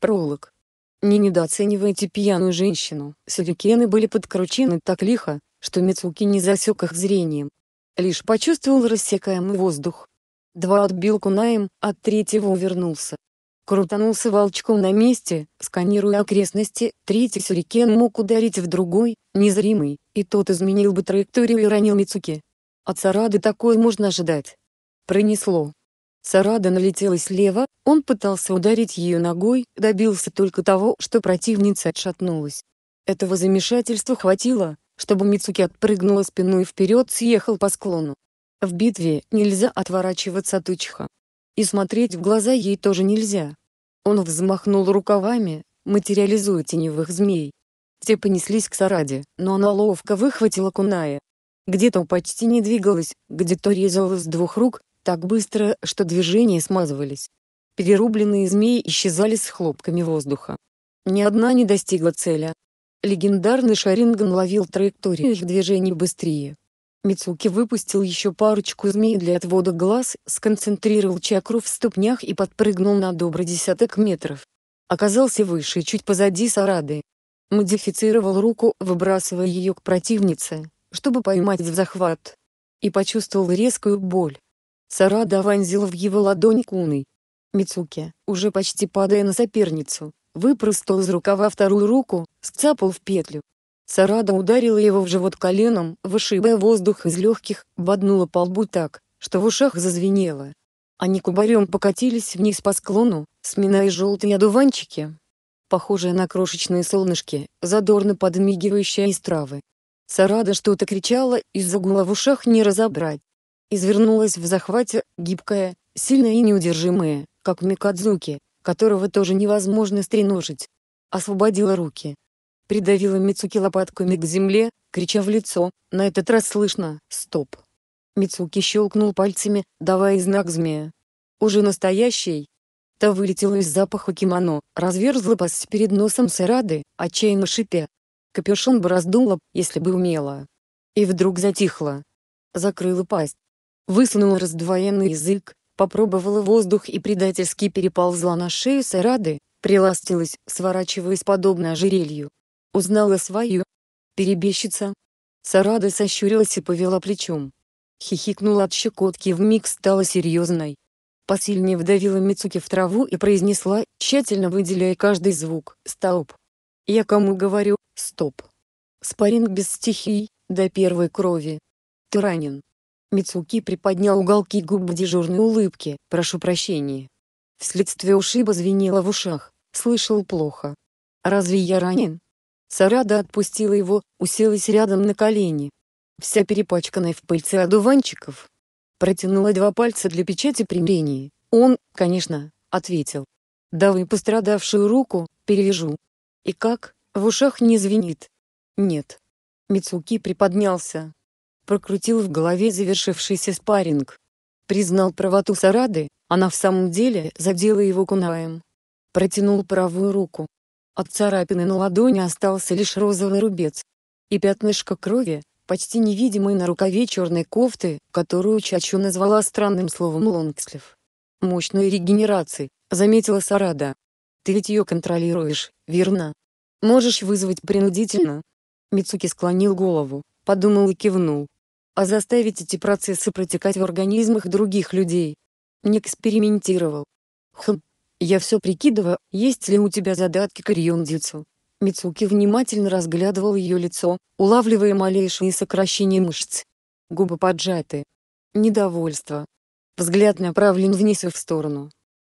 Пролог. Не недооценивайте пьяную женщину. Сюрикены были подкручены так лихо, что Мицуки не засек их зрением. Лишь почувствовал рассекаемый воздух. Два отбил кунаем, от третьего увернулся. Крутанулся волчком на месте, сканируя окрестности, третий сюрикен мог ударить в другой, незримый, и тот изменил бы траекторию и ранил Мицуки. От Сарады такое можно ожидать. Пронесло. Сарада налетела слева, он пытался ударить ее ногой, добился только того, что противница отшатнулась. Этого замешательства хватило, чтобы Мицуки отпрыгнула спиной вперед, съехал по склону. В битве нельзя отворачиваться от Учиха. И смотреть в глаза ей тоже нельзя. Он взмахнул рукавами, материализуя теневых змей. Те понеслись к Сараде, но она ловко выхватила Куная. Где-то почти не двигалась, где-то резалась с двух рук, так быстро, что движения смазывались. Перерубленные змеи исчезали с хлопками воздуха. Ни одна не достигла цели. Легендарный Шаринган ловил траекторию их движений быстрее. Мицуки выпустил еще парочку змей для отвода глаз, сконцентрировал чакру в ступнях и подпрыгнул на добрый десяток метров. Оказался выше чуть позади Сарады. Модифицировал руку, выбрасывая ее к противнице, чтобы поймать в захват. И почувствовал резкую боль. Сарада вонзила в его ладонь куны. Мицуки, уже почти падая на соперницу, выпростал из рукава вторую руку, сцапал в петлю. Сарада ударила его в живот коленом, вышибая воздух из легких, боднула по лбу так, что в ушах зазвенело. Они кубарем покатились вниз по склону, сминая желтые одуванчики, похожие на крошечные солнышки, задорно подмигивающие из травы. Сарада что-то кричала, из-за гула в ушах не разобрать. Извернулась в захвате, гибкая, сильная и неудержимая, как Микадзуки, которого тоже невозможно стреножить. Освободила руки. Придавила Мицуки лопатками к земле, крича в лицо, на этот раз слышно «Стоп!». Мицуки щелкнул пальцами, давая знак змея. «Уже настоящий!» Та вылетела из запаха кимоно, разверзла пасть перед носом Сарады, отчаянно шипя. Капюшон бы раздула, если бы умела. И вдруг затихла. Закрыла пасть, высунула раздвоенный язык, попробовала воздух и предательски переползла на шею Сарады, приластилась, сворачиваясь подобно ожерелью. Узнала свою. Перебежчица. Сарада сощурилась и повела плечом. Хихикнула от щекотки вмиг стала серьезной. Посильнее вдавила Мицуки в траву и произнесла, тщательно выделяя каждый звук, «Стоп». Я кому говорю, «Стоп». Спаринг без стихий, до первой крови. Ты ранен. Мицуки приподнял уголки губ в дежурной улыбке. «Прошу прощения. Вследствие ушиба звенело в ушах, слышал плохо. Разве я ранен?» Сарада отпустила его, уселась рядом на колени. Вся перепачканная в пыльце одуванчиков. Протянула два пальца для печати примирения. Он, конечно, ответил. «Давай пострадавшую руку, перевяжу». «И как? В ушах не звенит?» «Нет». Мицуки приподнялся, прокрутил в голове завершившийся спарринг. Признал правоту Сарады, она в самом деле задела его кунаем. Протянул правую руку. От царапины на ладони остался лишь розовый рубец. И пятнышко крови, почти невидимой на рукаве черной кофты, которую Чачу назвала странным словом лонгслив. «Мощной регенерации», — заметила Сарада. «Ты ведь ее контролируешь, верно? Можешь вызвать принудительно?» Мицуки склонил голову, подумал и кивнул а заставить эти процессы протекать в организмах других людей. Не экспериментировал. Хм. Я все прикидываю, есть ли у тебя задатки к рюндицу. Мицуки внимательно разглядывал ее лицо, улавливая малейшие сокращения мышц. Губы поджаты. Недовольство. Взгляд направлен вниз и в сторону.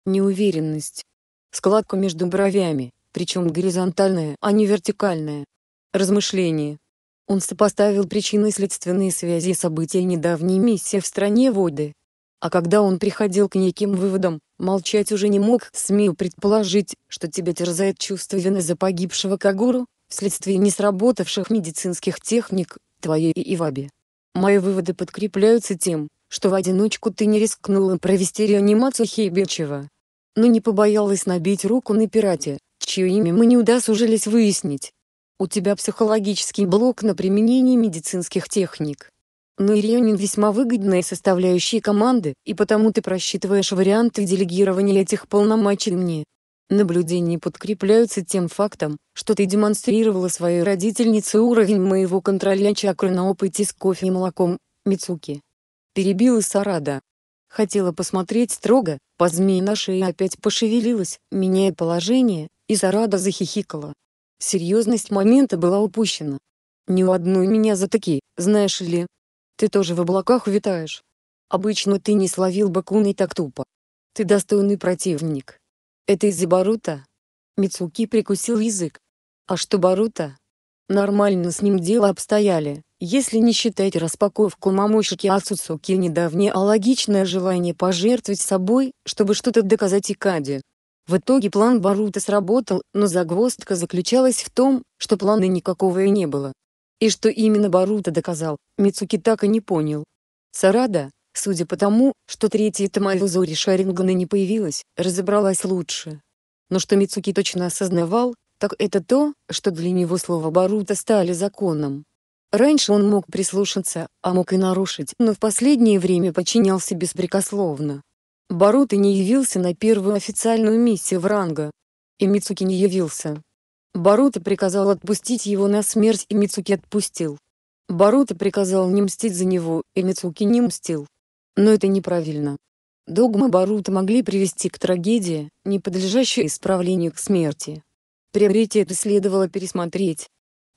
Неуверенность. Складка между бровями, причем горизонтальная, а не вертикальная. Размышление. Он сопоставил причины и следственные связи событий недавней миссии в стране воды. А когда он приходил к неким выводам, молчать уже не мог, смею предположить, что тебя терзает чувство вины за погибшего Кагуру, вследствие несработавших медицинских техник, твоей и Иваби. Мои выводы подкрепляются тем, что в одиночку ты не рискнула провести реанимацию Хейбичева. Но не побоялась набить руку на пирате, чье имя мы не удосужились выяснить, у тебя психологический блок на применение медицинских техник. Но Ирионин весьма выгодная составляющая команды, и потому ты просчитываешь варианты делегирования этих полномочий мне. Наблюдения подкрепляются тем фактом, что ты демонстрировала своей родительнице уровень моего контроля чакры на опыте с кофе и молоком, Мицуки. Перебила Сарада. Хотела посмотреть строго, по змеи на шее опять пошевелилась, меняя положение, и Сарада захихикала. Серьезность момента была упущена. Не у одной меня за такие, знаешь ли. Ты тоже в облаках витаешь. Обычно ты не словил Бакуны так тупо. Ты достойный противник. Это из-за Барута? Мицуки прикусил язык. А что Барута? Нормально с ним дело обстояли, если не считать распаковку мамушики Ацуцуки и недавнее алогичное желание пожертвовать собой, чтобы что-то доказать Икаде. В итоге план Барута сработал, но загвоздка заключалась в том, что плана никакого и не было. И что именно Барута доказал, Мицуки так и не понял. Сарада, судя по тому, что третья Тамаюзори Шарингана не появилась, разобралась лучше. Но что Мицуки точно осознавал, так это то, что для него слова Барута стали законом. Раньше он мог прислушаться, а мог и нарушить, но в последнее время подчинялся беспрекословно. Баруто не явился на первую официальную миссию в Ранга, И Мицуки не явился. Баруто приказал отпустить его на смерть, и Мицуки отпустил. Баруто приказал не мстить за него, и Мицуки не мстил. Но это неправильно. Догмы Баруто могли привести к трагедии, не подлежащей исправлению к смерти. Приоритеты следовало пересмотреть.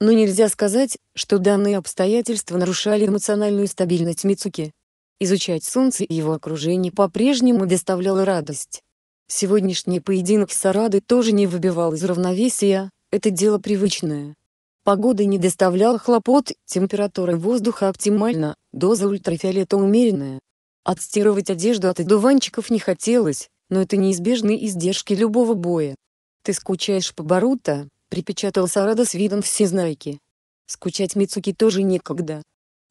Но нельзя сказать, что данные обстоятельства нарушали эмоциональную стабильность Мицуки. Изучать Солнце и его окружение по-прежнему доставляло радость. Сегодняшний поединок с Арадой тоже не выбивал из равновесия, это дело привычное. Погода не доставляла хлопот, температура воздуха оптимальна, доза ультрафиолета умеренная. Отстирывать одежду от одуванчиков не хотелось, но это неизбежные издержки любого боя. «Ты скучаешь по Барута», — припечатал Сарада с видом всезнайки. Скучать Мицуки тоже некогда.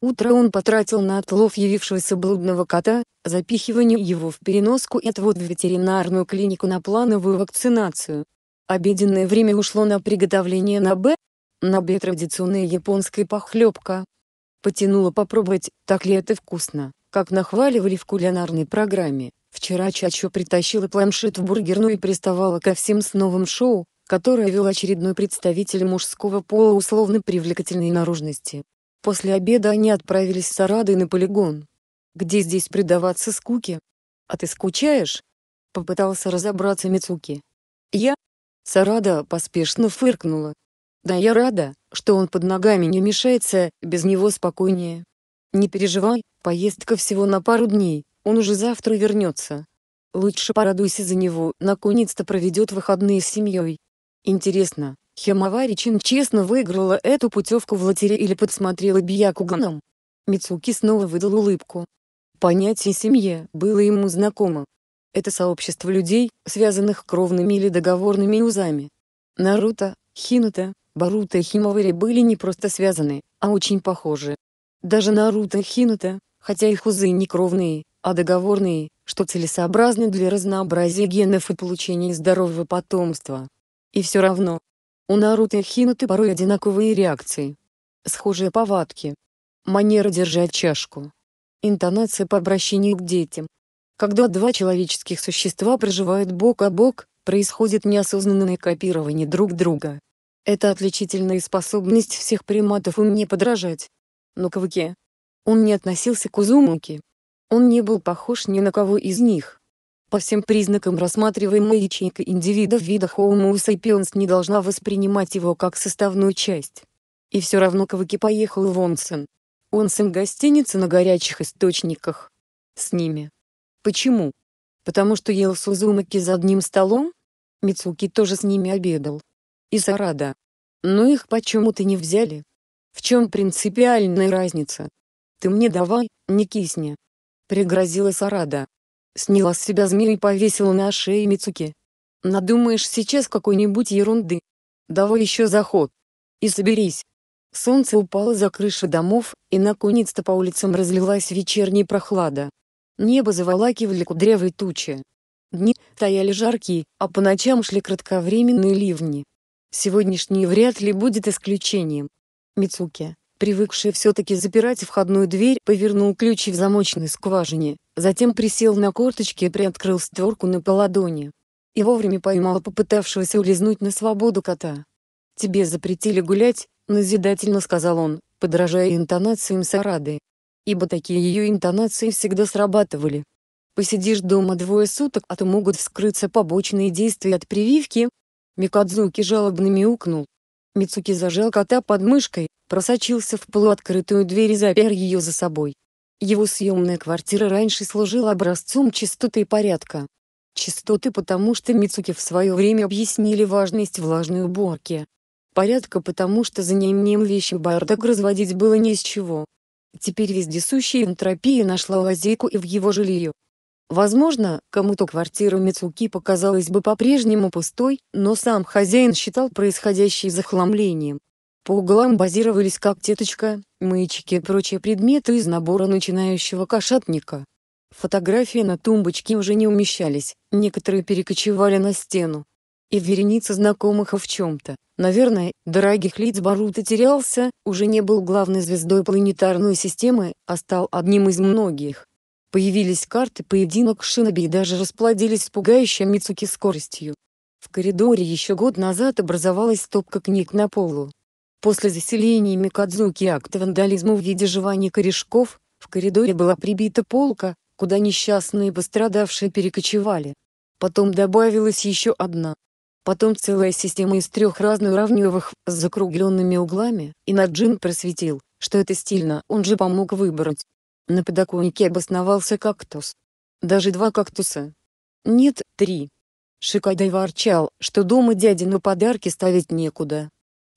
Утро он потратил на отлов явившегося блудного кота, запихивание его в переноску и отвод в ветеринарную клинику на плановую вакцинацию. Обеденное время ушло на приготовление на на Набе традиционная японская похлебка. Потянуло попробовать, так ли это вкусно, как нахваливали в кулинарной программе. Вчера Чачо притащила планшет в бургерную и приставала ко всем с новым шоу, которое вел очередной представитель мужского пола условно привлекательной наружности. После обеда они отправились с Сарадой на полигон. Где здесь предаваться скуке? А ты скучаешь? Попытался разобраться Мицуки. Я? Сарада поспешно фыркнула. Да я рада, что он под ногами не мешается, без него спокойнее. Не переживай, поездка всего на пару дней, он уже завтра вернется. Лучше порадуйся за него, наконец-то проведет выходные с семьей. Интересно, Химаваричин честно выиграла эту путевку в лотерею или подсмотрела Бьякуганом. Мицуки снова выдал улыбку. Понятие «семья» было ему знакомо. Это сообщество людей, связанных кровными или договорными узами. Наруто, Хинута, Барута и Химавари были не просто связаны, а очень похожи. Даже Наруто и Хинута, хотя их узы не кровные, а договорные, что целесообразно для разнообразия генов и получения здорового потомства. И все равно, у Наруто и Хинаты порой одинаковые реакции. Схожие повадки. Манера держать чашку. Интонация по обращению к детям. Когда два человеческих существа проживают бок о бок, происходит неосознанное копирование друг друга. Это отличительная способность всех приматов им не подражать. Но Кавыке. Он не относился к Узумуке. Он не был похож ни на кого из них. По всем признакам рассматриваемая ячейка индивида вида видах Homo sapiens не должна воспринимать его как составную часть. И все равно Каваки поехал в Онсен. Онсен гостиница на горячих источниках. С ними. Почему? Потому что ел Сузумаки за одним столом? Мицуки тоже с ними обедал. И Сарада. Но их почему-то не взяли. В чем принципиальная разница? Ты мне давай, не кисни. Пригрозила Сарада. Сняла с себя змею и повесила на шее Мицуки. Надумаешь сейчас какой-нибудь ерунды. Давай еще заход. И соберись. Солнце упало за крыши домов, и наконец-то по улицам разлилась вечерняя прохлада. Небо заволакивали кудрявые тучи. Дни стояли жаркие, а по ночам шли кратковременные ливни. Сегодняшний вряд ли будет исключением. Мицуки привыкший все-таки запирать входную дверь, повернул ключи в замочной скважине, затем присел на корточки и приоткрыл створку на поладони. И вовремя поймал попытавшегося улизнуть на свободу кота. «Тебе запретили гулять», — назидательно сказал он, подражая интонациям Сарады. Ибо такие ее интонации всегда срабатывали. Посидишь дома двое суток, а то могут вскрыться побочные действия от прививки. Микадзуки жалобно мяукнул. Мицуки зажал кота под мышкой, просочился в полуоткрытую дверь и запер ее за собой. Его съемная квартира раньше служила образцом чистоты и порядка. Чистоты потому что Мицуки в свое время объяснили важность влажной уборки. Порядка потому что за неимением вещи бардак разводить было не из чего. Теперь вездесущая энтропия нашла лазейку и в его жилью. Возможно, кому-то квартира Мицуки показалась бы по-прежнему пустой, но сам хозяин считал происходящее захламлением. По углам базировались как теточка, маячки и прочие предметы из набора начинающего кошатника. Фотографии на тумбочке уже не умещались, некоторые перекочевали на стену. И в веренице знакомых в чем-то, наверное, дорогих лиц Барута терялся, уже не был главной звездой планетарной системы, а стал одним из многих. Появились карты поединок Шиноби и даже расплодились с пугающей Мицуки скоростью. В коридоре еще год назад образовалась стопка книг на полу. После заселения Микадзуки акт вандализма в виде жевания корешков, в коридоре была прибита полка, куда несчастные пострадавшие перекочевали. Потом добавилась еще одна. Потом целая система из трех разноуровневых, с закругленными углами, и Наджин просветил, что это стильно, он же помог выбрать. На подоконнике обосновался кактус. Даже два кактуса. Нет, три. Шикадай ворчал, что дома дяди на подарки ставить некуда,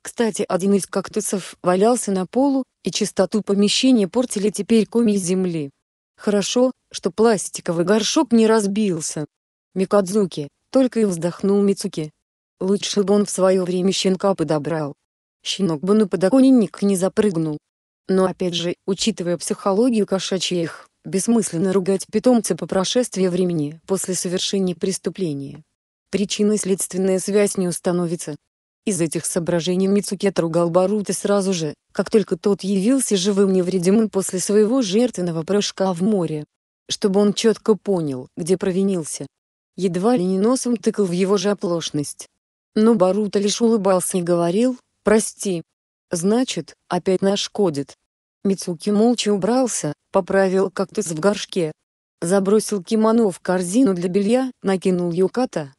кстати, один из кактусов валялся на полу, и чистоту помещения портили теперь коми земли. Хорошо, что пластиковый горшок не разбился. Микадзуки, только и вздохнул Мицуки. Лучше бы он в свое время щенка подобрал. Щенок бы на подоконник не запрыгнул. Но опять же, учитывая психологию кошачьих, бессмысленно ругать питомца по прошествии времени после совершения преступления. Причинно-следственная связь не установится, из этих соображений Мицуки отругал Барута сразу же, как только тот явился живым невредимым после своего жертвенного прыжка в море. Чтобы он четко понял, где провинился. Едва ли не носом тыкал в его же оплошность. Но Барута лишь улыбался и говорил «Прости». «Значит, опять нашкодит». Мицуки молча убрался, поправил кактус в горшке. Забросил кимоно в корзину для белья, накинул юката,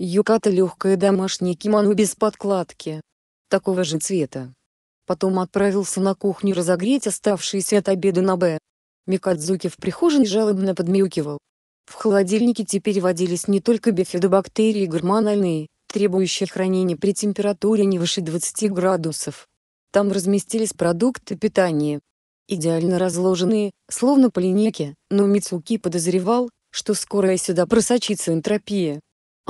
Юката легкое домашнее кимоно без подкладки. Такого же цвета. Потом отправился на кухню разогреть оставшиеся от обеда на Б. Микадзуки в прихожей жалобно подмяукивал. В холодильнике теперь водились не только бифидобактерии гормональные, требующие хранения при температуре не выше 20 градусов. Там разместились продукты питания. Идеально разложенные, словно по линейке, но Мицуки подозревал, что скоро сюда просочится энтропия.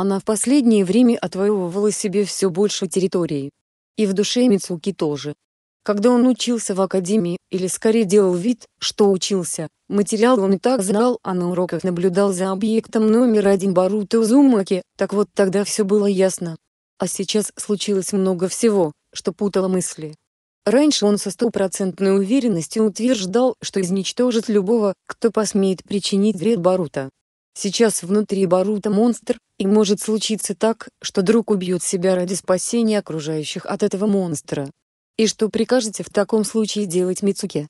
Она в последнее время отвоевывала себе все больше территории. И в душе Мицуки тоже. Когда он учился в академии, или скорее делал вид, что учился, материал он и так знал, а на уроках наблюдал за объектом номер один Баруто Узумаки, так вот тогда все было ясно. А сейчас случилось много всего, что путало мысли. Раньше он со стопроцентной уверенностью утверждал, что изничтожит любого, кто посмеет причинить вред Барута. Сейчас внутри Барута монстр, и может случиться так, что друг убьет себя ради спасения окружающих от этого монстра. И что прикажете в таком случае делать Мицуке?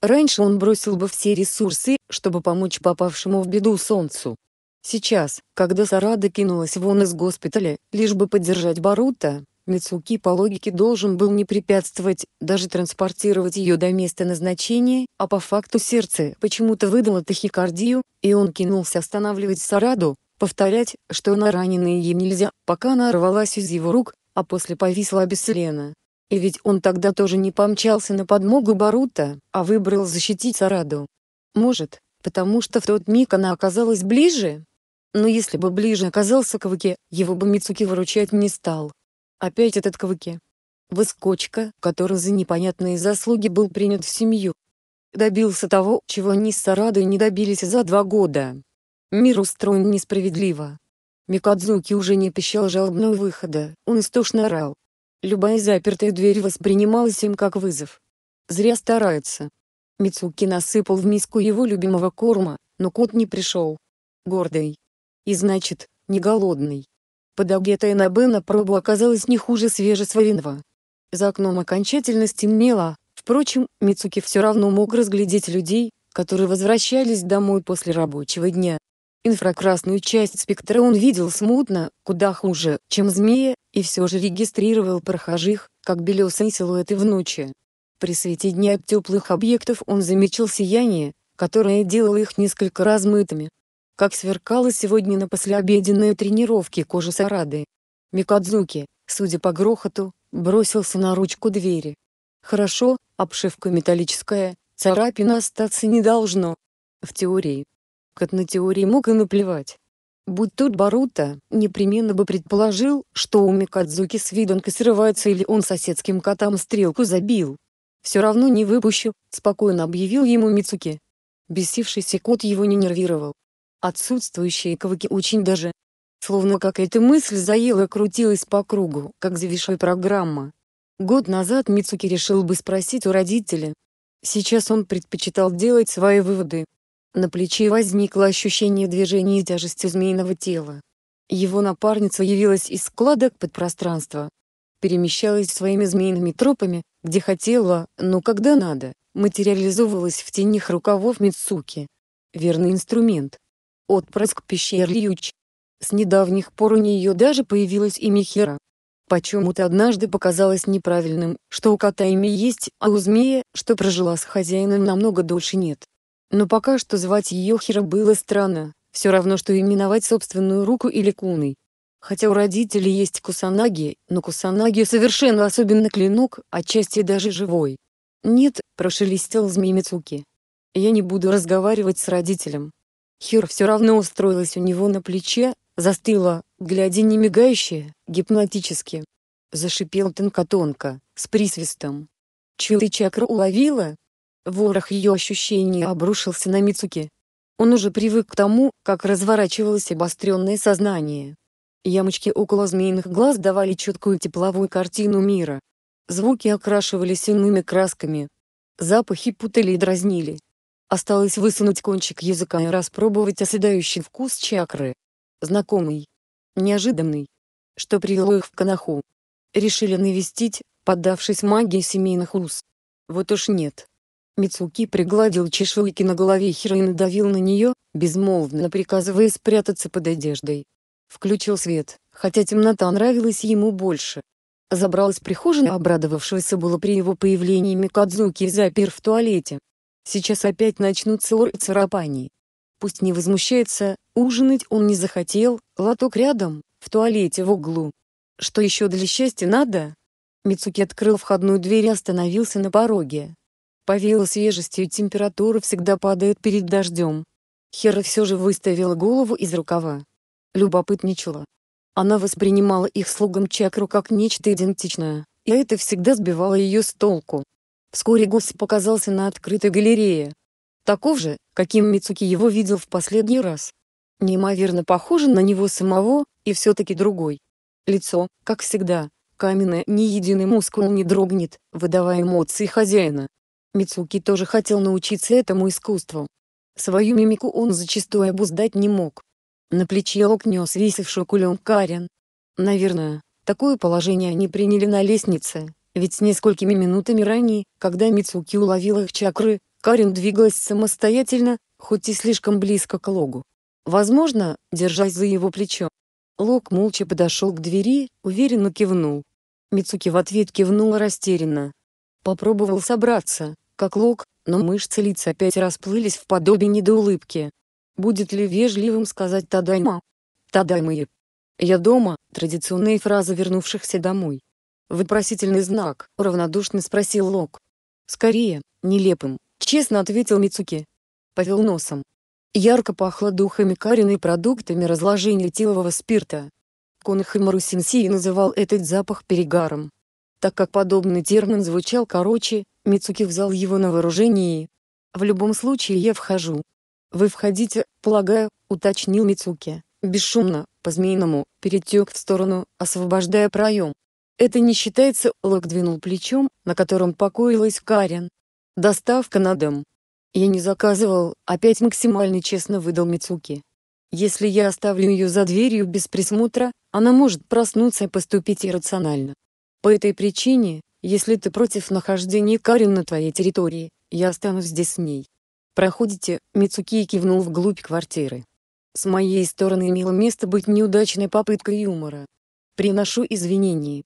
Раньше он бросил бы все ресурсы, чтобы помочь попавшему в беду солнцу. Сейчас, когда Сарада кинулась вон из госпиталя, лишь бы поддержать Барута, Мицуки по логике должен был не препятствовать, даже транспортировать ее до места назначения, а по факту сердце почему-то выдало тахикардию, и он кинулся останавливать Сараду, повторять, что она раненая ей нельзя, пока она рвалась из его рук, а после повисла обессилена. И ведь он тогда тоже не помчался на подмогу Барута, а выбрал защитить Сараду. Может, потому что в тот миг она оказалась ближе? Но если бы ближе оказался Каваке, его бы Мицуки выручать не стал. Опять этот Квыке. Выскочка, который за непонятные заслуги был принят в семью. Добился того, чего они с Сарадой не добились за два года. Мир устроен несправедливо. Микадзуки уже не пищал жалобного выхода, он истошно орал. Любая запертая дверь воспринималась им как вызов. Зря старается. Мицуки насыпал в миску его любимого корма, но кот не пришел. Гордый. И значит, не голодный. Подогретая на Бена проба оказалась не хуже свежесваренного. За окном окончательно стемнело, впрочем, Мицуки все равно мог разглядеть людей, которые возвращались домой после рабочего дня. Инфракрасную часть спектра он видел смутно, куда хуже, чем змея, и все же регистрировал прохожих, как белесые силуэты в ночи. При свете дня от теплых объектов он замечал сияние, которое делало их несколько размытыми, как сверкала сегодня на послеобеденной тренировке кожа Сарады. Микадзуки, судя по грохоту, бросился на ручку двери. Хорошо, обшивка металлическая, царапина остаться не должно. В теории. Кот на теории мог и наплевать. Будь тут Барута, непременно бы предположил, что у Микадзуки с свидонка срывается или он соседским котам стрелку забил. «Все равно не выпущу», — спокойно объявил ему Мицуки. Бесившийся кот его не нервировал. Отсутствующие кавыки очень даже. Словно как эта мысль заела крутилась по кругу, как зависшая программа. Год назад Мицуки решил бы спросить у родителя. Сейчас он предпочитал делать свои выводы. На плече возникло ощущение движения и тяжести змеиного тела. Его напарница явилась из складок подпространства. Перемещалась своими змеиными тропами, где хотела, но когда надо, материализовывалась в тенях рукавов Мицуки. Верный инструмент, отпрыск пещеры Юч. С недавних пор у нее даже появилась имя Михера. Почему-то однажды показалось неправильным, что у кота имя есть, а у змея, что прожила с хозяином намного дольше нет. Но пока что звать ее Хера было странно, все равно что именовать собственную руку или куной. Хотя у родителей есть кусанаги, но кусанаги совершенно особенно клинок, отчасти даже живой. «Нет», – прошелестел змей Мицуки. «Я не буду разговаривать с родителем. Хир все равно устроилась у него на плече, застыла, глядя немигающе, гипнотически. Зашипел тонко-тонко, с присвистом. Чью ты чакру уловила? Ворох ее ощущений обрушился на Мицуки. Он уже привык к тому, как разворачивалось обостренное сознание. Ямочки около змеиных глаз давали четкую тепловую картину мира. Звуки окрашивались иными красками. Запахи путали и дразнили. Осталось высунуть кончик языка и распробовать оседающий вкус чакры. Знакомый. Неожиданный. Что привело их в канаху. Решили навестить, поддавшись магии семейных уз. Вот уж нет. Мицуки пригладил чешуйки на голове Хиро и надавил на нее, безмолвно приказывая спрятаться под одеждой. Включил свет, хотя темнота нравилась ему больше. Забралась прихожей, обрадовавшегося было при его появлении Микадзуки и запер в туалете. Сейчас опять начнутся ор и царапани. Пусть не возмущается, ужинать он не захотел, лоток рядом, в туалете в углу. Что еще для счастья надо? Мицуки открыл входную дверь и остановился на пороге. Повеяло свежестью, температура всегда падает перед дождем. Хера все же выставила голову из рукава. Любопытничала. Она воспринимала их слугам чакру как нечто идентичное, и это всегда сбивало ее с толку. Вскоре Гус показался на открытой галерее. Таков же, каким Мицуки его видел в последний раз. Неимоверно похоже на него самого, и все-таки другой. Лицо, как всегда, каменное, ни единый мускул не дрогнет, выдавая эмоции хозяина. Мицуки тоже хотел научиться этому искусству. Свою мимику он зачастую обуздать не мог. На плече Лок нес висевшую кулем Карен. Наверное, такое положение они приняли на лестнице, ведь с несколькими минутами ранее, когда Мицуки уловила их чакры, Карин двигалась самостоятельно, хоть и слишком близко к Логу. Возможно, держась за его плечо. Лог молча подошел к двери, уверенно кивнул. Мицуки в ответ кивнула растерянно. Попробовал собраться, как Лог, но мышцы лица опять расплылись в подобии недоулыбки. Будет ли вежливым сказать «Тадайма»? «Тадаймы». «Я дома» — Традиционные фразы вернувшихся домой. Вопросительный знак, равнодушно спросил Лок. Скорее, нелепым, честно ответил Мицуки. Повел носом. Ярко пахло духами карен и продуктами разложения тилового спирта. Конахамару Синсии называл этот запах перегаром. Так как подобный термин звучал короче, Мицуки взял его на вооружение. «В любом случае я вхожу». «Вы входите, полагаю», — уточнил Мицуки, бесшумно, по-змеиному, перетек в сторону, освобождая проем. Это не считается, Лок двинул плечом, на котором покоилась Карен. Доставка на дом. Я не заказывал, опять максимально честно выдал Мицуки. Если я оставлю ее за дверью без присмотра, она может проснуться и поступить иррационально. По этой причине, если ты против нахождения Карен на твоей территории, я останусь здесь с ней. Проходите, Мицуки кивнул вглубь квартиры. С моей стороны имело место быть неудачной попыткой юмора. Приношу извинения.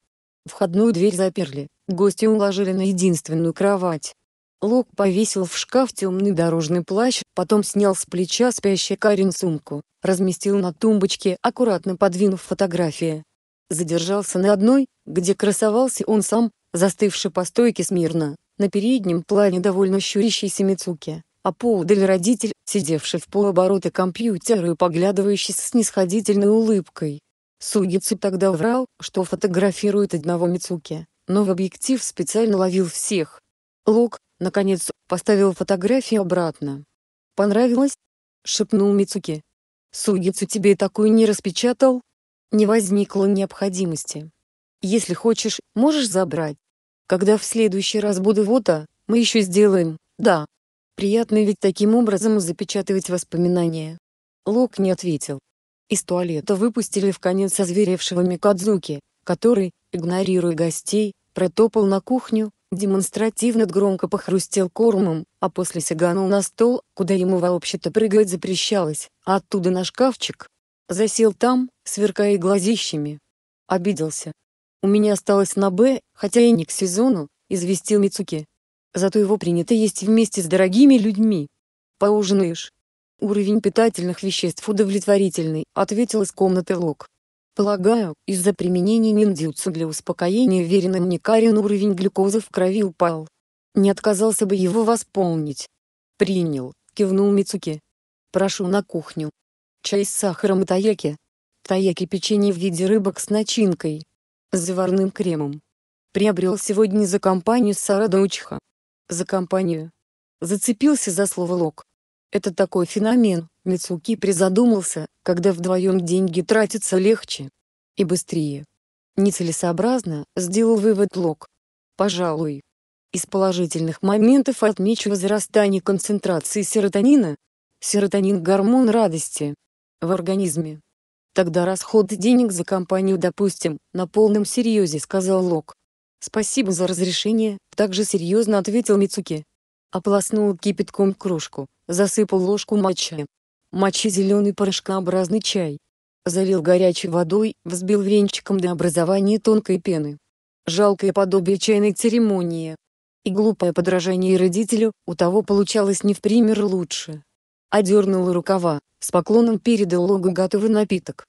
Входную дверь заперли, гостя уложили на единственную кровать. Лок повесил в шкаф темный дорожный плащ, потом снял с плеча спящей Карин сумку, разместил на тумбочке, аккуратно подвинув фотографии. Задержался на одной, где красовался он сам, застывший по стойке смирно, на переднем плане довольно щурящийся Мицуки, а поудаль родитель, сидевший в полоборота компьютера и поглядывающий с снисходительной улыбкой. Сугицу тогда врал, что фотографирует одного Мицуки, но в объектив специально ловил всех. Лук, наконец, поставил фотографию обратно. «Понравилось?» — шепнул Мицуки. «Сугицу тебе такую не распечатал?» Не возникло необходимости. «Если хочешь, можешь забрать. Когда в следующий раз буду фото, мы еще сделаем, да». Приятно ведь таким образом запечатывать воспоминания. Лук не ответил, из туалета выпустили в конец озверевшего Микадзуки, который, игнорируя гостей, протопал на кухню, демонстративно громко похрустел кормом, а после сиганул на стол, куда ему вообще-то прыгать запрещалось, а оттуда на шкафчик. Засел там, сверкая глазищами. Обиделся. «У меня осталось на «Б», хотя и не к сезону», — известил Мицуки. «Зато его принято есть вместе с дорогими людьми. Поужинаешь, Уровень питательных веществ удовлетворительный, ответил из комнаты Лок. Полагаю, из-за применения ниндзюцу для успокоения веренным Никарин уровень глюкозы в крови упал. Не отказался бы его восполнить. Принял, кивнул Мицуки. Прошу на кухню. Чай с сахаром и таяки. Таяки печенье в виде рыбок с начинкой. С заварным кремом. Приобрел сегодня за компанию Сара Дочха. За компанию. Зацепился за слово Лок. Это такой феномен, Мицуки призадумался, когда вдвоем деньги тратятся легче и быстрее. Нецелесообразно, сделал вывод Лок. Пожалуй. Из положительных моментов отмечу возрастание концентрации серотонина. Серотонин – гормон радости. В организме. Тогда расход денег за компанию допустим, на полном серьезе сказал Лок. Спасибо за разрешение, также серьезно ответил Мицуки ополоснул кипятком кружку, засыпал ложку мочи. Мочи зеленый порошкообразный чай. Залил горячей водой, взбил венчиком до образования тонкой пены. Жалкое подобие чайной церемонии. И глупое подражание родителю, у того получалось не в пример лучше. Одернула рукава, с поклоном передал Логу готовый напиток.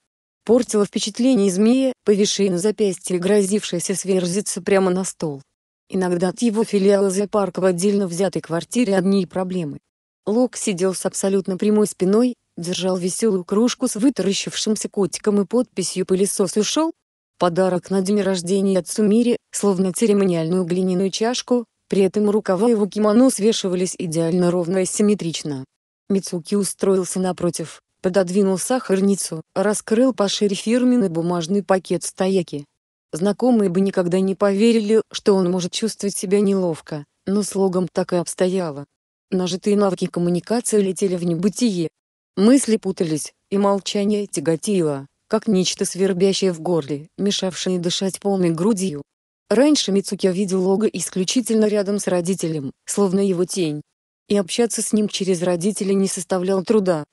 Портила впечатление змея, повисшей на запястье и грозившейся сверзиться прямо на стол. Иногда от его филиала зоопарка в отдельно взятой квартире одни проблемы. Лок сидел с абсолютно прямой спиной, держал веселую кружку с вытаращившимся котиком и подписью «Пылесос ушел». Подарок на день рождения отцу Мире, словно церемониальную глиняную чашку, при этом рукава его кимоно свешивались идеально ровно и симметрично. Мицуки устроился напротив, пододвинул сахарницу, раскрыл пошире фирменный бумажный пакет стояки, Знакомые бы никогда не поверили, что он может чувствовать себя неловко, но слогом так и обстояло. Нажитые навыки коммуникации летели в небытие. Мысли путались, и молчание тяготило, как нечто свербящее в горле, мешавшее дышать полной грудью. Раньше Мицуки видел Лога исключительно рядом с родителем, словно его тень. И общаться с ним через родителей не составлял труда.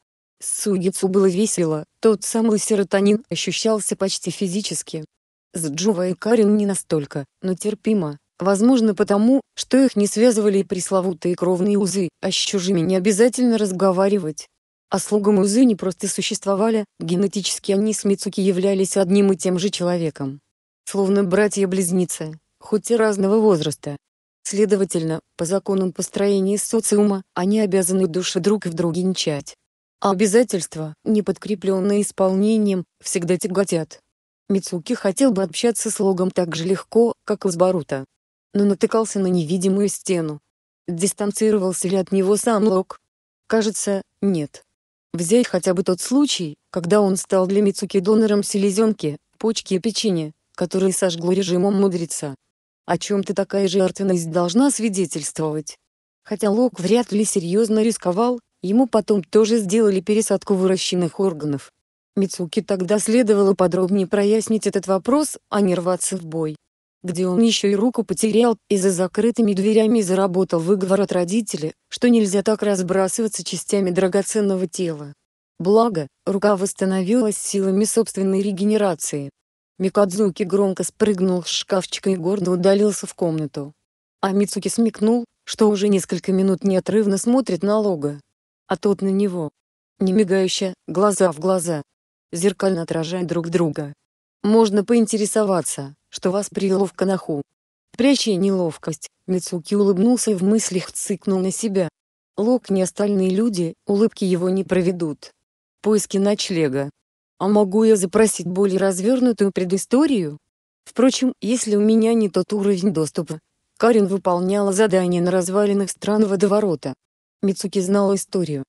С Сугицу было весело, тот самый серотонин ощущался почти физически. С Джува и Карин не настолько, но терпимо. Возможно потому, что их не связывали и пресловутые кровные узы, а с чужими не обязательно разговаривать. А слугам узы не просто существовали, генетически они с Мицуки являлись одним и тем же человеком. Словно братья-близнецы, хоть и разного возраста. Следовательно, по законам построения социума, они обязаны души друг в друге нечать. А обязательства, не подкрепленные исполнением, всегда тяготят. Мицуки хотел бы общаться с Логом так же легко, как и с Барута, Но натыкался на невидимую стену. Дистанцировался ли от него сам Лог? Кажется, нет. Взять хотя бы тот случай, когда он стал для Мицуки донором селезенки, почки и печени, которые сожгло режимом мудреца. О чем ты такая жертвенность должна свидетельствовать. Хотя Лок вряд ли серьезно рисковал, ему потом тоже сделали пересадку выращенных органов. Мицуки тогда следовало подробнее прояснить этот вопрос, а не рваться в бой. Где он еще и руку потерял, и за закрытыми дверями заработал выговор от родителей, что нельзя так разбрасываться частями драгоценного тела. Благо, рука восстановилась силами собственной регенерации. Микадзуки громко спрыгнул с шкафчика и гордо удалился в комнату. А Мицуки смекнул, что уже несколько минут неотрывно смотрит на Лога. А тот на него. Не мигающе, глаза в глаза зеркально отражая друг друга. Можно поинтересоваться, что вас привело в канаху. Пряча неловкость, Мицуки улыбнулся и в мыслях цыкнул на себя. Лок не остальные люди, улыбки его не проведут. Поиски ночлега. А могу я запросить более развернутую предысторию? Впрочем, если у меня не тот уровень доступа. Карен выполняла задание на развалинах стран водоворота. Мицуки знал историю.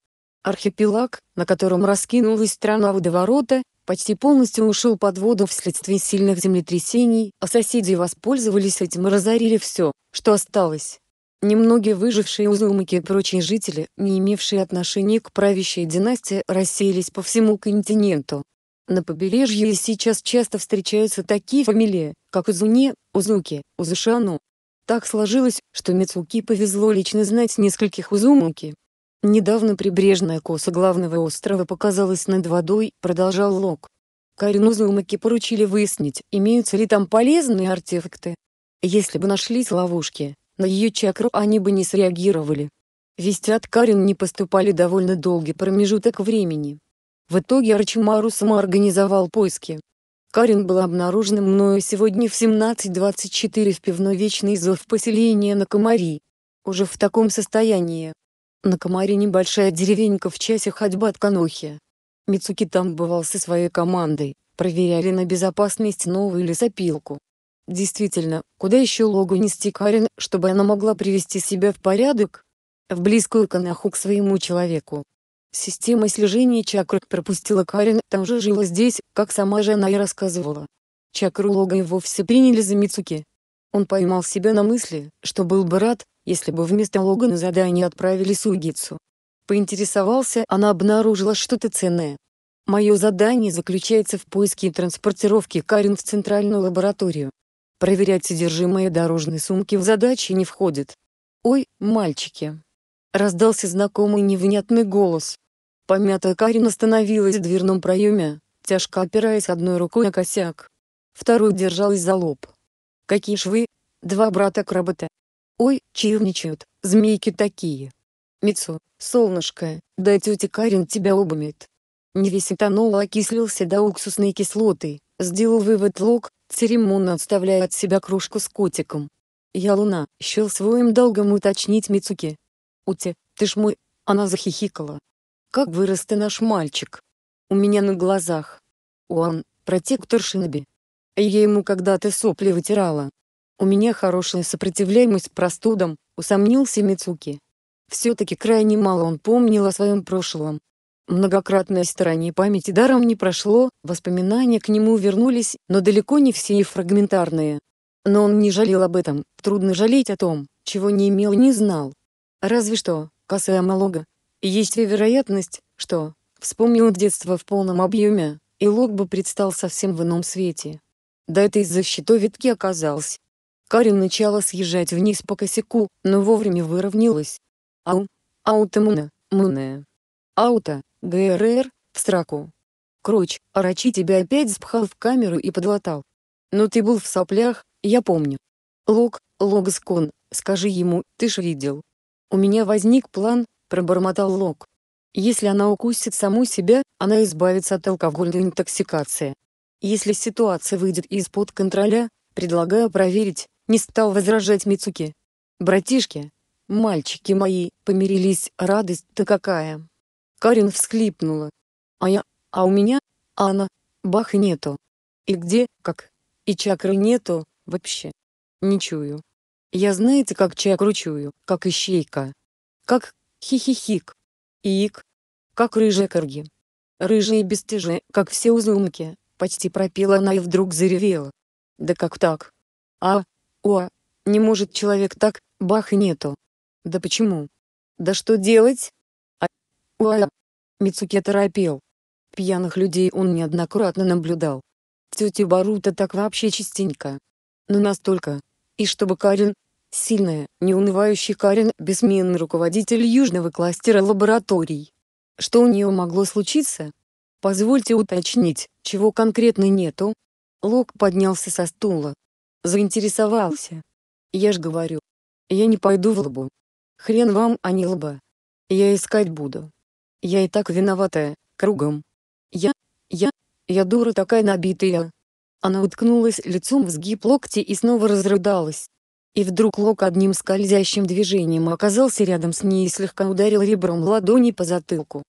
Архипелаг, на котором раскинулась страна водоворота, почти полностью ушел под воду вследствие сильных землетрясений, а соседи воспользовались этим и разорили все, что осталось. Немногие выжившие узумаки и прочие жители, не имевшие отношения к правящей династии, рассеялись по всему континенту. На побережье сейчас часто встречаются такие фамилии, как Узуне, Узуки, Узушану. Так сложилось, что Мицуки повезло лично знать нескольких Узумаки, Недавно прибрежная коса главного острова показалась над водой, продолжал Лок. Карину Зумаки поручили выяснить, имеются ли там полезные артефакты. Если бы нашлись ловушки, на ее чакру они бы не среагировали. Вести от Карин не поступали довольно долгий промежуток времени. В итоге Арчимару самоорганизовал поиски. Карин был обнаружен мною сегодня в 17.24 в пивной «Вечный зов» поселения на Комари. Уже в таком состоянии, на Комаре небольшая деревенька в часе ходьбы от Канохи. Мицуки там бывал со своей командой, проверяли на безопасность новую лесопилку. Действительно, куда еще логу нести Карен, чтобы она могла привести себя в порядок? В близкую канаху к своему человеку. Система слежения чакр пропустила Карен, там же жила здесь, как сама же она и рассказывала. Чакру Лога и вовсе приняли за Мицуки. Он поймал себя на мысли, что был бы рад, если бы вместо Логана задание отправили Сугицу. Поинтересовался, она обнаружила что-то ценное. Мое задание заключается в поиске и транспортировке Карен в центральную лабораторию. Проверять содержимое дорожной сумки в задачи не входит. «Ой, мальчики!» Раздался знакомый невнятный голос. Помятая Карин остановилась в дверном проеме, тяжко опираясь одной рукой на косяк. Второй держалась за лоб. «Какие швы? Два брата-кработа!» Ой, чивничают, змейки такие. Мицу, солнышко, да тетя Карин тебя обумит. Невеситанол окислился до уксусной кислоты, сделал вывод Лок, церемонно отставляя от себя кружку с котиком. Я Луна, щел своим долгом уточнить Мицуки. Ути, ты ж мой... Она захихикала. Как вырос ты наш мальчик. У меня на глазах. Он, протектор Шиноби. Я ему когда-то сопли вытирала, у меня хорошая сопротивляемость простудам, усомнился Мицуки. Все-таки крайне мало он помнил о своем прошлом. Многократное старание памяти даром не прошло, воспоминания к нему вернулись, но далеко не все и фрагментарные. Но он не жалел об этом, трудно жалеть о том, чего не имел и не знал. Разве что, касая малога. Есть ли вероятность, что, вспомнил детство в полном объеме, и лог бы предстал совсем в ином свете. Да это из-за щитовидки оказался. Карин начала съезжать вниз по косяку, но вовремя выровнялась. Ау, аутомуна, муне. Аута, ГРР, в строку. Кроч, Арачи тебя опять спхал в камеру и подлатал. Но ты был в соплях, я помню. Лог, Логскон, скажи ему, ты ж видел. У меня возник план, пробормотал Лог. Если она укусит саму себя, она избавится от алкогольной интоксикации. Если ситуация выйдет из-под контроля, предлагаю проверить, не стал возражать Мицуки. Братишки, мальчики мои, помирились, радость-то какая. Карин всхлипнула. А я, а у меня, а она, бах и нету. И где, как? И чакры нету, вообще. Не чую. Я знаете, как чакру чую, как ищейка. Как хихихик. Иик. Как рыжие корги. Рыжие бесстыжие, как все узумки, почти пропела она и вдруг заревела. Да как так? А, о, не может человек так, бах и нету. Да почему? Да что делать? А... Уа! Мицуке торопел. Пьяных людей он неоднократно наблюдал. Тетя Барута так вообще частенько. Но настолько. И чтобы Карин, сильная, неунывающая Карин, бессменный руководитель южного кластера лабораторий. Что у нее могло случиться? Позвольте уточнить, чего конкретно нету? Лок поднялся со стула, Заинтересовался. Я ж говорю. Я не пойду в лобу. Хрен вам, а не лоба. Я искать буду. Я и так виноватая, кругом. Я, я, я дура такая набитая. Она уткнулась лицом в сгиб локти и снова разрыдалась. И вдруг Лок одним скользящим движением оказался рядом с ней и слегка ударил ребром ладони по затылку.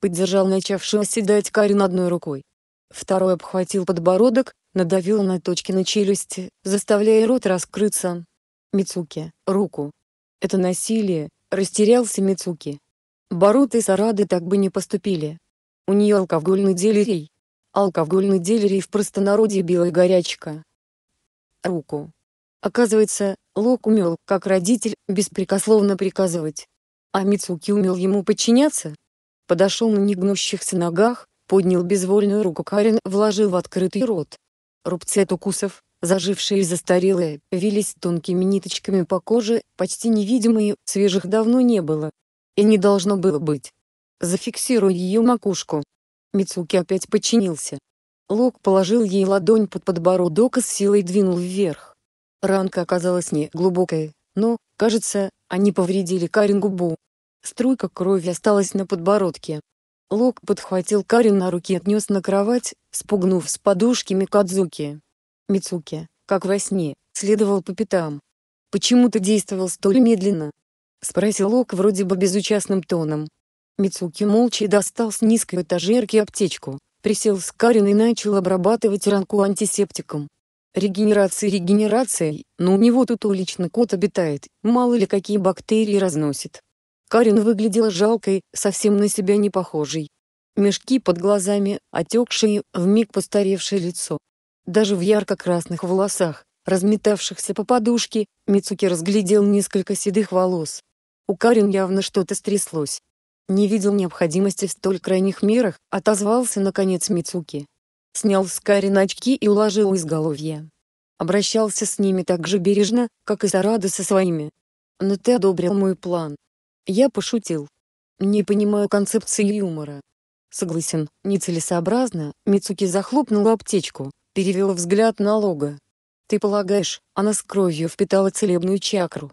Поддержал начавшую оседать Карин одной рукой, Второй обхватил подбородок, надавил на точки на челюсти, заставляя рот раскрыться. Мицуки, руку. Это насилие, растерялся Мицуки. Барут и Сарады так бы не поступили. У нее алкогольный делирий. Алкогольный делирий в простонародье белая горячка. Руку. Оказывается, Лок умел, как родитель, беспрекословно приказывать. А Мицуки умел ему подчиняться. Подошел на негнущихся ногах, поднял безвольную руку Карен, вложил в открытый рот. Рубцы от укусов, зажившие и застарелые, вились тонкими ниточками по коже, почти невидимые, свежих давно не было. И не должно было быть. Зафиксируй ее макушку. Мицуки опять подчинился. Лок положил ей ладонь под подбородок и с силой двинул вверх. Ранка оказалась не глубокая, но, кажется, они повредили Карен губу. Струйка крови осталась на подбородке. Лук подхватил Карин на руки и отнес на кровать, спугнув с подушки Микадзуки. Мицуки, как во сне, следовал по пятам. «Почему ты действовал столь медленно?» — спросил Лук вроде бы безучастным тоном. Мицуки молча достал с низкой этажерки аптечку, присел с Карин и начал обрабатывать ранку антисептиком. Регенерация регенерацией, но у него тут уличный кот обитает, мало ли какие бактерии разносит. Карин выглядела жалкой, совсем на себя не похожей. Мешки под глазами, отекшие, вмиг постаревшее лицо. Даже в ярко-красных волосах, разметавшихся по подушке, Мицуки разглядел несколько седых волос. У Карин явно что-то стряслось. Не видел необходимости в столь крайних мерах, отозвался наконец Мицуки. Снял с Карин очки и уложил у изголовья. Обращался с ними так же бережно, как и Сарада со своими. Но ты одобрил мой план. Я пошутил. Не понимаю концепции юмора. Согласен, нецелесообразно, Мицуки захлопнула аптечку, перевела взгляд на Лога. Ты полагаешь, она с кровью впитала целебную чакру?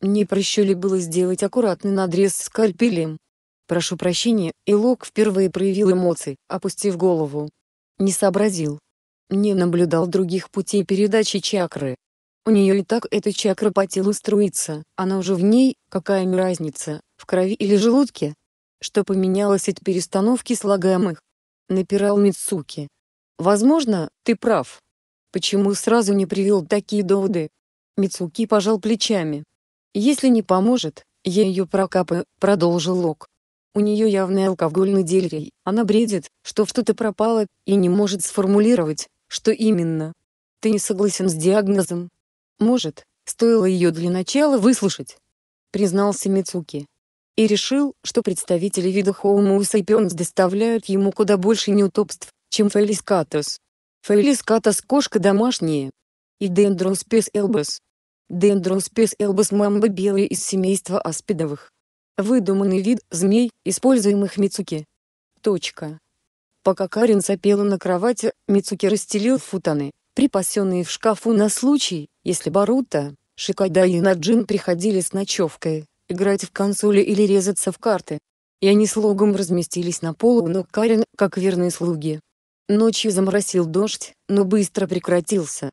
Не проще ли было сделать аккуратный надрез скальпелем? Прошу прощения, и Лог впервые проявил эмоции, опустив голову. Не сообразил. Не наблюдал других путей передачи чакры, у нее и так эта чакра по телу струится, она уже в ней, какая им разница, в крови или желудке? Что поменялось от перестановки слагаемых? Напирал Мицуки. Возможно, ты прав. Почему сразу не привел такие доводы? Мицуки пожал плечами. Если не поможет, я ее прокапаю, продолжил Лок. У нее явный алкогольный дельрей, она бредит, что что-то пропало, и не может сформулировать, что именно. Ты не согласен с диагнозом, может, стоило ее для начала выслушать, признался Мицуки. И решил, что представители вида Homo sapiens доставляют ему куда больше неудобств, чем Фелискатус. Фелискатус кошка домашняя. И Дендроспес элбас. Дендроспес элбас мамба белая из семейства аспидовых. Выдуманный вид змей, используемых Мицуки. Точка. Пока Карен сопела на кровати, Мицуки расстелил футаны припасенные в шкафу на случай, если Барута, Шикада и Наджин приходили с ночевкой, играть в консоли или резаться в карты. И они с Логом разместились на полу ног Карен, как верные слуги. Ночью заморосил дождь, но быстро прекратился.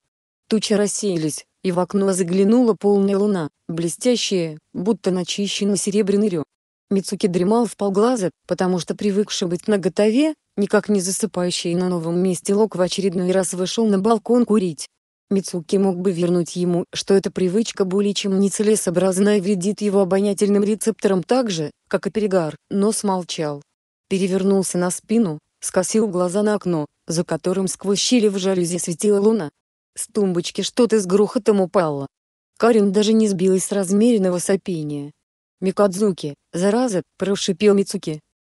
Тучи рассеялись, и в окно заглянула полная луна, блестящая, будто начищенный серебряный рёб. Мицуки дремал в полглаза, потому что привыкший быть наготове, никак не засыпающий на новом месте Лок в очередной раз вышел на балкон курить. Мицуки мог бы вернуть ему, что эта привычка более чем нецелесообразна и вредит его обонятельным рецепторам так же, как и перегар, но смолчал. Перевернулся на спину, скосил глаза на окно, за которым сквозь щели в жалюзи светила луна. С тумбочки что-то с грохотом упало. Карин даже не сбилась с размеренного сопения. «Микадзуки, зараза!» – прошипел Мицуки.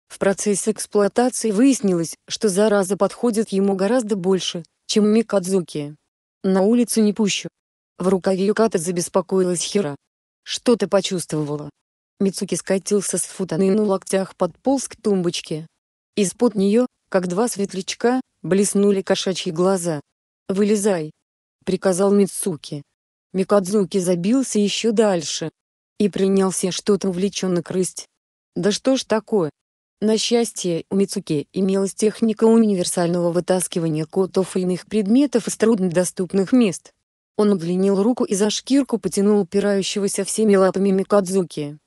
В процессе эксплуатации выяснилось, что зараза подходит ему гораздо больше, чем Микадзуки. На улицу не пущу. В рукаве Юката забеспокоилась Хира. Что-то почувствовала. Мицуки скатился с футаны на локтях подполз к тумбочке. Из-под нее, как два светлячка, блеснули кошачьи глаза. «Вылезай!» — приказал Мицуки. Микадзуки забился еще дальше. И принялся что-то увлеченно крысть. «Да что ж такое?» На счастье, у Мицуки имелась техника универсального вытаскивания котов и иных предметов из труднодоступных мест. Он удлинил руку и за шкирку потянул упирающегося всеми лапами Микадзуки.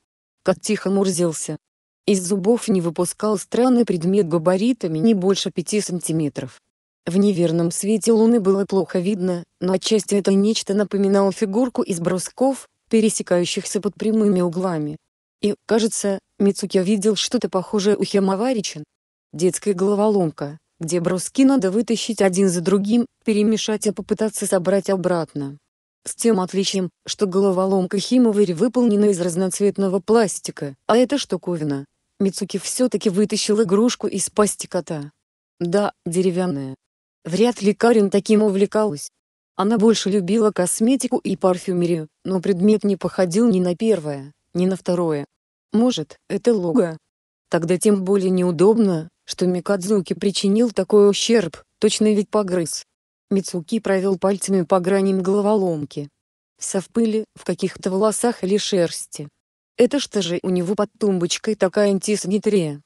Кот тихо мурзился. Из зубов не выпускал странный предмет габаритами не больше пяти сантиметров. В неверном свете луны было плохо видно, но отчасти это нечто напоминало фигурку из брусков, пересекающихся под прямыми углами. И, кажется, Мицуки видел что-то похожее у Хемаваричин. Детская головоломка, где бруски надо вытащить один за другим, перемешать и а попытаться собрать обратно. С тем отличием, что головоломка Химоварь выполнена из разноцветного пластика, а это штуковина. Мицуки все-таки вытащил игрушку из пасти кота. Да, деревянная. Вряд ли Карин таким увлекалась. Она больше любила косметику и парфюмерию, но предмет не походил ни на первое, ни на второе. Может, это Луга? Тогда тем более неудобно, что Микадзуки причинил такой ущерб, точно ведь погрыз. Мицуки провел пальцами по граням головоломки. Вся в пыли, в каких-то волосах или шерсти. Это что же у него под тумбочкой такая антисанитария?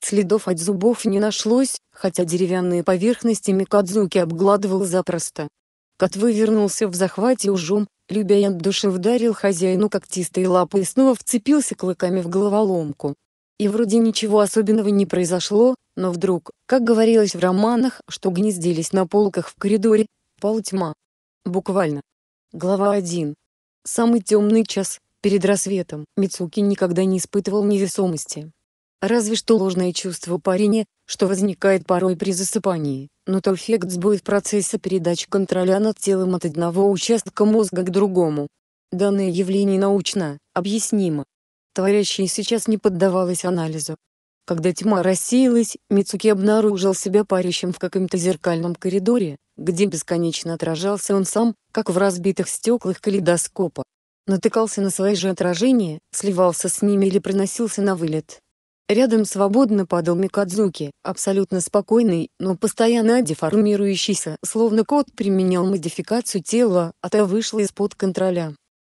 Следов от зубов не нашлось, хотя деревянные поверхности Микадзуки обгладывал запросто. Котвы вернулся в захвате ужом, любя и от души вдарил хозяину когтистой лапой и снова вцепился клыками в головоломку. И вроде ничего особенного не произошло, но вдруг, как говорилось в романах, что гнездились на полках в коридоре, пала тьма. Буквально. Глава 1. Самый темный час, перед рассветом, Мицуки никогда не испытывал невесомости разве что ложное чувство парения, что возникает порой при засыпании, но то эффект сбоя процесса передачи контроля над телом от одного участка мозга к другому. Данное явление научно, объяснимо. Творящее сейчас не поддавалось анализу. Когда тьма рассеялась, Мицуки обнаружил себя парящим в каком-то зеркальном коридоре, где бесконечно отражался он сам, как в разбитых стеклах калейдоскопа. Натыкался на свои же отражения, сливался с ними или приносился на вылет. Рядом свободно падал Микадзуки, абсолютно спокойный, но постоянно деформирующийся, словно кот применял модификацию тела, а то вышла из-под контроля.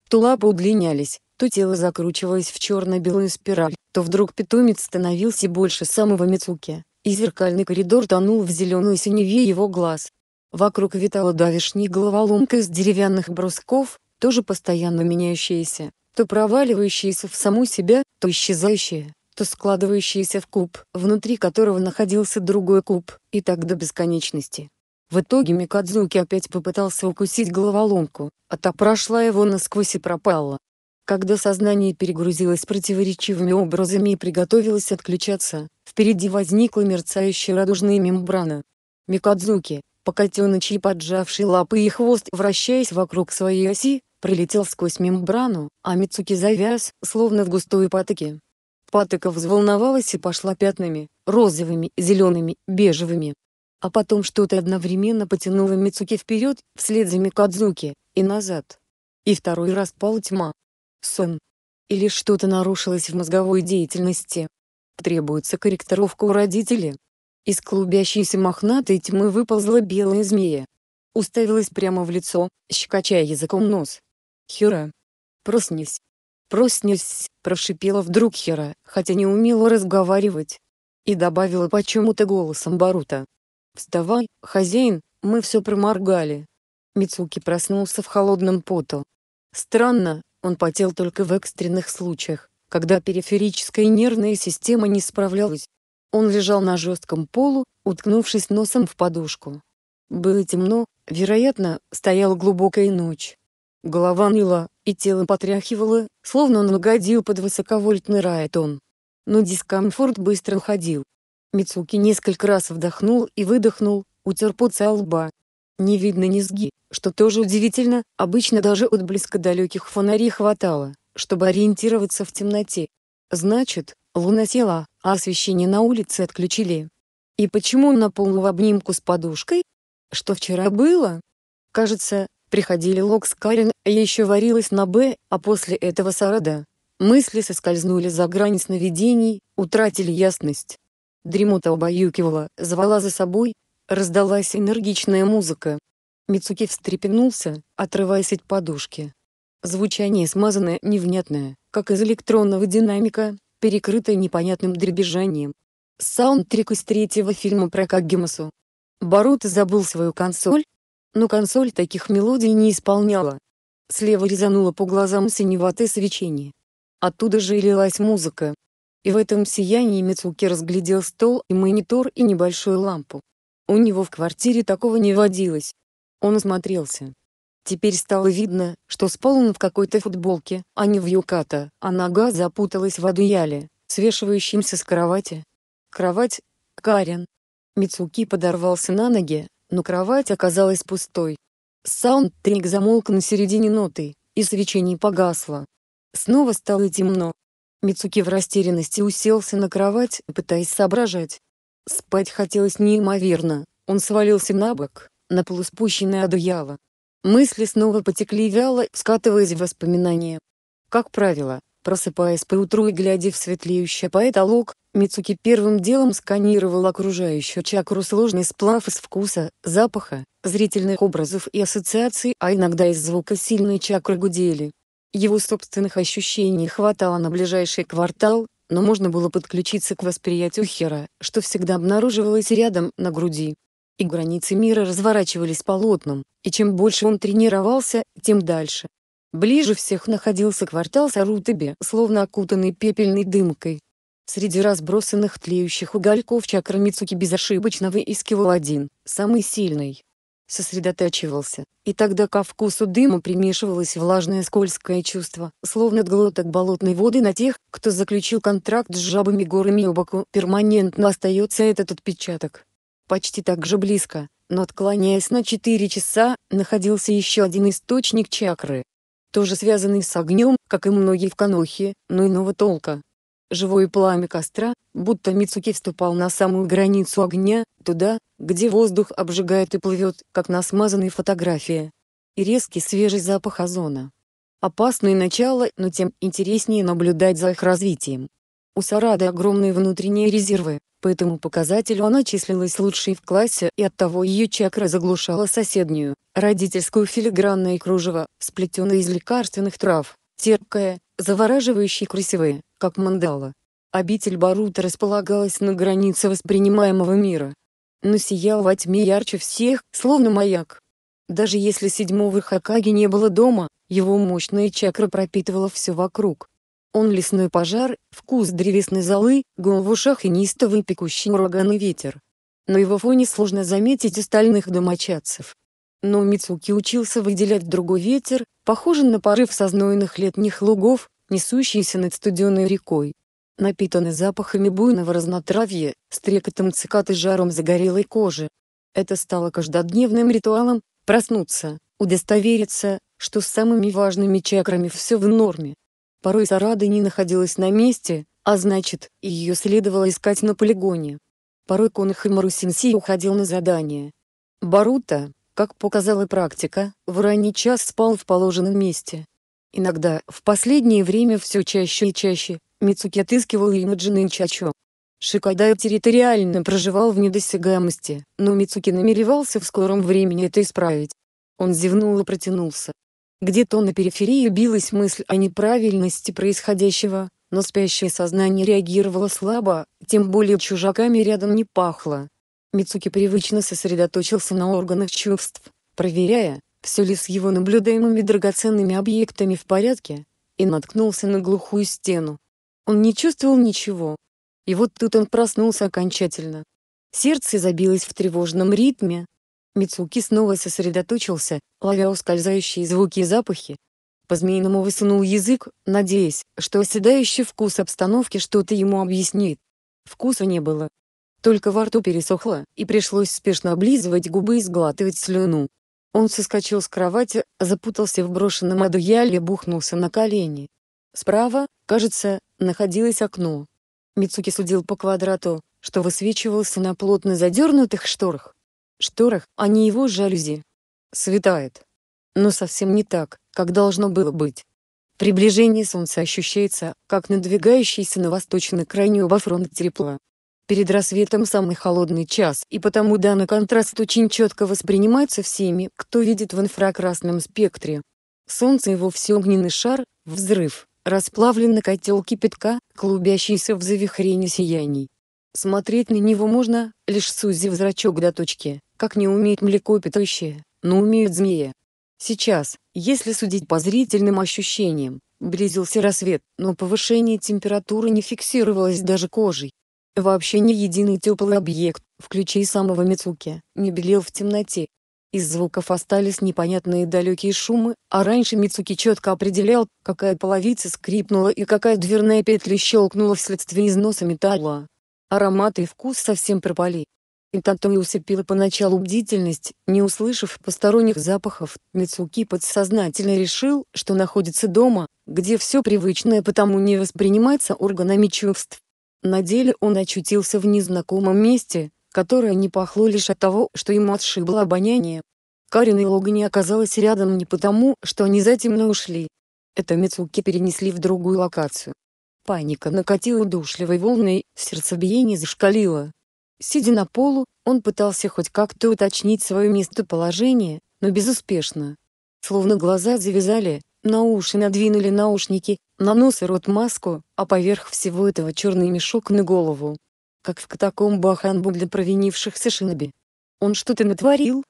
То лапы удлинялись, то тело закручивалось в черно-белую спираль, то вдруг питомец становился больше самого Мицуки, и зеркальный коридор тонул в зеленую синеве его глаз. Вокруг витала давишняя головоломка из деревянных брусков, тоже постоянно меняющаяся, то проваливающаяся в саму себя, то исчезающая будто складывающиеся в куб, внутри которого находился другой куб, и так до бесконечности. В итоге Микадзуки опять попытался укусить головоломку, а та прошла его насквозь и пропала. Когда сознание перегрузилось противоречивыми образами и приготовилось отключаться, впереди возникла мерцающая радужная мембрана. Микадзуки, покотеночий поджавший лапы и хвост, вращаясь вокруг своей оси, пролетел сквозь мембрану, а Мицуки завяз, словно в густой патоке. Патыка взволновалась и пошла пятнами, розовыми, зелеными, бежевыми. А потом что-то одновременно потянуло Мицуки вперед, вслед за Микадзуки, и назад. И второй раз пала тьма. Сон. Или что-то нарушилось в мозговой деятельности. Требуется корректировка у родителей. Из клубящейся мохнатой тьмы выползла белая змея. Уставилась прямо в лицо, щекочая языком нос. «Хюра! Проснись!» «Проснись!» – прошипела вдруг Хера, хотя не умела разговаривать. И добавила почему-то голосом Барута. «Вставай, хозяин, мы все проморгали». Мицуки проснулся в холодном поту. Странно, он потел только в экстренных случаях, когда периферическая нервная система не справлялась. Он лежал на жестком полу, уткнувшись носом в подушку. Было темно, вероятно, стояла глубокая ночь. Голова ныла, и тело потряхивало, словно он угодил под высоковольтный райтон. Но дискомфорт быстро уходил. Мицуки несколько раз вдохнул и выдохнул, утер пот со лба. Не видно низги, что тоже удивительно, обычно даже от близко далеких фонарей хватало, чтобы ориентироваться в темноте. Значит, луна села, а освещение на улице отключили. И почему он на полу в обнимку с подушкой? Что вчера было? Кажется, Приходили Локс Карен, а еще варилась на «Б», а после этого Сарада. Мысли соскользнули за грань сновидений, утратили ясность. Дремота обаюкивала, звала за собой, раздалась энергичная музыка. Мицуки встрепенулся, отрываясь от подушки. Звучание смазанное, невнятное, как из электронного динамика, перекрытое непонятным дребезжанием. Саундтрек из третьего фильма про Кагимасу. Барут забыл свою консоль, но консоль таких мелодий не исполняла. Слева резануло по глазам синеватое свечение. Оттуда же и лилась музыка. И в этом сиянии Мицуки разглядел стол и монитор и небольшую лампу. У него в квартире такого не водилось. Он осмотрелся. Теперь стало видно, что спал он в какой-то футболке, а не в юката, а нога запуталась в одеяле, свешивающемся с кровати. Кровать? Карен. Мицуки подорвался на ноги, но кровать оказалась пустой. Саундтрек замолк на середине ноты, и свечение погасло. Снова стало темно. Мицуки в растерянности уселся на кровать, пытаясь соображать. Спать хотелось неимоверно, он свалился на бок, на полуспущенное одеяло. Мысли снова потекли вяло, скатываясь в воспоминания. Как правило, просыпаясь поутру и глядя в светлеющий потолок, Мицуки первым делом сканировал окружающую чакру сложный сплав из вкуса, запаха, зрительных образов и ассоциаций, а иногда из звука сильные чакры гудели. Его собственных ощущений хватало на ближайший квартал, но можно было подключиться к восприятию Хера, что всегда обнаруживалось рядом, на груди. И границы мира разворачивались полотном, и чем больше он тренировался, тем дальше. Ближе всех находился квартал Сарутеби, словно окутанный пепельной дымкой. Среди разбросанных тлеющих угольков чакра Мицуки безошибочно выискивал один, самый сильный. Сосредотачивался, и тогда ко вкусу дыма примешивалось влажное скользкое чувство, словно глоток болотной воды на тех, кто заключил контракт с жабами горами Обаку. Перманентно остается этот отпечаток. Почти так же близко, но отклоняясь на 4 часа, находился еще один источник чакры. Тоже связанный с огнем, как и многие в Канохе, но иного толка. Живое пламя костра, будто Мицуки вступал на самую границу огня, туда, где воздух обжигает и плывет, как на смазанной фотографии. И резкий свежий запах озона. Опасное начало, но тем интереснее наблюдать за их развитием. У Сарады огромные внутренние резервы, поэтому показателю она числилась лучшей в классе и оттого ее чакра заглушала соседнюю, родительскую филигранное кружево, сплетенное из лекарственных трав, терпкое, завораживающее красивое как мандала. Обитель Барута располагалась на границе воспринимаемого мира, но сиял во тьме ярче всех, словно маяк. Даже если седьмого Хакаги не было дома, его мощная чакра пропитывала все вокруг. Он лесной пожар, вкус древесной золы, гул в ушах и неистовый пекущий ураган и ветер. На его фоне сложно заметить остальных домочадцев. Но Мицуки учился выделять другой ветер, похожий на порыв сознойных летних лугов, несущиеся над студеной рекой. Напитанный запахами буйного разнотравья, стрекотом цикад и жаром загорелой кожи. Это стало каждодневным ритуалом, проснуться, удостовериться, что с самыми важными чакрами все в норме. Порой Сарада не находилась на месте, а значит, ее следовало искать на полигоне. Порой Конах и Марусинси уходил на задание. Барута, как показала практика, в ранний час спал в положенном месте, Иногда, в последнее время все чаще и чаще, Мицуки отыскивал Имаджи чачо. Шикадай территориально проживал в недосягаемости, но Мицуки намеревался в скором времени это исправить. Он зевнул и протянулся. Где-то на периферии билась мысль о неправильности происходящего, но спящее сознание реагировало слабо, тем более чужаками рядом не пахло. Мицуки привычно сосредоточился на органах чувств, проверяя, все ли с его наблюдаемыми драгоценными объектами в порядке, и наткнулся на глухую стену. Он не чувствовал ничего. И вот тут он проснулся окончательно. Сердце забилось в тревожном ритме. Мицуки снова сосредоточился, ловя ускользающие звуки и запахи. По-змеиному высунул язык, надеясь, что оседающий вкус обстановки что-то ему объяснит. Вкуса не было. Только во рту пересохло, и пришлось спешно облизывать губы и сглатывать слюну. Он соскочил с кровати, запутался в брошенном одеяле, и бухнулся на колени. Справа, кажется, находилось окно. Мицуки судил по квадрату, что высвечивался на плотно задернутых шторах. Шторах, а не его жалюзи. Светает. Но совсем не так, как должно было быть. Приближение солнца ощущается, как надвигающийся на восточный край во фронт тепла. Перед рассветом самый холодный час, и потому данный контраст очень четко воспринимается всеми, кто видит в инфракрасном спектре. Солнце его всеогненный шар, взрыв, расплавленный котел кипятка, клубящийся в завихрении сияний. Смотреть на него можно, лишь сузив зрачок до точки, как не умеет млекопитающее, но умеет змея. Сейчас, если судить по зрительным ощущениям, близился рассвет, но повышение температуры не фиксировалось даже кожей, Вообще ни единый теплый объект, включая самого Мицуки, не белел в темноте. Из звуков остались непонятные далекие шумы, а раньше Мицуки четко определял, какая половица скрипнула и какая дверная петля щелкнула вследствие износа металла. Аромат и вкус совсем пропали. И Татуи усыпила поначалу бдительность, не услышав посторонних запахов, Мицуки подсознательно решил, что находится дома, где все привычное потому не воспринимается органами чувств. На деле он очутился в незнакомом месте, которое не пахло лишь от того, что ему отшибло обоняние. Карин и Лога не оказалась рядом не потому, что они затемно ушли. Это Мицуки перенесли в другую локацию. Паника накатила душливой волной, сердцебиение зашкалило. Сидя на полу, он пытался хоть как-то уточнить свое местоположение, но безуспешно. Словно глаза завязали, на уши надвинули наушники, на нос и рот маску, а поверх всего этого черный мешок на голову. Как в катакомбах Анбу для провинившихся шиноби. Он что-то натворил?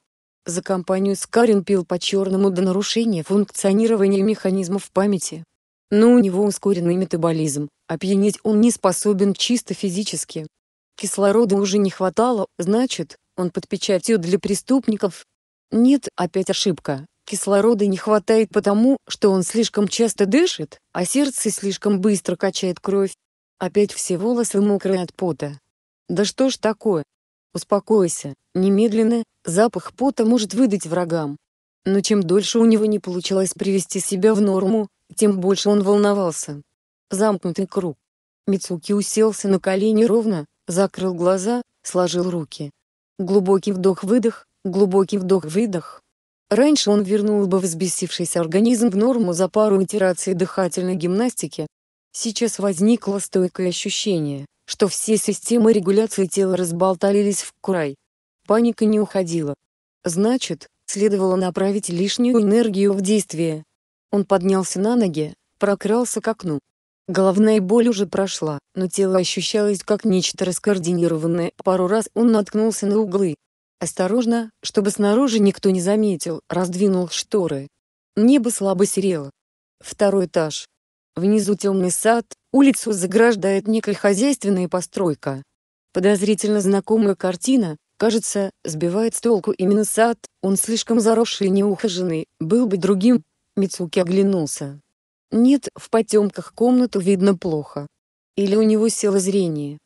За компанию с Карен пил по-черному до нарушения функционирования механизмов памяти. Но у него ускоренный метаболизм, опьянеть а он не способен чисто физически. Кислорода уже не хватало, значит, он под печатью для преступников. Нет, опять ошибка, Кислорода не хватает потому, что он слишком часто дышит, а сердце слишком быстро качает кровь. Опять все волосы мокрые от пота. Да что ж такое? Успокойся, немедленно, запах пота может выдать врагам. Но чем дольше у него не получалось привести себя в норму, тем больше он волновался. Замкнутый круг. Мицуки уселся на колени ровно, закрыл глаза, сложил руки. Глубокий вдох-выдох, глубокий вдох-выдох. Раньше он вернул бы взбесившийся организм в норму за пару итераций дыхательной гимнастики. Сейчас возникло стойкое ощущение, что все системы регуляции тела разболтались в край. Паника не уходила. Значит, следовало направить лишнюю энергию в действие. Он поднялся на ноги, прокрался к окну. Головная боль уже прошла, но тело ощущалось как нечто раскоординированное. Пару раз он наткнулся на углы, Осторожно, чтобы снаружи никто не заметил, раздвинул шторы. Небо слабо серело. Второй этаж. Внизу темный сад, улицу заграждает некая хозяйственная постройка. Подозрительно знакомая картина, кажется, сбивает с толку именно сад, он слишком заросший и неухоженный, был бы другим. Мицуки оглянулся. Нет, в потемках комнату видно плохо. Или у него село зрение.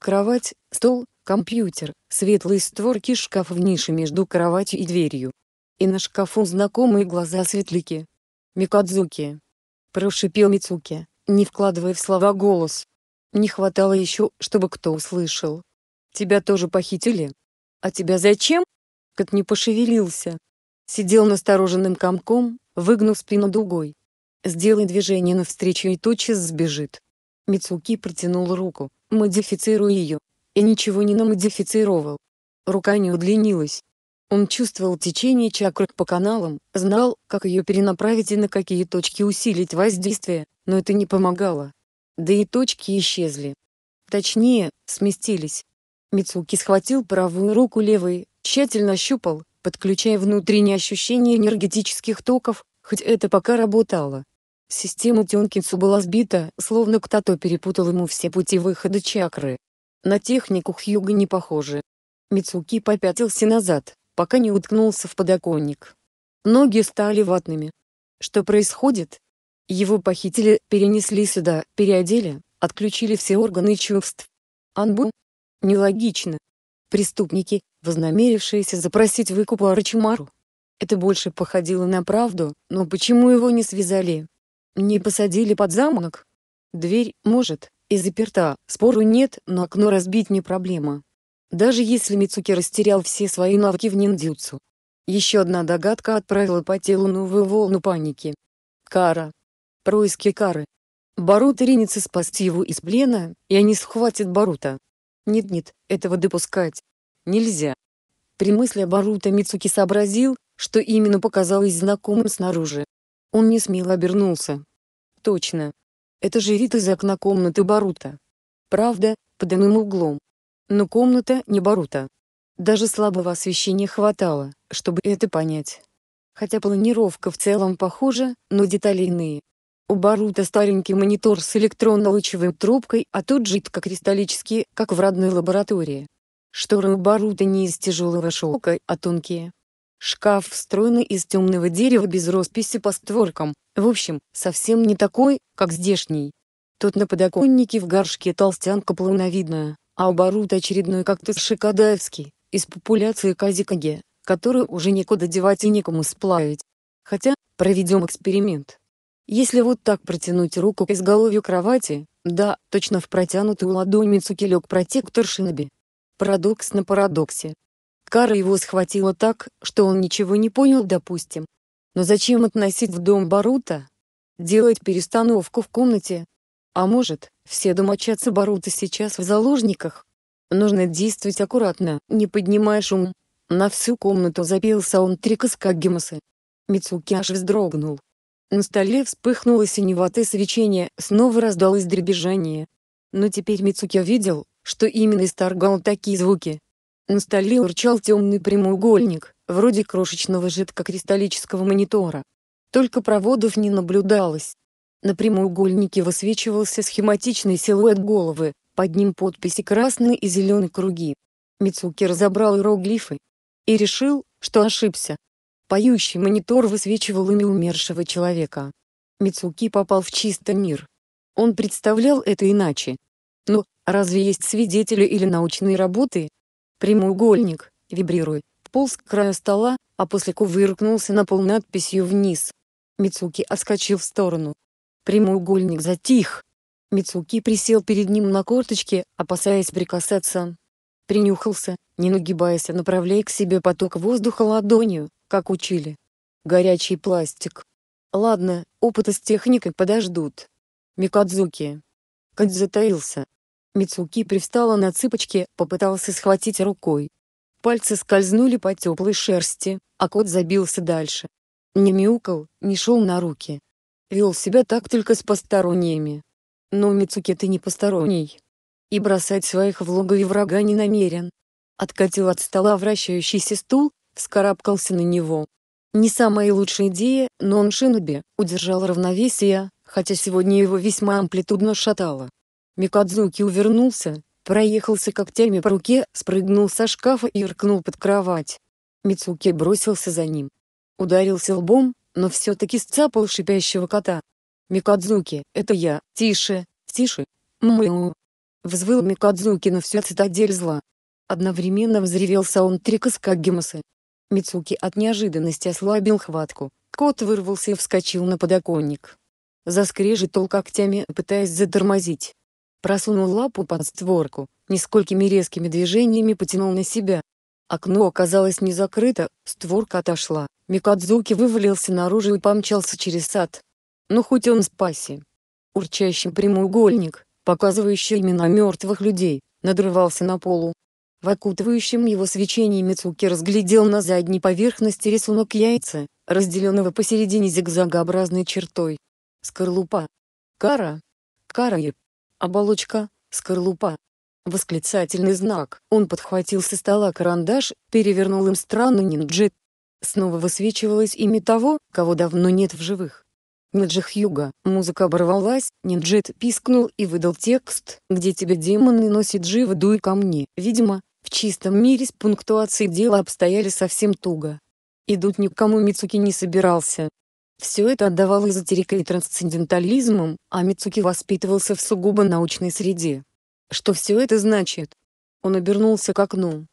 Кровать, стол, Компьютер, светлые створки шкаф в нише между кроватью и дверью. И на шкафу знакомые глаза Светлики. «Микадзуки!» – прошипел Мицуки, не вкладывая в слова голос. «Не хватало еще, чтобы кто услышал. Тебя тоже похитили? А тебя зачем?» Кот не пошевелился. Сидел настороженным комком, выгнув спину дугой. «Сделай движение навстречу и тотчас сбежит». Мицуки протянул руку, модифицируя ее, и ничего не намодифицировал. Рука не удлинилась. Он чувствовал течение чакры по каналам, знал, как ее перенаправить и на какие точки усилить воздействие, но это не помогало. Да и точки исчезли. Точнее, сместились. Мицуки схватил правую руку левой, тщательно щупал, подключая внутренние ощущения энергетических токов, хоть это пока работало. Система Тёнкинсу была сбита, словно кто-то перепутал ему все пути выхода чакры. На технику Хьюга не похоже. Мицуки попятился назад, пока не уткнулся в подоконник. Ноги стали ватными. Что происходит? Его похитили, перенесли сюда, переодели, отключили все органы чувств. Анбу? Нелогично. Преступники, вознамерившиеся запросить выкуп Арчимару. Это больше походило на правду, но почему его не связали? Не посадили под замок? Дверь, может, и заперта, спору нет, но окно разбить не проблема. Даже если Мицуки растерял все свои навыки в ниндзюцу. Еще одна догадка отправила по телу новую волну паники. Кара. Происки Кары. Барута ринется спасти его из плена, и они схватят Барута. Нет-нет, этого допускать нельзя. При мысли о Барута Мицуки сообразил, что именно показалось знакомым снаружи. Он не смело обернулся. Точно, это же вид из окна комнаты Барута. Правда, под иным углом. Но комната не Барута. Даже слабого освещения хватало, чтобы это понять. Хотя планировка в целом похожа, но детали иные. У Барута старенький монитор с электронно лучевой трубкой, а тут жидкокристаллические, как в родной лаборатории. Шторы у Барута не из тяжелого шелка, а тонкие, Шкаф встроенный из темного дерева без росписи по створкам, в общем, совсем не такой, как здешний. Тут на подоконнике в горшке толстянка плавновидная, а у барут очередной кактус шикадаевский, из популяции казикаге, который уже некуда девать и некому сплавить. Хотя, проведем эксперимент. Если вот так протянуть руку к изголовью кровати, да, точно в протянутую ладонь Мицукелек протектор шиноби. Парадокс на парадоксе, Кара его схватила так, что он ничего не понял, допустим. Но зачем относить в дом Барута? Делать перестановку в комнате? А может, все домочадцы Барута сейчас в заложниках? Нужно действовать аккуратно, не поднимая шум. На всю комнату запел саундтрек из Кагимаса. Мицуки аж вздрогнул. На столе вспыхнуло синеватое свечение, снова раздалось дребезжание. Но теперь Мицуки видел, что именно исторгал такие звуки. На столе урчал темный прямоугольник, вроде крошечного жидкокристаллического монитора. Только проводов не наблюдалось. На прямоугольнике высвечивался схематичный силуэт головы, под ним подписи красные и зеленые круги. Мицуки разобрал иероглифы и решил, что ошибся. Поющий монитор высвечивал имя умершего человека. Мицуки попал в чистый мир. Он представлял это иначе. Но, разве есть свидетели или научные работы, прямоугольник, вибрируя, полз к краю стола, а после кувыркнулся на пол надписью вниз. Мицуки отскочил в сторону. Прямоугольник затих. Мицуки присел перед ним на корточке, опасаясь прикасаться. Принюхался, не нагибаясь, а направляя к себе поток воздуха ладонью, как учили. Горячий пластик. Ладно, опыты с техникой подождут. Микадзуки. Кот затаился, Мицуки привстала на цыпочки, попытался схватить рукой. Пальцы скользнули по теплой шерсти, а кот забился дальше. Не мяукал, не шел на руки. Вел себя так только с посторонними. Но Мицуки ты не посторонний. И бросать своих в логове врага не намерен. Откатил от стола вращающийся стул, вскарабкался на него. Не самая лучшая идея, но он Шиноби удержал равновесие, хотя сегодня его весьма амплитудно шатало. Микадзуки увернулся, проехался когтями по руке, спрыгнул со шкафа и рыкнул под кровать. Мицуки бросился за ним. Ударился лбом, но все-таки сцапал шипящего кота. «Микадзуки, это я, тише, тише!» «Мммммммм!» Взвыл Микадзуки на всю цитадель зла. Одновременно взревел саундтрик из Кагимасы. Мицуки от неожиданности ослабил хватку, кот вырвался и вскочил на подоконник. Заскрежетал когтями, пытаясь затормозить просунул лапу под створку, несколькими резкими движениями потянул на себя. Окно оказалось не закрыто, створка отошла. Микадзуки вывалился наружу и помчался через сад. Но ну, хоть он спаси. Урчащий прямоугольник, показывающий имена мертвых людей, надрывался на полу. В окутывающем его свечении Мицуки разглядел на задней поверхности рисунок яйца, разделенного посередине зигзагообразной чертой. Скорлупа. Кара. Кара Караеб оболочка, скорлупа. Восклицательный знак. Он подхватил со стола карандаш, перевернул им страну ниндзя. Снова высвечивалось имя того, кого давно нет в живых. Ниндзя Юга. Музыка оборвалась, Ниджет пискнул и выдал текст, где тебя демоны носит живо дуй ко мне. Видимо, в чистом мире с пунктуацией дела обстояли совсем туго. Идут никому Мицуки не собирался, все это отдавало эзотерикой и трансцендентализмом, а Мицуки воспитывался в сугубо научной среде. Что все это значит? Он обернулся к окну.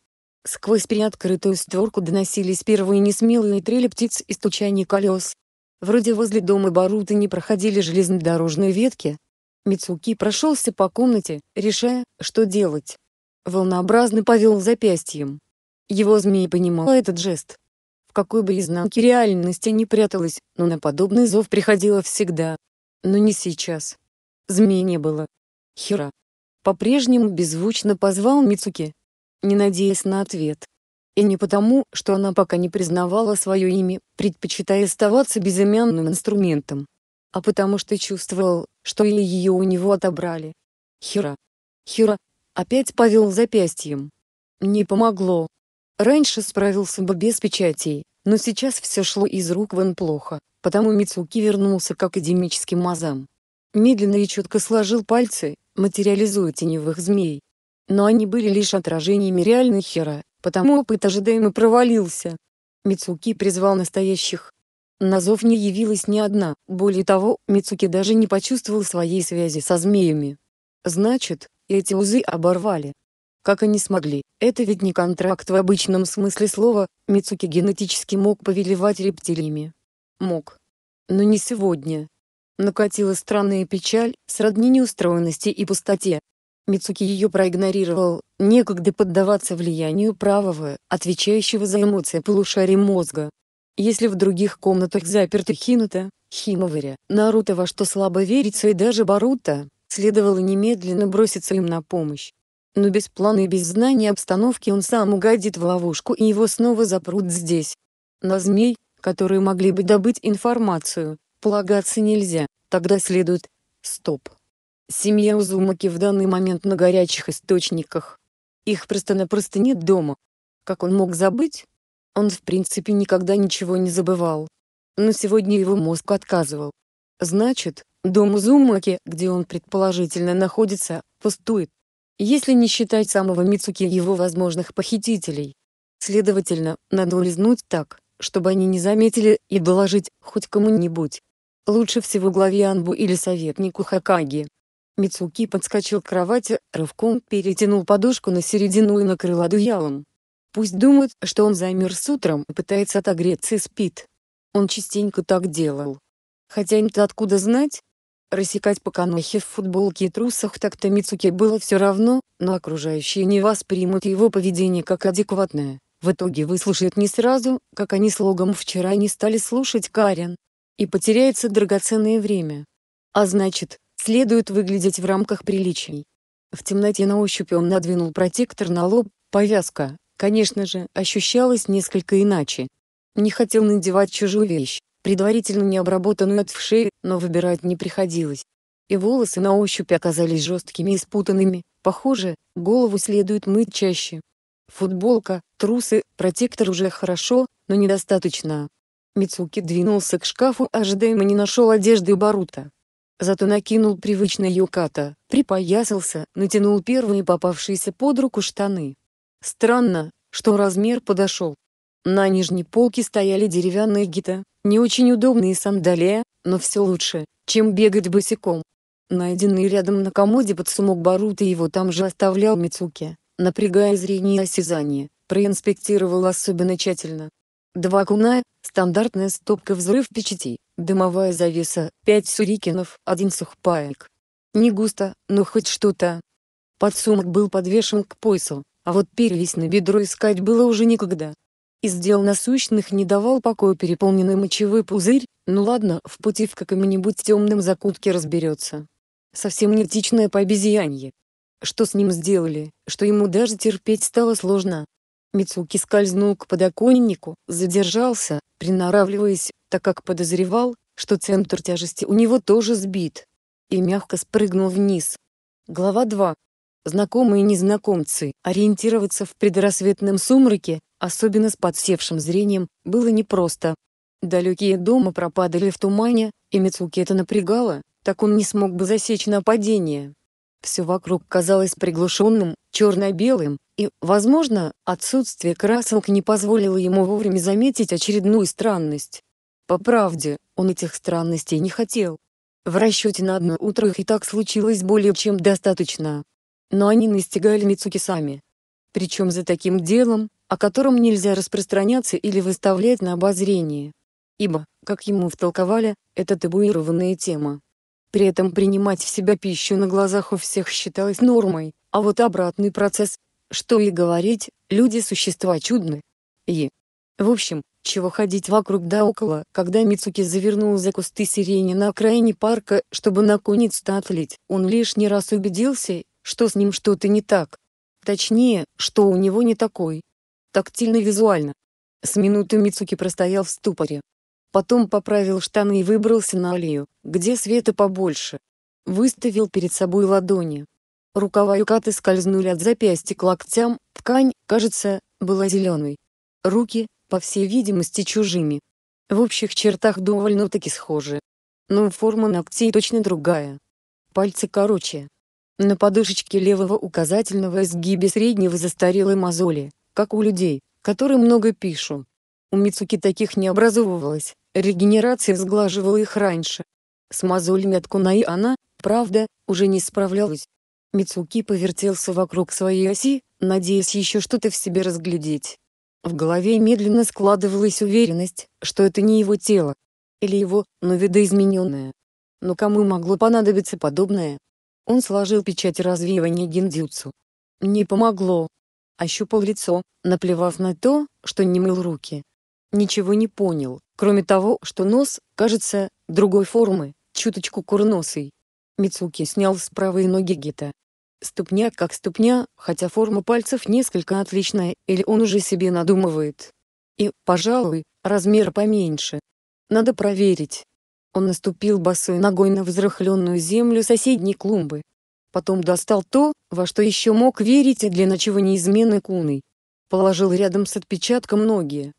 Сквозь приоткрытую створку доносились первые несмелые трели птиц и стучание колес. Вроде возле дома Баруты не проходили железнодорожные ветки. Мицуки прошелся по комнате, решая, что делать. Волнообразно повел запястьем. Его змея понимал этот жест какой бы изнанке реальности ни пряталась, но на подобный зов приходила всегда. Но не сейчас. Змеи не было. Хера. По-прежнему беззвучно позвал Мицуки, не надеясь на ответ. И не потому, что она пока не признавала свое имя, предпочитая оставаться безымянным инструментом. А потому что чувствовал, что или ее у него отобрали. Хера. Хера. Опять повел запястьем. Не помогло. Раньше справился бы без печатей, но сейчас все шло из рук вон плохо, потому Мицуки вернулся к академическим мазам. Медленно и четко сложил пальцы, материализуя теневых змей. Но они были лишь отражениями реальной хера, потому опыт ожидаемо провалился. Мицуки призвал настоящих. На зов не явилась ни одна, более того, Мицуки даже не почувствовал своей связи со змеями. Значит, эти узы оборвали, как они смогли? Это ведь не контракт в обычном смысле слова, Мицуки генетически мог повелевать рептилиями. Мог. Но не сегодня. Накатила странная печаль, сродни неустроенности и пустоте. Мицуки ее проигнорировал, некогда поддаваться влиянию правого, отвечающего за эмоции полушарий мозга. Если в других комнатах заперты Хинута, Химоваря, Наруто во что слабо верится и даже Барута, следовало немедленно броситься им на помощь но без плана и без знания обстановки он сам угодит в ловушку и его снова запрут здесь. На змей, которые могли бы добыть информацию, полагаться нельзя, тогда следует... Стоп. Семья Узумаки в данный момент на горячих источниках. Их просто-напросто нет дома. Как он мог забыть? Он в принципе никогда ничего не забывал. Но сегодня его мозг отказывал. Значит, дом Узумаки, где он предположительно находится, пустует если не считать самого Мицуки и его возможных похитителей. Следовательно, надо улизнуть так, чтобы они не заметили, и доложить хоть кому-нибудь. Лучше всего главе Анбу или советнику Хакаги. Мицуки подскочил к кровати, рывком перетянул подушку на середину и накрыл одеялом. Пусть думают, что он замерз утром и пытается отогреться и спит. Он частенько так делал. Хотя им-то откуда знать, Рассекать по канохе в футболке и трусах так-то Мицуке было все равно, но окружающие не воспримут его поведение как адекватное. В итоге выслушают не сразу, как они с логом вчера не стали слушать Карен. И потеряется драгоценное время. А значит, следует выглядеть в рамках приличий. В темноте на ощупь он надвинул протектор на лоб, повязка, конечно же, ощущалась несколько иначе. Не хотел надевать чужую вещь, предварительно не обработанную от вшей, но выбирать не приходилось. И волосы на ощупь оказались жесткими и спутанными, похоже, голову следует мыть чаще. Футболка, трусы, протектор уже хорошо, но недостаточно. Мицуки двинулся к шкафу ожидаемо не нашел одежды Барута. Зато накинул привычно юката, припоясался, натянул первые попавшиеся под руку штаны. Странно, что размер подошел. На нижней полке стояли деревянные гита, не очень удобные сандалии, но все лучше, чем бегать босиком. Найденный рядом на комоде под сумок Барута его там же оставлял Мицуки, напрягая зрение и осязание, проинспектировал особенно тщательно. Два куна, стандартная стопка взрыв печати, дымовая завеса, пять сурикинов, один сухпаек. Не густо, но хоть что-то. Подсумок был подвешен к поясу, а вот перелезть на бедро искать было уже никогда. Из дел насущных не давал покоя переполненный мочевой пузырь, ну ладно, в пути в каком-нибудь темном закутке разберется. Совсем нетичное по обезьянье. Что с ним сделали, что ему даже терпеть стало сложно. Мицуки скользнул к подоконнику, задержался, приноравливаясь, так как подозревал, что центр тяжести у него тоже сбит. И мягко спрыгнул вниз. Глава 2. Знакомые и незнакомцы. Ориентироваться в предрассветном сумраке, особенно с подсевшим зрением, было непросто. Далекие дома пропадали в тумане, и Мицуки это напрягало, так он не смог бы засечь нападение. Все вокруг казалось приглушенным, черно-белым, и, возможно, отсутствие красок не позволило ему вовремя заметить очередную странность. По правде, он этих странностей не хотел. В расчете на одно утро их и так случилось более чем достаточно. Но они настигали Мицуки сами. Причем за таким делом, о котором нельзя распространяться или выставлять на обозрение. Ибо, как ему втолковали, это табуированная тема. При этом принимать в себя пищу на глазах у всех считалось нормой, а вот обратный процесс, что и говорить, люди существа чудны. И. В общем, чего ходить вокруг да около, когда Мицуки завернул за кусты сирени на окраине парка, чтобы наконец-то отлить, он лишний раз убедился, что с ним что-то не так. Точнее, что у него не такой, тактильно-визуально. С минуты Мицуки простоял в ступоре. Потом поправил штаны и выбрался на аллею, где света побольше. Выставил перед собой ладони. Рукава юкаты скользнули от запястья к локтям, ткань, кажется, была зеленой. Руки, по всей видимости, чужими. В общих чертах довольно-таки схожи. Но форма ногтей точно другая. Пальцы короче. На подушечке левого указательного изгибе среднего застарелой мозоли, как у людей, которые много пишут. У Мицуки таких не образовывалось, регенерация сглаживала их раньше. С мозолями от кунаи она, правда, уже не справлялась. Мицуки повертелся вокруг своей оси, надеясь еще что-то в себе разглядеть. В голове медленно складывалась уверенность, что это не его тело. Или его, но видоизмененное. Но кому могло понадобиться подобное? Он сложил печать развеивания гендюцу. Не помогло ощупал лицо, наплевав на то, что не мыл руки. Ничего не понял, кроме того, что нос, кажется, другой формы, чуточку курносый. Мицуки снял с правой ноги гита. Ступня как ступня, хотя форма пальцев несколько отличная, или он уже себе надумывает. И, пожалуй, размер поменьше. Надо проверить. Он наступил босой ногой на взрыхленную землю соседней клумбы, Потом достал то, во что еще мог верить для ночего неизменной куной. Положил рядом с отпечатком ноги.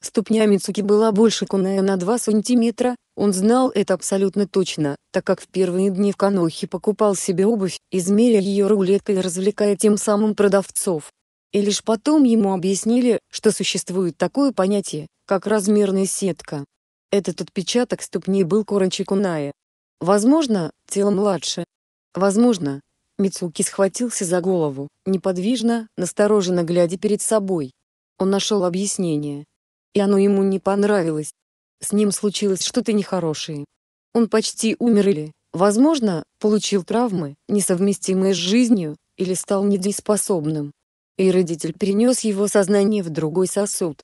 Ступня Мицуки была больше куная на 2 сантиметра, он знал это абсолютно точно, так как в первые дни в Канохе покупал себе обувь, измеряя ее рулеткой и развлекая тем самым продавцов. И лишь потом ему объяснили, что существует такое понятие, как размерная сетка. Этот отпечаток ступни был короче куная. Возможно, тело младше. Возможно, Мицуки схватился за голову, неподвижно, настороженно глядя перед собой. Он нашел объяснение. И оно ему не понравилось. С ним случилось что-то нехорошее. Он почти умер или, возможно, получил травмы, несовместимые с жизнью, или стал недееспособным. И родитель перенес его сознание в другой сосуд.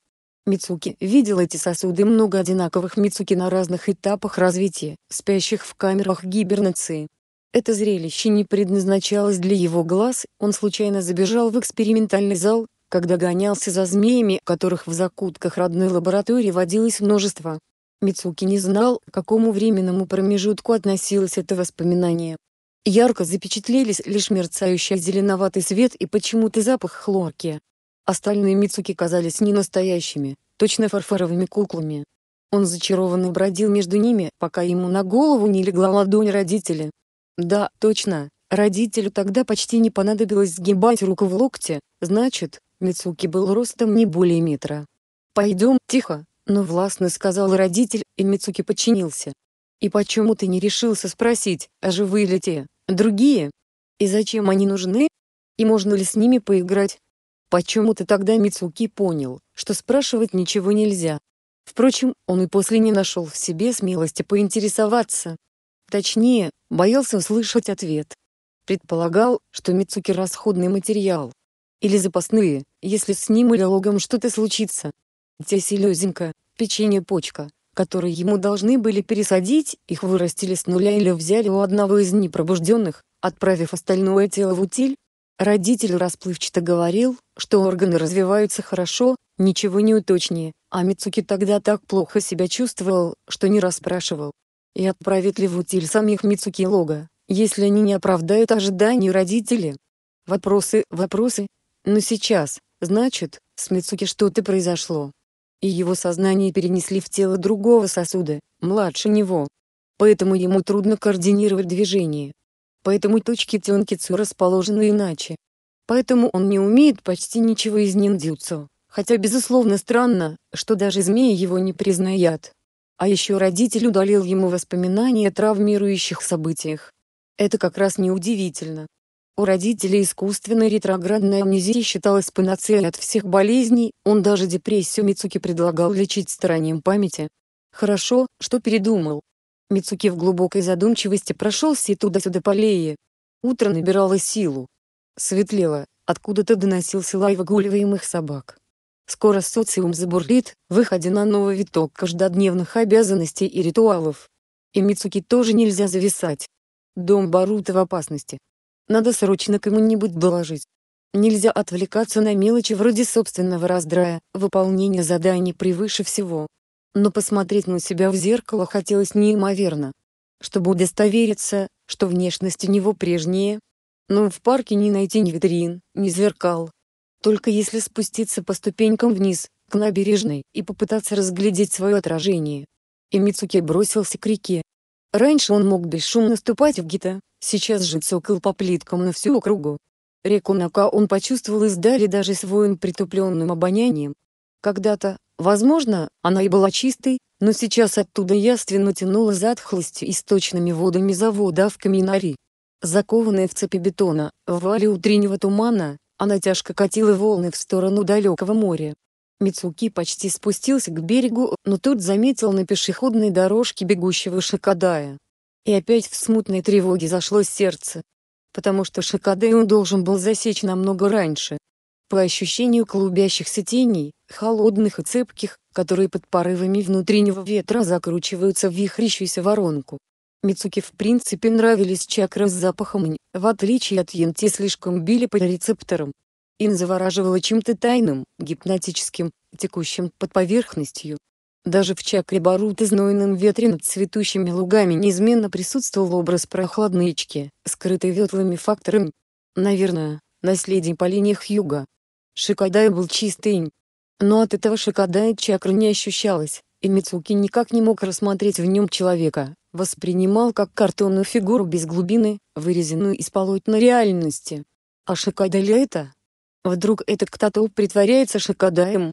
Мицуки видел эти сосуды много одинаковых Мицуки на разных этапах развития, спящих в камерах гибернации. Это зрелище не предназначалось для его глаз, он случайно забежал в экспериментальный зал, когда гонялся за змеями, которых в закутках родной лаборатории водилось множество. Мицуки не знал, к какому временному промежутку относилось это воспоминание. Ярко запечатлелись лишь мерцающий зеленоватый свет и почему-то запах хлорки. Остальные Мицуки казались не настоящими, точно фарфоровыми куклами. Он зачарованно бродил между ними, пока ему на голову не легла ладонь родителя. Да, точно, родителю тогда почти не понадобилось сгибать руку в локте, значит, Мицуки был ростом не более метра. «Пойдем, тихо», — но властно сказал родитель, и Мицуки подчинился. «И почему ты не решился спросить, а живые ли те, другие? И зачем они нужны? И можно ли с ними поиграть?» Почему-то тогда Мицуки понял, что спрашивать ничего нельзя. Впрочем, он и после не нашел в себе смелости поинтересоваться, Точнее, боялся услышать ответ. Предполагал, что Мицуки расходный материал. Или запасные, если с ним или логом что-то случится. Те селезенка, печенье-почка, которые ему должны были пересадить, их вырастили с нуля или взяли у одного из непробужденных, отправив остальное тело в утиль. Родитель расплывчато говорил, что органы развиваются хорошо, ничего не уточнее, а Мицуки тогда так плохо себя чувствовал, что не расспрашивал и отправит ли в утиль самих Мицуки Лога, если они не оправдают ожиданий родителей? Вопросы, вопросы. Но сейчас, значит, с Мицуки что-то произошло. И его сознание перенесли в тело другого сосуда, младше него. Поэтому ему трудно координировать движение. Поэтому точки Тёнкицу расположены иначе. Поэтому он не умеет почти ничего из ниндзюцу, хотя безусловно странно, что даже змеи его не признают. А еще родитель удалил ему воспоминания о травмирующих событиях. Это как раз неудивительно. У родителей искусственная ретроградная амнезия считалась панацеей от всех болезней, он даже депрессию Мицуки предлагал лечить старанием памяти. Хорошо, что передумал. Мицуки в глубокой задумчивости прошелся и туда-сюда по лее. Утро набирало силу. Светлело, откуда-то доносился лай выгуливаемых собак. Скоро социум забурлит, выходя на новый виток каждодневных обязанностей и ритуалов. И Мицуки тоже нельзя зависать. Дом Барута в опасности. Надо срочно кому-нибудь доложить. Нельзя отвлекаться на мелочи вроде собственного раздрая, выполнение заданий превыше всего. Но посмотреть на себя в зеркало хотелось неимоверно. Чтобы удостовериться, что внешность у него прежняя. Но ну, в парке не найти ни витрин, ни зеркал, только если спуститься по ступенькам вниз, к набережной, и попытаться разглядеть свое отражение. И Мицуки бросился к реке. Раньше он мог бесшумно ступать в гита, сейчас же цокал по плиткам на всю округу. Реку Нака он почувствовал издали даже своим притупленным обонянием. Когда-то, возможно, она и была чистой, но сейчас оттуда яственно тянуло затхлостью и сточными водами завода в Каминари. Закованная в цепи бетона, в вале утреннего тумана, она тяжко катила волны в сторону далекого моря. Мицуки почти спустился к берегу, но тут заметил на пешеходной дорожке бегущего шакадая. И опять в смутной тревоге зашло сердце. Потому что Шикадая он должен был засечь намного раньше. По ощущению клубящихся теней, холодных и цепких, которые под порывами внутреннего ветра закручиваются в вихрящуюся воронку, Мицуки в принципе нравились чакры с запахом инь, в отличие от янти слишком били по рецепторам. Ин завораживала чем-то тайным, гипнотическим, текущим под поверхностью. Даже в чакре Барута знойном ветре над цветущими лугами неизменно присутствовал образ прохладной ячки, скрытый ветлыми факторами. Наверное, наследие по линиях юга. Шикадай был чистый инь. Но от этого шикадай чакра не ощущалось и Мицуки никак не мог рассмотреть в нем человека, воспринимал как картонную фигуру без глубины, вырезанную из полотна реальности. А Шикада ли это? Вдруг этот кто-то притворяется Шикадаем?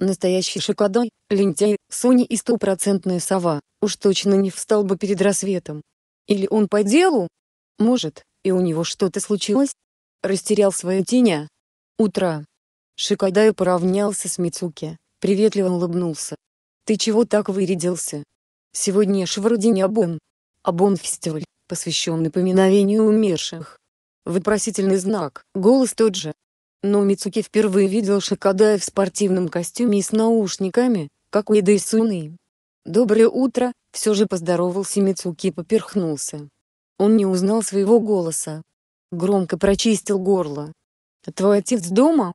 Настоящий Шикадай, лентяй, Сони и стопроцентная сова, уж точно не встал бы перед рассветом. Или он по делу? Может, и у него что-то случилось? Растерял свое теня. А? Утро. Шикадаю поравнялся с Мицуки, приветливо улыбнулся, ты чего так вырядился? Сегодня ж вроде Абон. Абон-фестиваль, посвященный поминовению умерших. Вопросительный знак, голос тот же. Но Мицуки впервые видел Шикадая в спортивном костюме и с наушниками, как у Ида Суны. «Доброе утро», — все же поздоровался Мицуки и поперхнулся. Он не узнал своего голоса. Громко прочистил горло. «Твой отец дома?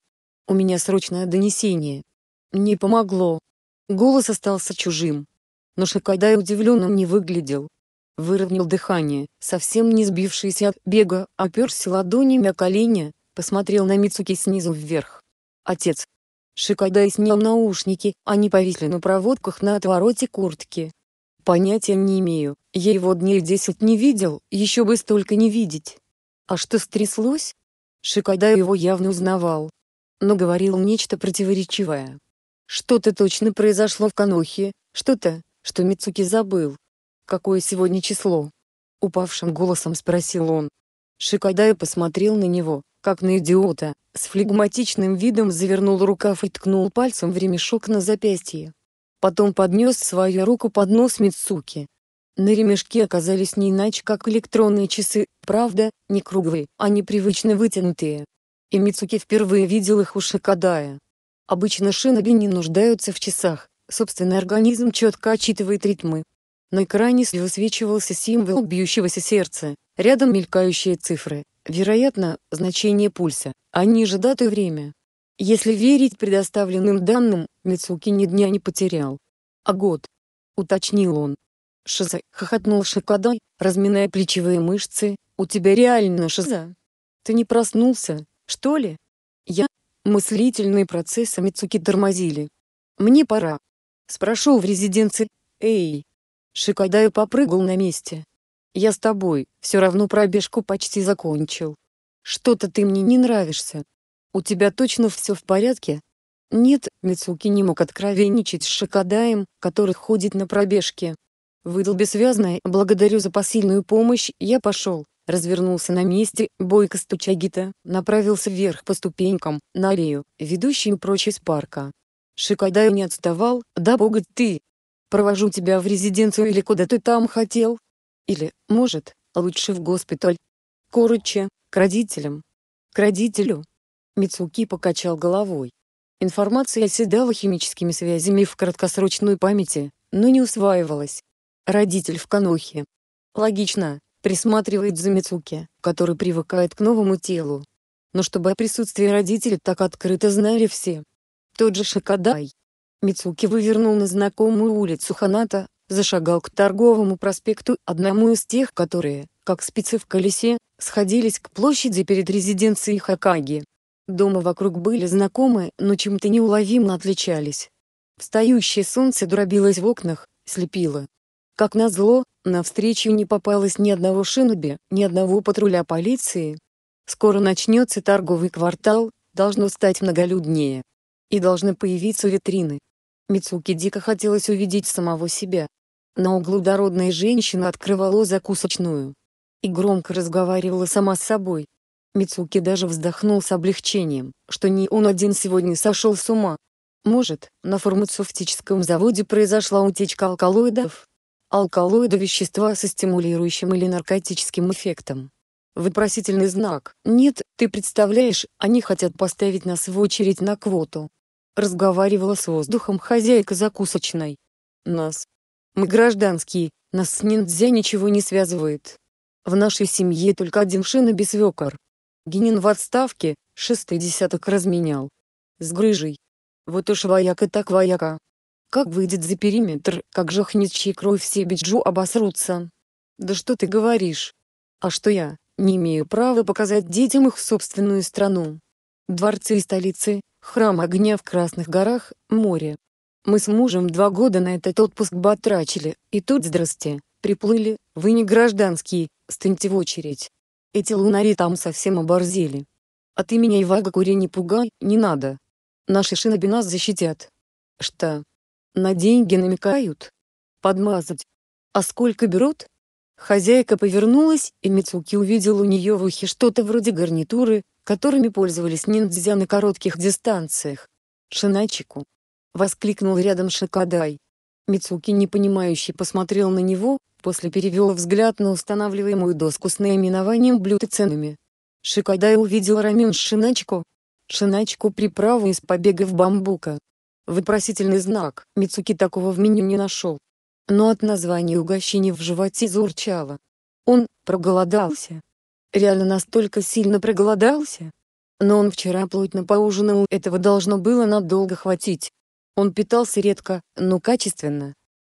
У меня срочное донесение». Не помогло, Голос остался чужим. Но Шакадай удивленным не выглядел. Выровнял дыхание, совсем не сбившийся от бега, оперся ладонями о колени, посмотрел на Мицуки снизу вверх. «Отец!» Шикадай снял наушники, они повисли на проводках на отвороте куртки. «Понятия не имею, я его дней десять не видел, еще бы столько не видеть». «А что стряслось?» Шикадай его явно узнавал. Но говорил нечто противоречивое. Что-то точно произошло в Канохе, что-то, что Мицуки забыл. Какое сегодня число? упавшим голосом спросил он. Шикадая посмотрел на него, как на идиота, с флегматичным видом завернул рукав и ткнул пальцем в ремешок на запястье. Потом поднес свою руку под нос Мицуки. На ремешке оказались не иначе, как электронные часы, правда, не круглые, а непривычно вытянутые. И Мицуки впервые видел их у Шикадая. Обычно шиноби не нуждаются в часах, собственно организм четко отчитывает ритмы. На экране высвечивался символ бьющегося сердца, рядом мелькающие цифры, вероятно, значение пульса, а ниже даты время. Если верить предоставленным данным, Мицуки ни дня не потерял. А год. Уточнил он. Шиза, хохотнул Шикадай, разминая плечевые мышцы, у тебя реально шиза. Ты не проснулся, что ли? Мыслительные процессы Мицуки тормозили. «Мне пора». Спрошу в резиденции. «Эй!» Шикадаю попрыгал на месте. «Я с тобой, все равно пробежку почти закончил. Что-то ты мне не нравишься. У тебя точно все в порядке?» Нет, Мицуки не мог откровенничать с Шикадаем, который ходит на пробежке. Выдал бессвязное «благодарю за посильную помощь, я пошел» развернулся на месте, бойко стуча гита, направился вверх по ступенькам, на аллею, ведущую прочь из парка. Шикадаю не отставал, да бога ты! Провожу тебя в резиденцию или куда ты там хотел? Или, может, лучше в госпиталь? Короче, к родителям. К родителю. Мицуки покачал головой. Информация оседала химическими связями в краткосрочной памяти, но не усваивалась. Родитель в Канохе. Логично, присматривает за Мицуки, который привыкает к новому телу. Но чтобы о присутствии родителей так открыто знали все. Тот же Шакадай. Мицуки вывернул на знакомую улицу Ханата, зашагал к торговому проспекту, одному из тех, которые, как спицы в колесе, сходились к площади перед резиденцией Хакаги. Дома вокруг были знакомы, но чем-то неуловимо отличались. Встающее солнце дробилось в окнах, слепило. Как назло, на встречу не попалось ни одного шиноби, ни одного патруля полиции. Скоро начнется торговый квартал, должно стать многолюднее. И должны появиться витрины. Мицуки дико хотелось увидеть самого себя. На углу дородная женщина открывала закусочную. И громко разговаривала сама с собой. Мицуки даже вздохнул с облегчением, что не он один сегодня сошел с ума. Может, на фармацевтическом заводе произошла утечка алкалоидов, алкалоида вещества со стимулирующим или наркотическим эффектом. Вопросительный знак. Нет, ты представляешь, они хотят поставить нас в очередь на квоту. Разговаривала с воздухом хозяйка закусочной. Нас. Мы гражданские, нас с ниндзя ничего не связывает. В нашей семье только один шин и бесвекор. Генин в отставке, шестый десяток разменял. С грыжей. Вот уж вояка так вояка. Как выйдет за периметр, как же хничьи кровь все биджу обосрутся. Да что ты говоришь? А что я, не имею права показать детям их собственную страну. Дворцы и столицы, храм огня в Красных горах, море. Мы с мужем два года на этот отпуск батрачили, и тут здрасте, приплыли, вы не гражданские, стыньте в очередь. Эти лунари там совсем оборзели. А ты меня и вага кури не пугай, не надо. Наши шиноби нас защитят. Что? На деньги намекают. Подмазать. А сколько берут? Хозяйка повернулась, и Мицуки увидел у нее в ухе что-то вроде гарнитуры, которыми пользовались ниндзя на коротких дистанциях. «Шиначику!» — воскликнул рядом Шикадай. Мицуки непонимающе посмотрел на него, после перевел взгляд на устанавливаемую доску с наименованием блюд и ценами. Шикадай увидел рамен с Шиначику. Шиначику приправу из побегов бамбука. Вопросительный знак. Мицуки такого в меню не нашел. Но от названия угощения в животе заурчало. Он проголодался. Реально настолько сильно проголодался. Но он вчера плотно поужинал, этого должно было надолго хватить. Он питался редко, но качественно.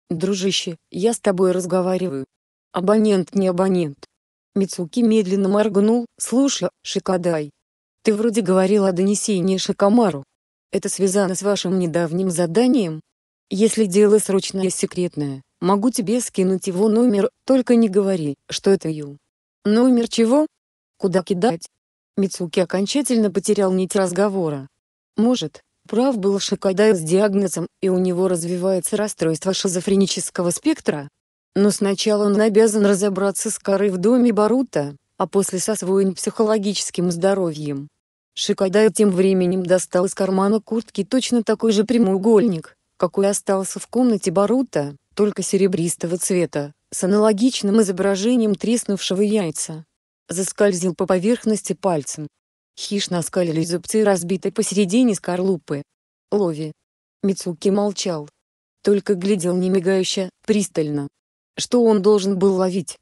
«Дружище, я с тобой разговариваю». «Абонент не абонент». Мицуки медленно моргнул, слушая, Шикадай. «Ты вроде говорил о донесении Шикамару, это связано с вашим недавним заданием? Если дело срочное и секретное, могу тебе скинуть его номер, только не говори, что это Ю. Номер чего? Куда кидать? Мицуки окончательно потерял нить разговора. Может, прав был Шикадай с диагнозом, и у него развивается расстройство шизофренического спектра? Но сначала он обязан разобраться с корой в доме Барута, а после со своим психологическим здоровьем. Шикадай тем временем достал из кармана куртки точно такой же прямоугольник, какой остался в комнате Барута, только серебристого цвета, с аналогичным изображением треснувшего яйца. Заскользил по поверхности пальцем. Хищно оскалили зубцы разбитой посередине скорлупы. «Лови!» Мицуки молчал. Только глядел немигающе, пристально. Что он должен был ловить?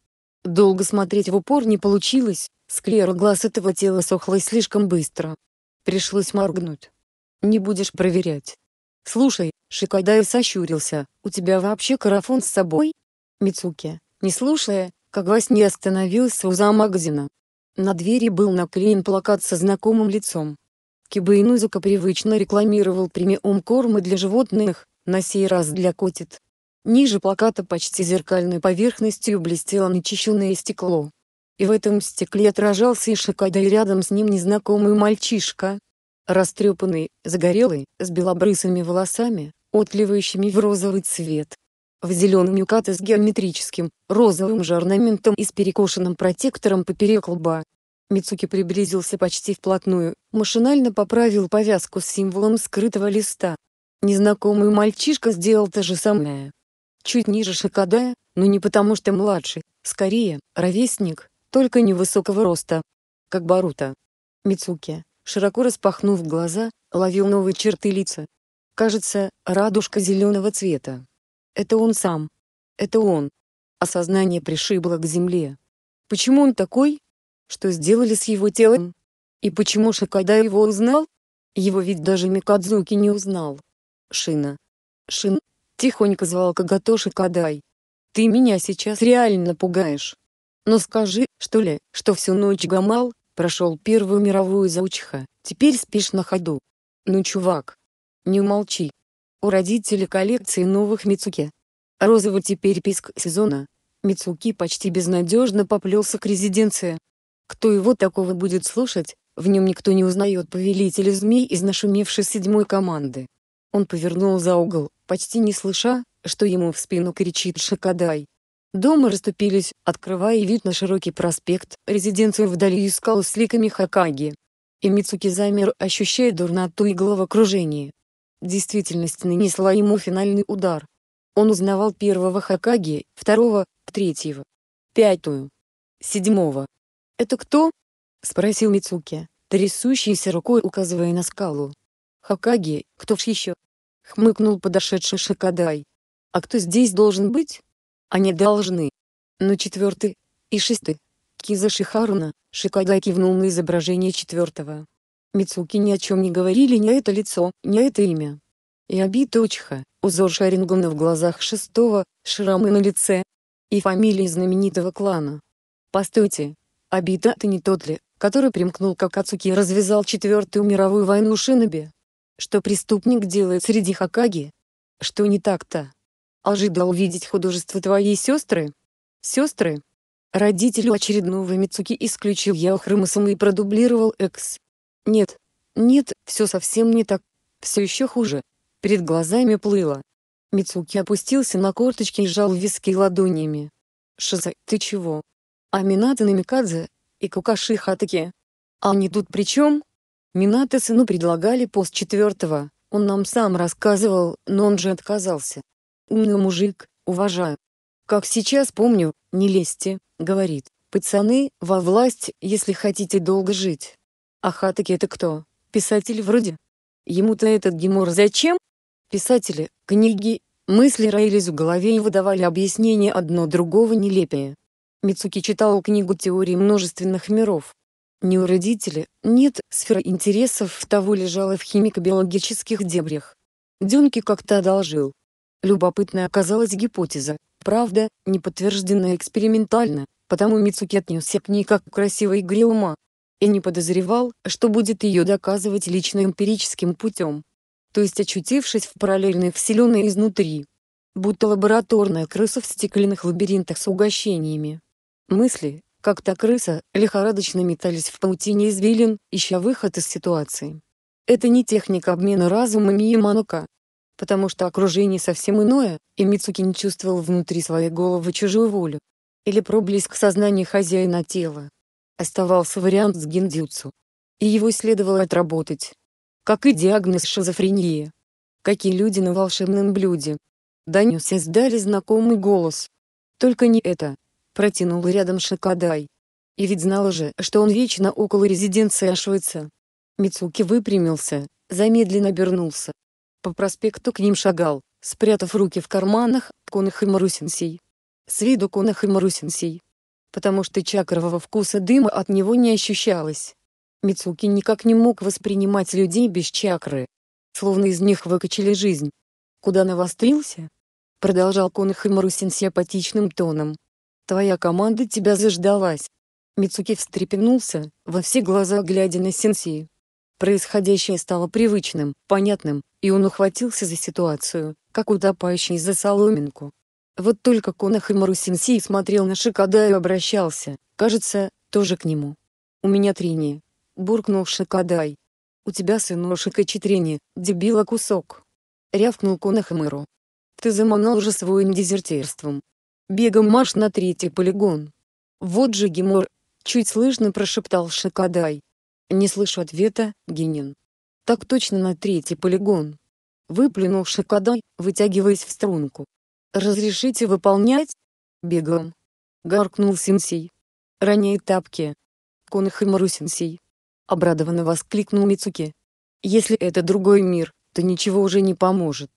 Долго смотреть в упор не получилось, Склера глаз этого тела сохлась слишком быстро. Пришлось моргнуть. «Не будешь проверять». «Слушай», — Шикадай сощурился, «у тебя вообще карафон с собой?» Мицуки, не слушая, как во сне остановился у зоомагазина. На двери был наклеен плакат со знакомым лицом. Кибы Инузука привычно рекламировал премиум кормы для животных, на сей раз для котит. Ниже плаката почти зеркальной поверхностью блестело начищенное стекло и в этом стекле отражался Ишикада и рядом с ним незнакомый мальчишка. Растрепанный, загорелый, с белобрысыми волосами, отливающими в розовый цвет. В зеленом юкате с геометрическим, розовым же орнаментом и с перекошенным протектором поперек лба. Мицуки приблизился почти вплотную, машинально поправил повязку с символом скрытого листа. Незнакомый мальчишка сделал то же самое. Чуть ниже Шикадая, но не потому что младший, скорее, ровесник, только невысокого роста, как Барута. Мицуки, широко распахнув глаза, ловил новые черты лица. Кажется, радужка зеленого цвета. Это он сам. Это он. Осознание пришибло к земле. Почему он такой? Что сделали с его телом? И почему Шикада его узнал? Его ведь даже Микадзуки не узнал. Шина. Шин. Тихонько звал Кагато Шикадай. Ты меня сейчас реально пугаешь. Но скажи, что ли, что всю ночь гамал, прошел Первую мировую заучиха, теперь спишь на ходу. Ну чувак, не молчи. У родителей коллекции новых Мицуки. Розовый теперь писк сезона. Мицуки почти безнадежно поплелся к резиденции. Кто его такого будет слушать, в нем никто не узнает повелителя змей из нашумевшей седьмой команды. Он повернул за угол, почти не слыша, что ему в спину кричит Шакадай. Дома расступились, открывая вид на широкий проспект, резиденцию вдали и скал с ликами Хакаги. И Мицуки замер, ощущая дурноту и головокружение. Действительность нанесла ему финальный удар. Он узнавал первого Хакаги, второго, третьего, пятую, седьмого. «Это кто?» — спросил Мицуки, трясущейся рукой указывая на скалу. «Хакаги, кто ж еще?» — хмыкнул подошедший Шикадай. «А кто здесь должен быть?» Они должны. Но четвертый и шестый. Киза Шихаруна, Шикадай кивнул на изображение четвертого. Мицуки ни о чем не говорили ни это лицо, ни это имя. И обиточха, узор шарингуна в глазах шестого, шрамы на лице. И фамилии знаменитого клана. Постойте, Абита это не тот ли, который примкнул к Акацуки и развязал четвертую мировую войну Шиноби? Что преступник делает среди Хакаги? Что не так-то? ожидал увидеть художество твоей сестры? Сестры? Родителю очередного Мицуки исключил я Хромосома и продублировал Экс. Нет. Нет, все совсем не так. Все еще хуже. Перед глазами плыло. Мицуки опустился на корточки и сжал виски ладонями. «Шиза, ты чего?» «А Минато Намикадзе и Кукаши Хатаки?» «А они тут при чем?» «Минато сыну предлагали пост четвертого, он нам сам рассказывал, но он же отказался. Умный мужик, уважаю. Как сейчас помню, не лезьте, говорит. Пацаны, во власть, если хотите долго жить. А Хатаки это кто? Писатель вроде? Ему-то этот гемор зачем? Писатели, книги, мысли роились в голове и выдавали объяснение одно другого нелепее. Мицуки читал книгу «Теории множественных миров». Не у родителей, нет, сфера интересов того лежала в химико-биологических дебрях. Дюнки как-то одолжил, Любопытная оказалась гипотеза, правда, не подтвержденная экспериментально, потому Мицуки отнесся к ней как к красивой игре ума. И не подозревал, что будет ее доказывать лично эмпирическим путем. То есть очутившись в параллельной вселенной изнутри. Будто лабораторная крыса в стеклянных лабиринтах с угощениями. Мысли, как та крыса, лихорадочно метались в паутине извилин, ища выход из ситуации. Это не техника обмена разумами и потому что окружение совсем иное, и Мицуки не чувствовал внутри своей головы чужую волю. Или проблеск сознания хозяина тела. Оставался вариант с гендюцу, И его следовало отработать. Как и диагноз шизофрении. Какие люди на волшебном блюде. Донесся сдали знакомый голос. Только не это. Протянул рядом Шикадай. И ведь знала же, что он вечно около резиденции ошивается. Мицуки выпрямился, замедленно обернулся, по проспекту к ним шагал, спрятав руки в карманах, конах и марусинсий. С виду конах и марусинсий. Потому что чакрового вкуса дыма от него не ощущалось. Мицуки никак не мог воспринимать людей без чакры. Словно из них выкачали жизнь. Куда навострился? Продолжал конах и марусинсий апатичным тоном. Твоя команда тебя заждалась. Мицуки встрепенулся, во все глаза глядя на Сенсей. Происходящее стало привычным, понятным, и он ухватился за ситуацию, как утопающий за соломинку. Вот только Конах и смотрел на Шикада и обращался, кажется, тоже к нему. «У меня трение», — буркнул Шикадай. «У тебя, сыношек, и четрение, дебила кусок!» — рявкнул Конах «Ты заманал же своим дезертирством. Бегом марш на третий полигон!» «Вот же гемор!» — чуть слышно прошептал Шикадай. Не слышу ответа, Генин. Так точно на третий полигон. Выплюнул Шакадай, вытягиваясь в струнку. «Разрешите выполнять?» «Бегаем!» — гаркнул Синсей. Ранее тапки!» «Конахэмару Синсей!» — обрадованно воскликнул Мицуки. «Если это другой мир, то ничего уже не поможет.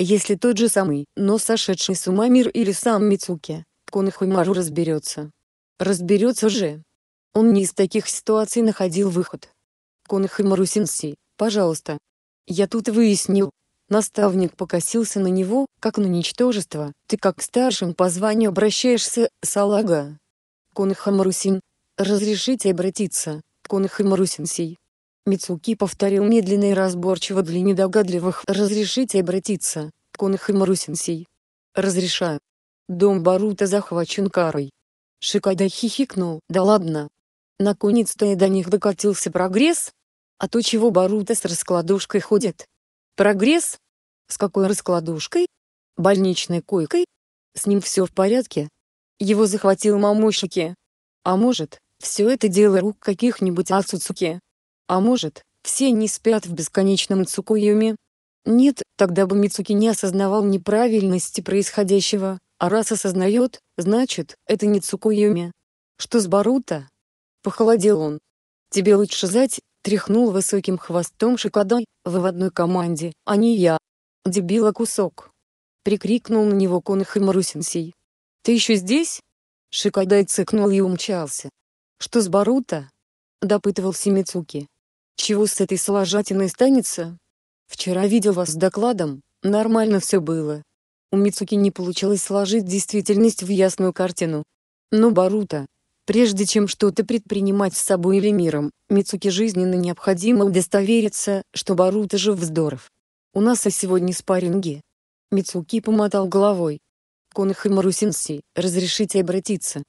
Если тот же самый, но сошедший с ума мир или сам Мицуки, Конахэмару разберется. Разберется же!» Он не из таких ситуаций находил выход. Конахамару сенсей, пожалуйста. Я тут выяснил. Наставник покосился на него, как на ничтожество. Ты как к старшим по званию обращаешься, салага. Конахамару син. Разрешите обратиться, Конахамару сенсей. Мицуки повторил медленно и разборчиво для недогадливых. Разрешите обратиться, Конахамару сенсей. Разрешаю. Дом Барута захвачен карой. Шикада хихикнул. Да ладно. Наконец-то и до них докатился прогресс. А то чего Барута с раскладушкой ходит? Прогресс? С какой раскладушкой? Больничной койкой? С ним все в порядке? Его захватил мамушики. А может, все это дело рук каких-нибудь Ацуцуки? А может, все не спят в бесконечном Цукуюме? Нет, тогда бы Мицуки не осознавал неправильности происходящего, а раз осознает, значит, это не цукуюме. Что с Барута? Похолодел он. «Тебе лучше зать», — тряхнул высоким хвостом Шикадай, «вы в одной команде, а не я». «Дебила кусок!» — прикрикнул на него Конах и «Ты еще здесь?» Шикадай цыкнул и умчался. «Что с Барута?» — допытывался Мицуки. «Чего с этой соложатиной станется?» «Вчера видел вас с докладом, нормально все было». У Мицуки не получилось сложить действительность в ясную картину. Но Барута, Прежде чем что-то предпринимать с собой или миром, Мицуке жизненно необходимо удостовериться, что Барута жив здоров. «У нас и сегодня спарринги». Мицуки помотал головой. «Конахэмару Синси, разрешите обратиться.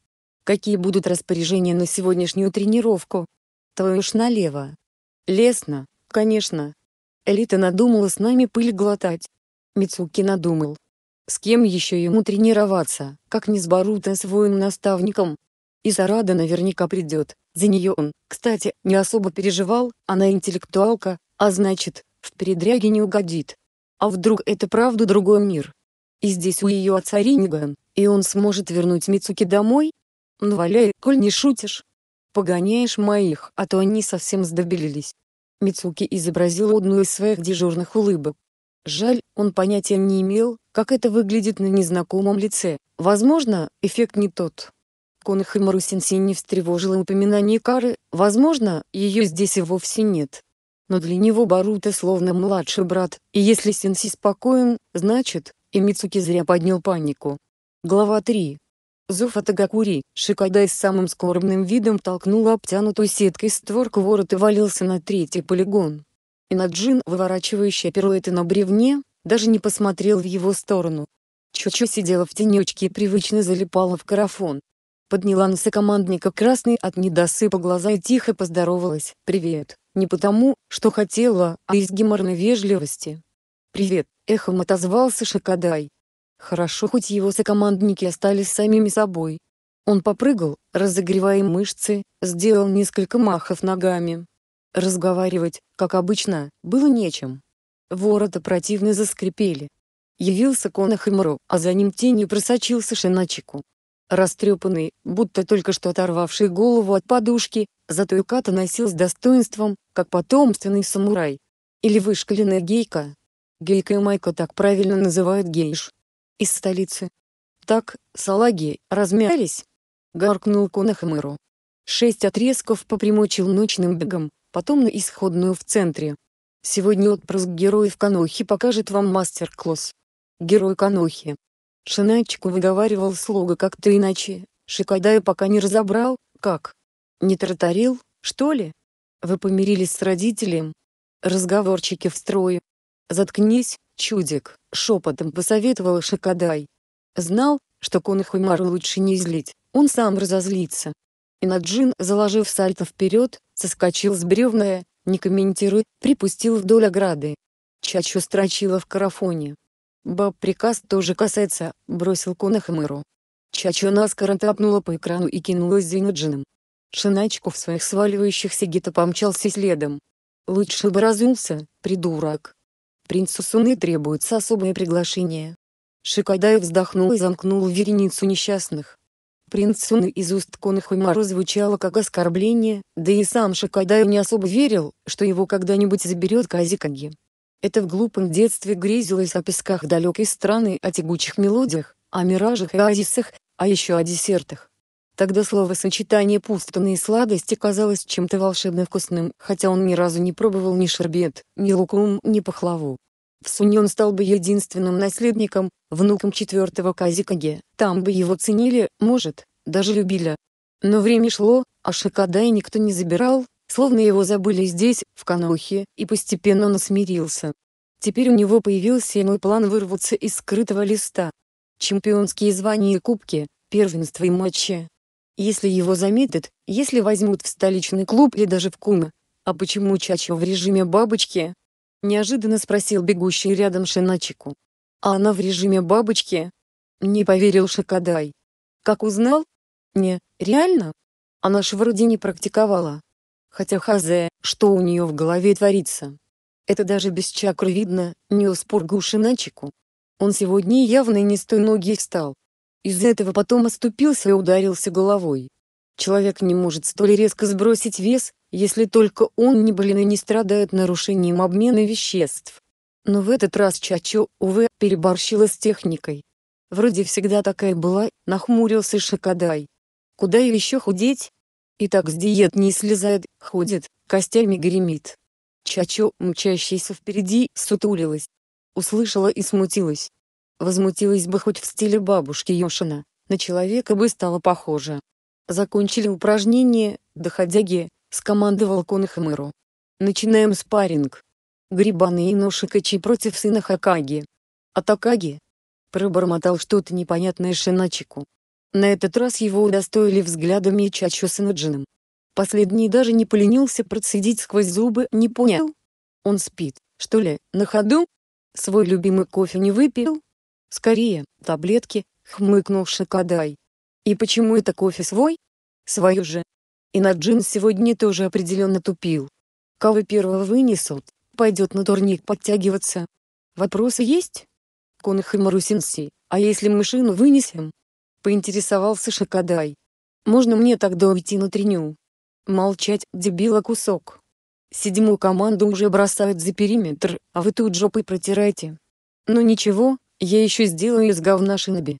Какие будут распоряжения на сегодняшнюю тренировку?» «Твою ж налево». «Лесно, конечно». Элита надумала с нами пыль глотать. Мицуки надумал. С кем еще ему тренироваться, как не с Баруто своим наставником, и Зарада наверняка придет. За нее он, кстати, не особо переживал, она интеллектуалка, а значит, в передряге не угодит. А вдруг это правда другой мир? И здесь у ее отца Ринган, и он сможет вернуть Мицуки домой? Ну валяй, коль не шутишь. Погоняешь моих, а то они совсем сдобелились. Мицуки изобразил одну из своих дежурных улыбок. Жаль, он понятия не имел, как это выглядит на незнакомом лице. Возможно, эффект не тот законах и Марусинси не встревожило упоминание Кары, возможно, ее здесь и вовсе нет. Но для него Барута словно младший брат, и если Синси спокоен, значит, и Мицуки зря поднял панику. Глава 3. Зов Тагакури, Агакури, Шикадай с самым скорбным видом толкнул обтянутую сеткой створку ворот и валился на третий полигон. Инаджин, выворачивающая пируэты на бревне, даже не посмотрел в его сторону. Чучу сидела в тенечке и привычно залипала в карафон подняла на сокомандника красный от недосыпа глаза и тихо поздоровалась. «Привет!» Не потому, что хотела, а из геморной вежливости. «Привет!» — эхом отозвался Шакадай. Хорошо, хоть его сокомандники остались самими собой. Он попрыгал, разогревая мышцы, сделал несколько махов ногами. Разговаривать, как обычно, было нечем. Ворота противно заскрипели. Явился Конахимру, а за ним тенью просочился Шиначику растрепанный, будто только что оторвавший голову от подушки, зато Юката носил с достоинством, как потомственный самурай. Или вышкаленная гейка. Гейка и майка так правильно называют гейш. Из столицы. Так, салаги, размялись. Гаркнул Конахамыру. Шесть отрезков попримочил ночным бегом, потом на исходную в центре. Сегодня отпрыск героев Канохи покажет вам мастер-класс. Герой Канохи. Шинайчику выговаривал слога как-то иначе, Шикадай пока не разобрал, как. Не тараторил, что ли? Вы помирились с родителем? Разговорчики в строю. Заткнись, чудик, шепотом посоветовал Шикадай. Знал, что Конахумару лучше не злить, он сам разозлится. И Наджин, заложив сальто вперед, соскочил с бревная, не комментируя, припустил вдоль ограды. Чачу строчила в карафоне, Баб приказ тоже касается», — бросил Конах мэру. Чачо наскоро тапнула по экрану и кинулась за Инджином. Шиначку в своих сваливающихся гита помчался следом. «Лучше бы разулся, придурок. Принцу Суны требуется особое приглашение». Шикадаев вздохнул и замкнул вереницу несчастных. Принц Суны из уст Конаха Мару звучало как оскорбление, да и сам Шикадаев не особо верил, что его когда-нибудь заберет Казикаги. Это в глупом детстве грезилось о песках далекой страны, о тягучих мелодиях, о миражах и оазисах, а еще о десертах. Тогда словосочетание «пустыны» и «сладости» казалось чем-то волшебно вкусным, хотя он ни разу не пробовал ни шербет, ни лукум, ни пахлаву. В Суне он стал бы единственным наследником, внуком четвертого Казикаге, там бы его ценили, может, даже любили. Но время шло, а Шикадай никто не забирал, Словно его забыли здесь, в Канохе, и постепенно он смирился. Теперь у него появился иной план вырваться из скрытого листа. Чемпионские звания и кубки, первенства и матчи. Если его заметят, если возьмут в столичный клуб или даже в Кума. А почему Чачо в режиме бабочки? Неожиданно спросил бегущий рядом Шиначику. А она в режиме бабочки? Не поверил Шакадай. Как узнал? Не, реально? Она ж вроде не практиковала хотя хазе, что у нее в голове творится. Это даже без чакры видно, не успор Гушиначику. Он сегодня явно не с той ноги встал. Из-за этого потом оступился и ударился головой. Человек не может столь резко сбросить вес, если только он не болен и не страдает нарушением обмена веществ. Но в этот раз Чачо, увы, переборщила с техникой. Вроде всегда такая была, нахмурился Шакадай. Куда еще худеть, и так с диет не слезает, ходит, костями гремит. Чачо, мчащийся впереди, сутулилась. Услышала и смутилась. Возмутилась бы хоть в стиле бабушки Ёшина, на человека бы стало похоже. Закончили упражнение, доходяги, скомандовал Конахмыру. Начинаем спарринг. Грибаны и Ношикачи против сына Хакаги. А Такаги? Пробормотал что-то непонятное Шиначику. На этот раз его удостоили взглядами и Чачу с Инуджином. Последний даже не поленился процедить сквозь зубы «не понял». Он спит, что ли, на ходу? Свой любимый кофе не выпил? Скорее, таблетки, хмыкнул Шакадай. И почему это кофе свой? Свою же. И Инаджин сегодня тоже определенно тупил. Кого первого вынесут, пойдет на турник подтягиваться. Вопросы есть? Конах и Марусинси, а если мышину вынесем, поинтересовался Шакадай. «Можно мне тогда уйти на треню?» «Молчать, дебила кусок!» «Седьмую команду уже бросают за периметр, а вы тут жопой протираете!» «Ну ничего, я еще сделаю из говна шиноби!»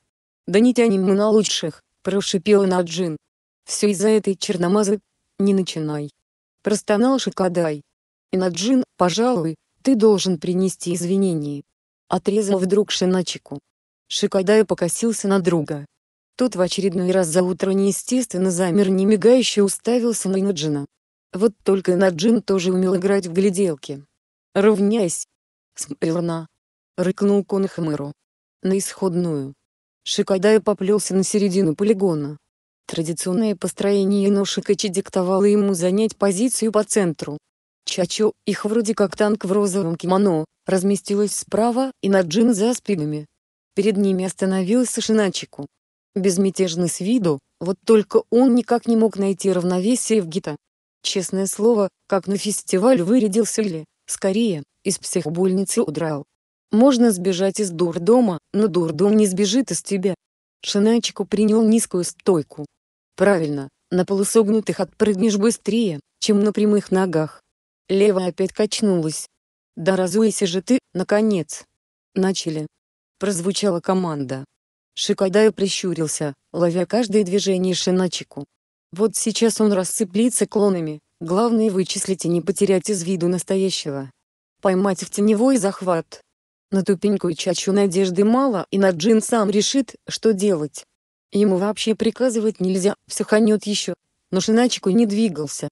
«Да не тянем мы на лучших!» – прошипела Наджин. «Все из-за этой черномазы!» «Не начинай!» – простонал Шакадай. «И Наджин, пожалуй, ты должен принести извинения!» Отрезал вдруг Шиначику. Шикадай покосился на друга. Тот в очередной раз за утро неестественно замер не мигающе уставился на Наджина. Вот только Наджин тоже умел играть в гляделки. «Равняйсь!» «Смирно!» — рыкнул Конахмыру. На исходную. Шикадая поплелся на середину полигона. Традиционное построение Иношикачи диктовало ему занять позицию по центру. Чачо, их вроде как танк в розовом кимоно, разместилось справа и Наджин за спинами. Перед ними остановился Шиначику. Безмятежный с виду, вот только он никак не мог найти равновесие в гита. Честное слово, как на фестиваль вырядился или, скорее, из психбольницы удрал. Можно сбежать из дурдома, но дурдом не сбежит из тебя. Шиначику принял низкую стойку. Правильно, на полусогнутых отпрыгнешь быстрее, чем на прямых ногах. Левая опять качнулась. «Да разуйся же ты, наконец!» Начали. Прозвучала команда. Шикадай прищурился, ловя каждое движение Шиначику. Вот сейчас он рассыплется клонами, главное вычислить и не потерять из виду настоящего. Поймать в теневой захват. На тупенькую чачу надежды мало, и Наджин сам решит, что делать. Ему вообще приказывать нельзя, все ханет еще. Но Шиначику не двигался.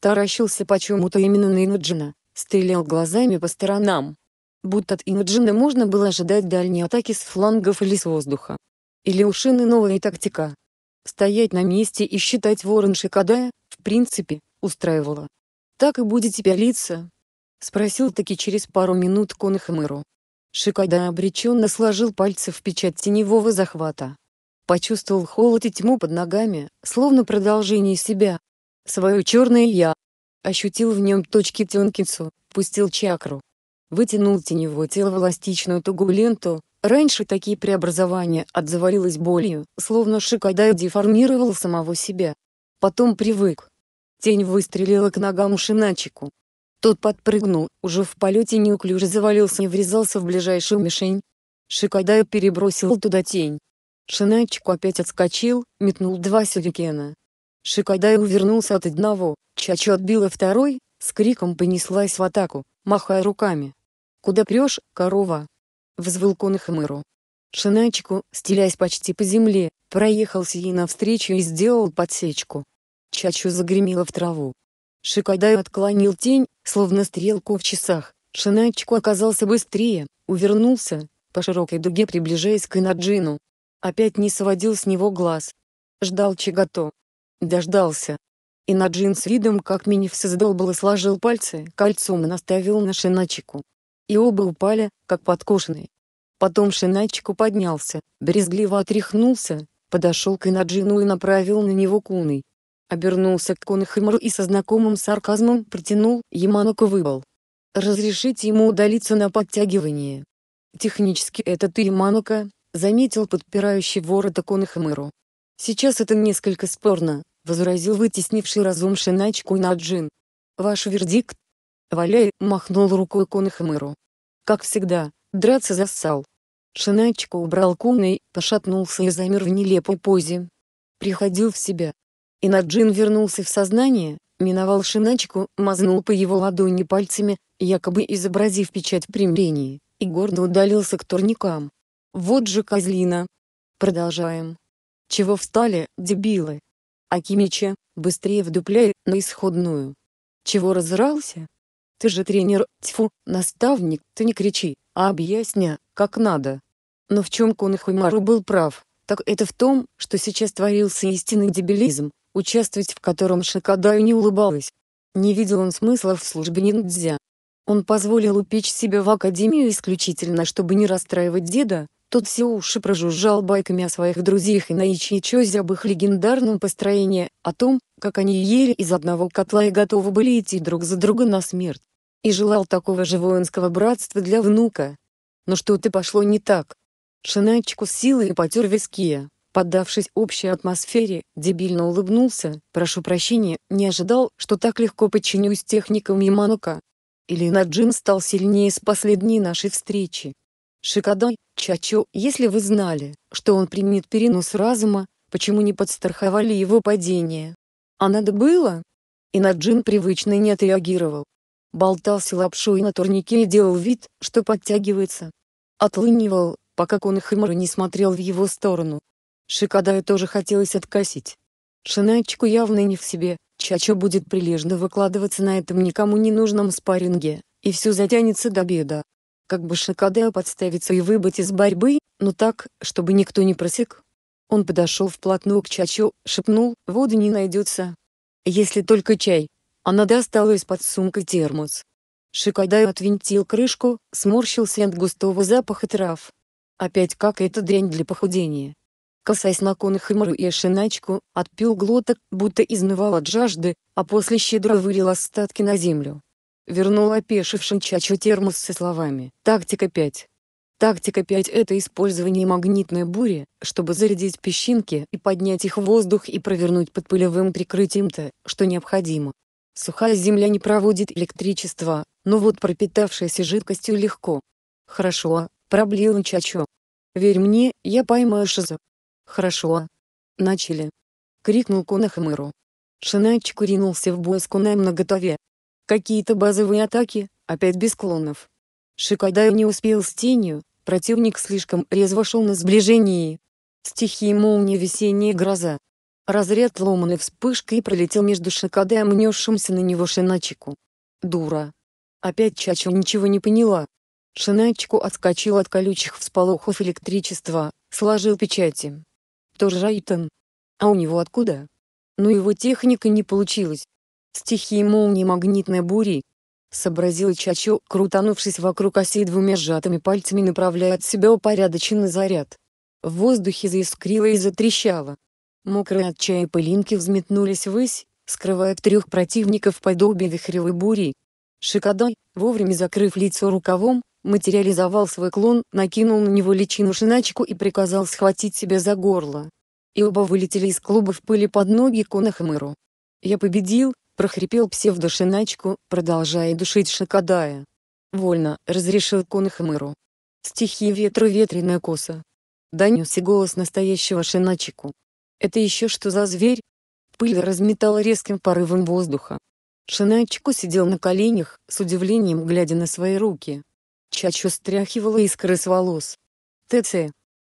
Таращился почему-то именно на Инаджина, стрелял глазами по сторонам. Будто от Инаджина можно было ожидать дальней атаки с флангов или с воздуха. Или у Шины новая тактика? Стоять на месте и считать ворон Шикадая, в принципе, устраивало. «Так и будете пялиться?» — спросил таки через пару минут Конхмыру. Шикада обреченно сложил пальцы в печать теневого захвата. Почувствовал холод и тьму под ногами, словно продолжение себя. Свое черное «я». Ощутил в нем точки Тёнкинсу, пустил чакру. Вытянул теневое тело в эластичную тугую ленту, Раньше такие преобразования отзаварилась болью, словно Шикадай деформировал самого себя. Потом привык. Тень выстрелила к ногам Шиначику. Тот подпрыгнул, уже в полете неуклюже завалился и врезался в ближайшую мишень. Шикадай перебросил туда тень. Шиначику опять отскочил, метнул два сюрикена. Шикадай увернулся от одного, Чачу отбила второй, с криком понеслась в атаку, махая руками. «Куда прешь, корова?» Взвыл конах мэру. Шиначку, стелясь почти по земле, проехался ей навстречу и сделал подсечку. Чачу загремела в траву. Шикадай отклонил тень, словно стрелку в часах. Шиначку оказался быстрее, увернулся, по широкой дуге приближаясь к Инаджину. Опять не сводил с него глаз. Ждал Чигато. Дождался. Инаджин с видом как минив создолбал и сложил пальцы кольцом и наставил на Шиначику и оба упали, как подкошенные. Потом Шиначику поднялся, брезгливо отряхнулся, подошел к Инаджину и направил на него куной. Обернулся к Конахимару и со знакомым сарказмом протянул Яманоку выбыл. «Разрешите ему удалиться на подтягивание». «Технически это ты, Яманока», — заметил подпирающий ворота Конахимару. «Сейчас это несколько спорно», — возразил вытеснивший разум Шиначку Инаджин. «Ваш вердикт?» Валяй махнул рукой Конахмыру. Как всегда, драться зассал. Шиначка убрал куной, пошатнулся и замер в нелепой позе. Приходил в себя. Инаджин вернулся в сознание, миновал Шиначку, мазнул по его ладони пальцами, якобы изобразив печать примирения, и гордо удалился к турникам. Вот же козлина. Продолжаем. Чего встали, дебилы? Акимича, быстрее вдупляй на исходную. Чего разрался? Ты же тренер, тьфу, наставник, ты не кричи, а объясня, как надо. Но в чем Конахумару был прав, так это в том, что сейчас творился истинный дебилизм, участвовать в котором Шакадаю не улыбалась. Не видел он смысла в службе ниндзя. Он позволил упечь себя в академию исключительно, чтобы не расстраивать деда, тот все уши прожужжал байками о своих друзьях и наичи и чозе об их легендарном построении, о том, как они ели из одного котла и готовы были идти друг за друга на смерть и желал такого же воинского братства для внука. Но что-то пошло не так. Шинайчик с силой потер виски, поддавшись общей атмосфере, дебильно улыбнулся, прошу прощения, не ожидал, что так легко подчинюсь техникам Яманука. Илина Джин стал сильнее с последней нашей встречи. Шикадай, Чачо, если вы знали, что он примет перенос разума, почему не подстраховали его падение? А надо было? Инаджин привычно не отреагировал, болтался лапшой на турнике и делал вид, что подтягивается. Отлынивал, пока Конахамара не смотрел в его сторону. Шикадаю тоже хотелось откосить. Шинайчику явно не в себе, Чачо будет прилежно выкладываться на этом никому не нужном спарринге, и все затянется до беда. Как бы Шикадео подставиться и выбыть из борьбы, но так, чтобы никто не просек. Он подошел вплотную к Чачо, шепнул, воды не найдется. Если только чай. Она а достала из-под сумки термос. Шикадай отвинтил крышку, сморщился от густого запаха трав. Опять какая-то дрянь для похудения. Косаясь на конхмару и шиначку, отпил глоток, будто изнывал от жажды, а после щедро вылил остатки на землю. Вернул опешившим Чачу термос со словами «Тактика 5». Тактика 5 – это использование магнитной бури, чтобы зарядить песчинки и поднять их в воздух и провернуть под пылевым прикрытием то, что необходимо, Сухая земля не проводит электричество, но вот пропитавшаяся жидкостью легко. Хорошо, проблеял Чачо. Верь мне, я поймаю Шиза. Хорошо. Начали. Крикнул Конахамыру. Шиначик ринулся в бой с Кунаем на готове. Какие-то базовые атаки, опять без клонов. Шикадай не успел с тенью, противник слишком резво шел на сближении. Стихии молния весенняя гроза. Разряд ломаной вспышкой пролетел между Шакадаем и несшимся на него Шиначику. «Дура!» Опять Чачо ничего не поняла. Шиначику отскочил от колючих всполохов электричества, сложил печати. Тоже Райтон. А у него откуда? Но его техника не получилась. Стихии молнии магнитной бури. Сообразил Чачо, крутанувшись вокруг оси двумя сжатыми пальцами направляя от себя упорядоченный заряд. В воздухе заискрило и затрещало. Мокрые от чая пылинки взметнулись ввысь, скрывая трех противников подобие вихревой бури. Шикадай, вовремя закрыв лицо рукавом, материализовал свой клон, накинул на него личину шиначику и приказал схватить себя за горло. И оба вылетели из клуба в пыли под ноги Конахмыру. «Я победил», — прохрипел псевдошиначку, продолжая душить Шакадая. «Вольно», — разрешил Конахмыру. «Стихи ветру ветреная коса». Донесся голос настоящего шиначику. Это еще что за зверь? Пыль разметала резким порывом воздуха. Шиначко сидел на коленях, с удивлением глядя на свои руки. Чачо стряхивала искры с волос. ТЦ.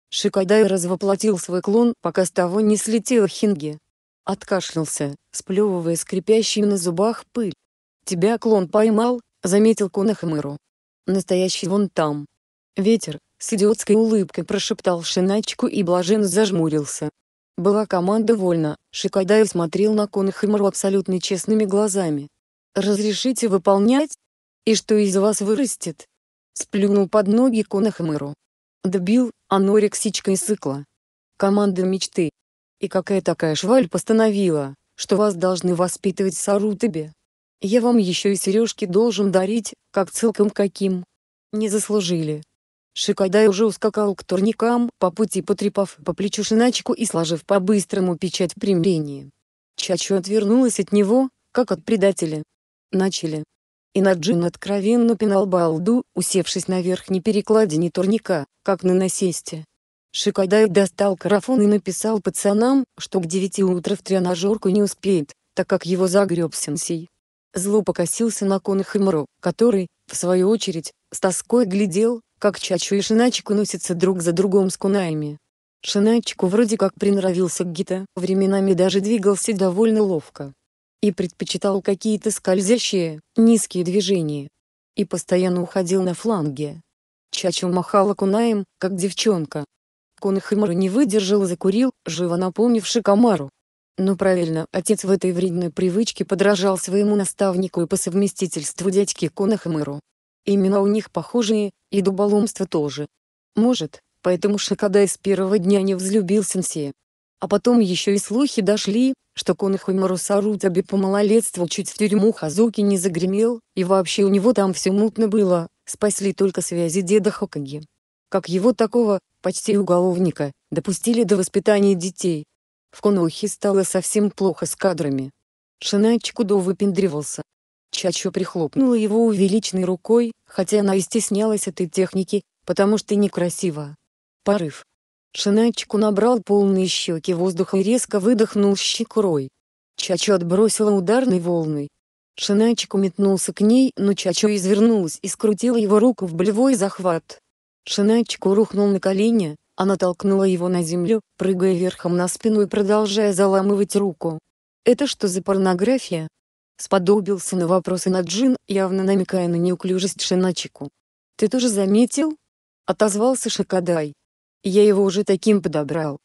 Шикадай развоплотил свой клон, пока с того не слетела Хинги. Откашлялся, сплевывая скрипящую на зубах пыль. «Тебя клон поймал», — заметил Кунахамыру. «Настоящий вон там». Ветер, с идиотской улыбкой прошептал Шиначку и блаженно зажмурился. Была команда вольно, Шикадаев смотрел на Конхэмеру абсолютно честными глазами. «Разрешите выполнять? И что из вас вырастет?» Сплюнул под ноги Конхэмеру. Добил, анорексичкой сыкла. Команда мечты. И какая такая шваль постановила, что вас должны воспитывать сарутаби? Я вам еще и сережки должен дарить, как целком каким. Не заслужили. Шикадай уже ускакал к турникам, по пути потрепав по плечу шиначку и сложив по-быстрому печать примирения. Чачу отвернулась от него, как от предателя. Начали. Инаджин откровенно пинал балду, усевшись на верхней перекладине турника, как на насесте. Шикадай достал карафон и написал пацанам, что к девяти утра в тренажерку не успеет, так как его загреб сенсей. Зло покосился на Конахимару, который, в свою очередь, с тоской глядел, как Чачу и Шиначику носятся друг за другом с кунаями. Шиначику вроде как приноровился к Гита, временами даже двигался довольно ловко. И предпочитал какие-то скользящие, низкие движения. И постоянно уходил на фланге. Чачу махала кунаем, как девчонка. Кунахимару не выдержал и закурил, живо напомнивши комару. Но ну, правильно, отец в этой вредной привычке подражал своему наставнику и по совместительству дядьке Кунахимару. Имена у них похожие, и дуболомство тоже. Может, поэтому Шикадай с первого дня не взлюбил сенсея. А потом еще и слухи дошли, что конаху Марусару Таби по малолетству чуть в тюрьму Хазуки не загремел, и вообще у него там все мутно было, спасли только связи деда Хокаги. Как его такого, почти уголовника, допустили до воспитания детей. В Конохе стало совсем плохо с кадрами. Шинай Чикудо выпендривался, Чачо прихлопнула его увеличенной рукой, хотя она и стеснялась этой техники, потому что некрасиво. Порыв. Шинайчику набрал полные щеки воздуха и резко выдохнул щекурой. Чачо отбросила ударной волной. Шинайчик метнулся к ней, но Чачо извернулась и скрутила его руку в болевой захват. Шинайчик рухнул на колени, она толкнула его на землю, прыгая верхом на спину и продолжая заламывать руку. «Это что за порнография?» Сподобился на вопросы на Джин, явно намекая на неуклюжесть Шиначику. «Ты тоже заметил?» — отозвался Шакадай. «Я его уже таким подобрал.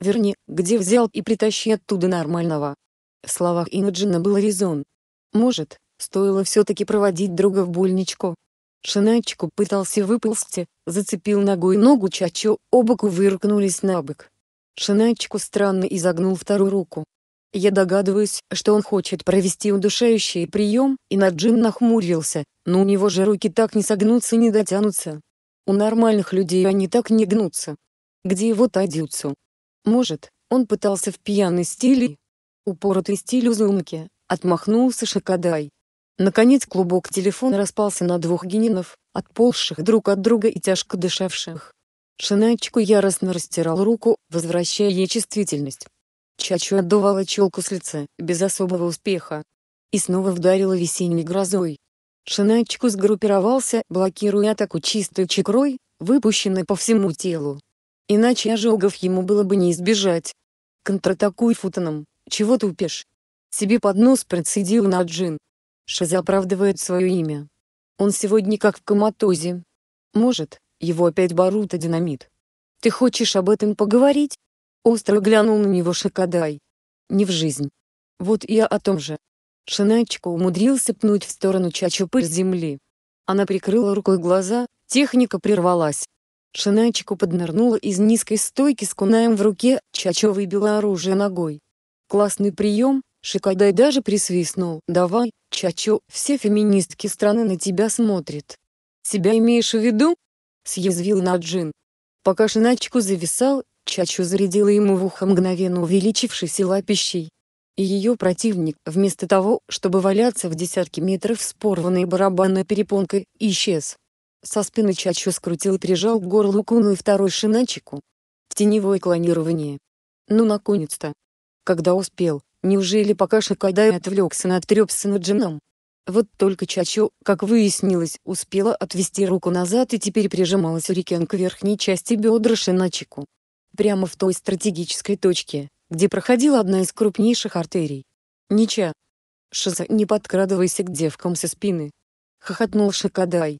Верни, где взял и притащи оттуда нормального». В словах Инаджина был резон. «Может, стоило все-таки проводить друга в больничку?» Шиначику пытался выползти, зацепил ногой ногу Чачо, оба кувыркнулись на бок. Шиначику странно изогнул вторую руку, я догадываюсь, что он хочет провести удушающий прием, и Наджин нахмурился, но у него же руки так не согнутся и не дотянутся. У нормальных людей они так не гнутся. Где его тадюцу? Может, он пытался в пьяный стиле? Упоротый стиль узумки, отмахнулся Шакадай. Наконец клубок телефона распался на двух генинов, отползших друг от друга и тяжко дышавших. Шиначку яростно растирал руку, возвращая ей чувствительность. Чачу отдувала челку с лица, без особого успеха. И снова вдарила весенней грозой. Шиначку сгруппировался, блокируя атаку чистой чекрой, выпущенной по всему телу. Иначе ожогов ему было бы не избежать. Контратакуй футоном, чего тупишь? Себе под нос процедил Наджин. Шиза оправдывает свое имя. Он сегодня как в коматозе. Может, его опять Барута динамит. Ты хочешь об этом поговорить? Остро глянул на него Шакадай. Не в жизнь. Вот и я о том же. Шиначка умудрился пнуть в сторону Чачупы с земли. Она прикрыла рукой глаза, техника прервалась. Шиначку поднырнула из низкой стойки с кунаем в руке, Чачо выбила оружие ногой. Классный прием, Шикадай даже присвистнул. «Давай, Чачо, все феминистки страны на тебя смотрят». «Себя имеешь в виду?» — съязвил Наджин. Пока Шиначку зависал, Чачу зарядила ему в ухо мгновенно увеличившейся лапищей. И ее противник, вместо того, чтобы валяться в десятки метров с порванной барабанной перепонкой, исчез. Со спины Чачу скрутил и прижал к горлу куну и второй шиначику. Теневое клонирование. Ну наконец-то. Когда успел, неужели пока Шакадай отвлекся на трепсы над джином? Вот только Чачо, как выяснилось, успела отвести руку назад и теперь прижималась урикен к верхней части бедра Шиначику прямо в той стратегической точке, где проходила одна из крупнейших артерий. Нича. Шиза, не подкрадывайся к девкам со спины. Хохотнул Шакадай.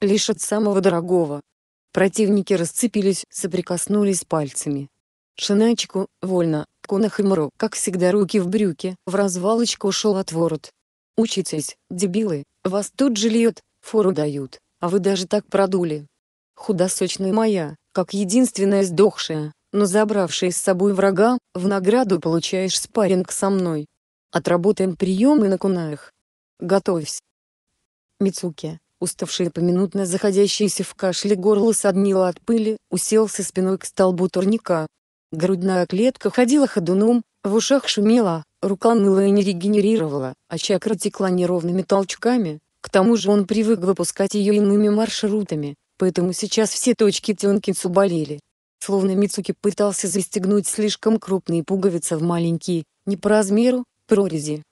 Лишь от самого дорогого. Противники расцепились, соприкоснулись пальцами. Шинайчику, вольно, Конахимру, как всегда руки в брюки, в развалочку ушел от ворот. Учитесь, дебилы, вас тут жильет, фору дают, а вы даже так продули. Худосочная моя, как единственная сдохшая, но забравший с собой врага, в награду получаешь спарринг со мной. Отработаем приемы на кунаях. Готовься. Мицуки, уставший поминутно заходящийся в кашле горло соднило от пыли, уселся спиной к столбу турника. Грудная клетка ходила ходуном, в ушах шумела, рука ныла и не регенерировала, а чакра текла неровными толчками, к тому же он привык выпускать ее иными маршрутами, поэтому сейчас все точки Тёнкинсу болели словно Мицуки пытался застегнуть слишком крупные пуговицы в маленькие, не по размеру, прорези.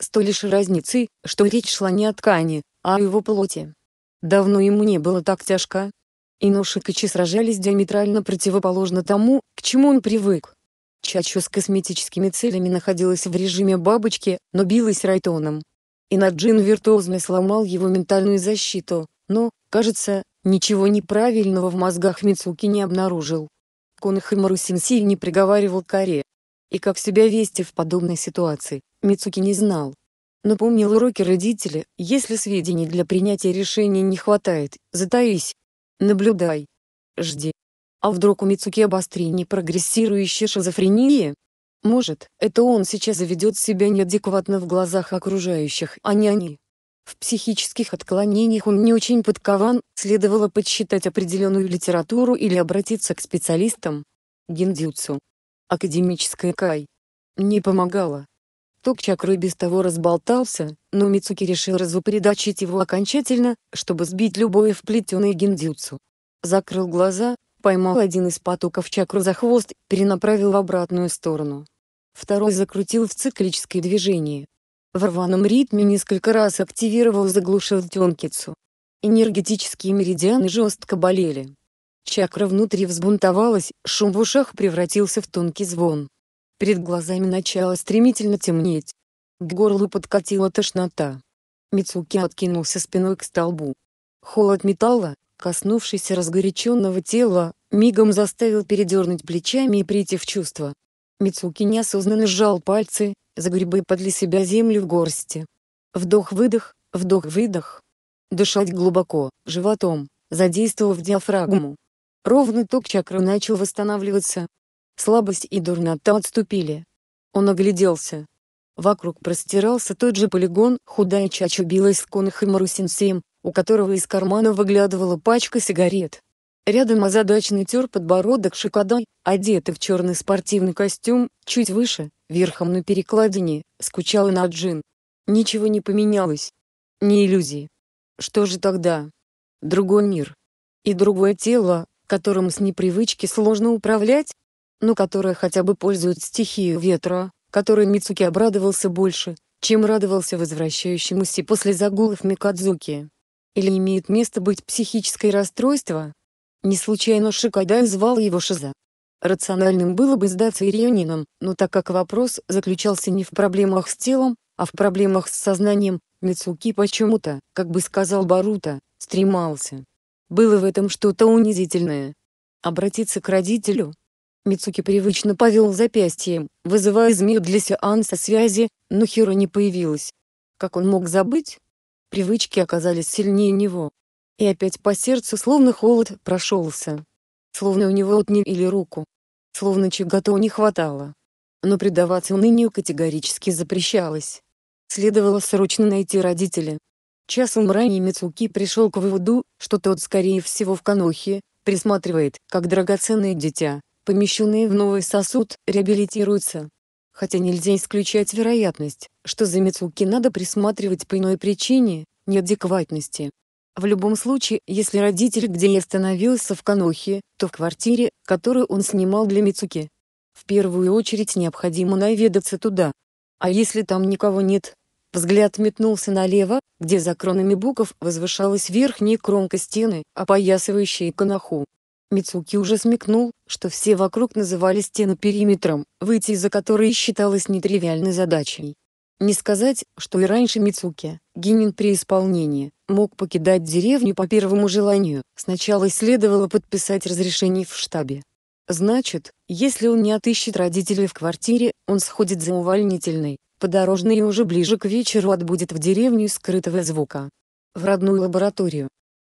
С той лишь разницей, что речь шла не о ткани, а о его плоти. Давно ему не было так тяжко. Инош и Качи сражались диаметрально противоположно тому, к чему он привык. Чачу с косметическими целями находилась в режиме бабочки, но билась райтоном. Инаджин виртуозно сломал его ментальную защиту, но, кажется, ничего неправильного в мозгах Мицуки не обнаружил. Конахэмару Сенсей не приговаривал коре. И как себя вести в подобной ситуации, Мицуки не знал. Но помнил уроки родителя, если сведений для принятия решения не хватает, затаись. Наблюдай. Жди. А вдруг у Мицуки обострение прогрессирующей шизофрении? Может, это он сейчас заведет себя неадекватно в глазах окружающих, а не они. В психических отклонениях он не очень подкован, следовало подсчитать определенную литературу или обратиться к специалистам. Гендюцу, Академическая кай. Не помогала. Ток чакры без того разболтался, но Мицуки решил разупередачить его окончательно, чтобы сбить любое вплетенное гендюцу. Закрыл глаза, поймал один из потоков чакру за хвост, перенаправил в обратную сторону. Второй закрутил в циклическое движение, в рваном ритме несколько раз активировал заглушил тёнкицу. Энергетические меридианы жестко болели. Чакра внутри взбунтовалась, шум в ушах превратился в тонкий звон. Перед глазами начало стремительно темнеть. К горлу подкатила тошнота. Мицуки откинулся спиной к столбу. Холод металла, коснувшийся разгоряченного тела, мигом заставил передернуть плечами и прийти в чувство. Мицуки неосознанно сжал пальцы, за грибы подли себя землю в горсти. Вдох-выдох, вдох-выдох. Дышать глубоко, животом, задействовав диафрагму. Ровный ток чакры начал восстанавливаться. Слабость и дурнота отступили. Он огляделся. Вокруг простирался тот же полигон, худая чача билась с Конахом Марусинсеем, у которого из кармана выглядывала пачка сигарет. Рядом озадаченный тер подбородок шикадай, одетый в черный спортивный костюм, чуть выше, верхом на перекладине, скучала на джин. Ничего не поменялось. Ни иллюзии. Что же тогда? Другой мир. И другое тело, которым с непривычки сложно управлять, но которое хотя бы пользует стихию ветра, которой Мицуки обрадовался больше, чем радовался возвращающемуся после загулов Микадзуки. Или имеет место быть психическое расстройство, не случайно Шикадай звал его Шиза. Рациональным было бы сдаться ирионинам, но так как вопрос заключался не в проблемах с телом, а в проблемах с сознанием, Мицуки почему-то, как бы сказал Барута, стремался. Было в этом что-то унизительное. Обратиться к родителю? Мицуки привычно повел запястьем, вызывая змею для сеанса связи, но Хиро не появилась. Как он мог забыть? Привычки оказались сильнее него. И опять по сердцу словно холод прошелся. Словно у него отняли руку. Словно чего-то не хватало. Но предаваться унынию категорически запрещалось. Следовало срочно найти родителя. Часом ранее Мицуки пришел к выводу, что тот скорее всего в Канохе, присматривает, как драгоценное дитя, помещенное в новый сосуд, реабилитируется. Хотя нельзя исключать вероятность, что за Мицуки надо присматривать по иной причине, неадекватности, в любом случае, если родитель где я остановился в Канохе, то в квартире, которую он снимал для Мицуки. В первую очередь необходимо наведаться туда. А если там никого нет? Взгляд метнулся налево, где за кронами буков возвышалась верхняя кромка стены, опоясывающая Канаху. Мицуки уже смекнул, что все вокруг называли стену периметром, выйти из-за которой считалось нетривиальной задачей. Не сказать, что и раньше Мицуки Генин при исполнении мог покидать деревню по первому желанию. Сначала следовало подписать разрешение в штабе. Значит, если он не отыщет родителей в квартире, он сходит за увольнительной. Подорожный и уже ближе к вечеру отбудет в деревню скрытого звука. В родную лабораторию.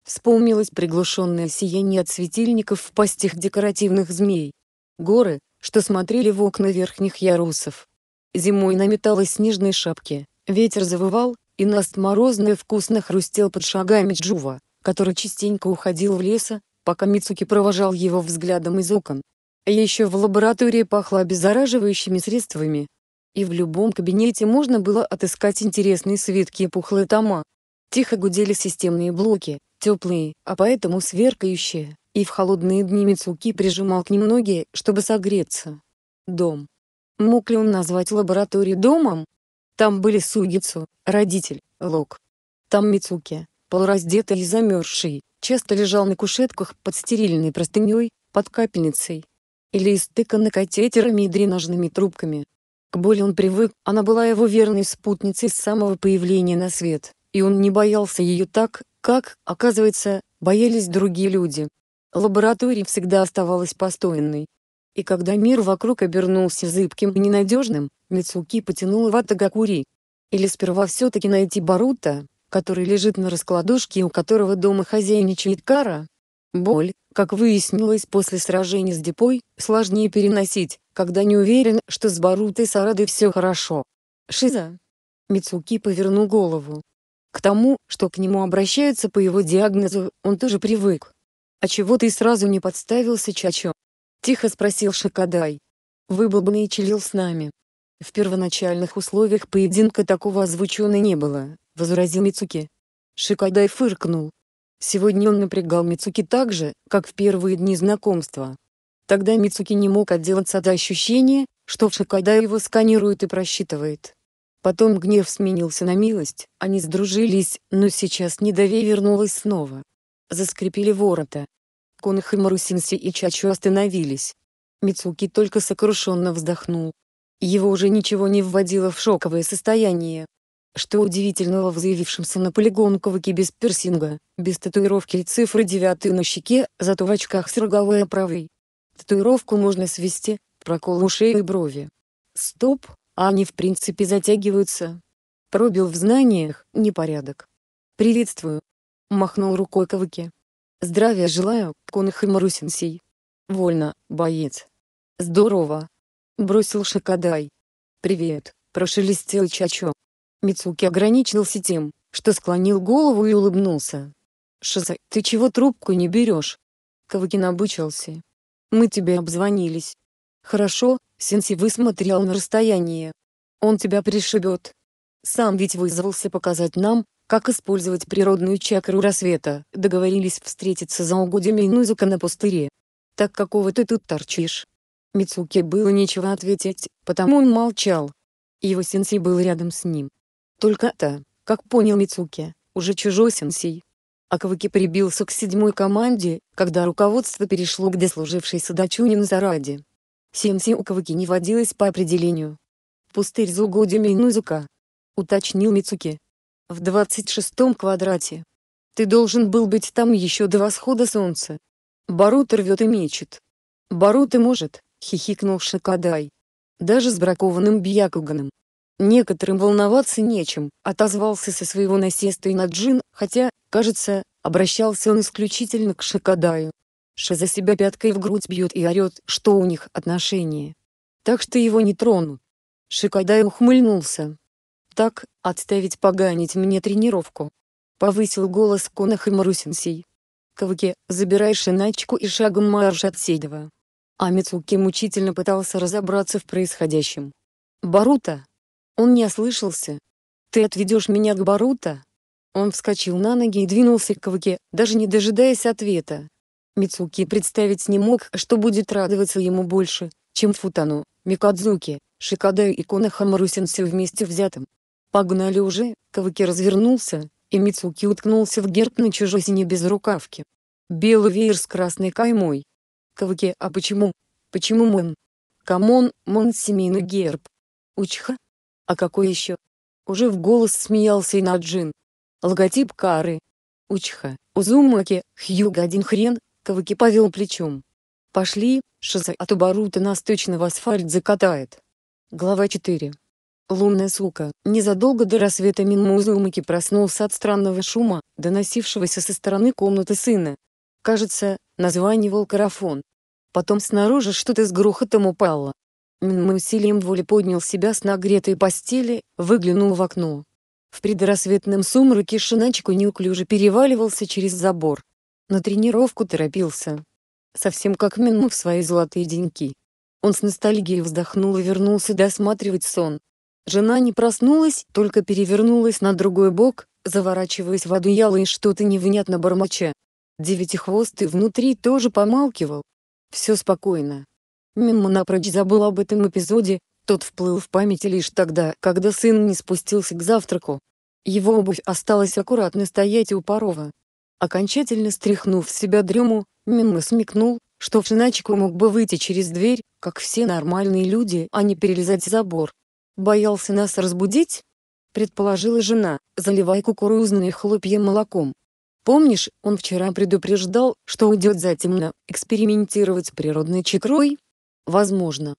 Вспомнилось приглушенное сияние от светильников в пастях декоративных змей. Горы, что смотрели в окна верхних ярусов. Зимой наметалось снежные шапки, ветер завывал, и наст морозный вкусно хрустел под шагами Джува, который частенько уходил в леса, пока Мицуки провожал его взглядом из окон. И а еще в лаборатории пахло обеззараживающими средствами. И в любом кабинете можно было отыскать интересные свитки и пухлые тома. Тихо гудели системные блоки, теплые, а поэтому сверкающие, и в холодные дни Мицуки прижимал к ним ноги, чтобы согреться. Дом. Мог ли он назвать лабораторию домом? Там были Сугицу, родитель, Лок. Там Мицуки, полураздетый и замерзший, часто лежал на кушетках под стерильной простыней, под капельницей. Или истыканный катетерами и дренажными трубками. К боли он привык, она была его верной спутницей с самого появления на свет, и он не боялся ее так, как, оказывается, боялись другие люди. Лаборатория всегда оставалась постоянной. И когда мир вокруг обернулся зыбким и ненадежным, Мицуки потянула Ватагакури. Или сперва все-таки найти Барута, который лежит на раскладушке у которого дома хозяйничает Кара. Боль, как выяснилось после сражения с Дипой, сложнее переносить, когда не уверен, что с Барутой Сарадой все хорошо. Шиза. Мицуки повернул голову. К тому, что к нему обращаются по его диагнозу, он тоже привык. А чего ты сразу не подставился Чачо? Тихо спросил Шакадай. Выболбанный чилил с нами. В первоначальных условиях поединка такого озвучено не было, возразил Мицуки. Шикадай фыркнул. Сегодня он напрягал Мицуки так же, как в первые дни знакомства. Тогда Мицуки не мог отделаться от ощущения, что Шикадай его сканирует и просчитывает. Потом гнев сменился на милость, они сдружились, но сейчас недоверие вернулось снова. Заскрипели ворота. Конах и Марусинси и Чачу остановились. Мицуки только сокрушенно вздохнул. Его уже ничего не вводило в шоковое состояние. Что удивительного в заявившемся на полигон Каваки без персинга, без татуировки и цифры 9 на щеке, зато в очках с роговой оправой. Татуировку можно свести, прокол ушей и брови. Стоп, а они в принципе затягиваются. Пробил в знаниях, непорядок. «Приветствую», — махнул рукой Каваки. Здравия желаю, конах и Марусинсей. Вольно, боец. Здорово. Бросил Шакадай. Привет, прошелестел Чачо. Мицуки ограничился тем, что склонил голову и улыбнулся. Шиза, ты чего трубку не берешь? Кавыкин обычался. Мы тебе обзвонились. Хорошо, Сенси высмотрел на расстояние. Он тебя пришибет. Сам ведь вызвался показать нам, как использовать природную чакру рассвета, договорились встретиться за Угодями Инузука на пустыре. «Так какого ты тут торчишь?» Мицуке было нечего ответить, потому он молчал. Его сенсей был рядом с ним. Только это, как понял Мицуке, уже чужой сенсей. Акваки прибился к седьмой команде, когда руководство перешло к дослужившей Садачунин заради. Сенси у Акваки не водилось по определению. Пустырь за угодьями Инузука. Уточнил Мицуке в двадцать шестом квадрате. Ты должен был быть там еще до восхода солнца. Барут рвет и мечет. Барут и может, хихикнул Шакадай. Даже с бракованным Бьякуганом. Некоторым волноваться нечем, отозвался со своего насеста и на джин, хотя, кажется, обращался он исключительно к Шакадаю. Ша за себя пяткой в грудь бьет и орет, что у них отношения. Так что его не тронут. Шикадай ухмыльнулся так, отставить поганить мне тренировку. Повысил голос Конах и Марусинсей. Кавыки, забирай шиначку и шагом марш от Седова. А Мицуки мучительно пытался разобраться в происходящем. «Барута!» Он не ослышался. «Ты отведешь меня к Барута?» Он вскочил на ноги и двинулся к Кавыке, даже не дожидаясь ответа. Мицуки представить не мог, что будет радоваться ему больше, чем Футану, Микадзуки, Шикадаю и Конаха Марусинсю вместе взятым. «Погнали уже!» Кавыки развернулся, и Мицуки уткнулся в герб на чужозине без рукавки. Белый веер с красной каймой. Кавыки, а почему? Почему Мэн? Камон, Мэн семейный герб. Учха? А какой еще? Уже в голос смеялся Инаджин. Логотип Кары. Учха, Узумаки, Хьюга один хрен, Кавыки повел плечом. Пошли, шоссе от Убарута нас точно в асфальт закатает. Глава 4. Лунная сука. Незадолго до рассвета Минмузумаки проснулся от странного шума, доносившегося со стороны комнаты сына. Кажется, название волкарафон. Потом снаружи что-то с грохотом упало. Минму усилием воли поднял себя с нагретой постели, выглянул в окно. В предрассветном сумраке Шиначку неуклюже переваливался через забор. На тренировку торопился. Совсем как Минму в свои золотые деньки. Он с ностальгией вздохнул и вернулся досматривать сон. Жена не проснулась, только перевернулась на другой бок, заворачиваясь в одеяло и что-то невнятно бормоча. Девятихвостый внутри тоже помалкивал. Все спокойно. Мимо напрочь забыл об этом эпизоде, тот вплыл в память лишь тогда, когда сын не спустился к завтраку. Его обувь осталась аккуратно стоять у порога. Окончательно стряхнув с себя дрему, Мимо смекнул, что в мог бы выйти через дверь, как все нормальные люди, а не перелезать забор. Боялся нас разбудить? Предположила жена, заливая кукурузные хлопья молоком. Помнишь, он вчера предупреждал, что уйдет затемно, экспериментировать с природной чекрой? Возможно.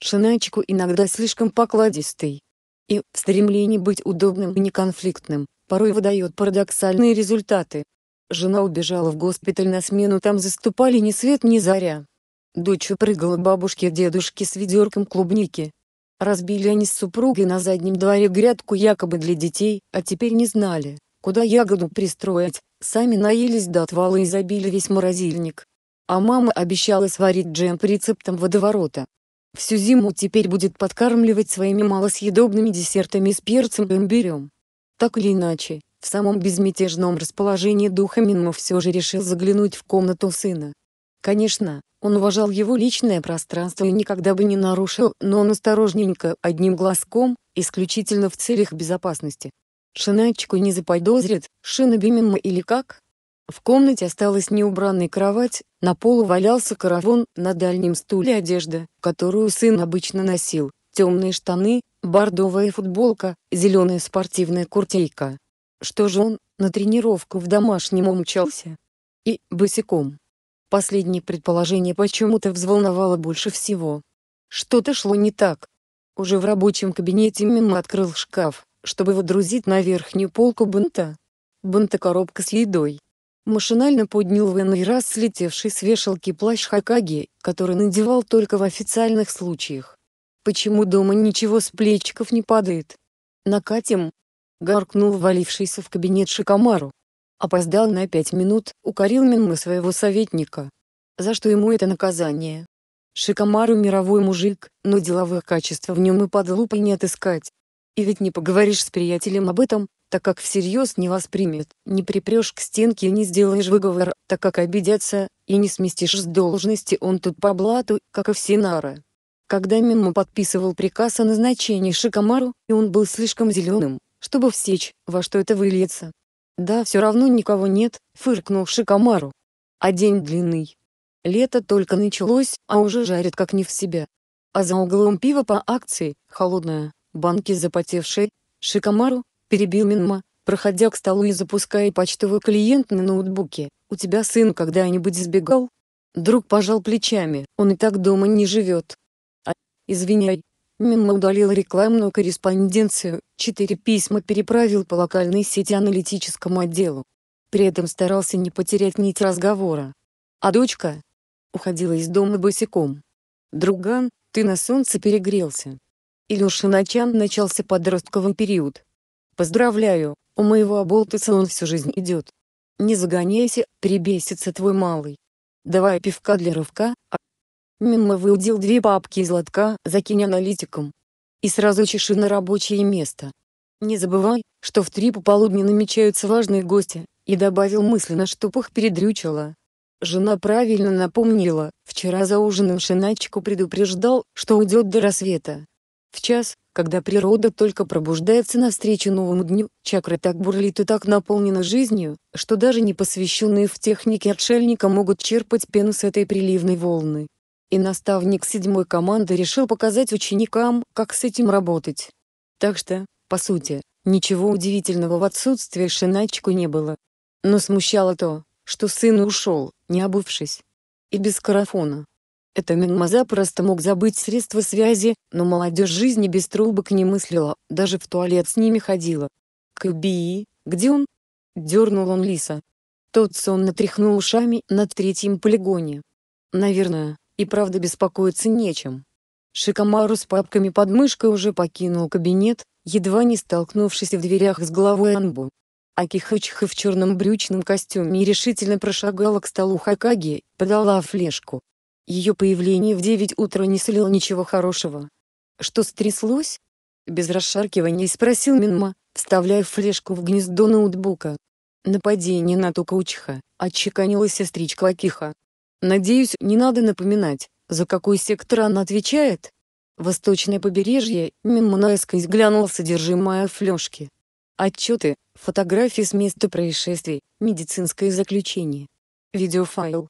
Шиначку иногда слишком покладистый. И, в стремлении быть удобным и неконфликтным, порой выдает парадоксальные результаты. Жена убежала в госпиталь на смену, там заступали ни свет ни заря. Дочь прыгала бабушке и дедушке с ведерком клубники, Разбили они с супругой на заднем дворе грядку якобы для детей, а теперь не знали, куда ягоду пристроить, сами наелись до отвала и забили весь морозильник. А мама обещала сварить джем по рецептам водоворота. Всю зиму теперь будет подкармливать своими малосъедобными десертами с перцем и имбирем. Так или иначе, в самом безмятежном расположении духа Минмо все же решил заглянуть в комнату сына. Конечно, он уважал его личное пространство и никогда бы не нарушил, но он осторожненько, одним глазком, исключительно в целях безопасности. Шинатчику не заподозрит, шина бимима или как? В комнате осталась неубранная кровать, на полу валялся каравон, на дальнем стуле одежда, которую сын обычно носил, темные штаны, бордовая футболка, зеленая спортивная куртейка. Что же он, на тренировку в домашнем умчался? И, босиком. Последнее предположение почему-то взволновало больше всего. Что-то шло не так. Уже в рабочем кабинете Мимо открыл шкаф, чтобы водрузить на верхнюю полку бунта. Бунта коробка с едой. Машинально поднял Вен и раз слетевший с вешалки плащ Хакаги, который надевал только в официальных случаях. Почему дома ничего с плечиков не падает? Накатим? Гаркнул валившийся в кабинет Шикамару опоздал на пять минут, укорил Минмы своего советника. За что ему это наказание? Шикомару мировой мужик, но деловых качеств в нем и под лупой не отыскать. И ведь не поговоришь с приятелем об этом, так как всерьез не воспримет, не припрешь к стенке и не сделаешь выговор, так как обидятся, и не сместишь с должности он тут по блату, как и все нары. Когда Минму подписывал приказ о назначении Шикомару, и он был слишком зеленым, чтобы всечь, во что это выльется, да, все равно никого нет, фыркнул Шикомару. А день длинный. Лето только началось, а уже жарит как не в себя. А за углом пиво по акции, холодное, банки запотевшие. Шикомару, перебил Минма, проходя к столу и запуская почтовый клиент на ноутбуке. У тебя сын когда-нибудь сбегал? Друг пожал плечами, он и так дома не живет. А, извиняй, Мимо удалил рекламную корреспонденцию, четыре письма переправил по локальной сети аналитическому отделу. При этом старался не потерять нить разговора. А дочка уходила из дома босиком. «Друган, ты на солнце перегрелся». Илюша Начан начался подростковый период. «Поздравляю, у моего оболтыса он всю жизнь идет. Не загоняйся, прибесится твой малый. Давай пивка для рывка, а Мимо выудил две папки из лотка «Закинь аналитиком» и сразу чеши на рабочее место. Не забывай, что в три пополудни намечаются важные гости, и добавил мысленно, чтоб их передрючило. Жена правильно напомнила, вчера за ужином Шиначку предупреждал, что уйдет до рассвета. В час, когда природа только пробуждается навстречу новому дню, чакра так бурлит и так наполнена жизнью, что даже непосвященные в технике отшельника могут черпать пену с этой приливной волны и наставник седьмой команды решил показать ученикам, как с этим работать. Так что, по сути, ничего удивительного в отсутствии Шиначку не было. Но смущало то, что сын ушел, не обувшись. И без карафона. Это Минмаза просто мог забыть средства связи, но молодежь жизни без трубок не мыслила, даже в туалет с ними ходила. «Кабии, где он?» — дернул он Лиса. Тот сонно тряхнул ушами на третьем полигоне. «Наверное, и правда беспокоиться нечем. Шикомару с папками под мышкой уже покинул кабинет, едва не столкнувшись в дверях с головой Анбу. Акихачиха в черном брючном костюме решительно прошагала к столу Хакаги, подала флешку. Ее появление в 9 утра не сулило ничего хорошего. «Что стряслось?» Без расшаркивания спросил Минма, вставляя флешку в гнездо ноутбука. «Нападение на Тукаучха», — отчеканила сестричка Акиха. Надеюсь, не надо напоминать, за какой сектор она отвечает? Восточное побережье, мимо наискось глянула содержимое флешки. Отчеты, фотографии с места происшествий, медицинское заключение. Видеофайл.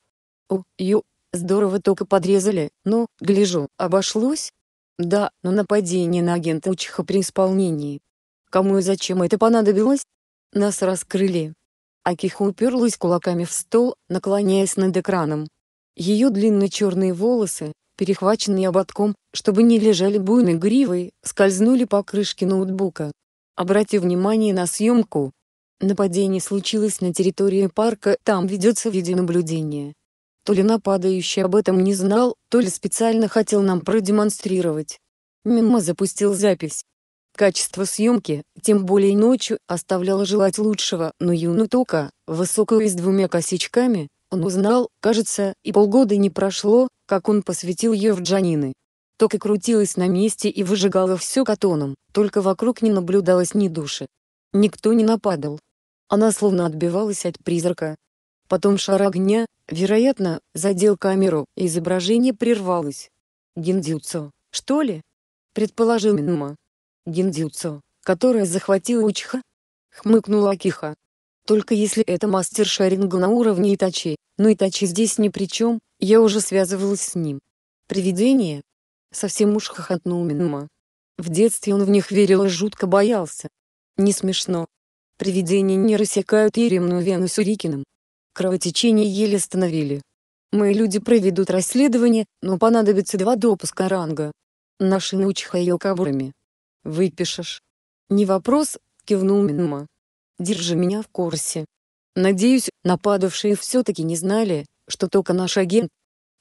О, ю, здорово только подрезали, но, ну, гляжу, обошлось? Да, но нападение на агента Учиха при исполнении. Кому и зачем это понадобилось? Нас раскрыли. Акиха уперлась кулаками в стол, наклоняясь над экраном. Ее длинные черные волосы, перехваченные ободком, чтобы не лежали буйной гривой, скользнули по крышке ноутбука. Обрати внимание на съемку. Нападение случилось на территории парка, там ведется видеонаблюдение. То ли нападающий об этом не знал, то ли специально хотел нам продемонстрировать. Мимо запустил запись. Качество съемки, тем более ночью, оставляло желать лучшего, но Юну Тока, высокую и с двумя косичками, он узнал, кажется, и полгода не прошло, как он посвятил ее в Джанины. Тока крутилась на месте и выжигала все катоном, только вокруг не наблюдалось ни души. Никто не нападал. Она словно отбивалась от призрака. Потом шар огня, вероятно, задел камеру, и изображение прервалось. Гендюцо, что ли?» — предположил Минма. Гендюцо, которая захватила Учха?» — хмыкнула Акиха. Только если это мастер шаринга на уровне Итачи, но Итачи здесь ни при чем, я уже связывалась с ним. Привидение? Совсем уж хохотнул Минма. В детстве он в них верил и жутко боялся. Не смешно. Привидения не рассекают еремную вену сюрикином. Кровотечение еле остановили. Мои люди проведут расследование, но понадобится два допуска ранга. Наши научиха ее кабурами. Выпишешь. Не вопрос, кивнул Минма держи меня в курсе. Надеюсь, нападавшие все-таки не знали, что только наш агент.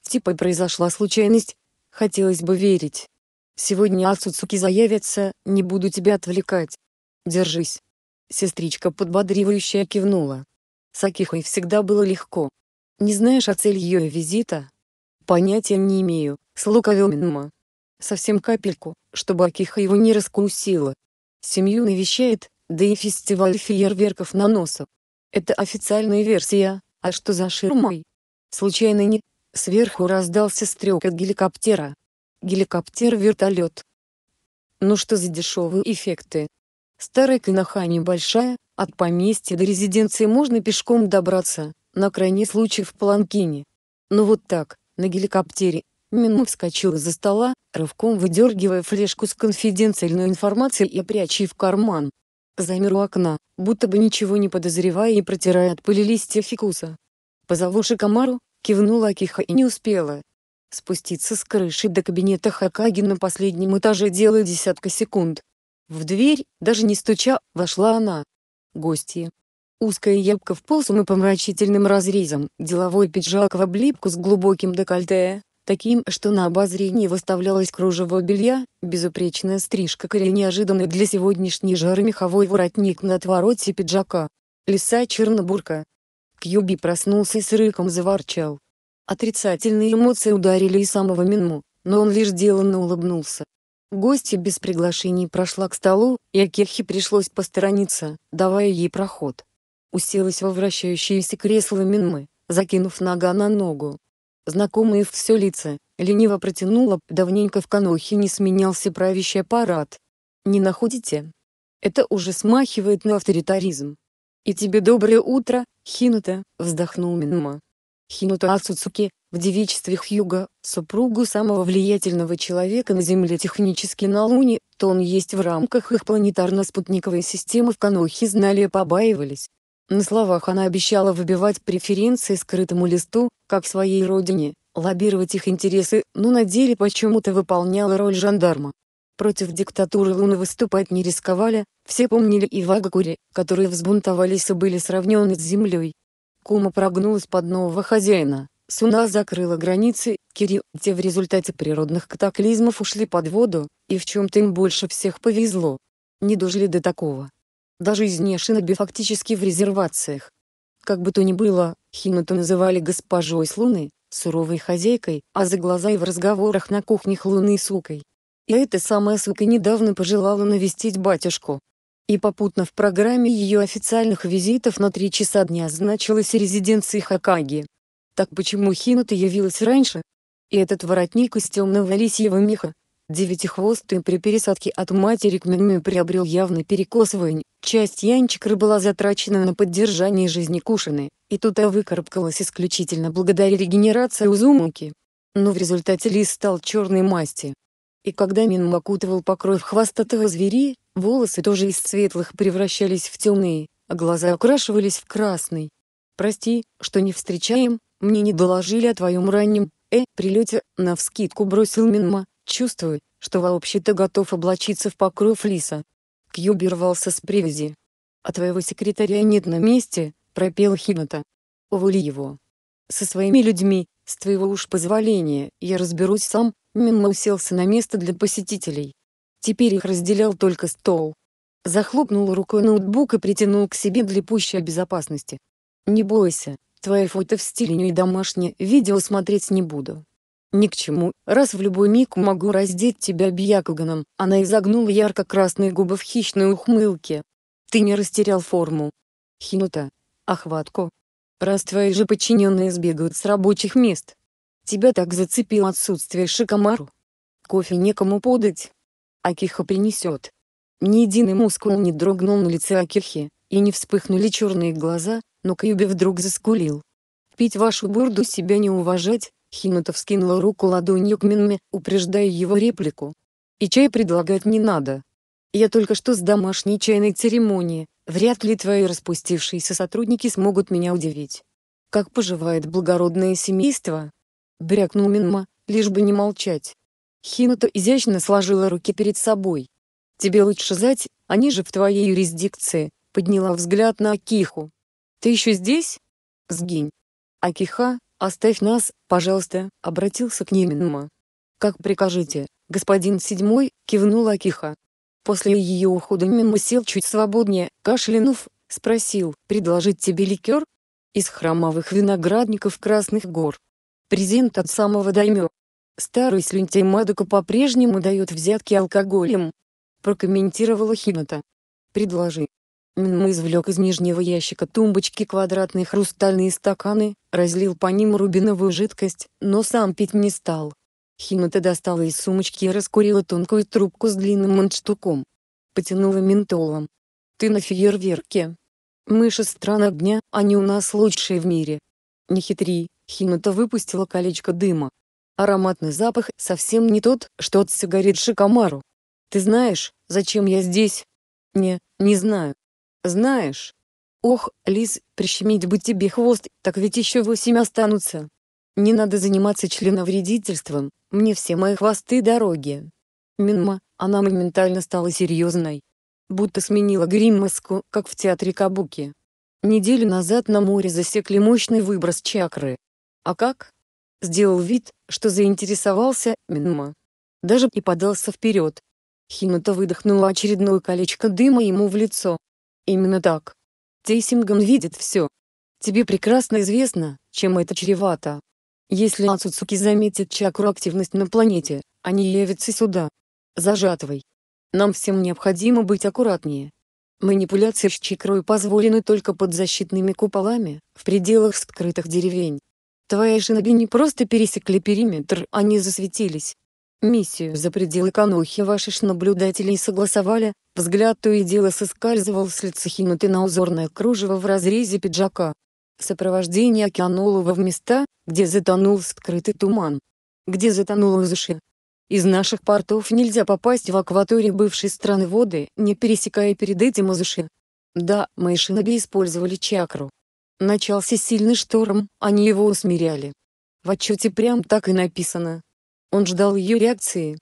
Типа произошла случайность. Хотелось бы верить. Сегодня Ацуцуки заявятся. не буду тебя отвлекать. Держись. Сестричка подбодривающая кивнула. С Акихой всегда было легко. Не знаешь о цели ее визита? Понятия не имею, слукавил Минма. Совсем капельку, чтобы Акиха его не раскусила. Семью навещает, да и фестиваль фейерверков на носу. Это официальная версия, а что за ширмой? Случайно не? Сверху раздался стрек от геликоптера. Геликоптер-вертолет. Ну что за дешевые эффекты? Старая Канаха небольшая, от поместья до резиденции можно пешком добраться, на крайний случай в Паланкине. Ну вот так, на геликоптере, Мину вскочил из-за стола, рывком выдергивая флешку с конфиденциальной информацией и пряча в карман. Замер у окна, будто бы ничего не подозревая и протирая от пыли листья фикуса. «Позову Шикамару», — кивнула Акиха и не успела. Спуститься с крыши до кабинета Хакаги на последнем этаже делая десятка секунд. В дверь, даже не стуча, вошла она. Гостья. Узкая ябка в полосу и помрачительным разрезом, деловой пиджак в облипку с глубоким декольте, таким, что на обозрении выставлялось кружево белья, безупречная стрижка коря неожиданный для сегодняшней жары меховой воротник на отвороте пиджака. Лиса Чернобурка. Кьюби проснулся и с рыком заворчал. Отрицательные эмоции ударили и самого Минму, но он лишь деланно улыбнулся. Гостья без приглашений прошла к столу, и Акехе пришлось посторониться, давая ей проход. Уселась во вращающееся кресло Минмы, закинув нога на ногу, знакомые все лица, лениво протянула, давненько в Канохе не сменялся правящий аппарат. Не находите? Это уже смахивает на авторитаризм. «И тебе доброе утро, Хинута», — вздохнул Минма. Хинута Ацуцуки, в девичестве Хьюга, супругу самого влиятельного человека на Земле технически на Луне, то он есть в рамках их планетарно-спутниковой системы в Канохе знали и побаивались. На словах она обещала выбивать преференции скрытому листу, как своей родине, лоббировать их интересы, но на деле почему-то выполняла роль жандарма. Против диктатуры Луны выступать не рисковали, все помнили и Вагакури, которые взбунтовались и были сравнены с землей. Кума прогнулась под нового хозяина, Суна закрыла границы, Кири, те в результате природных катаклизмов ушли под воду, и в чем-то им больше всех повезло. Не дожили до такого даже из Нешиноби фактически в резервациях. Как бы то ни было, Хинуту называли госпожой с луны, суровой хозяйкой, а за глаза и в разговорах на кухнях луны сукой. И эта самая сука недавно пожелала навестить батюшку. И попутно в программе ее официальных визитов на три часа дня значилась резиденция Хакаги. Так почему Хинута явилась раньше? И этот воротник из темного лисьего меха, Девятихвостый при пересадке от матери к Минме приобрел явный перекос вынь. Часть Янчикры была затрачена на поддержание жизни Кушины, и тут та выкарабкалась исключительно благодаря регенерации Узумуки. Но в результате лис стал черной масти. И когда Минм окутывал покров хвостатого звери, волосы тоже из светлых превращались в темные, а глаза окрашивались в красный. «Прости, что не встречаем, мне не доложили о твоем раннем, э, прилете», — навскидку бросил Минма, Чувствую, что вообще-то готов облачиться в покров лиса. Кьюби рвался с привязи. «А твоего секретаря нет на месте», — пропел Хината. «Уволи его. Со своими людьми, с твоего уж позволения, я разберусь сам», — Мимма уселся на место для посетителей. Теперь их разделял только стол. Захлопнул рукой ноутбук и притянул к себе для пущей безопасности. «Не бойся, твои фото в стиле нью и домашнее видео смотреть не буду. «Ни к чему, раз в любой миг могу раздеть тебя бьякуганом», она изогнула ярко-красные губы в хищной ухмылке. «Ты не растерял форму». «Хинута, охватку. Раз твои же подчиненные сбегают с рабочих мест. Тебя так зацепило отсутствие шикомару. Кофе некому подать. Акиха принесет». Ни единый мускул не дрогнул на лице Акихи, и не вспыхнули черные глаза, но Кьюби вдруг заскулил. «Пить вашу бурду себя не уважать, Хинутов скинул руку ладонью к Минме, упреждая его реплику. «И чай предлагать не надо. Я только что с домашней чайной церемонии, вряд ли твои распустившиеся сотрудники смогут меня удивить. Как поживает благородное семейство?» Брякнул Минма, лишь бы не молчать. Хинуто изящно сложила руки перед собой. «Тебе лучше знать, они же в твоей юрисдикции», — подняла взгляд на Акиху. «Ты еще здесь?» «Сгинь». Акиха, «Оставь нас, пожалуйста», — обратился к Неминма. «Как прикажете, господин седьмой», — Кивнул Акиха. После ее ухода Мимо сел чуть свободнее, кашлянув, спросил, «Предложить тебе ликер?» Из храмовых виноградников Красных гор. Презент от самого Даймё. Старый слюнтей Мадока по-прежнему дает взятки алкоголем. Прокомментировала Хината. «Предложи, Мм извлек из нижнего ящика тумбочки квадратные хрустальные стаканы, разлил по ним рубиновую жидкость, но сам пить не стал. Хината достала из сумочки и раскурила тонкую трубку с длинным мундштуком. Потянула ментолом. «Ты на фейерверке. Мыши же стран огня, они у нас лучшие в мире». «Не хитри», — Хината выпустила колечко дыма. «Ароматный запах совсем не тот, что от сигарет Шикомару. Ты знаешь, зачем я здесь?» «Не, не знаю». Знаешь, ох, лис, прищемить бы тебе хвост, так ведь еще восемь останутся. Не надо заниматься членовредительством, мне все мои хвосты дороги. Минма, она моментально стала серьезной. Будто сменила гриммаску, как в театре Кабуки. Неделю назад на море засекли мощный выброс чакры. А как? Сделал вид, что заинтересовался Минма. Даже и подался вперед. Хинута выдохнула очередное колечко дыма ему в лицо, Именно так. Тейсингом видит все. Тебе прекрасно известно, чем это чревато. Если Ацуцуки заметит чакру активность на планете, они явятся сюда. Зажатвой. Нам всем необходимо быть аккуратнее. Манипуляции с чакрой позволены только под защитными куполами, в пределах скрытых деревень. Твои шиноби не просто пересекли периметр, они засветились. Миссию за пределы Канохи ваши ж наблюдатели согласовали, Взгляд то и дело соскальзывал с лица Хинуты на узорное кружево в разрезе пиджака. Сопровождение океануло в места, где затонул скрытый туман. Где затонул Узуши. Из наших портов нельзя попасть в акваторию бывшей страны воды, не пересекая перед этим Узуши. Да, мои шиноби использовали чакру. Начался сильный шторм, они его усмиряли. В отчете прям так и написано. Он ждал ее реакции.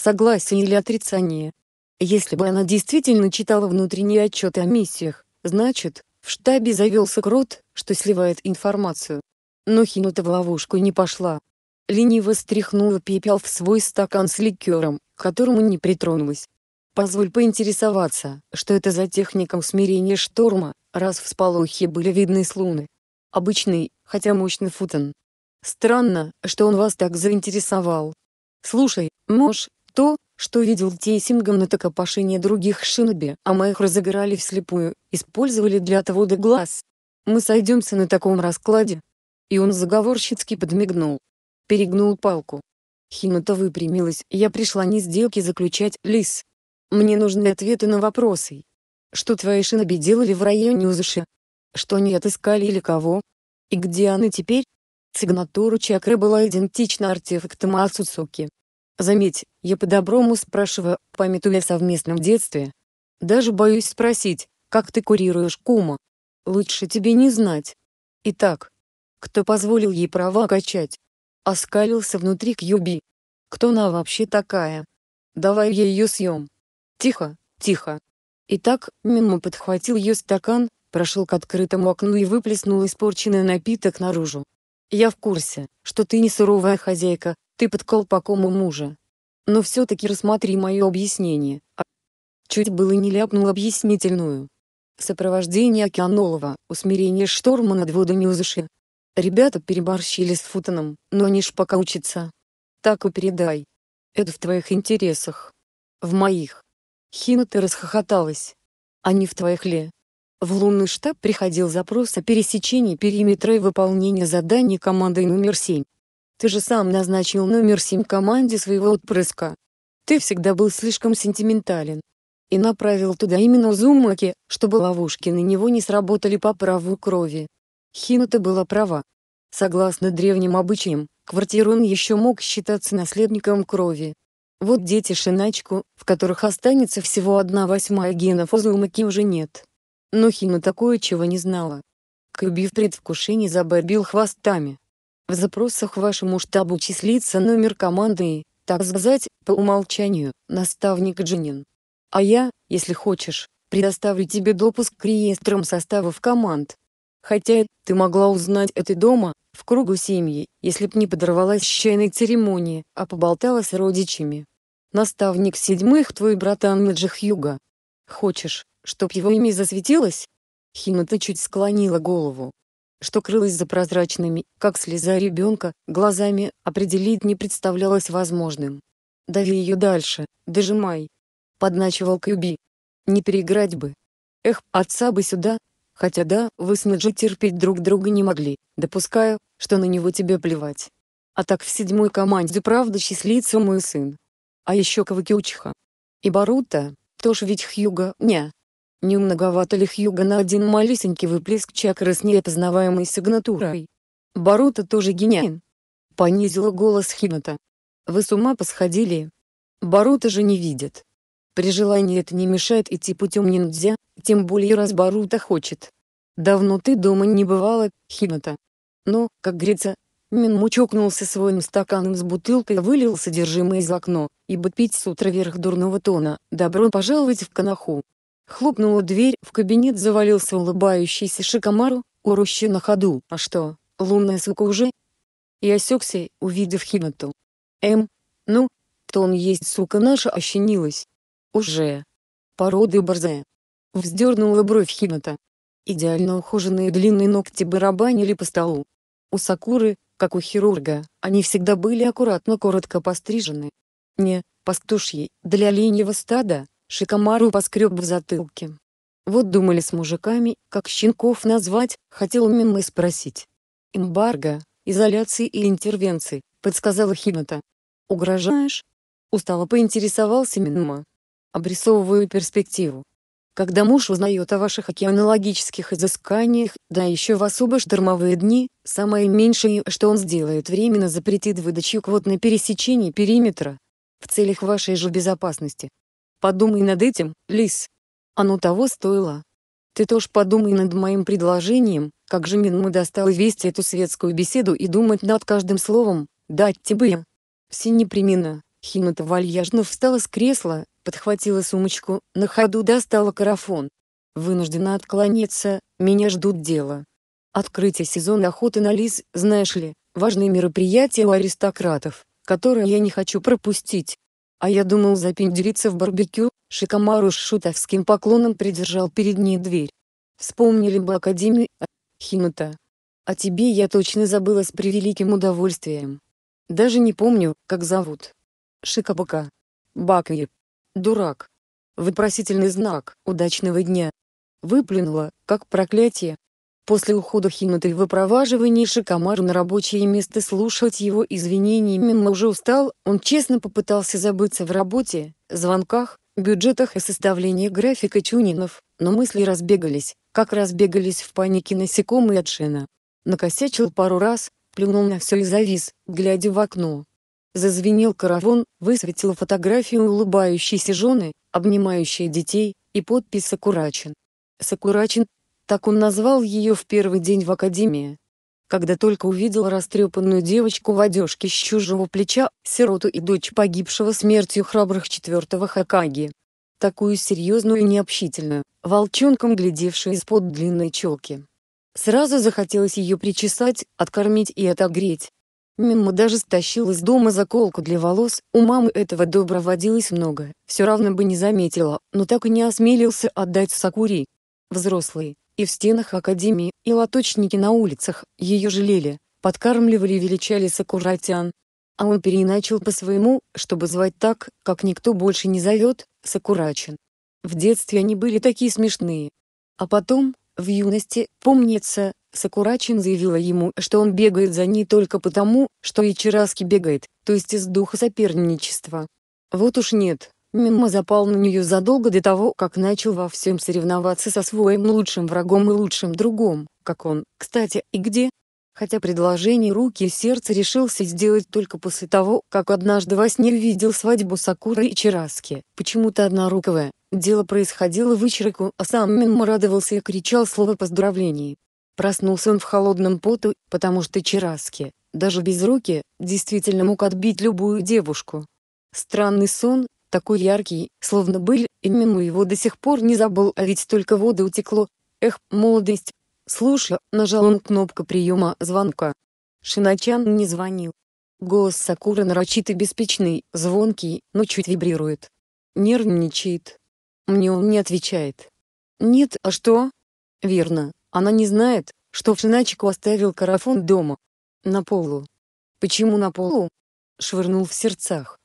Согласие или отрицание, если бы она действительно читала внутренние отчеты о миссиях, значит, в штабе завелся крот, что сливает информацию. Но Хинута в ловушку не пошла. Лениво стряхнула пепел в свой стакан с ликером, к которому не притронулась. Позволь поинтересоваться, что это за техника усмирения шторма, раз в всполохи были видны слуны? Обычный, хотя мощный футон. Странно, что он вас так заинтересовал. Слушай, Мош, то, что видел Тейсингом на токопошении других шиноби, а мы их разыграли вслепую, использовали для отвода глаз. Мы сойдемся на таком раскладе. И он заговорщицки подмигнул. Перегнул палку. Химата выпрямилась, я пришла не сделки заключать, Лис. Мне нужны ответы на вопросы. Что твои шиноби делали в районе Узуши? Что они отыскали или кого? И где она теперь? Сигнатура чакры была идентична артефактам Асуцуки. Заметь, я по-доброму спрашиваю, памятуя о совместном детстве. Даже боюсь спросить, как ты курируешь кума. Лучше тебе не знать. Итак, кто позволил ей права качать? Оскалился внутри Кьюби. Кто она вообще такая? Давай я ее съем. Тихо, тихо. Итак, Минму подхватил ее стакан, прошел к открытому окну и выплеснул испорченный напиток наружу. Я в курсе, что ты не суровая хозяйка, ты под колпаком у мужа. Но все-таки рассмотри мое объяснение. А, чуть было не ляпнул объяснительную. Сопровождение Океанолова, усмирение шторма над водами Узыши. Ребята переборщили с Футоном, но они ж пока учатся. Так и передай. Это в твоих интересах. В моих. Хина ты расхохоталась. А не в твоих ли? В лунный штаб приходил запрос о пересечении периметра и выполнении задания командой номер 7. Ты же сам назначил номер семь команде своего отпрыска. Ты всегда был слишком сентиментален. И направил туда именно Зумаки, чтобы ловушки на него не сработали по праву крови. Хинута была права. Согласно древним обычаям, Квартирон еще мог считаться наследником крови. Вот дети Шиначку, в которых останется всего одна восьмая генов Узумаки а уже нет. Но Хина такое чего не знала. Кюби в предвкушении заборбил хвостами. В запросах вашему штабу числится номер команды и, так сказать, по умолчанию, наставник Джинин. А я, если хочешь, предоставлю тебе допуск к реестрам составов команд. Хотя, ты могла узнать это дома, в кругу семьи, если б не подорвалась с чайной церемонии, а поболтала с родичами. Наставник седьмых твой братан Меджих Юга. Хочешь, чтоб его имя засветилось? Хината чуть склонила голову, что крылось за прозрачными, как слеза ребенка, глазами, определить не представлялось возможным. «Дави ее дальше, дожимай!» — подначивал Кьюби. «Не переиграть бы! Эх, отца бы сюда! Хотя да, вы с Наджи терпеть друг друга не могли, допускаю, что на него тебе плевать. А так в седьмой команде правда счастливится мой сын. А еще Кавакиучиха. И Барута, тоже ведь Хьюга, не, не многовато ли Хьюга на один малюсенький выплеск чакры с неопознаваемой сигнатурой? Барута тоже гениален. Понизила голос Хината. Вы с ума посходили. Барута же не видит. При желании это не мешает идти путем ниндзя, тем более раз Барута хочет. Давно ты дома не бывала, Хината. Но, как говорится, Минму чокнулся своим стаканом с бутылкой и вылил содержимое из окно, ибо пить с утра верх дурного тона, добро пожаловать в Канаху. Хлопнула дверь, в кабинет завалился улыбающийся Шикомару, орущий на ходу. А что, лунная сука уже? И осекся, увидев Хинату. Эм, ну, то он есть сука наша ощенилась. Уже. Породы борзая. Вздернула бровь Хината. Идеально ухоженные длинные ногти барабанили по столу. У Сакуры, как у хирурга, они всегда были аккуратно коротко пострижены. Не, пастушьи, для линьего стада, Шикомару поскреб в затылке. Вот думали с мужиками, как щенков назвать, хотел мимо спросить. Эмбарго, изоляции и интервенции, подсказала Хината. Угрожаешь? Устало поинтересовался Минма. Обрисовываю перспективу. Когда муж узнает о ваших океанологических изысканиях, да еще в особо штормовые дни, самое меньшее, что он сделает, временно запретит выдачу квот на пересечении периметра. В целях вашей же безопасности. Подумай над этим, Лис. Оно того стоило. Ты тоже подумай над моим предложением, как же Минму достал вести эту светскую беседу и думать над каждым словом, дать тебе. Типа, Все непременно. Химата вальяжно встала с кресла, подхватила сумочку, на ходу достала карафон. Вынуждена отклониться, меня ждут дела. Открытие сезона охоты на лис, знаешь ли, важное мероприятие у аристократов, которое я не хочу пропустить. А я думал запендриться в барбекю, Шикомару с шутовским поклоном придержал перед ней дверь. Вспомнили бы Академию, а... Химута. О а тебе я точно забыла с превеликим удовольствием. Даже не помню, как зовут. Шикабака. Бакаеб. Дурак. Вопросительный знак удачного дня. Выплюнула, как проклятие, После ухода Хинаты и выпроваживания Шикамару на рабочее место слушать его извинения Мимо уже устал, он честно попытался забыться в работе, звонках, бюджетах и составлении графика чунинов, но мысли разбегались, как разбегались в панике насекомые от шина. Накосячил пару раз, плюнул на все и завис, глядя в окно. Зазвенел караван, высветил фотографию улыбающейся жены, обнимающей детей, и подпись «Сакурачин». Сакурачин, так он назвал ее в первый день в академии. Когда только увидел растрепанную девочку в одежке с чужого плеча, сироту и дочь погибшего смертью храбрых четвертого Хакаги. Такую серьезную и необщительную, волчонком глядевшую из-под длинной челки. Сразу захотелось ее причесать, откормить и отогреть. Мимо даже стащил из дома заколку для волос, у мамы этого добра водилось много, все равно бы не заметила, но так и не осмелился отдать Сакури. Взрослый, и в стенах академии, и латочники на улицах, ее жалели, подкармливали и величали Сакуратян. А он переиначил по-своему, чтобы звать так, как никто больше не зовет, Сакурачин. В детстве они были такие смешные. А потом, в юности, помнится, Сакурачин заявила ему, что он бегает за ней только потому, что Ичираски бегает, то есть из духа соперничества. Вот уж нет, Мимо запал на нее задолго до того, как начал во всем соревноваться со своим лучшим врагом и лучшим другом, как он, кстати, и где. Хотя предложение руки и сердца решился сделать только после того, как однажды во сне увидел свадьбу Сакуры и Чераски. почему-то одноруковая. Дело происходило в Ичраку, а сам Мимо радовался и кричал слово поздравлений. Проснулся он в холодном поту, потому что Чераски, даже без руки, действительно мог отбить любую девушку. Странный сон, такой яркий, словно был, и мимо его до сих пор не забыл, а ведь только воды утекло. Эх, молодость. Слушай, нажал он кнопку приема звонка. Шиначан не звонил. Голос Сакуры нарочитый беспечный, звонкий, но чуть вибрирует. Нервничает. Мне он не отвечает. Нет, а что? Верно, она не знает, что в Шиначику оставил карафон дома. На полу. Почему на полу? Швырнул в сердцах.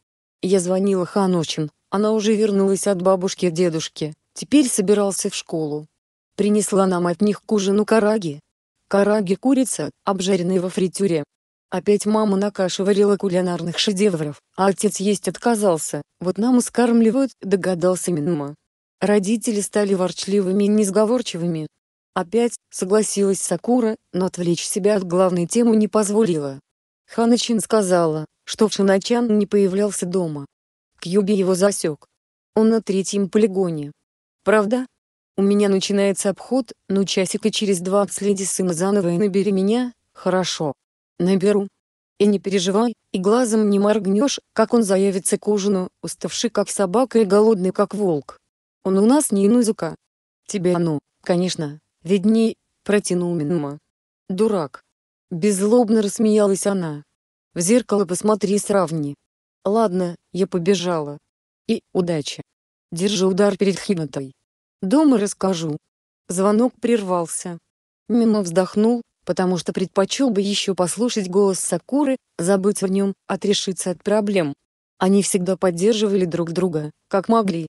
Я звонила Ханочин. Она уже вернулась от бабушки и дедушки. Теперь собирался в школу. Принесла нам от них к ужину караги. Караги курица, обжаренная во фритюре. Опять мама накашеварила кулинарных шедевров, а отец есть отказался, вот нам и скармливают, догадался Минма. Родители стали ворчливыми и несговорчивыми. Опять, согласилась Сакура, но отвлечь себя от главной темы не позволила. Ханачин сказала, что Шиначан не появлялся дома. Кьюби его засек. Он на третьем полигоне. Правда? У меня начинается обход, но часика через два отследи сына заново и набери меня, хорошо. Наберу. И не переживай, и глазом не моргнешь, как он заявится к ужину, уставший как собака и голодный как волк. Он у нас не инузука. Тебе оно, конечно, видней, протянул Минма. Дурак, Беззлобно рассмеялась она. В зеркало посмотри и сравни. Ладно, я побежала. И удачи. Держи удар перед Хинатой. Дома расскажу. Звонок прервался. Мимо вздохнул, потому что предпочел бы еще послушать голос Сакуры, забыть о нем, отрешиться от проблем. Они всегда поддерживали друг друга, как могли.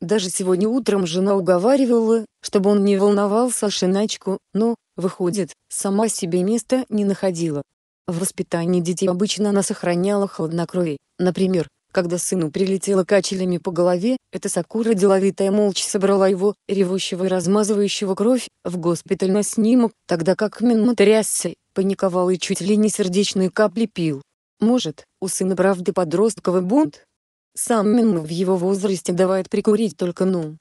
Даже сегодня утром жена уговаривала, чтобы он не волновался о Шиначку, но, Выходит, сама себе места не находила. В воспитании детей обычно она сохраняла хладнокровие. Например, когда сыну прилетело качелями по голове, эта Сакура деловитая молча собрала его, ревущего и размазывающего кровь, в госпиталь на снимок, тогда как Минма трясся, паниковал и чуть ли не сердечные капли пил. Может, у сына правда подростковый бунт? Сам Минма в его возрасте давает прикурить только ну.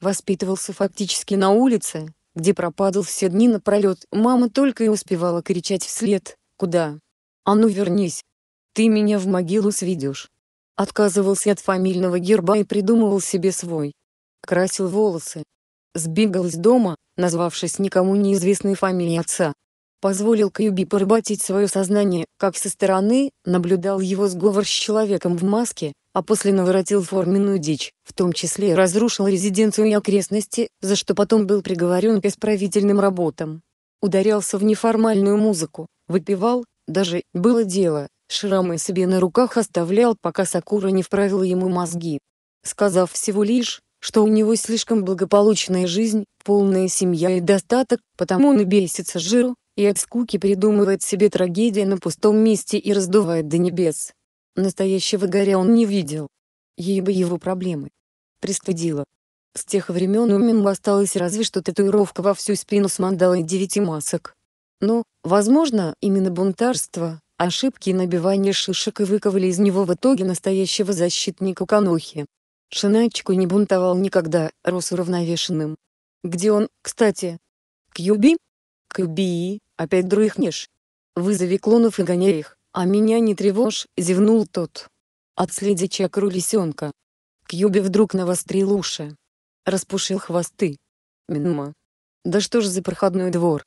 Воспитывался фактически на улице, где пропадал все дни напролет, мама только и успевала кричать вслед «Куда? А ну вернись! Ты меня в могилу сведешь!» Отказывался от фамильного герба и придумывал себе свой. Красил волосы. Сбегал из дома, назвавшись никому неизвестной фамилией отца. Позволил Кьюби поработить свое сознание, как со стороны, наблюдал его сговор с человеком в маске, а после наворотил форменную дичь том числе разрушил резиденцию и окрестности, за что потом был приговорен к исправительным работам. Ударялся в неформальную музыку, выпивал, даже, было дело, шрамы себе на руках оставлял, пока Сакура не вправила ему мозги. Сказав всего лишь, что у него слишком благополучная жизнь, полная семья и достаток, потому он и бесится жиру, и от скуки придумывает себе трагедии на пустом месте и раздувает до небес. Настоящего горя он не видел. Ей бы его проблемы пристыдило. С тех времен у Миму осталась разве что татуировка во всю спину с мандалой девяти масок. Но, возможно, именно бунтарство, ошибки и набивание шишек и выковали из него в итоге настоящего защитника Канохи. Шиначку не бунтовал никогда, рос уравновешенным. Где он, кстати? Кьюби? Кьюби, опять дрыхнешь? Вызови клонов и гоняй их, а меня не тревожь, зевнул тот. Отследи чакру лисенка, Кьюби вдруг навострил уши. Распушил хвосты. Минма. Да что ж за проходной двор?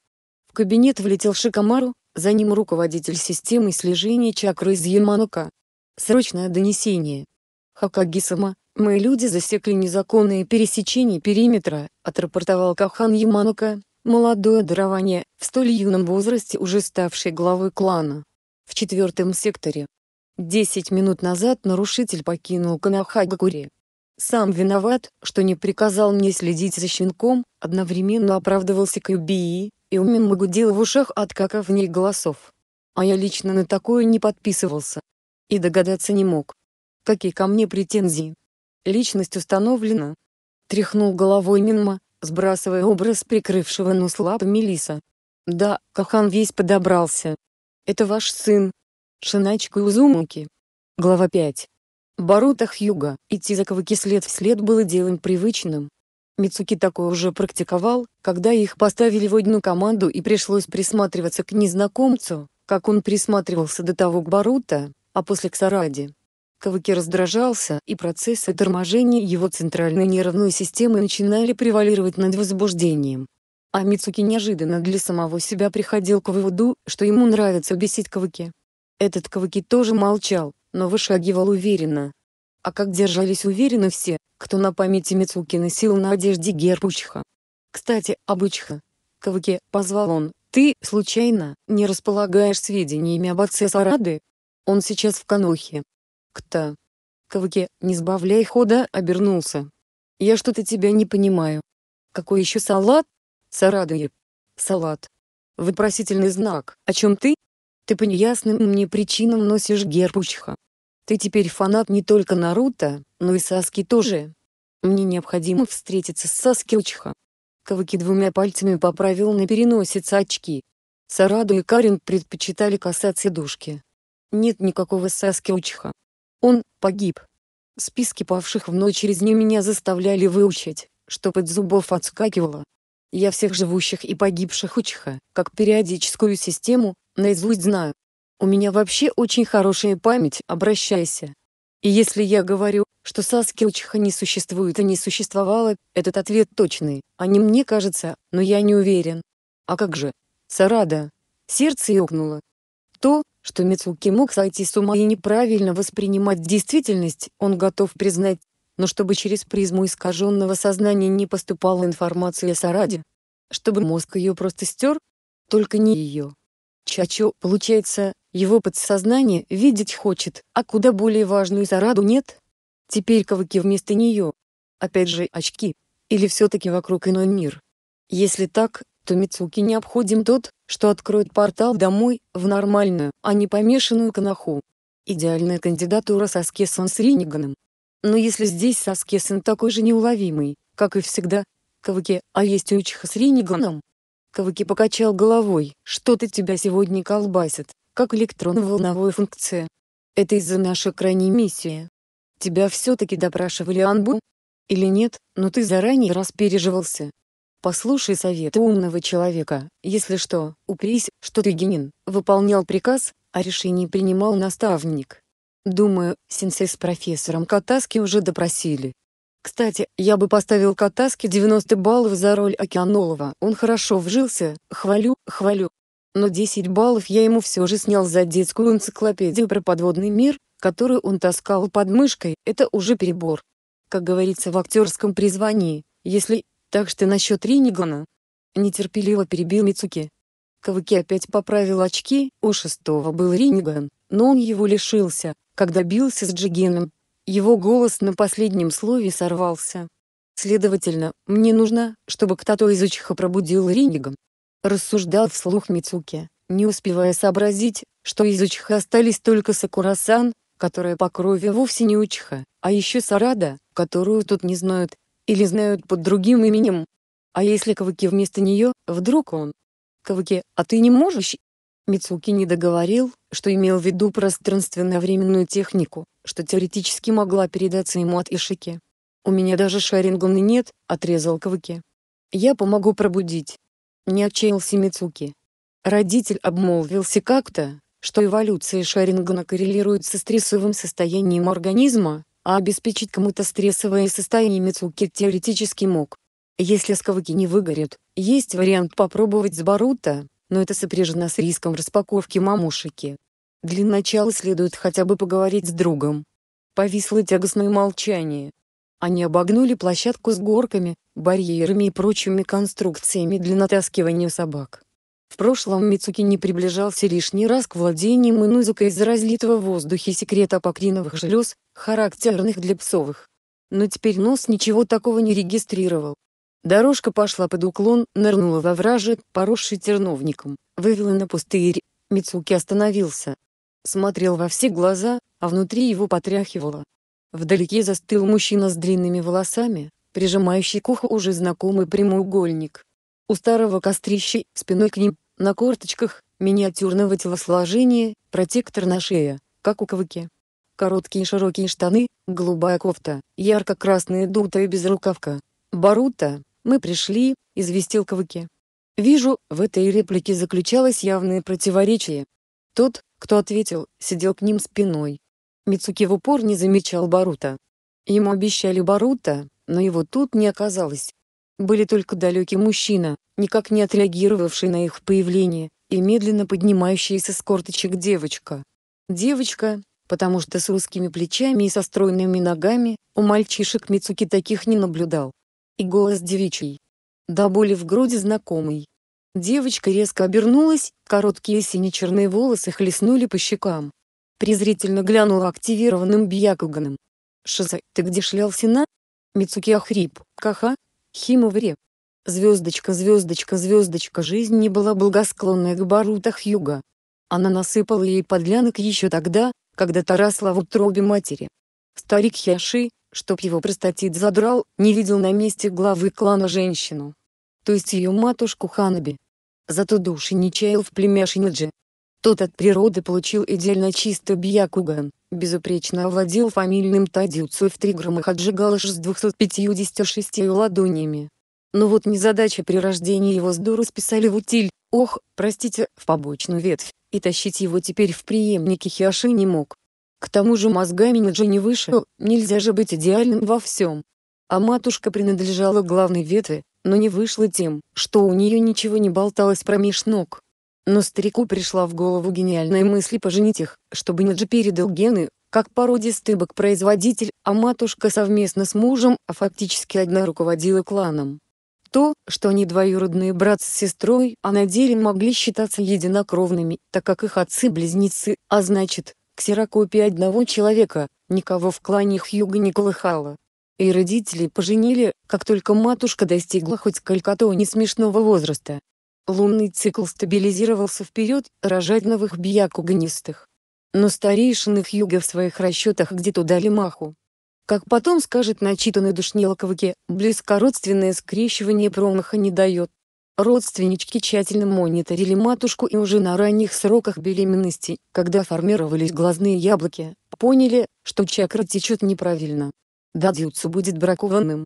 В кабинет влетел Шикамару, за ним руководитель системы слежения чакры из Яманока. Срочное донесение. Хакагисама, мои люди засекли незаконное пересечение периметра, отрапортовал Кахан Яманока, молодое дарование, в столь юном возрасте уже ставший главой клана. В четвертом секторе. Десять минут назад нарушитель покинул Канахагакури. Сам виноват, что не приказал мне следить за щенком, одновременно оправдывался Кьюбии, и у меня гудел в ушах от каков ней голосов. А я лично на такое не подписывался. И догадаться не мог. Какие ко мне претензии? Личность установлена. Тряхнул головой Минма, сбрасывая образ прикрывшего нос лапами Мелиса. Да, Кахан весь подобрался. Это ваш сын, Шиначку Узумуки. Глава 5. Барута Хьюга, идти за Каваки след вслед было делом привычным. Мицуки такое уже практиковал, когда их поставили в одну команду и пришлось присматриваться к незнакомцу, как он присматривался до того к Барута, а после к Сараде. Каваки раздражался, и процессы торможения его центральной нервной системы начинали превалировать над возбуждением. А Мицуки неожиданно для самого себя приходил к выводу, что ему нравится бесить Каваки. Этот Каваки тоже молчал, но вышагивал уверенно. А как держались уверенно все, кто на памяти Мицуки носил на одежде герб Учха. «Кстати, об Учха». Каваки, позвал он, «ты, случайно, не располагаешь сведениями об отце Сарады? Он сейчас в Канохе». «Кто?» Каваки, не сбавляя хода, обернулся. «Я что-то тебя не понимаю. Какой еще салат?» Сарады? «Салат». Вопросительный знак, о чем ты? Ты по неясным мне причинам носишь герб Учха. Ты теперь фанат не только Наруто, но и Саски тоже. Мне необходимо встретиться с Саски Учха. Кавыки двумя пальцами поправил на переносице очки. Сараду и Карин предпочитали касаться душки. Нет никакого Саски Учха. Он погиб. Списки павших в ночь через не меня заставляли выучить, что под зубов отскакивало. Я всех живущих и погибших Учха, как периодическую систему, наизусть знаю. У меня вообще очень хорошая память, обращайся. И если я говорю, что Саски Учиха не существует и не существовало, этот ответ точный, а не мне кажется, но я не уверен. А как же? Сарада. Сердце ёкнуло. То, что Мицуки мог сойти с ума и неправильно воспринимать действительность, он готов признать, но чтобы через призму искаженного сознания не поступала информация о Сараде. Чтобы мозг ее просто стер, только не ее. Чачо, получается, его подсознание видеть хочет, а куда более важную зараду нет? Теперь кавыки вместо нее. Опять же очки. Или все-таки вокруг иной мир? Если так, то Мицуки необходим тот, что откроет портал домой, в нормальную, а не помешанную канаху. Идеальная кандидатура Саскесон с Риниганом. Но если здесь Саскесон такой же неуловимый, как и всегда, Кавыке, а есть Учиха с Риниганом? Кавыки покачал головой. Что-то тебя сегодня колбасит, как электронно-волновая функция. Это из-за нашей крайней миссии. Тебя все-таки допрашивали Анбу? Или нет, но ты заранее распереживался. Послушай совет умного человека, если что, упрись, что ты генин, выполнял приказ, а решение принимал наставник. Думаю, сенсей с профессором Катаски уже допросили. Кстати, я бы поставил Катаске 90 баллов за роль Океанолова, он хорошо вжился, хвалю, хвалю. Но 10 баллов я ему все же снял за детскую энциклопедию про подводный мир, которую он таскал под мышкой, это уже перебор. Как говорится в актерском призвании, если... Так что насчет Ринигана. Нетерпеливо перебил Мицуки. Кавыки опять поправил очки, у шестого был Риниган, но он его лишился, когда бился с Джигеном, его голос на последнем слове сорвался. Следовательно, мне нужно, чтобы кто-то из учиха пробудил Ринигам. Рассуждал вслух Мицуки, не успевая сообразить, что из учиха остались только Сакурасан, которая по крови вовсе не учиха, а еще Сарада, которую тут не знают, или знают под другим именем. А если кавыки вместо нее, вдруг он? кавыки, а ты не можешь Мицуки не договорил, что имел в виду пространственно-временную технику, что теоретически могла передаться ему от Ишики. «У меня даже шарингана нет», — отрезал Кавыки. «Я помогу пробудить». Не отчаялся Мицуки. Родитель обмолвился как-то, что эволюция шарингана коррелирует со стрессовым состоянием организма, а обеспечить кому-то стрессовое состояние Мицуки теоретически мог. Если скавыки не выгорят, есть вариант попробовать с Барута, но это сопряжено с риском распаковки мамушики. Для начала следует хотя бы поговорить с другом. Повисло тягостное молчание. Они обогнули площадку с горками, барьерами и прочими конструкциями для натаскивания собак. В прошлом Мицуки не приближался лишний раз к владениям и инузука из разлитого в воздухе секрета апокриновых желез, характерных для псовых. Но теперь нос ничего такого не регистрировал, Дорожка пошла под уклон, нырнула во вражек, поросший терновником, вывела на пустырь. Мицуки остановился. Смотрел во все глаза, а внутри его потряхивало. Вдалеке застыл мужчина с длинными волосами, прижимающий к уху уже знакомый прямоугольник. У старого кострища, спиной к ним, на корточках, миниатюрного телосложения, протектор на шее, как у кавыки. Короткие широкие штаны, голубая кофта, ярко-красные дута и безрукавка. Барута, мы пришли», — известил Кавыке. Вижу, в этой реплике заключалось явное противоречие. Тот, кто ответил, сидел к ним спиной. Мицуки в упор не замечал Барута. Ему обещали Барута, но его тут не оказалось. Были только далекий мужчина, никак не отреагировавший на их появление, и медленно поднимающаяся с корточек девочка. Девочка, потому что с русскими плечами и со стройными ногами у мальчишек Мицуки таких не наблюдал. И голос девичий. До боли в груди знакомый. Девочка резко обернулась, короткие сине-черные волосы хлестнули по щекам. Презрительно глянула активированным Бьякуганом. «Шиза, ты где шлялся на?» Мицуки охрип, каха, химовре. Звездочка, звездочка, звездочка, жизнь не была благосклонная к Барутах Юга. Она насыпала ей подлянок еще тогда, когда та росла в утробе матери. Старик Хяши, чтоб его простатит задрал, не видел на месте главы клана женщину. То есть ее матушку Ханаби. Зато души не чаял в племя Тот от природы получил идеально чисто Бьякуган, безупречно овладел фамильным тадюцу и в 3 граммах отжигал аж с 256 ладонями. Но вот незадача при рождении его с дуру списали в утиль, ох, простите, в побочную ветвь, и тащить его теперь в преемники Хиаши не мог. К тому же мозгами Ниджи не выше, ну, нельзя же быть идеальным во всем. А матушка принадлежала главной ветви, но не вышла тем, что у нее ничего не болталось промеж ног. Но старику пришла в голову гениальная мысль поженить их, чтобы Ниджи передал гены, как породистый бык-производитель, а матушка совместно с мужем, а фактически одна руководила кланом. То, что они двоюродные брат с сестрой, а на деле могли считаться единокровными, так как их отцы-близнецы, а значит, ксерокопия одного человека, никого в клане Хьюга не колыхала. И родители поженили, как только матушка достигла хоть калькото не смешного возраста. Лунный цикл стабилизировался вперед, рожать новых бьякуганистых. Но старейшины Хьюга в своих расчетах где-то дали маху. Как потом скажет начитанный душнилковке, близкородственное скрещивание промаха не дает. Родственнички тщательно мониторили матушку и уже на ранних сроках беременности, когда формировались глазные яблоки, поняли, что чакра течет неправильно. Дадюцу будет бракованным.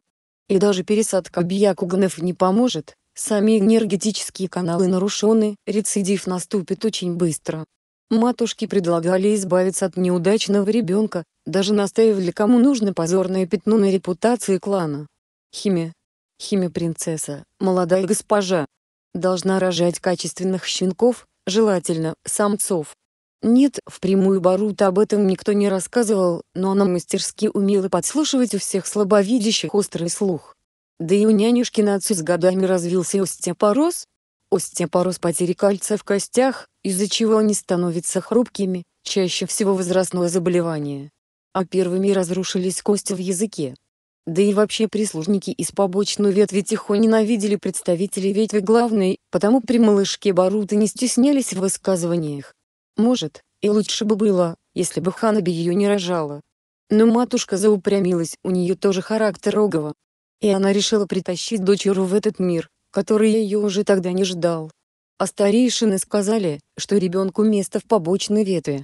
И даже пересадка биякуганов не поможет, сами энергетические каналы нарушены, рецидив наступит очень быстро. Матушки предлагали избавиться от неудачного ребенка, даже настаивали кому нужно позорное пятно на репутации клана. Химия, Химия-принцесса, молодая госпожа, должна рожать качественных щенков, желательно, самцов. Нет, впрямую Барут об этом никто не рассказывал, но она мастерски умела подслушивать у всех слабовидящих острый слух. Да и у нянюшки отцу с годами развился остеопороз. Остеопороз потери кальция в костях, из-за чего они становятся хрупкими, чаще всего возрастное заболевание. А первыми разрушились кости в языке. Да и вообще прислужники из побочной ветви Тихо ненавидели представителей ветви главной, потому при малышке баруты не стеснялись в высказываниях. Может, и лучше бы было, если бы Ханаби ее не рожала. Но матушка заупрямилась, у нее тоже характер рогова. И она решила притащить дочеру в этот мир, который ее уже тогда не ждал. А старейшины сказали, что ребенку место в побочной ветви.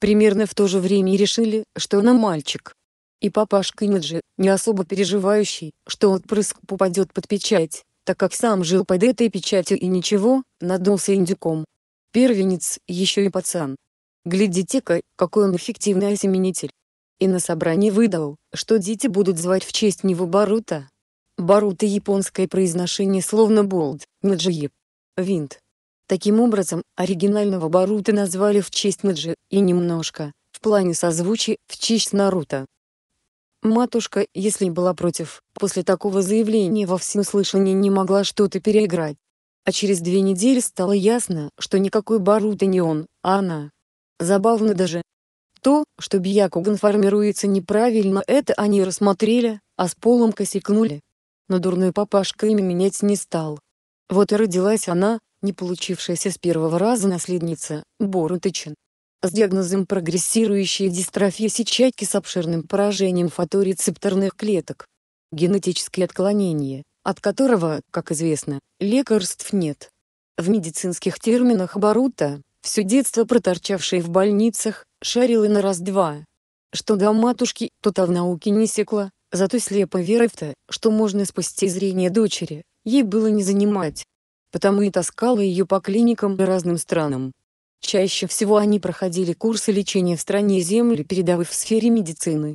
Примерно в то же время и решили, что она мальчик и папашка Ниджи, не особо переживающий, что отпрыск попадет под печать, так как сам жил под этой печатью и ничего, надулся индюком. Первенец, еще и пацан. Глядите-ка, какой он эффективный осеменитель. И на собрании выдал, что дети будут звать в честь него Барута. Барута японское произношение словно болт, Наджиеп. Винт. Таким образом, оригинального Барута назвали в честь Наджи, и немножко, в плане созвучий, в честь Наруто. Матушка, если была против, после такого заявления во всеуслышание не могла что-то переиграть. А через две недели стало ясно, что никакой Барута не он, а она. Забавно даже. То, что Бьякуган формируется неправильно, это они рассмотрели, а с полом косикнули. Но дурной папашка имя менять не стал. Вот и родилась она, не получившаяся с первого раза наследница, Борутычин с диагнозом прогрессирующей дистрофии сетчатки с обширным поражением фоторецепторных клеток. Генетические отклонения, от которого, как известно, лекарств нет. В медицинских терминах Барута, все детство проторчавший в больницах, шарил и на раз-два. Что до матушки, то та в науке не секла, зато слепо верой в то, что можно спасти зрение дочери, ей было не занимать. Потому и таскала ее по клиникам и разным странам. Чаще всего они проходили курсы лечения в стране земли передовых в сфере медицины.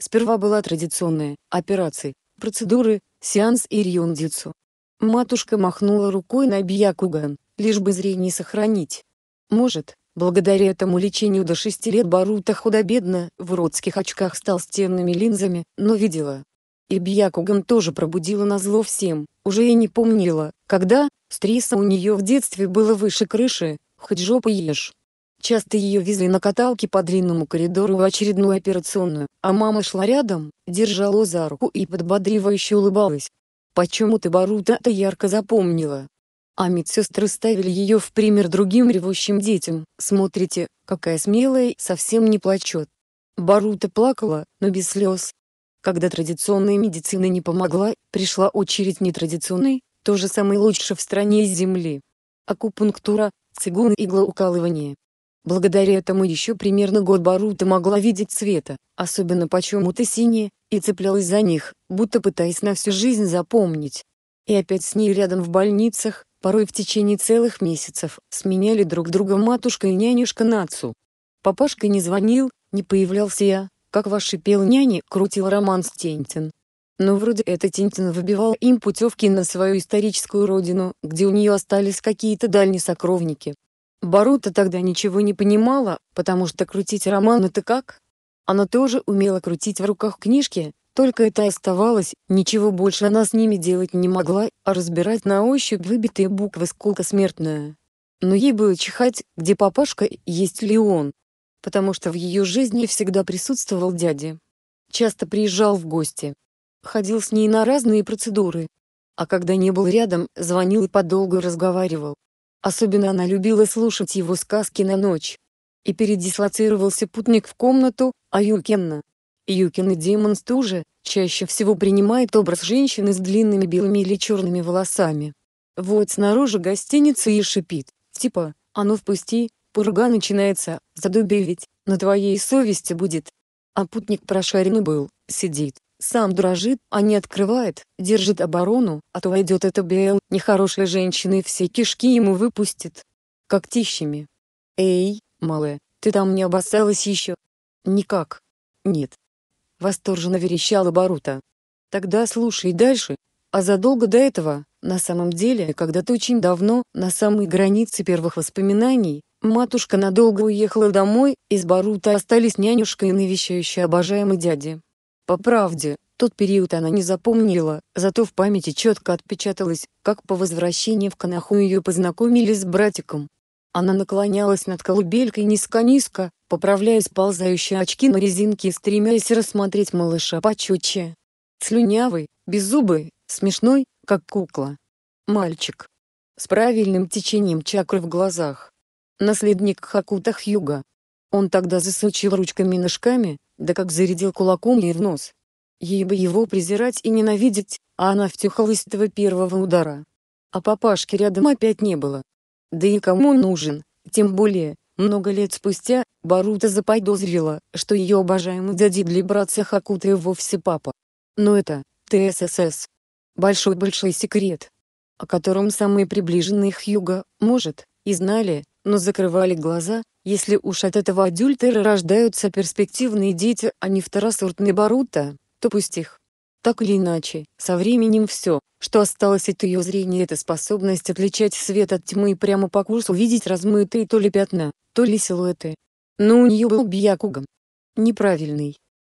Сперва была традиционная – операции, процедуры, сеанс и рюндицу. Матушка махнула рукой на Бьякуган, лишь бы зрение сохранить. Может, благодаря этому лечению до шести лет Барута худобедно в родских очках стал стенными линзами, но видела. И Бьякуган тоже пробудила на зло всем, уже и не помнила, когда, стриса у нее в детстве было выше крыши, хоть жопу ешь. Часто ее везли на каталке по длинному коридору в очередную операционную, а мама шла рядом, держала за руку и подбодривающе улыбалась. Почему-то барута это ярко запомнила. А медсестры ставили ее в пример другим ревущим детям. Смотрите, какая смелая совсем не плачет. Барута плакала, но без слез. Когда традиционная медицина не помогла, пришла очередь нетрадиционной, то же самое лучше в стране и земли. Акупунктура, цигун иглоукалывание. Благодаря этому еще примерно год Барута могла видеть цвета, особенно почему-то синие, и цеплялась за них, будто пытаясь на всю жизнь запомнить. И опять с ней рядом в больницах, порой в течение целых месяцев, сменяли друг друга матушка и нянюшка Нацу. Папашка не звонил, не появлялся я, как ваши пел няни, крутил Роман Стентин. Но вроде это Тинтин выбивал им путевки на свою историческую родину, где у нее остались какие-то дальние сокровники. Барута тогда ничего не понимала, потому что крутить роман это как? Она тоже умела крутить в руках книжки, только это и оставалось, ничего больше она с ними делать не могла, а разбирать на ощупь выбитые буквы сколько смертная. Но ей было чихать, где папашка, есть ли он. Потому что в ее жизни всегда присутствовал дядя. Часто приезжал в гости, ходил с ней на разные процедуры. А когда не был рядом, звонил и подолгу разговаривал. Особенно она любила слушать его сказки на ночь. И передислоцировался путник в комнату, а Юкенна. Юкин и Демонс тоже, чаще всего принимает образ женщины с длинными белыми или черными волосами. Вот снаружи гостиницы и шипит, типа, а ну впусти, пурга начинается, задуби ведь, на твоей совести будет. А путник прошаренный был, сидит, сам дрожит, а не открывает, держит оборону, а то войдет эта Бел, нехорошая женщина и все кишки ему выпустит. Когтищами. Эй, малая, ты там не обоссалась еще? Никак. Нет. Восторженно верещала Барута. Тогда слушай дальше. А задолго до этого, на самом деле, когда-то очень давно, на самой границе первых воспоминаний, матушка надолго уехала домой, из Барута остались нянюшка и навещающий обожаемый дядя. По правде, тот период она не запомнила, зато в памяти четко отпечаталось, как по возвращении в Канаху ее познакомили с братиком. Она наклонялась над колыбелькой низко-низко, поправляя сползающие очки на резинке и стремясь рассмотреть малыша почетче. Слюнявый, беззубый, смешной, как кукла. Мальчик. С правильным течением чакры в глазах. Наследник Хакута Хьюга. Он тогда засучил ручками-ножками, да как зарядил кулаком ей в нос. Ей бы его презирать и ненавидеть, а она втюхалась этого первого удара. А папашки рядом опять не было. Да и кому нужен, тем более, много лет спустя, Барута заподозрила, что ее обожаемый дяди для братца Хакута и вовсе папа. Но это, ТССС. Большой-большой секрет. О котором самые приближенные Хьюга, может, и знали, но закрывали глаза, если уж от этого адюльтера рождаются перспективные дети, а не второсортные барута, то пусть их. Так или иначе, со временем все, что осталось от ее зрения это способность отличать свет от тьмы и прямо по курсу видеть размытые то ли пятна, то ли силуэты. Но у нее был биякугом. Неправильный.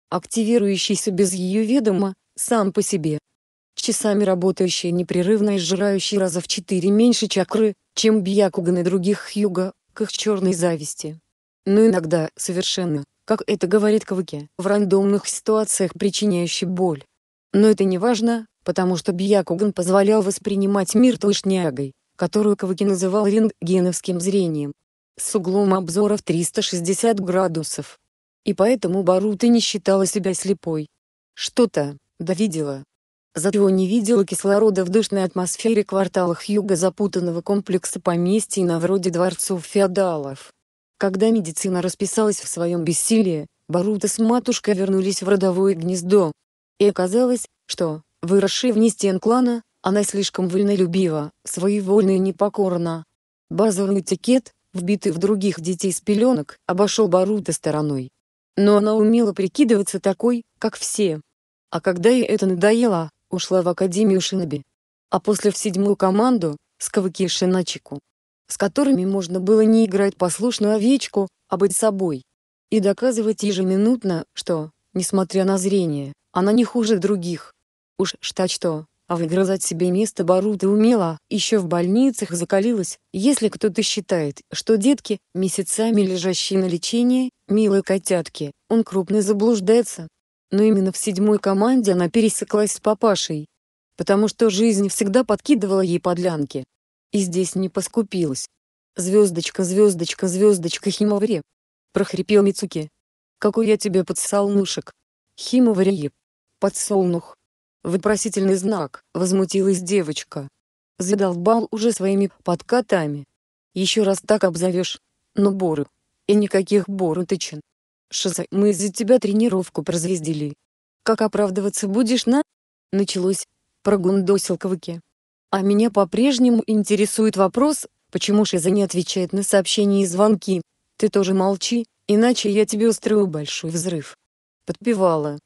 Активирующийся без ее ведома, сам по себе. Часами работающий непрерывно и сжирающий раза в четыре меньше чакры, чем биякуган и других хьюга, к их черной зависти. Но иногда, совершенно, как это говорит Кавыке, в рандомных ситуациях причиняющий боль. Но это не важно, потому что Бьякуган позволял воспринимать мир той шнягой, которую Кавыки называл рентгеновским зрением, с углом обзора в 360 градусов. И поэтому Барута не считала себя слепой. Что-то, да видела, Зато не видела кислорода в душной атмосфере кварталах юга запутанного комплекса поместий на вроде дворцов феодалов. Когда медицина расписалась в своем бессилии, Барута с матушкой вернулись в родовое гнездо. И оказалось, что, выросшая вне стен клана, она слишком вольнолюбива, своевольна и непокорна. Базовый этикет, вбитый в других детей с пеленок, обошел Барута стороной. Но она умела прикидываться такой, как все. А когда ей это надоело, ушла в Академию Шиноби. А после в седьмую команду, с и Шиначику, с которыми можно было не играть послушную овечку, а быть собой. И доказывать ежеминутно, что, несмотря на зрение, она не хуже других. Уж что что, а выгрызать себе место баруты умела, еще в больницах закалилась, если кто-то считает, что детки, месяцами лежащие на лечении, милые котятки, он крупно заблуждается, но именно в седьмой команде она пересеклась с папашей, потому что жизнь всегда подкидывала ей подлянки. И здесь не поскупилась. «Звездочка, звездочка, звездочка, Химовари!» — прохрипел Мицуки. «Какой я тебе подсолнушек, нушек!» «Химовари!» «Подсолнух!» Вопросительный знак, возмутилась девочка. Задолбал уже своими подкатами. Еще раз так обзовешь. Но боры. И никаких борутычин. Шиза, мы из-за тебя тренировку прозвездили. Как оправдываться будешь на? Началось. Прогундосил Квыки. А меня по-прежнему интересует вопрос, почему Шиза не отвечает на сообщения и звонки. Ты тоже молчи, иначе я тебе устрою большой взрыв. Подпевала.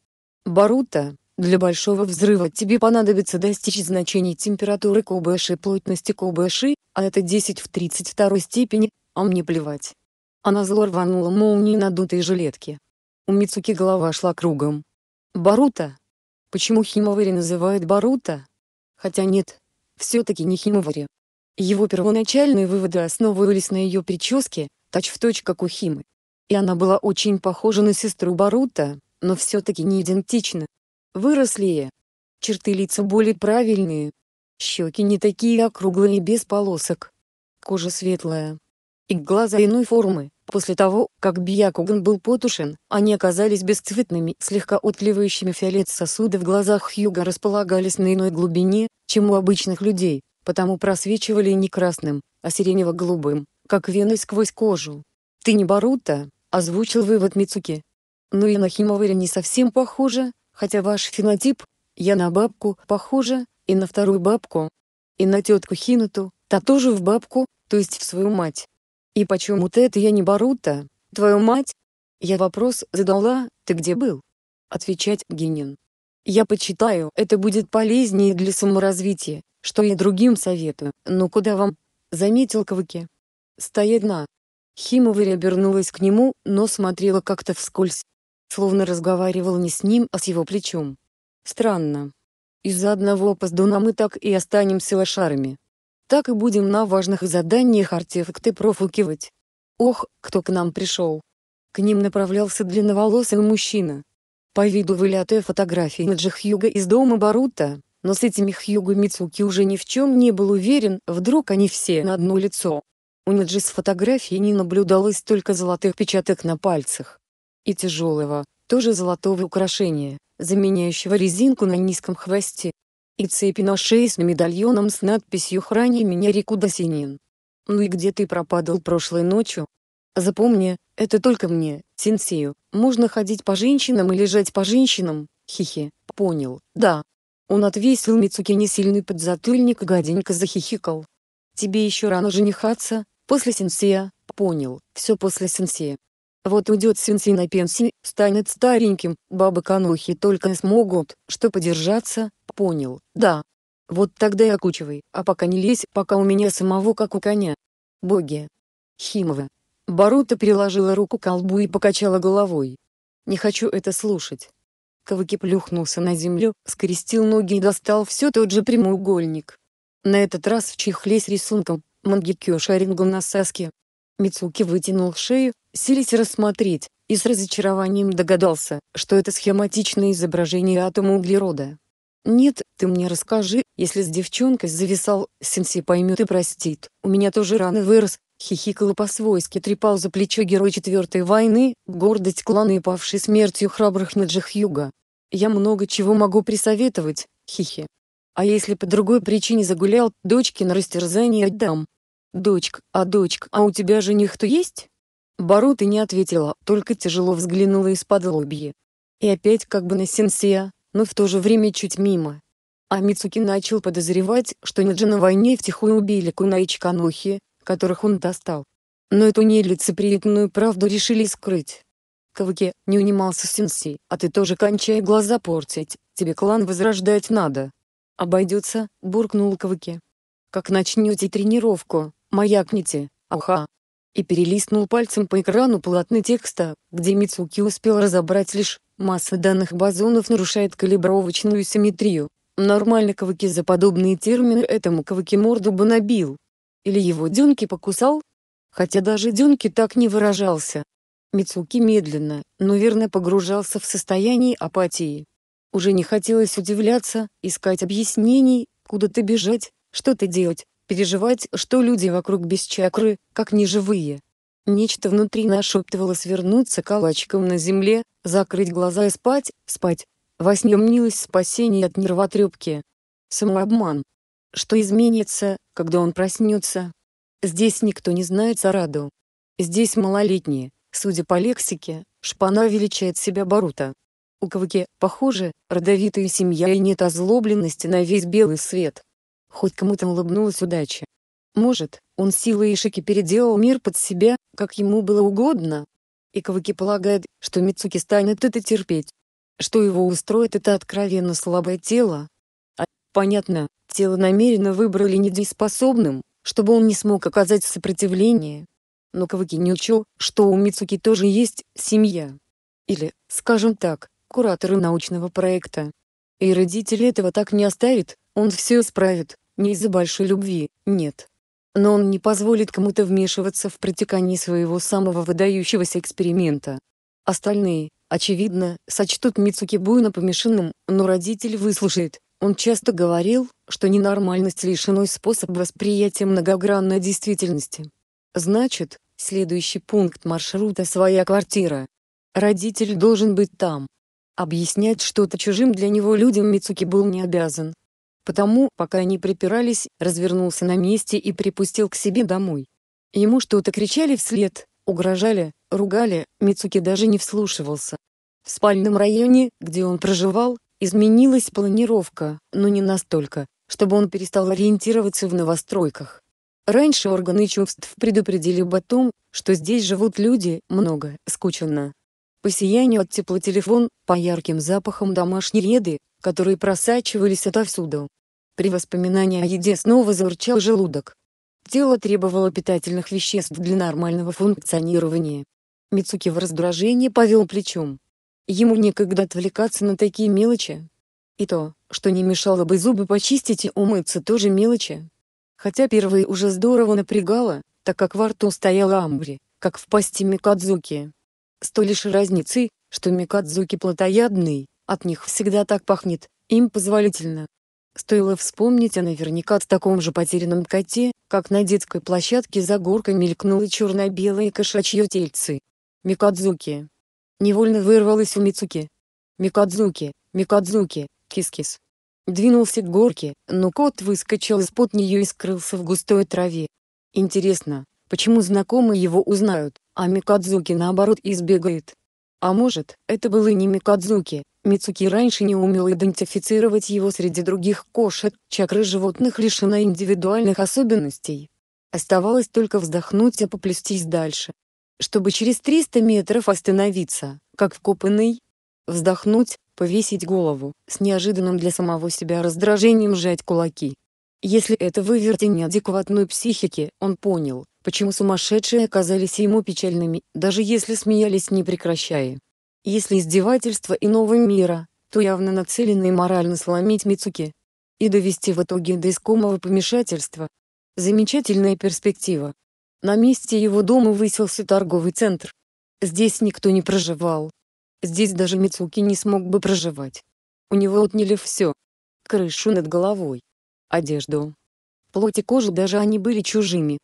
Барута, для большого взрыва тебе понадобится достичь значений температуры КБШ и плотности КБШ, а это 10 в 32 степени, а мне плевать. Она зло рванула молнии надутой жилетки. У Мицуки голова шла кругом. «Барута? Почему Химовари называют Барута? Хотя нет, все-таки не Химовари». Его первоначальные выводы основывались на ее прическе, точь-в-точь как у Химы. И она была очень похожа на сестру Барута, но все-таки не идентична. Выросли Черты лица более правильные. Щеки не такие округлые и без полосок. Кожа светлая. И глаза иной формы. После того, как Бьякуган был потушен, они оказались бесцветными, слегка отливающими фиолет сосуды в глазах Хьюга располагались на иной глубине, чем у обычных людей, потому просвечивали не красным, а сиренево-голубым, как вены сквозь кожу. «Ты не Барута», — озвучил вывод Мицуки. «Ну и на Химовере не совсем похоже, хотя ваш фенотип, я на бабку похоже и на вторую бабку, и на тетку Хинуту, та тоже в бабку, то есть в свою мать. «И почему-то это я не Барута, твою мать?» Я вопрос задала, «Ты где был?» Отвечать Генин. «Я почитаю, это будет полезнее для саморазвития, что и другим советую, но ну, куда вам?» Заметил Кваки. «Стоять на». Химоварь обернулась к нему, но смотрела как-то вскользь. Словно разговаривал не с ним, а с его плечом. Странно. Из-за одного опоздуна мы так и останемся лошарами. Так и будем на важных заданиях артефакты профукивать. Ох, кто к нам пришел. К ним направлялся длинноволосый мужчина. По виду вылятые фотографии Наджи Хьюга из дома Барута, но с этими Хьюго Мицуки уже ни в чем не был уверен, вдруг они все на одно лицо. У Наджи с фотографии не наблюдалось только золотых печаток на пальцах. И тяжелого, тоже золотого украшения, заменяющего резинку на низком хвосте, и цепи на шее с медальоном с надписью «Храни меня реку Досинин». «Ну и где ты пропадал прошлой ночью?» «Запомни, это только мне, Синсею, можно ходить по женщинам и лежать по женщинам, хихи, понял, да». Он отвесил Мицуки несильный подзатыльник и гаденько захихикал. «Тебе еще рано женихаться, после Синсея, понял, все после Синсея». Вот уйдет сенсей на пенсию, станет стареньким, бабы конохи только смогут, что подержаться, понял, да. Вот тогда и окучивай, а пока не лезь, пока у меня самого как у коня. Боги. Химова. Барута приложила руку к колбу и покачала головой. Не хочу это слушать. Кавыки плюхнулся на землю, скрестил ноги и достал все тот же прямоугольник. На этот раз в чехле с рисунком, мангикё шарингом на саске. Мицуки вытянул шею, Селись рассмотреть, и с разочарованием догадался, что это схематичное изображение атома углерода. «Нет, ты мне расскажи, если с девчонкой зависал, Сенси поймет и простит, у меня тоже рано вырос, хихикал по-свойски трепал за плечо герой Четвертой войны, гордость клана и павший смертью храбрых Наджих Юга. Я много чего могу присоветовать, хихи. А если по другой причине загулял, дочки на растерзание отдам. Дочка, а дочка, а у тебя жених-то есть? Баруты не ответила, только тяжело взглянула из-под лобья. И опять как бы на сенсея, но в то же время чуть мимо. А Мицуки начал подозревать, что Ниджи на войне втихую убили Куна и Чканохи, которых он достал. Но эту нелицеприятную правду решили скрыть. Кавыки, не унимался Сенсей, а ты тоже кончай глаза портить, тебе клан возрождать надо. Обойдется, буркнул Кавыки. Как начнете тренировку, маякните, аха, и перелистнул пальцем по экрану полотны текста, где Мицуки успел разобрать лишь «масса данных бозонов нарушает калибровочную симметрию». Нормально кавыки за подобные термины этому Каваки морду бы набил. Или его дюнки покусал? Хотя даже дюнки так не выражался. Мицуки медленно, но верно погружался в состояние апатии. Уже не хотелось удивляться, искать объяснений, куда-то бежать, что-то делать переживать, что люди вокруг без чакры, как неживые. Нечто внутри нашептывало свернуться калачиком на земле, закрыть глаза и спать, спать. Во сне мнилось спасение от нервотрепки. Самообман. Что изменится, когда он проснется? Здесь никто не знает Сараду. Здесь малолетние, судя по лексике, шпана величает себя Барута. У Каваки, похоже, родовитая семья и нет озлобленности на весь белый свет. Хоть кому-то улыбнулась удача. Может, он силой Ишики переделал мир под себя, как ему было угодно? И Каваки полагает, что Мицуки станет это терпеть. Что его устроит это откровенно слабое тело? А, понятно, тело намеренно выбрали недееспособным, чтобы он не смог оказать сопротивление. Но Каваки не учел, что у Мицуки тоже есть семья. Или, скажем так, кураторы научного проекта. И родители этого так не оставят, он все исправит, не из-за большой любви, нет. Но он не позволит кому-то вмешиваться в протекание своего самого выдающегося эксперимента. Остальные, очевидно, сочтут Мицуки Буйна помешанным, но родитель выслушает. Он часто говорил, что ненормальность лишь иной способ восприятия многогранной действительности. Значит, следующий пункт маршрута своя квартира. Родитель должен быть там. Объяснять что-то чужим для него людям Мицуки был не обязан, Потому, пока они припирались, развернулся на месте и припустил к себе домой. Ему что-то кричали вслед, угрожали, ругали, Мицуки даже не вслушивался. В спальном районе, где он проживал, изменилась планировка, но не настолько, чтобы он перестал ориентироваться в новостройках. Раньше органы чувств предупредили бы о том, что здесь живут люди, много, скучно. По сиянию от теплотелефон, по ярким запахам домашней еды, которые просачивались отовсюду. При воспоминании о еде снова заурчал желудок. Тело требовало питательных веществ для нормального функционирования. Мицуки в раздражении повел плечом. Ему некогда отвлекаться на такие мелочи. И то, что не мешало бы зубы почистить и умыться тоже мелочи. Хотя первые уже здорово напрягало, так как во рту стояла амбри, как в пасти Микадзуки. С той лишь разницей, что Микадзуки плотоядный, от них всегда так пахнет, им позволительно. Стоило вспомнить о наверняка таком же потерянном коте, как на детской площадке за горкой мелькнуло черно-белое кошачье тельце. Микадзуки. Невольно вырвалось у Мицуки. Микадзуки, Микадзуки, кис-кис. Двинулся к горке, но кот выскочил из-под нее и скрылся в густой траве. Интересно, почему знакомые его узнают, а Микадзуки наоборот избегает. А может, это был и не Микадзуки, Мицуки раньше не умел идентифицировать его среди других кошек, чакры животных лишена индивидуальных особенностей. Оставалось только вздохнуть и поплестись дальше. Чтобы через 300 метров остановиться, как вкопанный, вздохнуть, повесить голову, с неожиданным для самого себя раздражением сжать кулаки. Если это вывертень адекватной психики, он понял, почему сумасшедшие оказались ему печальными, даже если смеялись не прекращая. Если издевательство иного мира, то явно нацелены морально сломить Мицуки и довести в итоге до искомого помешательства. Замечательная перспектива. На месте его дома выселся торговый центр. Здесь никто не проживал. Здесь даже Мицуки не смог бы проживать. У него отняли все. Крышу над головой. Одежду. Плоть и кожу даже они были чужими.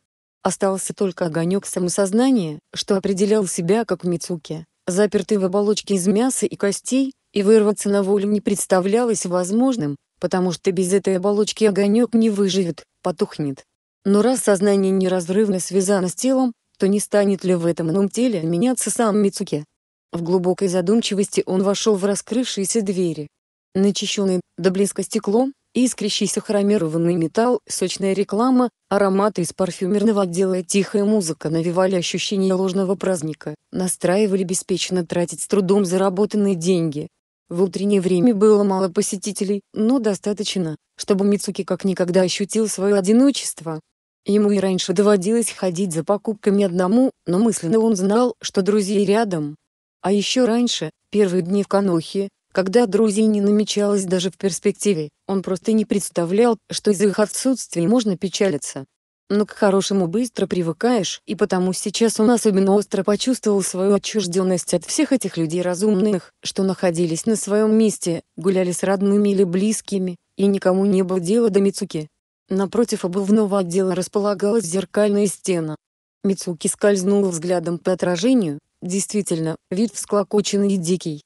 Остался только огонек самосознания, что определял себя как Мицуки, запертый в оболочке из мяса и костей, и вырваться на волю не представлялось возможным, потому что без этой оболочки огонек не выживет, потухнет. Но раз сознание неразрывно связано с телом, то не станет ли в этом ином теле меняться сам Мицуке? В глубокой задумчивости он вошел в раскрывшиеся двери. Начищенное до близко стеклом, искрящийся хромированный металл, сочная реклама, ароматы из парфюмерного отдела и тихая музыка навевали ощущение ложного праздника, настраивали беспечно тратить с трудом заработанные деньги. В утреннее время было мало посетителей, но достаточно, чтобы Мицуки как никогда ощутил свое одиночество. Ему и раньше доводилось ходить за покупками одному, но мысленно он знал, что друзей рядом. А еще раньше, первые дни в Канохе, когда друзей не намечалось даже в перспективе, он просто не представлял, что из-за их отсутствия можно печалиться. Но к хорошему быстро привыкаешь, и потому сейчас он особенно остро почувствовал свою отчужденность от всех этих людей разумных, что находились на своем месте, гуляли с родными или близкими, и никому не было дела до Мицуки. Напротив обувного отдела располагалась зеркальная стена. Мицуки скользнул взглядом по отражению, действительно, вид всклокоченный и дикий,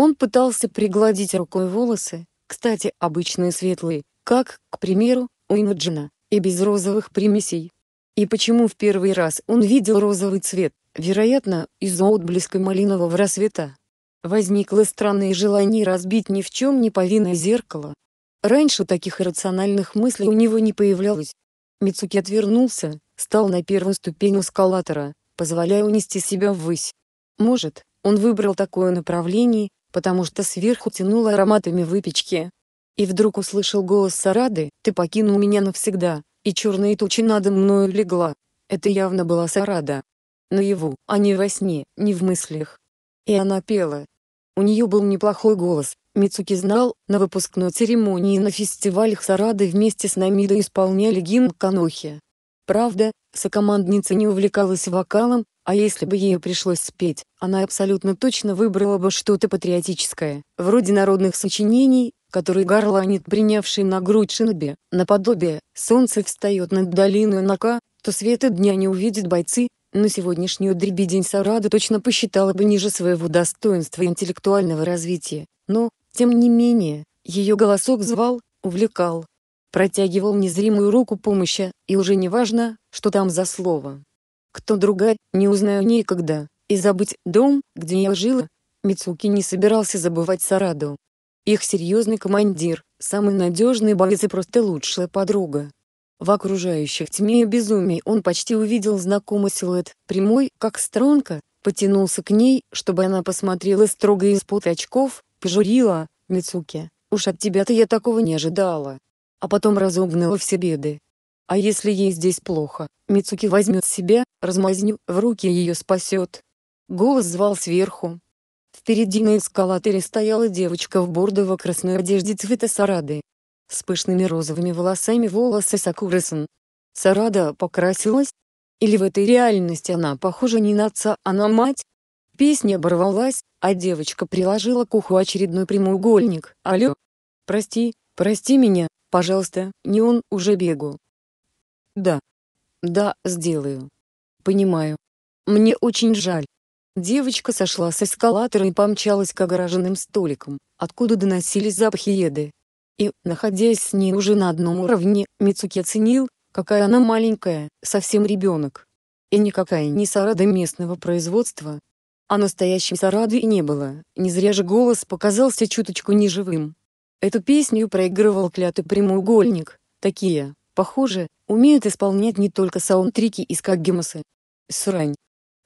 он пытался пригладить рукой волосы, кстати, обычные светлые, как, к примеру, у Имаджина, и без розовых примесей. И почему в первый раз он видел розовый цвет, вероятно, из-за отблеска малинового рассвета. Возникло странное желание разбить ни в чем не повинное зеркало. Раньше таких иррациональных мыслей у него не появлялось. Мицуки отвернулся, стал на первую ступень эскалатора, позволяя унести себя ввысь. Может, он выбрал такое направление, потому что сверху тянуло ароматами выпечки. И вдруг услышал голос Сарады, «Ты покинул меня навсегда, и черные тучи надо мною легла». Это явно была Сарада. Наяву, а не во сне, не в мыслях. И она пела. У нее был неплохой голос, Мицуки знал, на выпускной церемонии на фестивалях Сарады вместе с Намидо исполняли гимн Канохи. Правда, сокомандница не увлекалась вокалом, а если бы ей пришлось спеть, она абсолютно точно выбрала бы что-то патриотическое, вроде народных сочинений, которые горланит принявший на грудь Шиноби, наподобие «Солнце встает над долиной Нака», то света дня не увидят бойцы, но сегодняшнюю дребедень Сарада точно посчитала бы ниже своего достоинства и интеллектуального развития, но, тем не менее, ее голосок звал, увлекал, протягивал незримую руку помощи, и уже не важно, что там за слово кто другая, не узнаю никогда, и забыть дом, где я жила. Мицуки не собирался забывать Сараду. Их серьезный командир, самый надежный боец и просто лучшая подруга. В окружающих тьме и безумии он почти увидел знакомый силуэт, прямой, как стронка, потянулся к ней, чтобы она посмотрела строго из-под очков, пожурила, Мицуки, уж от тебя-то я такого не ожидала. А потом разогнала все беды, а если ей здесь плохо, Мицуки возьмет себя, размазню, в руки ее спасет. Голос звал сверху. Впереди на эскалаторе стояла девочка в бордово-красной одежде цвета сарады. С пышными розовыми волосами волосы сакуры Сарада покрасилась? Или в этой реальности она похожа не на отца, а на мать? Песня оборвалась, а девочка приложила к уху очередной прямоугольник. Алло? Прости, прости меня, пожалуйста, не он, уже бегу. Да. Да, сделаю. Понимаю. Мне очень жаль. Девочка сошла с эскалатора и помчалась к огороженным столикам, откуда доносились запахи еды. И, находясь с ней уже на одном уровне, Мицуки оценил, какая она маленькая, совсем ребенок. И никакая не сарада местного производства. А настоящей сарады и не было, не зря же голос показался чуточку неживым. Эту песню проигрывал клятый прямоугольник, такие. Похоже, умеют исполнять не только саундтреки из Кагимасы. Срань.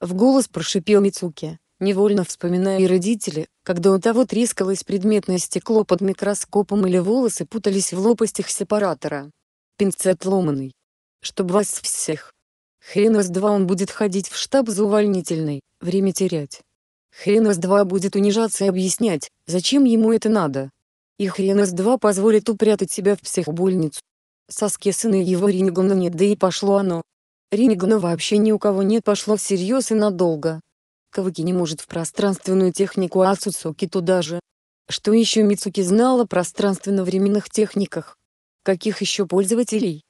В голос прошипел Мицуки, невольно вспоминая и родители, когда у того трескалось предметное стекло под микроскопом или волосы путались в лопастях сепаратора. Пинцет ломаный. Чтоб вас всех. Хрен раз два он будет ходить в штаб за увольнительной, время терять. Хрен раз два будет унижаться и объяснять, зачем ему это надо. И хрен раз два позволит упрятать себя в психбольницу. Соски сына его Ринигана нет да и пошло оно. Ринигана вообще ни у кого нет пошло всерьез и надолго. Каваки не может в пространственную технику а Ацуцуки туда же. Что еще Мицуки знала о пространственно-временных техниках? Каких еще пользователей?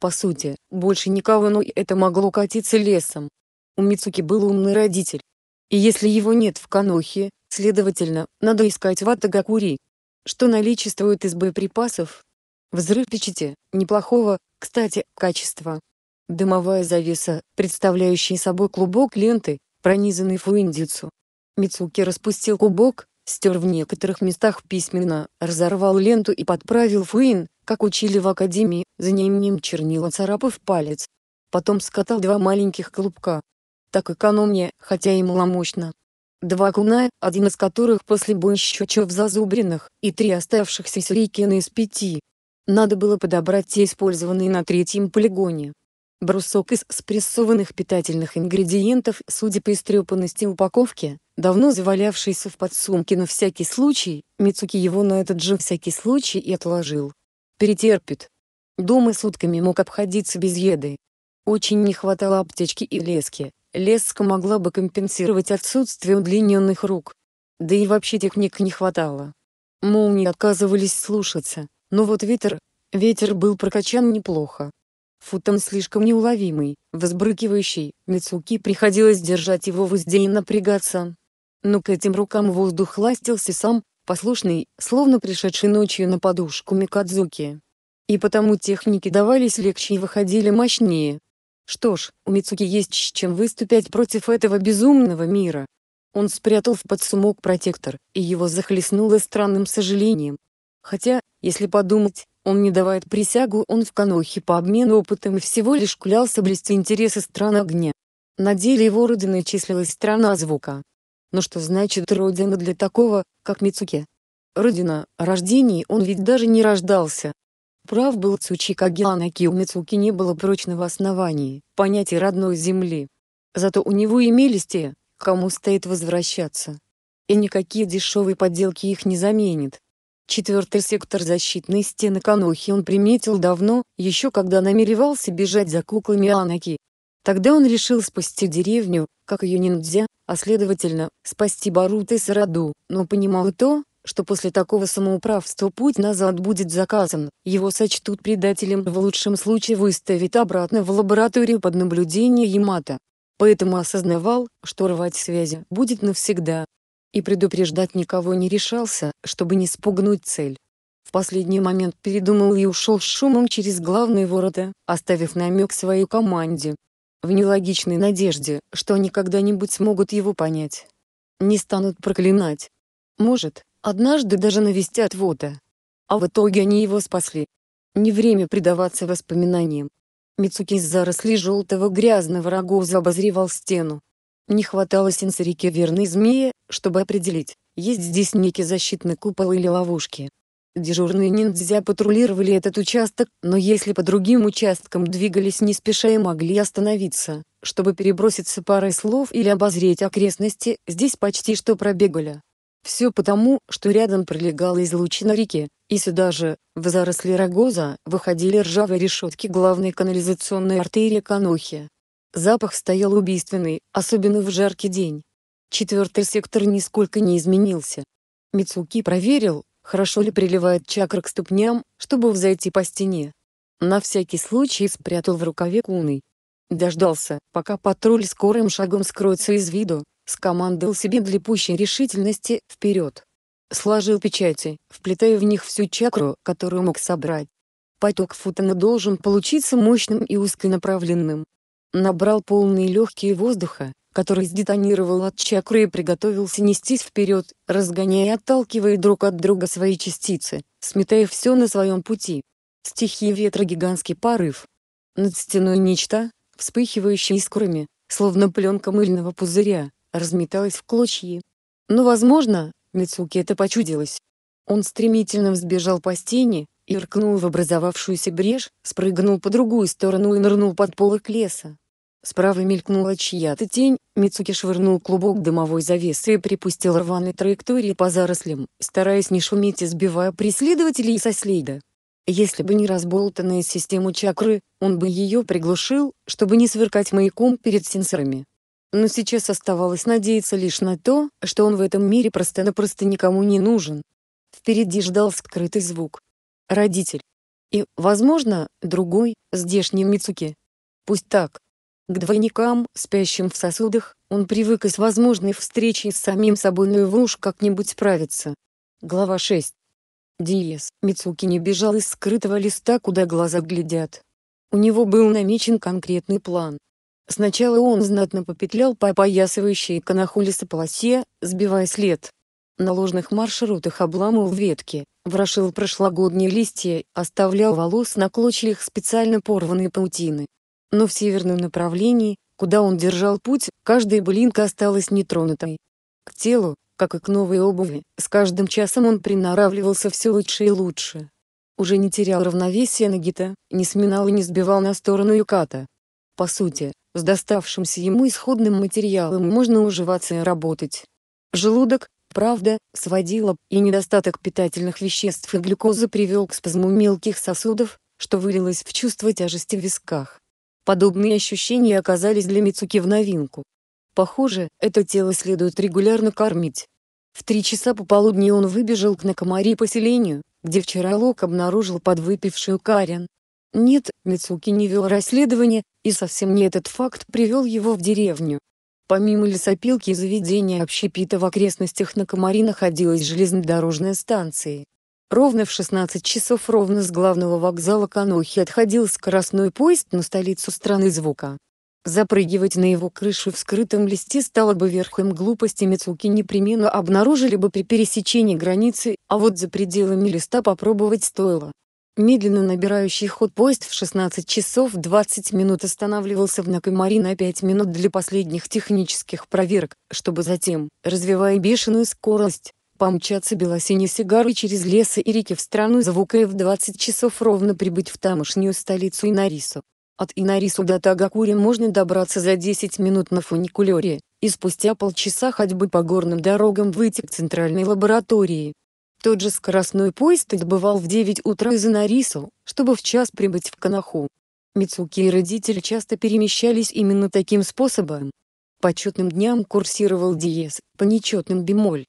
По сути, больше никого, но и это могло катиться лесом. У Мицуки был умный родитель. И если его нет в Канохе, следовательно, надо искать в Атагакури. Что наличествует из боеприпасов, взрывчатите, неплохого, кстати, качества. Дымовая завеса, представляющая собой клубок ленты, пронизанный фуиндицу. Мицуки распустил клубок, стер в некоторых местах письменно, разорвал ленту и подправил фуин, как учили в академии, за неимением чернила царапав палец. Потом скатал два маленьких клубка. Так экономнее, хотя и маломощно. Два куна, один из которых после боя еще в зазубринах, и три оставшихся сюрикена из пяти, надо было подобрать те использованные на третьем полигоне. Брусок из спрессованных питательных ингредиентов, судя по истрепанности упаковки, давно завалявшийся в подсумке на всякий случай, Мицуки его на этот же всякий случай и отложил. Перетерпит. Дома сутками мог обходиться без еды. Очень не хватало аптечки и лески. Леска могла бы компенсировать отсутствие удлиненных рук. Да и вообще техник не хватало. Молнии отказывались слушаться, но вот ветер... Ветер был прокачан неплохо. Футон слишком неуловимый, возбрыкивающий, Мицуки приходилось держать его в узде и напрягаться. Но к этим рукам воздух ластился сам, послушный, словно пришедший ночью на подушку Микадзуки. И потому техники давались легче и выходили мощнее. Что ж, у Мицуки есть с чем выступать против этого безумного мира. Он спрятал в подсумок протектор, и его захлестнуло странным сожалением, Хотя, если подумать, он не давает присягу, он в Канохе по обмену опытом и всего лишь клялся блести интересы стран огня. На деле его родиной числилась страна звука. Но что значит родина для такого, как Мицуке? Родина, о он ведь даже не рождался. Прав был Цучи Кагианаки у Мицуки не было прочного основания, понятия родной земли. Зато у него имелись те, кому стоит возвращаться. И никакие дешевые подделки их не заменят. Четвертый сектор защитной стены Канохи он приметил давно, еще когда намеревался бежать за куклами Анаки. Тогда он решил спасти деревню, как ее ниндзя, а следовательно, спасти Барута и Сараду, но понимал и то, что после такого самоуправства путь назад будет заказан, его сочтут предателем в лучшем случае выставят обратно в лабораторию под наблюдение Ямато. Поэтому осознавал, что рвать связи будет навсегда, и предупреждать никого не решался, чтобы не спугнуть цель. В последний момент передумал и ушел с шумом через главные ворота, оставив намек своей команде. В нелогичной надежде, что они когда-нибудь смогут его понять. Не станут проклинать. Может, однажды даже навестят вода. А в итоге они его спасли. Не время предаваться воспоминаниям. Мицуки из зарослей желтого грязного рогоза обозревал стену, не хватало сенсорики верной змеи, чтобы определить, есть здесь некий защитный купол или ловушки. Дежурные ниндзя патрулировали этот участок, но если по другим участкам двигались не спеша и могли остановиться, чтобы переброситься парой слов или обозреть окрестности, здесь почти что пробегали. Все потому, что рядом пролегала излучина реки, и сюда же, в заросли рогоза, выходили ржавые решетки главной канализационной артерии Канохи, Запах стоял убийственный, особенно в жаркий день. Четвертый сектор нисколько не изменился. Мицуки проверил, хорошо ли приливает чакра к ступням, чтобы взойти по стене. На всякий случай спрятал в рукаве куной. Дождался, пока патруль скорым шагом скроется из виду, скомандовал себе для пущей решительности «вперед». Сложил печати, вплетая в них всю чакру, которую мог собрать. Поток футона должен получиться мощным и узконаправленным, набрал полные легкие воздуха, который сдетонировал от чакры и приготовился нестись вперед, разгоняя и отталкивая друг от друга свои частицы, сметая все на своем пути. Стихи ветра гигантский порыв. Над стеной нечто, вспыхивающее искрами, словно пленка мыльного пузыря, разметалась в клочья. Но, возможно, Мицуки это почудилось. Он стремительно взбежал по стене, иркнул в образовавшуюся брешь, спрыгнул по другую сторону и нырнул под полок леса. Справа мелькнула чья-то тень, Мицуки швырнул клубок дымовой завесы и припустил рваной траектории по зарослям, стараясь не шуметь и сбивая преследователей со следа. Если бы не разболтанная система чакры, он бы ее приглушил, чтобы не сверкать маяком перед сенсорами. Но сейчас оставалось надеяться лишь на то, что он в этом мире просто-напросто никому не нужен. Впереди ждал скрытый звук. Родитель. И, возможно, другой, здешний Мицуки. Пусть так, к двойникам, спящим в сосудах, он привык и с возможной встречей с самим собой Нуевуш как-нибудь справиться. Глава 6. Диес Мицуки не бежал из скрытого листа, куда глаза глядят. У него был намечен конкретный план. Сначала он знатно попетлял по опоясывающей канахулиса полосе, сбивая след. На ложных маршрутах обламывал ветки, ворошил прошлогодние листья, оставлял волос на клочьях специально порванные паутины, но в северном направлении, куда он держал путь, каждая блинка осталась нетронутой. К телу, как и к новой обуви, с каждым часом он приноравливался все лучше и лучше. Уже не терял равновесия Нагита, не сминал и не сбивал на сторону Юката. По сути, с доставшимся ему исходным материалом можно уживаться и работать. Желудок, правда, сводило, и недостаток питательных веществ и глюкозы привел к спазму мелких сосудов, что вылилось в чувство тяжести в висках. Подобные ощущения оказались для Мицуки в новинку. Похоже, это тело следует регулярно кормить. В три часа пополудни он выбежал к Накамари поселению, где вчера Лок обнаружил подвыпившую Карен. Нет, Мицуки не вел расследование, и совсем не этот факт привел его в деревню. Помимо лесопилки и заведения общепита в окрестностях Накамари находилась железнодорожная станция. Ровно в 16 часов ровно с главного вокзала Канохи отходил скоростной поезд на столицу страны звука. Запрыгивать на его крышу в скрытом листе стало бы верхом глупости Мицуки непременно обнаружили бы при пересечении границы, а вот за пределами листа попробовать стоило. Медленно набирающий ход поезд в 16 часов 20 минут останавливался в Накамари на 5 минут для последних технических проверок, чтобы затем, развивая бешеную скорость, помчаться белосиней сигары через лесы и реки в страну звука и в 20 часов ровно прибыть в тамошнюю столицу Инарису. От Инарису до Тагакури можно добраться за 10 минут на фуникулере, и спустя полчаса ходьбы по горным дорогам выйти к центральной лаборатории. Тот же скоростной поезд отбывал в 9 утра из Инарису, чтобы в час прибыть в Канаху. Мицуки и родители часто перемещались именно таким способом. По четным дням курсировал диез, по нечетным бемоль.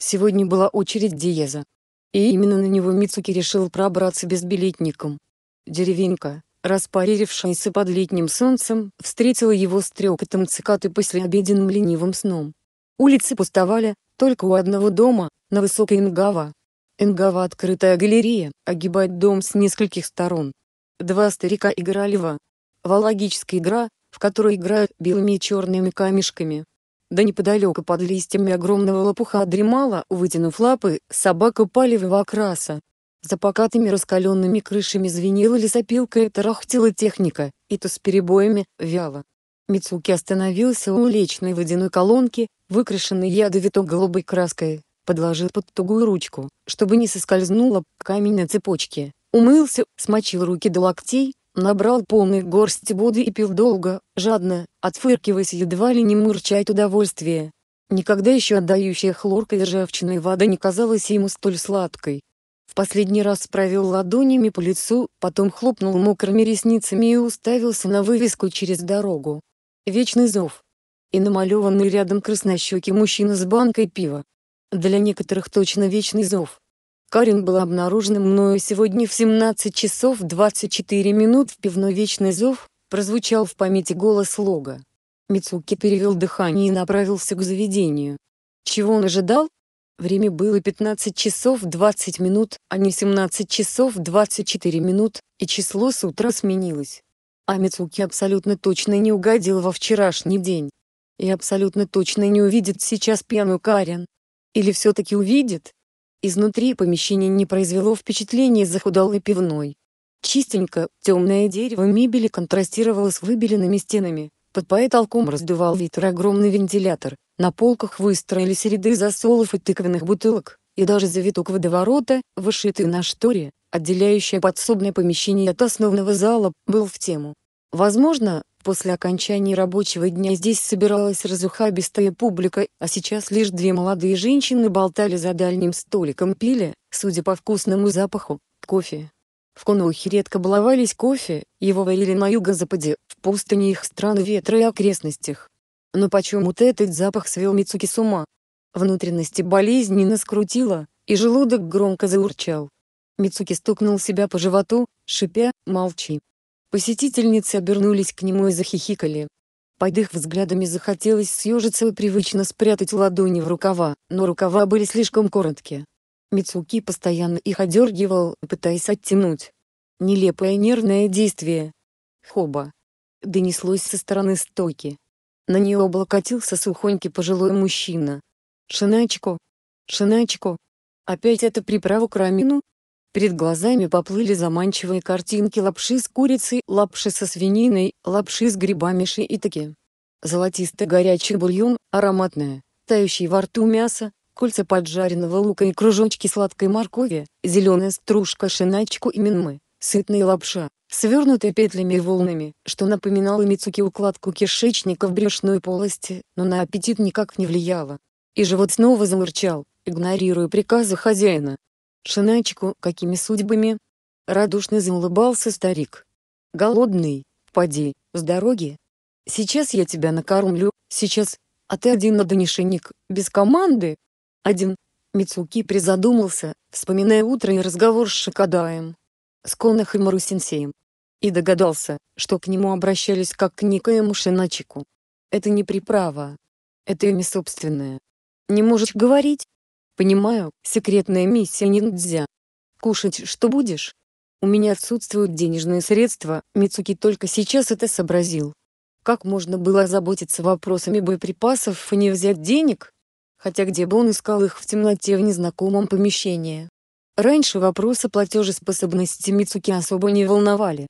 Сегодня была очередь Диеза. И именно на него Мицуки решил пробраться безбилетником. Деревенька, распарившаяся под летним солнцем, встретила его с трекотом цикаты после обеденным ленивым сном. Улицы пустовали, только у одного дома, на высокой Ингава. Ингава открытая галерея, огибает дом с нескольких сторон. Два старика играли в валагическая игра, в которой играют белыми и черными камешками да неподалеку под листьями огромного лопуха дремала, вытянув лапы, собака палевого окраса. За покатыми раскаленными крышами звенела лесопилка и тарахтела техника, и то с перебоями, вяло. Мицуки остановился у личной водяной колонки, выкрашенной ядовито-голубой краской, подложил под тугую ручку, чтобы не соскользнула камень на цепочке, умылся, смочил руки до локтей, набрал полный горсть воды и пил долго, жадно, отфыркиваясь едва ли не мурча от удовольствия. Никогда еще отдающая хлоркой и ржавчиной вода не казалась ему столь сладкой. В последний раз провел ладонями по лицу, потом хлопнул мокрыми ресницами и уставился на вывеску через дорогу. Вечный зов. И намалеванный рядом краснощекий мужчина с банкой пива. Для некоторых точно вечный зов. Карин была обнаружена мною сегодня в 17 часов 24 минут в пивной «Вечный зов», прозвучал в памяти голос Лога. Мицуки перевел дыхание и направился к заведению. Чего он ожидал? Время было 15 часов 20 минут, а не 17 часов 24 минут, и число с утра сменилось. А Мицуки абсолютно точно не угодил во вчерашний день. И абсолютно точно не увидит сейчас пьяную Карен. Или все-таки увидит? Изнутри помещение не произвело впечатления захудалой пивной. Чистенько, темное дерево мебели контрастировало с выбеленными стенами, под потолком раздувал ветер огромный вентилятор, на полках выстроились ряды засолов и тыквенных бутылок, и даже завиток водоворота, вышитый на шторе, отделяющая подсобное помещение от основного зала, был в тему. Возможно, после окончания рабочего дня здесь собиралась разухабистая публика, а сейчас лишь две молодые женщины болтали за дальним столиком пили, судя по вкусному запаху, кофе. В Конухе редко баловались кофе, его варили на юго-западе, в пустыне их стран ветра и окрестностях. Но почему-то этот запах свел Мицуки с ума. Внутренности болезненно скрутило, и желудок громко заурчал. Мицуки стукнул себя по животу, шипя, молчи. Посетительницы обернулись к нему и захихикали. Под их взглядами захотелось съежиться и привычно спрятать ладони в рукава, но рукава были слишком короткие. Мицуки постоянно их одергивал, пытаясь оттянуть. Нелепое нервное действие. Хоба. Донеслось со стороны стойки. На нее облокотился сухонький пожилой мужчина. «Шиначко! Шиначко! Опять это приправа к рамину?» Перед глазами поплыли заманчивые картинки лапши с курицей, лапши со свининой, лапши с грибами шиитаки. Золотистый горячий бульон, ароматное, тающее во рту мясо, кольца поджаренного лука и кружочки сладкой моркови, зеленая стружка шиначку и минмы, сытная лапша, свернутая петлями и волнами, что напоминало Мицуки укладку кишечника в брюшной полости, но на аппетит никак не влияло. И живот снова замурчал, игнорируя приказы хозяина. Шиначку, какими судьбами? Радушно заулыбался старик. Голодный, поди, с дороги. Сейчас я тебя накормлю, сейчас. А ты один на надонешенник, без команды? Один. Мицуки призадумался, вспоминая утро и разговор с Шикадаем. С Конахом Марусинсеем. И догадался, что к нему обращались как к некоему Шиначику. Это не приправа. Это имя собственное. Не можешь говорить, Понимаю, секретная миссия ниндзя. Кушать что будешь? У меня отсутствуют денежные средства, Мицуки только сейчас это сообразил. Как можно было заботиться вопросами боеприпасов и не взять денег? Хотя где бы он искал их в темноте в незнакомом помещении? Раньше вопросы платежеспособности Мицуки особо не волновали.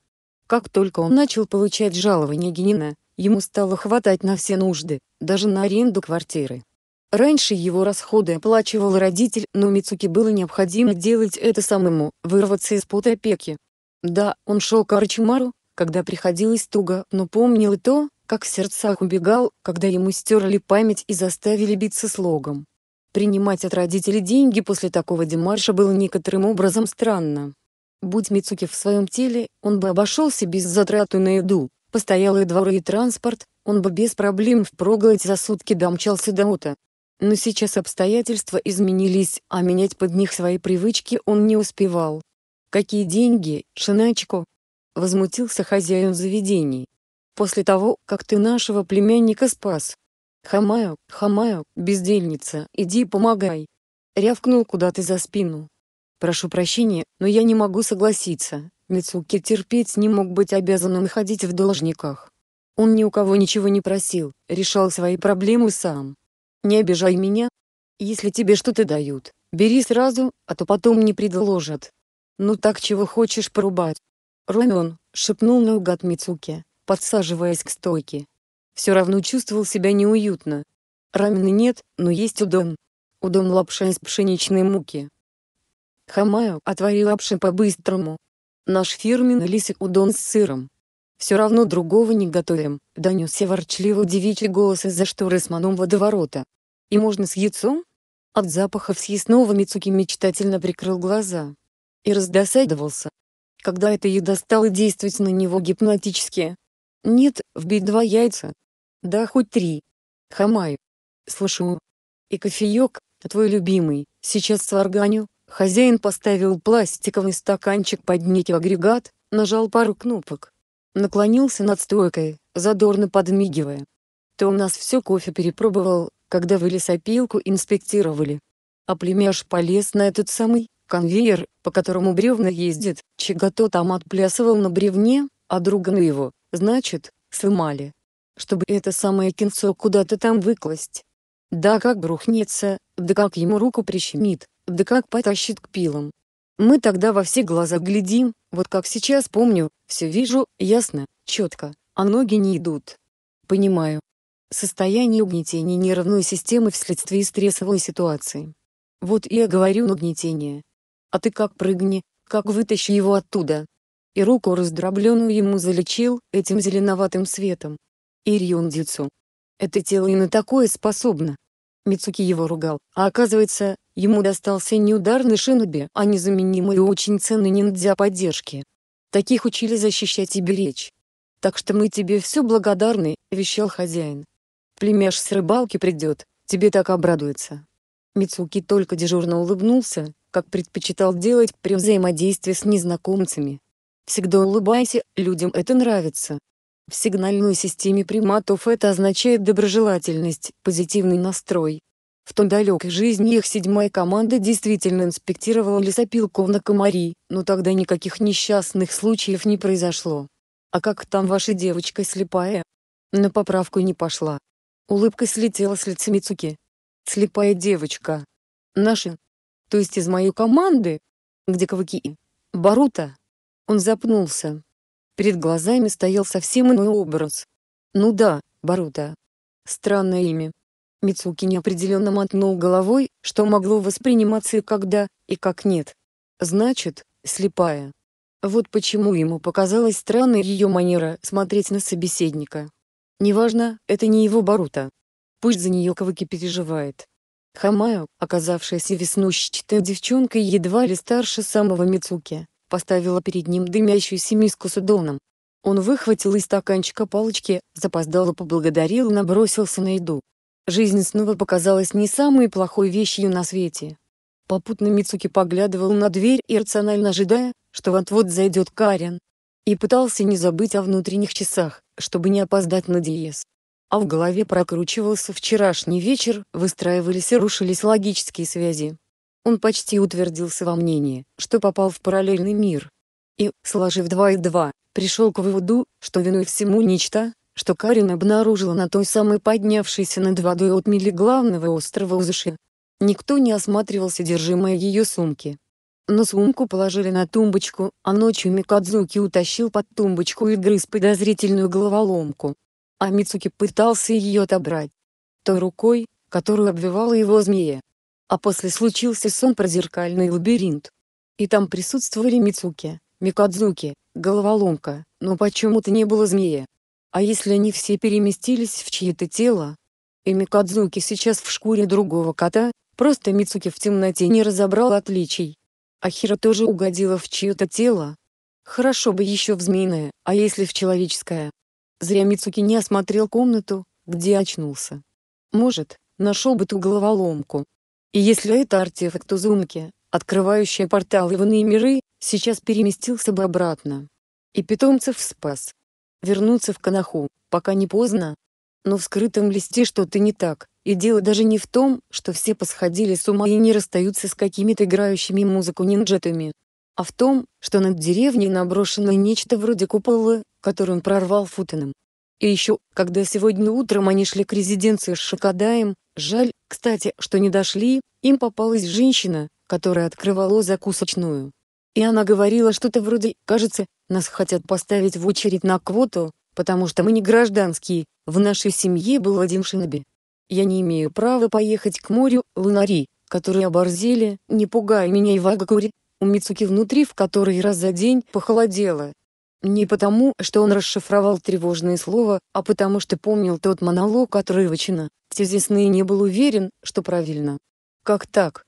Как только он начал получать жалование Генина, ему стало хватать на все нужды, даже на аренду квартиры. Раньше его расходы оплачивал родитель, но Мицуки было необходимо делать это самому, вырваться из-под опеки. Да, он шел к Арчимару, когда приходилось туго, но помнил и то, как в сердцах убегал, когда ему стерли память и заставили биться слогом. Принимать от родителей деньги после такого демарша было некоторым образом странно. Будь Мицуки в своем теле, он бы обошелся без затраты на еду, постоялые дворы и транспорт, он бы без проблем в за сутки домчался до Ота, но сейчас обстоятельства изменились, а менять под них свои привычки он не успевал. «Какие деньги, шиначко? возмутился хозяин заведений. «После того, как ты нашего племянника спас. Хамаю, хамаю, бездельница, иди помогай!» Рявкнул куда-то за спину. «Прошу прощения, но я не могу согласиться». Мицуки терпеть не мог быть обязанным ходить в должниках. Он ни у кого ничего не просил, решал свои проблемы сам. Не обижай меня, если тебе что-то дают. Бери сразу, а то потом не предложат. Ну так чего хочешь порубать? Ромен шепнул наугад Мицуке, подсаживаясь к стойке. Все равно чувствовал себя неуютно. Рамены нет, но есть удон. Удон лапша из пшеничной муки. Хамаю отвори лапши по-быстрому. Наш фирменный лисик удон с сыром. Все равно другого не готовим», — донесся ворчливо девичий голос из-за шторы с маном водоворота. «И можно с яйцом?» От запаха съестного Мицуки мечтательно прикрыл глаза. И раздосадовался. Когда эта еда стала действовать на него гипнотически. «Нет, вбить два яйца. Да хоть три. Хамай. Слушаю. И кофеек, твой любимый, сейчас сварганю». Хозяин поставил пластиковый стаканчик под некий агрегат, нажал пару кнопок наклонился над стойкой, задорно подмигивая. «Ты у нас все кофе перепробовал, когда вы лесопилку инспектировали. А племяш полез на этот самый конвейер, по которому бревна ездит, Чигато там отплясывал на бревне, а друга на его, значит, сымали, Чтобы это самое кинцо куда-то там выкласть. Да как брухнется, да как ему руку прищемит, да как потащит к пилам, мы тогда во все глаза глядим, вот как сейчас помню, все вижу, ясно, четко, а ноги не идут. Понимаю. Состояние угнетения нервной системы вследствие стрессовой ситуации. Вот и я говорю нагнетение. А ты как прыгни, как вытащи его оттуда. И руку раздробленную ему залечил этим зеленоватым светом. Ирион Дюцу. Это тело и на такое способно. Мицуки его ругал, а оказывается, Ему достался не ударный шиноби, а незаменимый и очень ценный ниндзя поддержки. Таких учили защищать и беречь. «Так что мы тебе все благодарны», — вещал хозяин. «Племяш с рыбалки придет, тебе так обрадуется». Мицуки только дежурно улыбнулся, как предпочитал делать при взаимодействии с незнакомцами. Всегда улыбайся, людям это нравится. В сигнальной системе приматов это означает доброжелательность, позитивный настрой. В ту далекой жизни их седьмая команда действительно инспектировала лесопилку на Комари, но тогда никаких несчастных случаев не произошло. «А как там ваша девочка слепая?» На поправку не пошла. Улыбка слетела с лица Мицуки. «Слепая девочка. Наша. То есть из моей команды? Где Каваки? Барута?» Он запнулся. Перед глазами стоял совсем иной образ. «Ну да, Барута. Странное имя. Мицуки неопределенно мотнул головой, что могло восприниматься и когда, и как нет. Значит, слепая. Вот почему ему показалась странной ее манера смотреть на собеседника. Неважно, это не его Барута. Пусть за нее Кавыки переживает. Хамаю, оказавшаяся веснущатой девчонкой едва ли старше самого Мицуки, поставила перед ним дымящуюся миску с удоном. Он выхватил из стаканчика палочки, запоздало поблагодарил и набросился на еду. Жизнь снова показалась не самой плохой вещью на свете. Попутно Мицуки поглядывал на дверь и рационально ожидая, что вот-вот зайдет Карен. И пытался не забыть о внутренних часах, чтобы не опоздать на диез. А в голове прокручивался вчерашний вечер, выстраивались и рушились логические связи. Он почти утвердился во мнении, что попал в параллельный мир. И, сложив два и два, пришел к выводу, что виной всему нечто, что Карин обнаружила на той самой поднявшейся над водой отмели главного острова узыши. Никто не осматривал содержимое ее сумки. Но сумку положили на тумбочку, а ночью Микадзуки утащил под тумбочку и грыз подозрительную головоломку. А Мицуки пытался ее отобрать. Той рукой, которую обвивала его змея. А после случился сон про зеркальный лабиринт. И там присутствовали Мицуки, Микадзуки, головоломка, но почему-то не было змея. А если они все переместились в чье-то тело? И Микадзуки сейчас в шкуре другого кота, просто Мицуки в темноте не разобрал отличий. Ахира тоже угодила в чье-то тело. Хорошо бы еще в змеиное, а если в человеческое? Зря Мицуки не осмотрел комнату, где очнулся. Может, нашел бы ту головоломку. И если это артефакт Узумки, открывающий порталы в иные миры, сейчас переместился бы обратно. И питомцев спас вернуться в Канаху, пока не поздно. Но в скрытом листе что-то не так, и дело даже не в том, что все посходили с ума и не расстаются с какими-то играющими музыку нинджетами, а в том, что над деревней наброшено нечто вроде купола, которым прорвал Футаном. И еще, когда сегодня утром они шли к резиденции с Шакадаем, жаль, кстати, что не дошли, им попалась женщина, которая открывала закусочную. И она говорила что-то вроде «Кажется, нас хотят поставить в очередь на квоту, потому что мы не гражданские, в нашей семье был один шиноби. Я не имею права поехать к морю, лунари, которые оборзели, не пугай меня и вагакури». У Мицуки внутри в который раз за день похолодело. Не потому, что он расшифровал тревожные слова, а потому что помнил тот монолог от Рывочина, тезисный не был уверен, что правильно. Как так?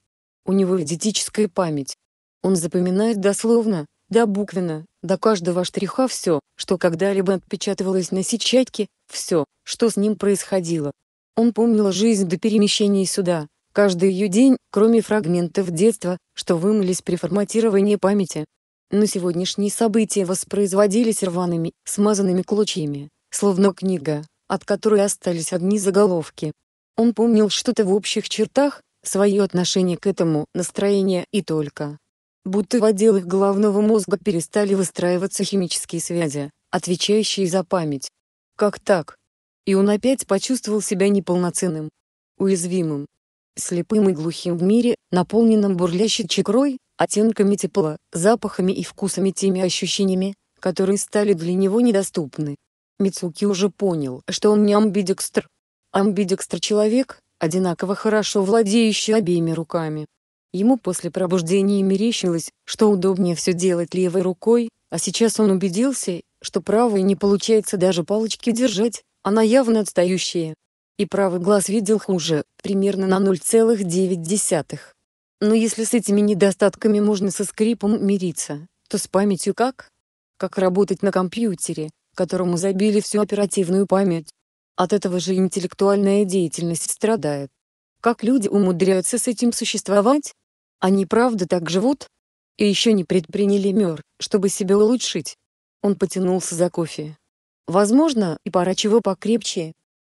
У него ведетическая память. Он запоминает дословно, да буквенно, до каждого штриха все, что когда-либо отпечатывалось на сетчатке, все, что с ним происходило. Он помнил жизнь до перемещения сюда, каждый ее день, кроме фрагментов детства, что вымылись при форматировании памяти. Но сегодняшние события воспроизводились рваными, смазанными клочьями, словно книга, от которой остались одни заголовки. Он помнил что-то в общих чертах, свое отношение к этому настроение и только будто в отделах головного мозга перестали выстраиваться химические связи, отвечающие за память. Как так? И он опять почувствовал себя неполноценным, уязвимым, слепым и глухим в мире, наполненном бурлящей чекрой, оттенками тепла, запахами и вкусами теми ощущениями, которые стали для него недоступны. Мицуки уже понял, что он не амбидекстр. Амбидекстр человек, одинаково хорошо владеющий обеими руками, Ему после пробуждения мерещилось, что удобнее все делать левой рукой, а сейчас он убедился, что правой не получается даже палочки держать, она явно отстающая. И правый глаз видел хуже, примерно на 0,9. Но если с этими недостатками можно со скрипом мириться, то с памятью как? Как работать на компьютере, которому забили всю оперативную память? От этого же интеллектуальная деятельность страдает. Как люди умудряются с этим существовать? Они правда так живут? И еще не предприняли мер, чтобы себя улучшить. Он потянулся за кофе. Возможно, и пора чего покрепче.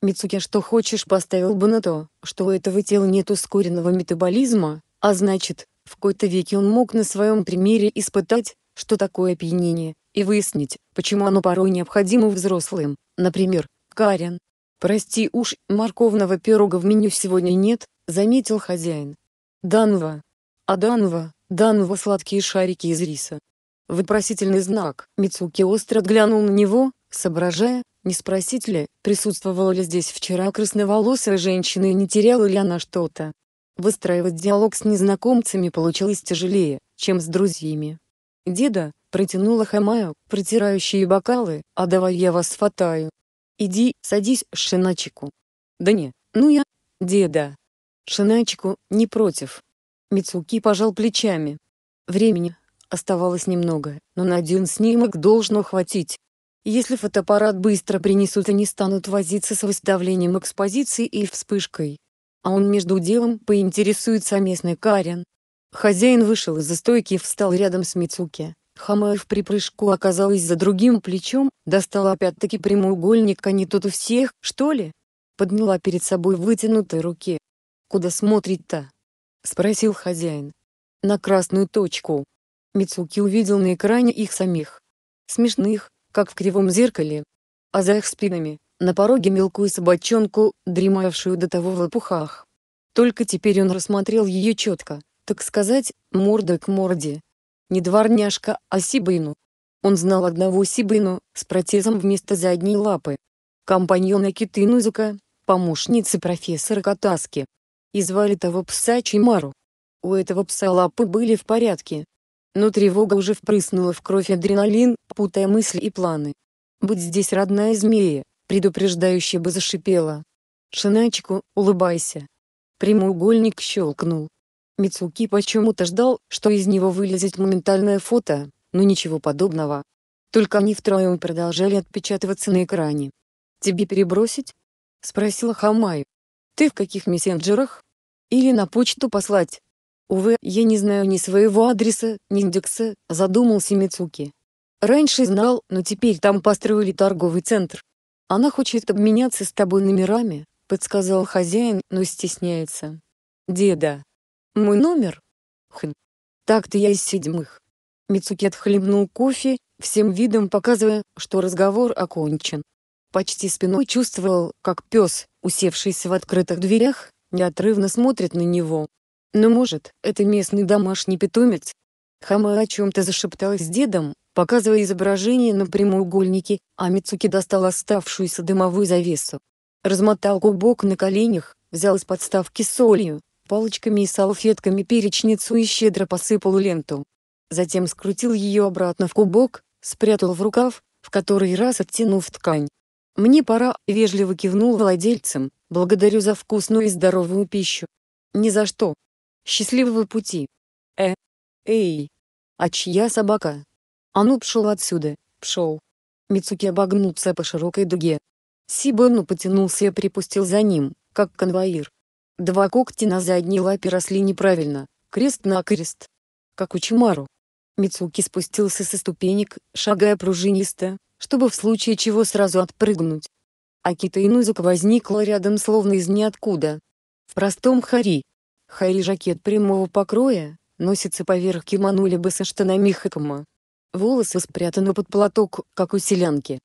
Мицуки, а что хочешь, поставил бы на то, что у этого тела нет ускоренного метаболизма, а значит, в какой-то веке он мог на своем примере испытать, что такое опьянение, и выяснить, почему оно порой необходимо взрослым. Например, Карен. «Прости уж, морковного пирога в меню сегодня нет», — заметил хозяин. «Данва, а Данва, Данва сладкие шарики из риса. Вопросительный знак. Мицуки остро глянул на него, соображая, не спросить ли, присутствовала ли здесь вчера красноволосая женщина и не теряла ли она что-то. Выстраивать диалог с незнакомцами получилось тяжелее, чем с друзьями. «Деда», — протянула Хамаю, протирающие бокалы, — «а давай я вас фатаю». «Иди, садись, Шиначику». «Да не, ну я...» «Деда». Шиначику, не против, Мицуки пожал плечами. Времени оставалось немного, но на один снимок должно хватить. Если фотоаппарат быстро принесут, они станут возиться с выставлением экспозиции и вспышкой. А он между делом поинтересуется местной Карен. Хозяин вышел из-за стойки и встал рядом с Мицуки. Хамаев при прыжку оказалась за другим плечом, достала опять-таки прямоугольник, а не тот у всех, что ли? Подняла перед собой вытянутой руки. Куда смотрит-то? — спросил хозяин. «На красную точку». Мицуки увидел на экране их самих. Смешных, как в кривом зеркале. А за их спинами, на пороге мелкую собачонку, дремавшую до того в лопухах. Только теперь он рассмотрел ее четко, так сказать, мордой к морде. Не дворняжка, а Сибину. Он знал одного Сибину, с протезом вместо задней лапы. Компаньона Киты Нузука, помощницы профессора Катаски и звали того пса Чимару. У этого пса лапы были в порядке. Но тревога уже впрыснула в кровь адреналин, путая мысли и планы. «Будь здесь родная змея», — предупреждающая бы зашипела. Шиначику, улыбайся». Прямоугольник щелкнул. Мицуки почему-то ждал, что из него вылезет моментальное фото, но ничего подобного. Только они втроем продолжали отпечатываться на экране. «Тебе перебросить?» — спросила Хамай. Ты в каких мессенджерах? Или на почту послать? Увы, я не знаю ни своего адреса, ни индекса, задумался Мицуки. Раньше знал, но теперь там построили торговый центр. Она хочет обменяться с тобой номерами, подсказал хозяин, но стесняется. Деда. Мой номер? Хм. Так-то я из седьмых. Мицуки отхлебнул кофе, всем видом показывая, что разговор окончен. Почти спиной чувствовал, как пес усевшийся в открытых дверях, неотрывно смотрит на него. Но «Ну, может, это местный домашний питомец? Хама о чем-то зашепталась с дедом, показывая изображение на прямоугольнике, а Мицуки достал оставшуюся дымовую завесу. Размотал клубок на коленях, взял из подставки солью, палочками и салфетками перечницу и щедро посыпал ленту. Затем скрутил ее обратно в кубок, спрятал в рукав, в который раз оттянув ткань. «Мне пора», — вежливо кивнул владельцам, «благодарю за вкусную и здоровую пищу». «Ни за что». «Счастливого пути». «Э, эй, а чья собака?» «А ну пшел отсюда, пшел». Мицуки обогнулся по широкой дуге. Сибону потянулся и припустил за ним, как конвоир. Два когти на задней лапе росли неправильно, крест-накрест. Как у Чимару. Мицуки спустился со ступенек, шагая пружинисто, чтобы в случае чего сразу отпрыгнуть. Акита Инузука возникла рядом словно из ниоткуда. В простом хари. Хари-жакет прямого покроя, носится поверх кимоно либо со штанами хакама. Волосы спрятаны под платок, как у селянки.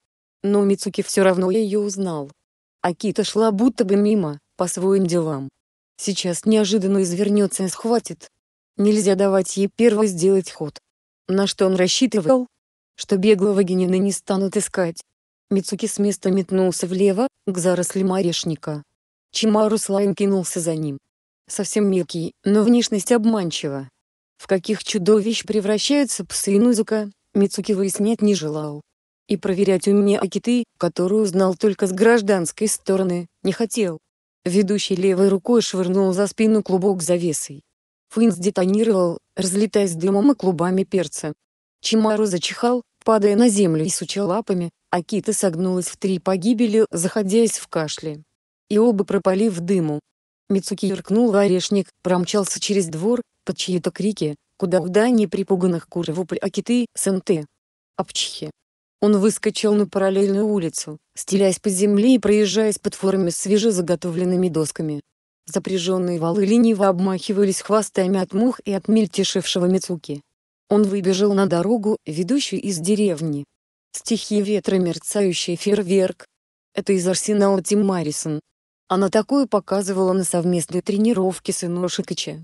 Но Мицуки все равно ее узнал. Акита шла будто бы мимо, по своим делам. Сейчас неожиданно извернется и схватит. Нельзя давать ей первой сделать ход. На что он рассчитывал? Что беглого Генина не станут искать. Мицуки с места метнулся влево, к заросли орешника. Чимару Слайн кинулся за ним. Совсем мелкий, но внешность обманчива. В каких чудовищ превращаются псы Инузука, Мицуки выяснять не желал. И проверять умение Акиты, которую узнал только с гражданской стороны, не хотел. Ведущий левой рукой швырнул за спину клубок завесой. Флинн сдетонировал, разлетаясь дымом и клубами перца. Чимару зачихал, падая на землю и суча лапами, а Кита согнулась в три погибели, заходясь в кашле. И оба пропали в дыму. Мицуки иркнул в орешник, промчался через двор, под чьи-то крики, куда в дани припуганных кур вопль Акиты, СНТ. Апчихи. Он выскочил на параллельную улицу, стелясь по земле и проезжаясь под форами свежезаготовленными досками. Запряженные валы лениво обмахивались хвостами от мух и от мельтешившего Мицуки. Он выбежал на дорогу, ведущую из деревни. Стихи ветра мерцающий фейерверк. Это из арсенала Тим Маррисон. Она такую показывала на совместной тренировке сына Иношикича.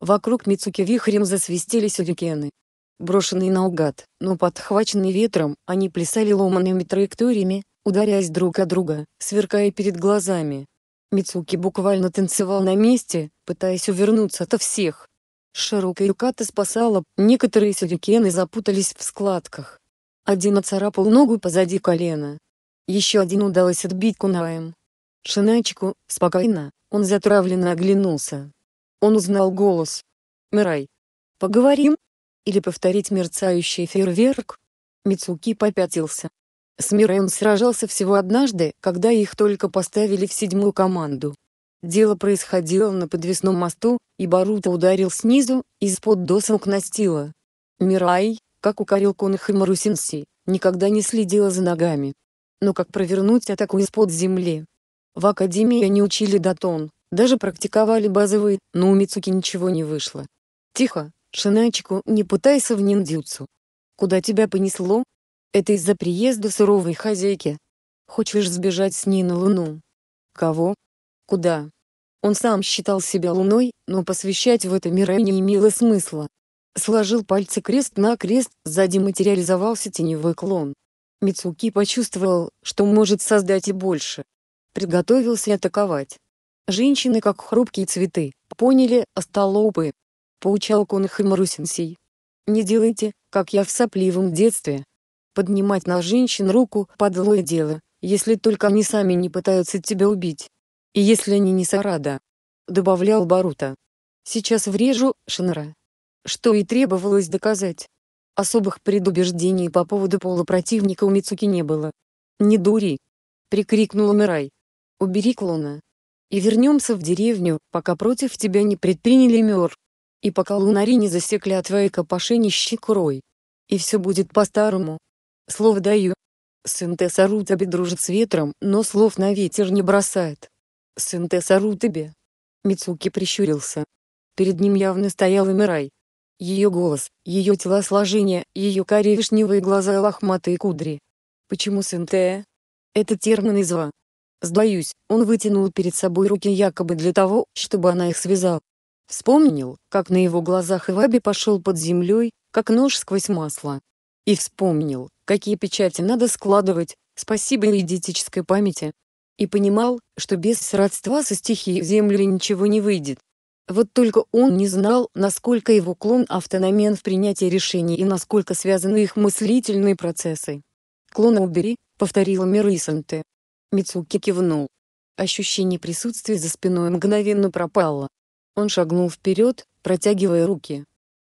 Вокруг Мицуки вихрем засвистели сюрикены. Брошенные наугад, но подхваченные ветром, они плясали ломаными траекториями, ударяясь друг о друга, сверкая перед глазами, Мицуки буквально танцевал на месте, пытаясь увернуться ото всех. Широкая юката спасала, некоторые сюрикены запутались в складках. Один оцарапал ногу позади колена. Еще один удалось отбить кунаем. Шиначику, спокойно, он затравленно оглянулся. Он узнал голос. «Мирай! Поговорим?» Или повторить мерцающий фейерверк? Мицуки попятился. С Мирой он сражался всего однажды, когда их только поставили в седьмую команду. Дело происходило на подвесном мосту, и Баруто ударил снизу, из-под досок настила. Мирай, как укорил Конах и Марусинси, никогда не следила за ногами. Но как провернуть атаку из-под земли? В академии они учили датон, даже практиковали базовые, но у Мицуки ничего не вышло. Тихо, Шиначику, не пытайся в ниндзюцу. Куда тебя понесло, это из-за приезда суровой хозяйки. Хочешь сбежать с ней на Луну? Кого? Куда? Он сам считал себя Луной, но посвящать в это мира не имело смысла. Сложил пальцы крест на крест, сзади материализовался теневой клон. Мицуки почувствовал, что может создать и больше. Приготовился атаковать. Женщины, как хрупкие цветы, поняли, остолопы. А Поучал Конах Марусинсей. Не делайте, как я в сопливом детстве. Поднимать на женщин руку – подлое дело, если только они сами не пытаются тебя убить. И если они не сарада. Добавлял Барута. Сейчас врежу, Шанара. Что и требовалось доказать. Особых предубеждений по поводу пола противника у Мицуки не было. «Не дури!» — прикрикнула Мирай. «Убери клона. И вернемся в деревню, пока против тебя не предприняли мер. И пока лунари не засекли о твоей копошенищи курой. И все будет по-старому». Слово даю. Сын Тессарутаби дружит с ветром, но слов на ветер не бросает. Сын Тессарутаби. Мицуки прищурился. Перед ним явно стоял Эмирай. Ее голос, ее телосложение, ее карие глаза и лохматые кудри. Почему сын Те? Это термин из Ва. Сдаюсь, он вытянул перед собой руки якобы для того, чтобы она их связала. Вспомнил, как на его глазах Иваби пошел под землей, как нож сквозь масло. И вспомнил, какие печати надо складывать, спасибо юридической памяти. И понимал, что без сродства со стихией Земли ничего не выйдет. Вот только он не знал, насколько его клон автономен в принятии решений и насколько связаны их мыслительные процессы. «Клона убери», — повторила Мирисанте. Мицуки кивнул. Ощущение присутствия за спиной мгновенно пропало. Он шагнул вперед, протягивая руки.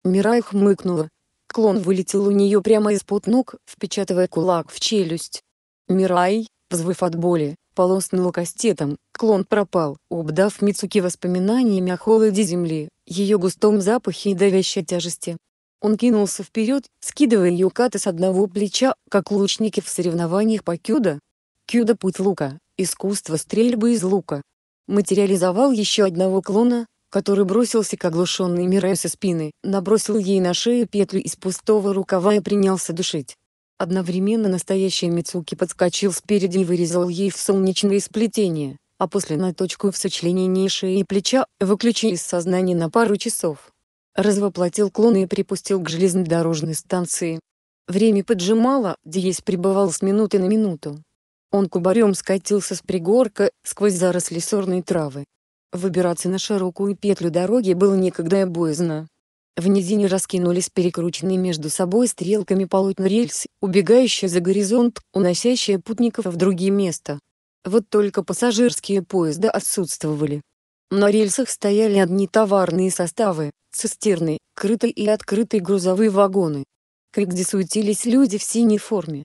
Мирай хмыкнула, Клон вылетел у нее прямо из-под ног, впечатывая кулак в челюсть. Мирай, взвыв от боли, полоснул кастетом, клон пропал, обдав Мицуки воспоминаниями о холоде земли, ее густом запахе и давящей тяжести. Он кинулся вперед, скидывая ее каты с одного плеча, как лучники в соревнованиях по кюда. Кюда путь лука, искусство стрельбы из лука. Материализовал еще одного клона, который бросился к оглушенной Мираю со спины, набросил ей на шею петлю из пустого рукава и принялся душить. Одновременно настоящий Мицуки подскочил спереди и вырезал ей в солнечное сплетение, а после на точку в сочленении шеи и плеча, выключил из сознания на пару часов. Развоплотил клон и припустил к железнодорожной станции. Время поджимало, Диес пребывал с минуты на минуту. Он кубарем скатился с пригорка, сквозь заросли сорной травы, Выбираться на широкую петлю дороги было некогда и боязно. В низине раскинулись перекрученные между собой стрелками полотна рельс, убегающие за горизонт, уносящие путников в другие места. Вот только пассажирские поезда отсутствовали. На рельсах стояли одни товарные составы, цистерны, крытые и открытые грузовые вагоны. Кригде суетились люди в синей форме.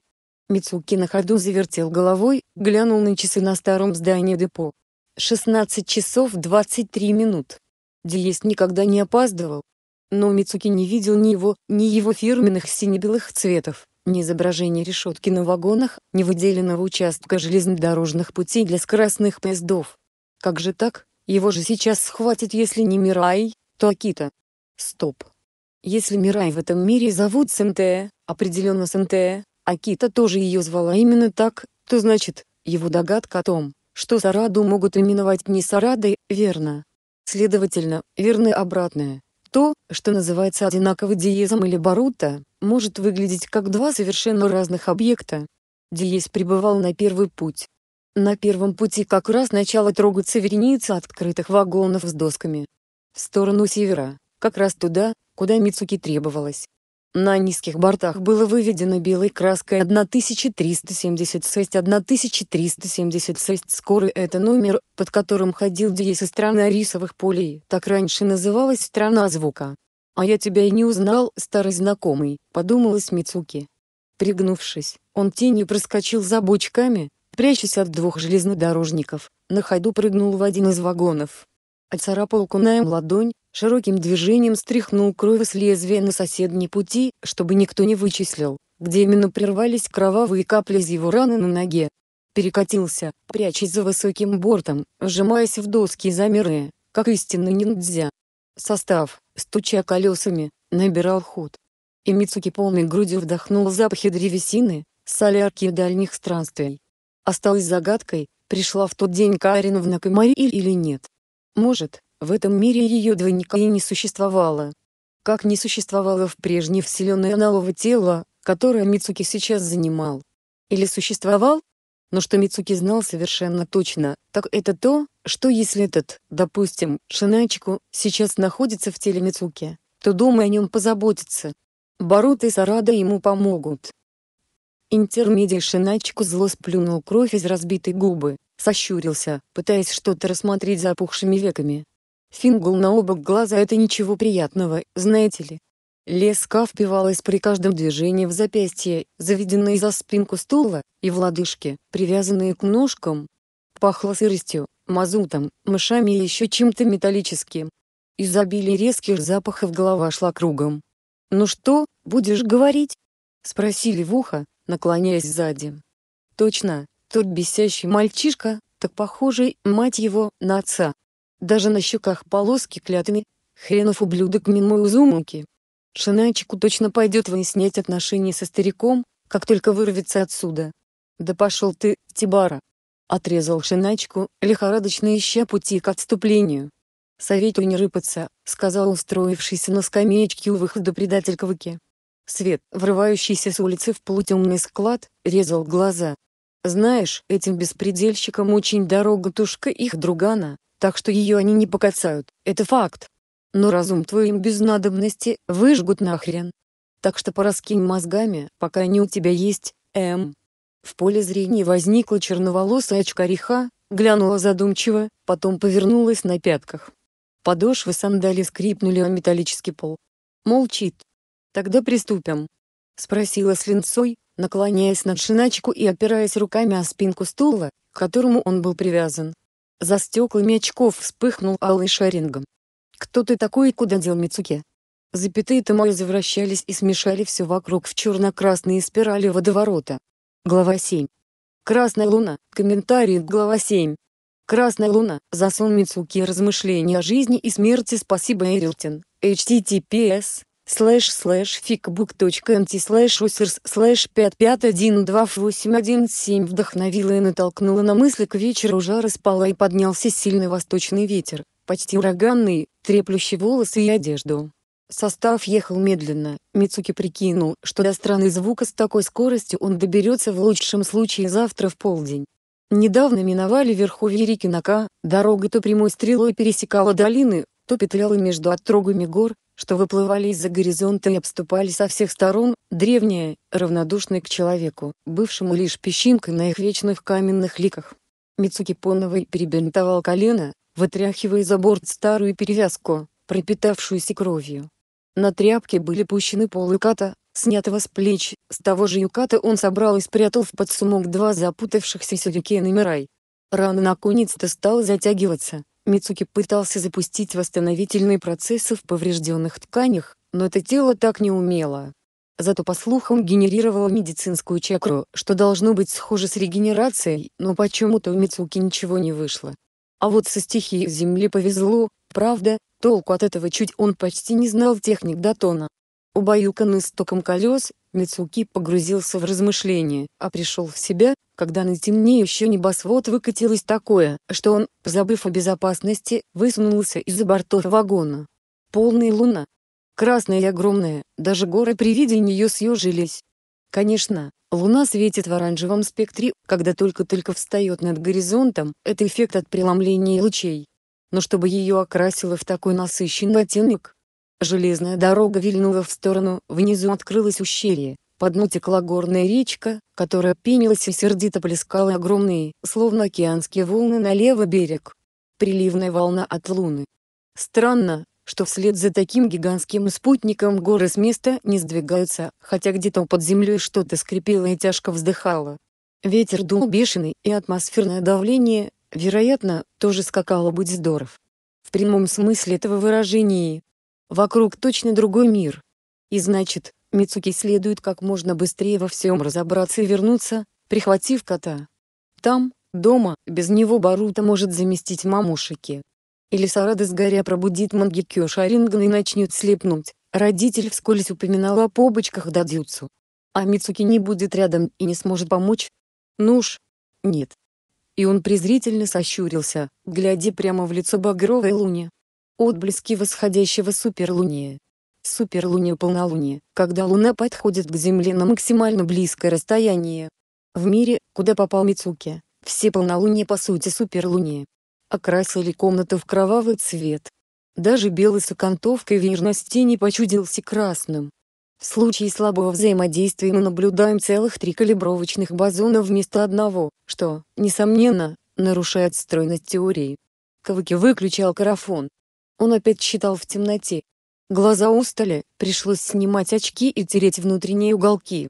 Мицуки на ходу завертел головой, глянул на часы на старом здании депо. 16 часов 23 минут. Диес никогда не опаздывал. Но Мицуки не видел ни его, ни его фирменных сине-белых цветов, ни изображения решетки на вагонах, ни выделенного участка железнодорожных путей для скоростных поездов. Как же так? Его же сейчас схватит если не Мирай, то Акита. Стоп. Если Мирай в этом мире зовут Сентея, определенно Сентея, Акита тоже ее звала именно так, то значит, его догадка о том, что Сараду могут именовать не Сарадой, верно. Следовательно, верно обратное. То, что называется одинаково диезом или барута, может выглядеть как два совершенно разных объекта. Диез пребывал на первый путь. На первом пути как раз начало трогаться вереница открытых вагонов с досками. В сторону севера, как раз туда, куда Мицуки требовалось. На низких бортах было выведено белой краской 1376-1376. Скорый, это номер, под которым ходил Диес из страны рисовых полей. Так раньше называлась страна звука. «А я тебя и не узнал, старый знакомый», — подумалось Мицуки. Пригнувшись, он тенью проскочил за бочками, прячась от двух железнодорожников, на ходу прыгнул в один из вагонов. Оцарапал кунаем ладонь, широким движением стряхнул кровь с лезвия на соседние пути, чтобы никто не вычислил, где именно прервались кровавые капли из его раны на ноге. Перекатился, прячась за высоким бортом, сжимаясь в доски замерые, как истинный ниндзя. Состав, стуча колесами, набирал ход. И Мицуки полной грудью вдохнул запахи древесины, солярки и дальних странствий. Осталось загадкой, пришла в тот день Кариновна в Мари или нет. Может, в этом мире ее двойника и не существовало. Как не существовало в прежней вселенной аналого тела, которое Мицуки сейчас занимал. Или существовал? Но что Мицуки знал совершенно точно, так это то, что если этот, допустим, Шиначику, сейчас находится в теле Мицуки, то думай о нем позаботиться. Барут и Сарада ему помогут. Интермедий Шиначику зло сплюнул кровь из разбитой губы, сощурился, пытаясь что-то рассмотреть за опухшими веками, Фингул на оба глаза это ничего приятного, знаете ли. Леска впивалась при каждом движении в запястье, заведенные за спинку стула, и в лодыжки, привязанные к ножкам. Пахло сыростью, мазутом, мышами и еще чем-то металлическим. Изобилие резких запахов голова шла кругом. «Ну что, будешь говорить?» — спросили в ухо, наклоняясь сзади. «Точно, тот бесящий мальчишка, так похожий, мать его, на отца, даже на щеках полоски клятыми. Хренов ублюдок Минмой Узумуки. Шинайчику точно пойдет выяснять отношения со стариком, как только вырвется отсюда. Да пошел ты, Тибара. Отрезал Шинайчику, лихорадочно ища пути к отступлению. «Советую не рыпаться», — сказал устроившийся на скамеечке у выхода предатель Кавыке. Свет, врывающийся с улицы в полутемный склад, резал глаза. «Знаешь, этим беспредельщикам очень дорога тушка их другана», так что ее они не покацают, это факт. Но разум твоим им без надобности выжгут нахрен. Так что пораскинь мозгами, пока они у тебя есть, М. Эм. В поле зрения возникла черноволосая очкариха, глянула задумчиво, потом повернулась на пятках. Подошвы сандали скрипнули о металлический пол. Молчит. Тогда приступим. Спросила с линцой, наклоняясь над шиначку и опираясь руками о спинку стула, к которому он был привязан. За стеклами очков вспыхнул алый шарингом. «Кто ты такой и куда дел Мицуке?» Запятые Томо завращались и смешали все вокруг в черно-красные спирали водоворота. Глава 7. Красная луна. Комментарий. Глава 7. Красная луна. Засун Мицуки. Размышления о жизни и смерти. Спасибо Эрилтин. HTTPS слэш слэш фикбук.нт слэш усерс слэш 55128817 вдохновила и натолкнула на мысли к вечеру жара спала и поднялся сильный восточный ветер, почти ураганный, треплющий волосы и одежду. Состав ехал медленно, Мицуки прикинул, что до страны звука с такой скоростью он доберется в лучшем случае завтра в полдень. Недавно миновали верховье реки Нака, дорога то прямой стрелой пересекала долины, то петляла между отрогами гор, что выплывали из-за горизонта и обступали со всех сторон, древние, равнодушные к человеку, бывшему лишь песчинкой на их вечных каменных ликах. Мицуки Поновой перебинтовал колено, вытряхивая за борт старую перевязку, пропитавшуюся кровью. На тряпке были пущены пол юката, снятого с плеч, с того же юката он собрал и спрятал в подсумок два запутавшихся сюрикена Мирай. Рана наконец-то стала затягиваться, Мицуки пытался запустить восстановительные процессы в поврежденных тканях, но это тело так не умело. Зато по слухам генерировало медицинскую чакру, что должно быть схоже с регенерацией, но почему-то у Мицуки ничего не вышло. А вот со стихией Земли повезло, правда, толку от этого чуть он почти не знал техник Датона. Убаюканный стоком колес, Мицуки погрузился в размышления, а пришел в себя, когда на темнеющий небосвод выкатилось такое, что он, забыв о безопасности, высунулся из-за бортов вагона. Полная луна. Красная и огромная, даже горы при виде нее съежились. Конечно, луна светит в оранжевом спектре, когда только-только встает над горизонтом, это эффект от преломления лучей. Но чтобы ее окрасило в такой насыщенный оттенок, Железная дорога вильнула в сторону, внизу открылось ущелье, по дну текла горная речка, которая пенилась и сердито плескала огромные, словно океанские волны на левый берег. Приливная волна от луны. Странно, что вслед за таким гигантским спутником горы с места не сдвигаются, хотя где-то под землей что-то скрипело и тяжко вздыхало. Ветер дул бешеный, и атмосферное давление, вероятно, тоже скакало быть здоров. В прямом смысле этого выражения. Вокруг точно другой мир. И значит, Мицуки следует как можно быстрее во всем разобраться и вернуться, прихватив кота. Там, дома, без него Барута может заместить мамушики. Или Сарада сгоря пробудит Мангикё Шаринган и начнет слепнуть. Родитель вскользь упоминал о побочках Дадзюцу. А Мицуки не будет рядом и не сможет помочь? Ну уж, нет. И он презрительно сощурился, глядя прямо в лицо багровой луне. Отблески восходящего суперлуния суперлуния полнолуние, когда Луна подходит к Земле на максимально близкое расстояние. В мире, куда попал Мицуки, все полнолуния по сути суперлуния. Окрасили комнату в кровавый цвет. Даже белый с окантовкой на стене почудился красным. В случае слабого взаимодействия мы наблюдаем целых три калибровочных бозона вместо одного, что, несомненно, нарушает стройность теории. Кавыки выключал карафон. Он опять считал в темноте, Глаза устали, пришлось снимать очки и тереть внутренние уголки.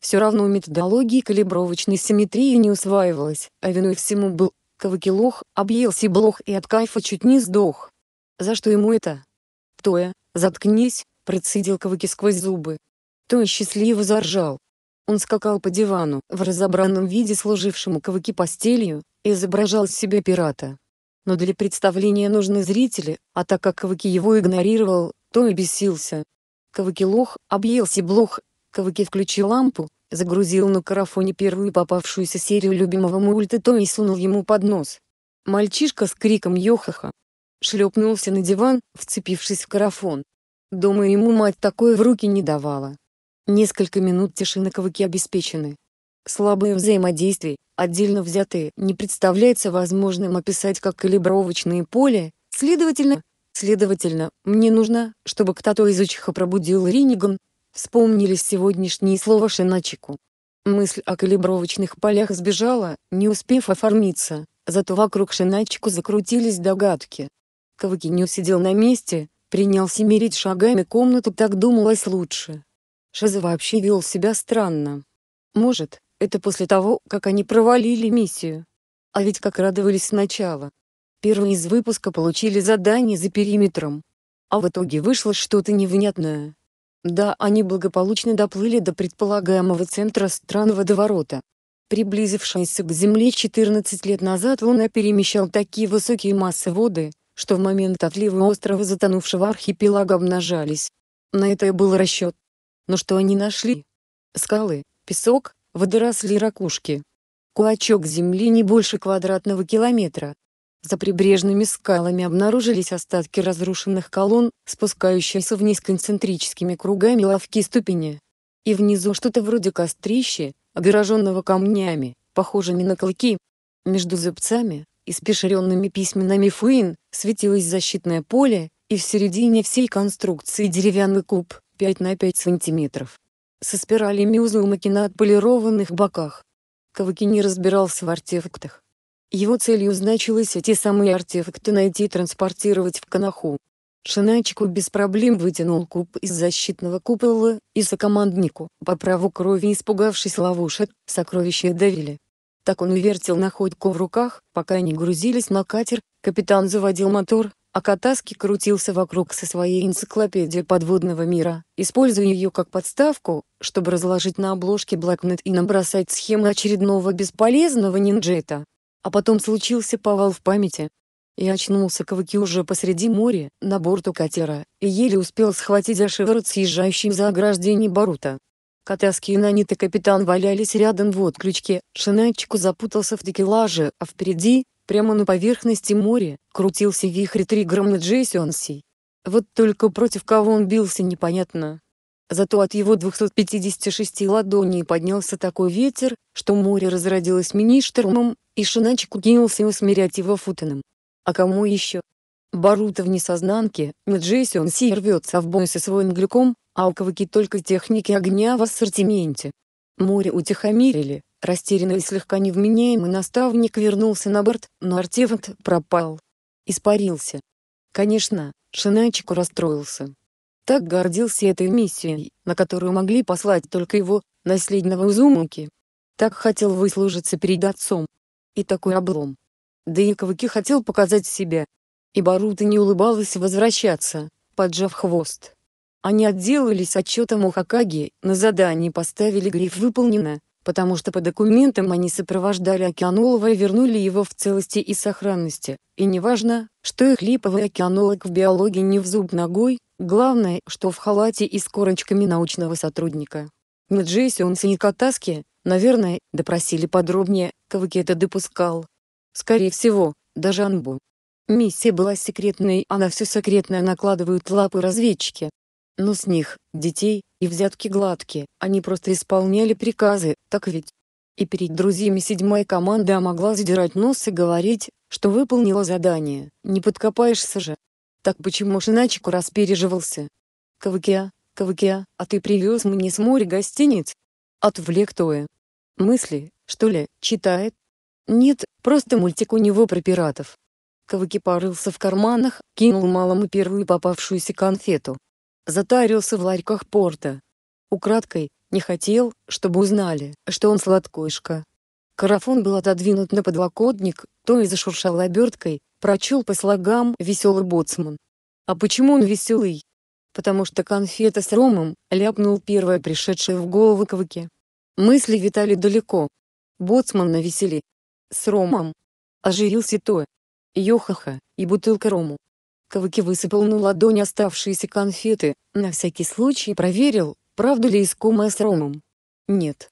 Все равно методологии калибровочной симметрии не усваивалась, а виной всему был Ковыкилох, объелся блох и от кайфа чуть не сдох. «За что ему это?» «Тоя, заткнись», — процедил Ковыки сквозь зубы. Тоя счастливо заржал. Он скакал по дивану, в разобранном виде служившему Ковыки постелью, и изображал себя пирата. Но для представления нужны зрители, а так как Ковыки его игнорировал, то и бесился. Ковыки лох, объелся блох, Ковыки включил лампу, загрузил на карафоне первую попавшуюся серию любимого мульта то и сунул ему под нос. Мальчишка с криком «Йохаха!» шлепнулся на диван, вцепившись в карафон. Дома ему мать такое в руки не давала. Несколько минут тишины ковыки обеспечены. Слабые взаимодействия, отдельно взятые, не представляется возможным описать как калибровочное поле, следовательно, Следовательно, мне нужно, чтобы кто-то из учиха пробудил Риниган. вспомнили сегодняшние слова Шиначику. Мысль о калибровочных полях сбежала, не успев оформиться, зато вокруг Шиначику закрутились догадки. Кавакиню сидел на месте, принялся мерить шагами комнату, так думалось лучше. Шиза вообще вел себя странно. Может, это после того, как они провалили миссию. А ведь как радовались сначала. Первые из выпуска получили задание за периметром. А в итоге вышло что-то невнятное. Да, они благополучно доплыли до предполагаемого центра странного водоворота. Приблизившись к Земле 14 лет назад Луна перемещал такие высокие массы воды, что в момент отлива острова затонувшего архипелага обнажались. На это и был расчет. Но что они нашли? Скалы, песок, водоросли ракушки. Кулачок земли не больше квадратного километра, за прибрежными скалами обнаружились остатки разрушенных колонн, спускающихся вниз концентрическими кругами ловки ступени. И внизу что-то вроде кострища, огороженного камнями, похожими на клыки. Между зубцами, испещренными письменами фуин, светилось защитное поле, и в середине всей конструкции деревянный куб, 5 на 5 сантиметров. Со спиралями узломаки на отполированных боках. Кавыки не разбирался в артефактах, его целью значилось эти самые артефакты найти и транспортировать в Канаху. Шиначку без проблем вытянул куб из защитного купола, и сокоманднику, по праву крови испугавшись ловушек, сокровища давили. Так он увертел находку в руках, пока они грузились на катер, капитан заводил мотор, а Катаски крутился вокруг со своей энциклопедией подводного мира, используя ее как подставку, чтобы разложить на обложке блокнот и набросать схему очередного бесполезного нинджета. А потом случился повал в памяти. и очнулся Кавыки уже посреди моря, на борту катера, и еле успел схватить за шиворот съезжающим за ограждение Барута. Катаски и Нанит и капитан валялись рядом в отключке, Шинайчику запутался в декелаже, а впереди, прямо на поверхности моря, крутился вихрь триграмма Джейсионси. Вот только против кого он бился непонятно. Зато от его 256 ладоней поднялся такой ветер, что море разродилось мини-штормом, и Шиначик кинулся усмирять его футаном. А кому еще? Барута в несознанке, Джейсон Си рвется в бой со своим глюком, а у Каваки только техники огня в ассортименте. Море утихомирили, растерянный и слегка невменяемый наставник вернулся на борт, но артефакт пропал. Испарился. Конечно, Шиначику расстроился так гордился этой миссией, на которую могли послать только его, наследного Узумуки. Так хотел выслужиться перед отцом. И такой облом. Да и Каваки хотел показать себя. И Барута не улыбалась возвращаться, поджав хвост. Они отделались отчетом у Хакаги, на задании поставили гриф «Выполнено», потому что по документам они сопровождали океанолога и вернули его в целости и сохранности, и неважно, что их липовый океанолог в биологии не в зуб ногой, Главное, что в халате и с корочками научного сотрудника. На Джейсонса и Катаски, наверное, допросили подробнее, кого это допускал. Скорее всего, даже Анбу. Миссия была секретной, она все секретное накладывают лапы разведчики. Но с них, детей, и взятки гладкие, они просто исполняли приказы, так ведь? И перед друзьями седьмая команда могла задирать нос и говорить, что выполнила задание, не подкопаешься же. Так почему же иначе Курас переживался? Кавыкия, Кавыкия, а ты привез мне с моря гостиниц? Отвлек Тоя. Мысли, что ли, читает? Нет, просто мультик у него про пиратов. Кавыки порылся в карманах, кинул малому первую попавшуюся конфету. Затарился в ларьках порта. Украдкой, не хотел, чтобы узнали, что он сладкоишка. Карафон был отодвинут на подлокотник, то и зашуршал оберткой, Прочел по слогам веселый боцман. А почему он веселый? Потому что конфета с ромом, ляпнул первое пришедшее в голову Кваке. Мысли витали далеко. Боцман на весели. С ромом. Оживился то. Йохаха, и бутылка рому. Кваки высыпал на ладонь оставшиеся конфеты, на всякий случай проверил, правда ли искомая с ромом. Нет.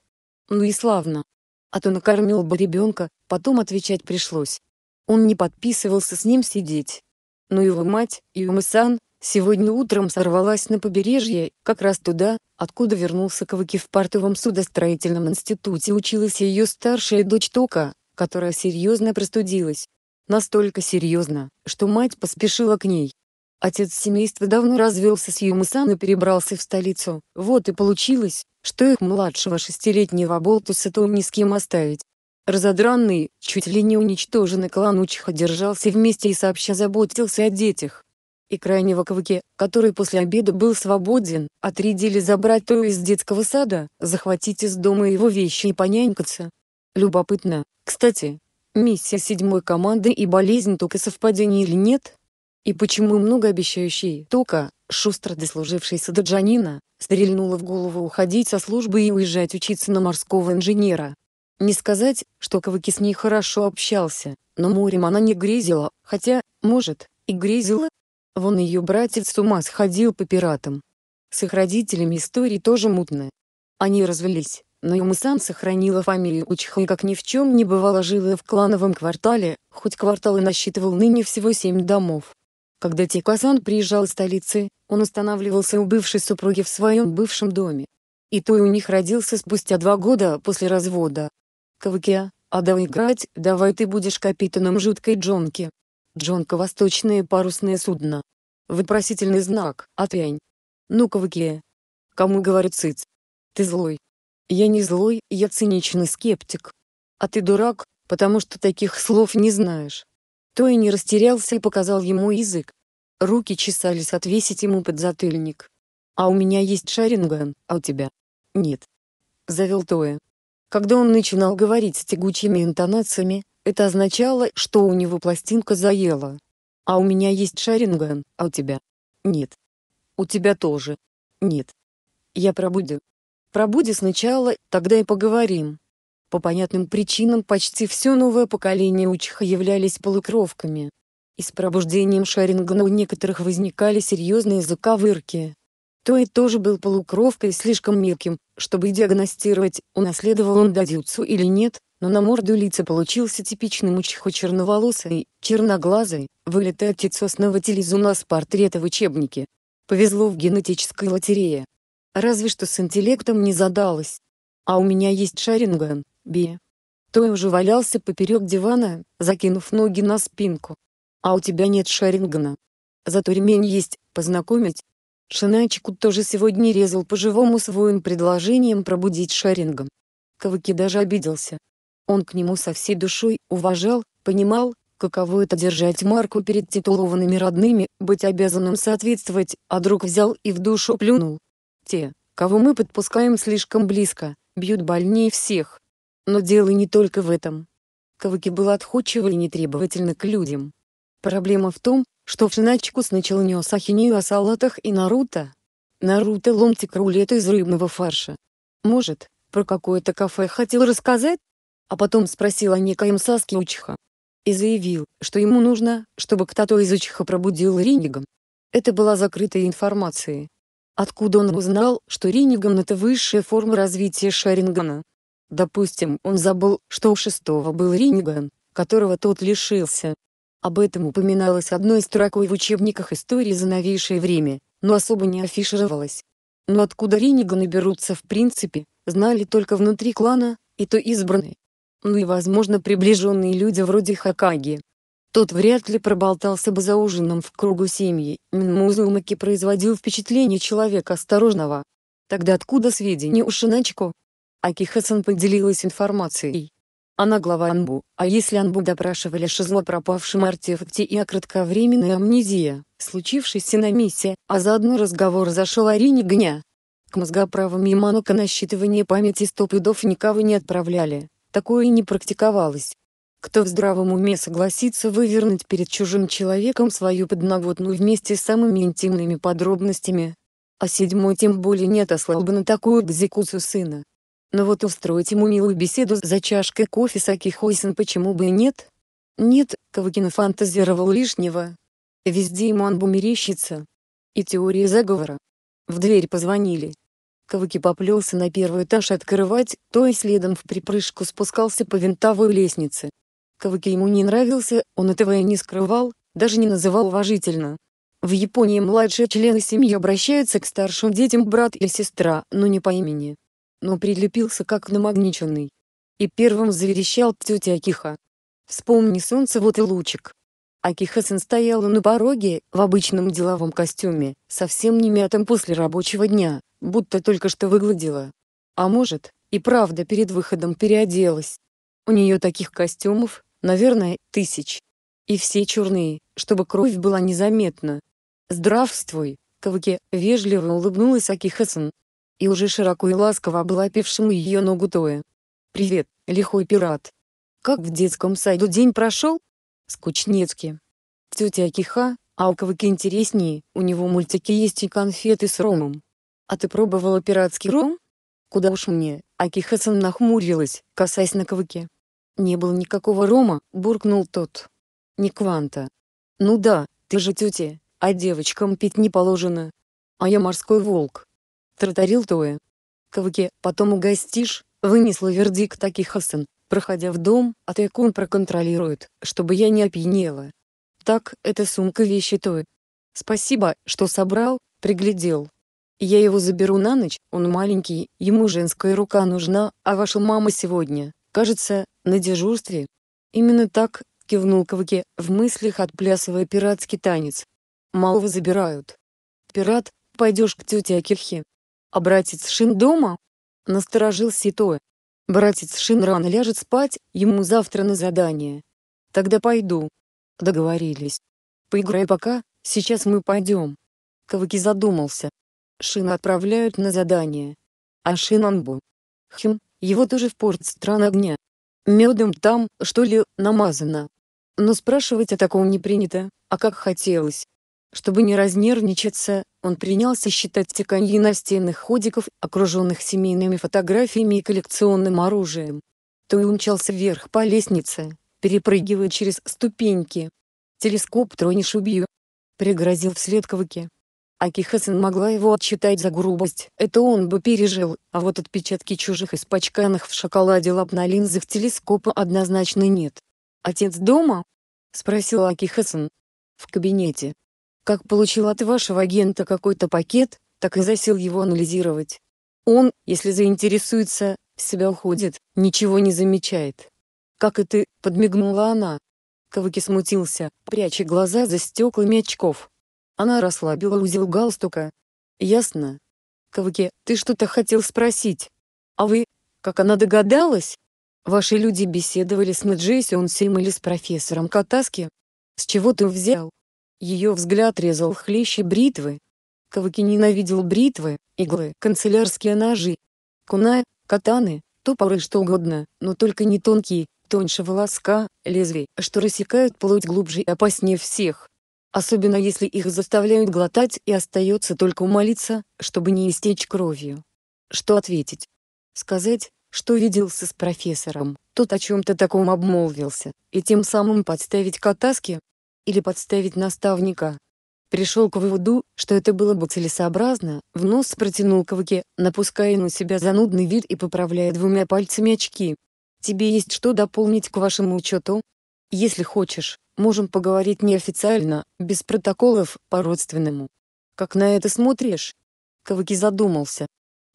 Ну и славно. А то накормил бы ребенка, потом отвечать пришлось. Он не подписывался с ним сидеть. Но ну его мать, Юмасан, сегодня утром сорвалась на побережье, как раз туда, откуда вернулся Каваки в портовом судостроительном институте училась ее старшая дочь Тока, которая серьезно простудилась. Настолько серьезно, что мать поспешила к ней. Отец семейства давно развелся с Юмасан и перебрался в столицу, вот и получилось, что их младшего шестилетнего болтуса то ни с кем оставить. Разодранный, чуть ли не уничтоженный клан Учиха держался вместе и сообща заботился о детях. И крайнего Кваки, который после обеда был свободен, отрядили забрать Тою из детского сада, захватить из дома его вещи и понянькаться. Любопытно, кстати, миссия седьмой команды и болезнь Тока совпадение или нет? И почему многообещающий Тока, шустро дослужившийся до Джанина, стрельнула в голову уходить со службы и уезжать учиться на морского инженера? Не сказать, что Кавыки с ней хорошо общался, но морем она не грезила, хотя, может, и грезила. Вон ее братец с ума сходил по пиратам. С их родителями истории тоже мутная. Они развелись, но Юмасан сохранила фамилию Учха и как ни в чем не бывало жила в клановом квартале, хоть квартал и насчитывал ныне всего семь домов. Когда Тикасан приезжал из столицы, он останавливался у бывшей супруги в своем бывшем доме. И то у них родился спустя два года после развода, Кавке, а давай играть, давай ты будешь капитаном жуткой джонки. Джонка восточное парусное судно. Вопросительный знак, отвянь. Ну Кавке. Кому говорит сыц? Ты злой. Я не злой, я циничный скептик. А ты дурак, потому что таких слов не знаешь. То и не растерялся и показал ему язык. Руки чесались отвесить ему подзатыльник. А у меня есть шаринган, а у тебя? Нет. Завел Тоя. Когда он начинал говорить с тягучими интонациями, это означало, что у него пластинка заела. «А у меня есть шаринган, а у тебя?» «Нет». «У тебя тоже?» «Нет». «Я пробуду. Пробуди сначала, тогда и поговорим». По понятным причинам почти все новое поколение учиха являлись полукровками. И с пробуждением Шарингана у некоторых возникали серьезные заковырки. Той тоже был полукровкой и слишком мелким, чтобы диагностировать, унаследовал он дадюцу или нет, но на морду лица получился типичный мачехо черноволосый, черноглазый, вылитый отец основы телезуна с портрета в учебнике. Повезло в генетической лотерее. Разве что с интеллектом не задалось. А у меня есть шаринган, Би. Той уже валялся поперек дивана, закинув ноги на спинку. А у тебя нет шарингана. Зато ремень есть, познакомить, Шиначику тоже сегодня резал по-живому своим предложением пробудить шарингом. Кавыки даже обиделся. Он к нему со всей душой уважал, понимал, каково это держать марку перед титулованными родными, быть обязанным соответствовать, а друг взял и в душу плюнул. Те, кого мы подпускаем слишком близко, бьют больнее всех. Но дело не только в этом. Кавыки был отходчив и нетребовательно к людям. Проблема в том, что в Шиначку сначала нес ахинею о салатах и Наруто. Наруто ломтик рулета из рыбного фарша. Может, про какое-то кафе хотел рассказать? А потом спросил о некоем Саске Учиха. И заявил, что ему нужно, чтобы кто-то из Учиха пробудил Риниган. Это была закрытая информация. Откуда он узнал, что Риниган — это высшая форма развития Шарингана? Допустим, он забыл, что у шестого был Риниган, которого тот лишился, об этом упоминалось одной строкой в учебниках истории за новейшее время, но особо не афишировалось. Но откуда риниганы берутся в принципе, знали только внутри клана, и то избранные. Ну и возможно приближенные люди вроде Хакаги. Тот вряд ли проболтался бы за ужином в кругу семьи, Музумаки производил впечатление человека осторожного. Тогда откуда сведения у Шиначко? Акиха-сан поделилась информацией, она глава Анбу, а если Анбу допрашивали шизло о пропавшем артефакте и о кратковременной амнезии, случившейся на миссии, а заодно разговор зашел о Рине Гня. К мозгоправам и на считывание памяти сто пудов никого не отправляли, такое и не практиковалось. Кто в здравом уме согласится вывернуть перед чужим человеком свою подноготную вместе с самыми интимными подробностями? А седьмой тем более не отослал бы на такую экзекуцию сына, но вот устроить ему милую беседу за чашкой кофе с Аки Хойсен почему бы и нет? Нет, Кавкин фантазировал лишнего. Везде ему он бумерещится. И теория заговора. В дверь позвонили. Кавыки поплелся на первый этаж открывать, то и следом в припрыжку спускался по винтовой лестнице. Кавыки ему не нравился, он этого и не скрывал, даже не называл уважительно. В Японии младшие члены семьи обращаются к старшим детям брат и сестра, но не по имени но прилепился как намагниченный. И первым заверещал тетя Акиха. «Вспомни солнце, вот и лучик». Акиха-сан стояла на пороге, в обычном деловом костюме, совсем не мятом после рабочего дня, будто только что выгладила. А может, и правда перед выходом переоделась. У нее таких костюмов, наверное, тысяч. И все черные, чтобы кровь была незаметна. «Здравствуй, кавыке. вежливо улыбнулась Акихасан, и уже широко и ласково облапившему ее ногу тое. «Привет, лихой пират! Как в детском саду день прошел?» «Скучнецки!» «Тетя Киха, а у Кваки интереснее, у него мультики есть и конфеты с ромом». «А ты пробовала пиратский ром?» «Куда уж мне!» Акиха-сан нахмурилась, касаясь на Кваке. «Не было никакого рома», — буркнул тот. «Не кванта». «Ну да, ты же тетя, а девочкам пить не положено. А я морской волк, Тратарил тое. Кавке, потом угостишь, вынесла вердик Аки Хасан. Проходя в дом, а Атекун проконтролирует, чтобы я не опьянела. Так, эта сумка вещи Тоя. Спасибо, что собрал, приглядел. Я его заберу на ночь, он маленький, ему женская рука нужна, а ваша мама сегодня, кажется, на дежурстве. Именно так, кивнул Кавке, в мыслях отплясывая пиратский танец. Малого забирают. Пират, пойдешь к тете Акихе. А братец Шин дома? Насторожился Итоя. Братец Шин рано ляжет спать, ему завтра на задание. Тогда пойду. Договорились. Поиграй пока, сейчас мы пойдем. Каваки задумался. Шина отправляют на задание. А Шин Анбу. Хм, его тоже в порт стран огня. Медом там, что ли, намазано. Но спрашивать о таком не принято, а как хотелось. Чтобы не разнервничаться, он принялся считать тканьи настенных ходиков, окруженных семейными фотографиями и коллекционным оружием. То и умчался вверх по лестнице, перепрыгивая через ступеньки. «Телескоп тронешь убью!» — пригрозил вслед Кавыке. Акихасан могла его отчитать за грубость, это он бы пережил, а вот отпечатки чужих испачканных в шоколаде лап на линзах телескопа однозначно нет. «Отец дома?» — спросил Акихасан. «В кабинете», как получил от вашего агента какой-то пакет, так и засел его анализировать. Он, если заинтересуется, в себя уходит, ничего не замечает. «Как и ты», — подмигнула она. Кавыки смутился, пряча глаза за стеклами очков. Она расслабила узел галстука. «Ясно». «Кавыки, ты что-то хотел спросить?» «А вы?» «Как она догадалась?» «Ваши люди беседовали с Мэджейсион или с профессором Катаски?» «С чего ты взял?» Ее взгляд резал хлещи бритвы. Каваки ненавидел бритвы, иглы, канцелярские ножи, куна, катаны, топоры что угодно, но только не тонкие, тоньше волоска, лезвий, что рассекают плоть глубже и опаснее всех. Особенно если их заставляют глотать и остается только умолиться, чтобы не истечь кровью. Что ответить? Сказать, что виделся с профессором, тот о чем-то таком обмолвился, и тем самым подставить катаски, или подставить наставника. Пришел к выводу, что это было бы целесообразно, в нос протянул Каваке, напуская на себя занудный вид и поправляя двумя пальцами очки. «Тебе есть что дополнить к вашему учету?» «Если хочешь, можем поговорить неофициально, без протоколов, по-родственному». «Как на это смотришь?» Каваки задумался.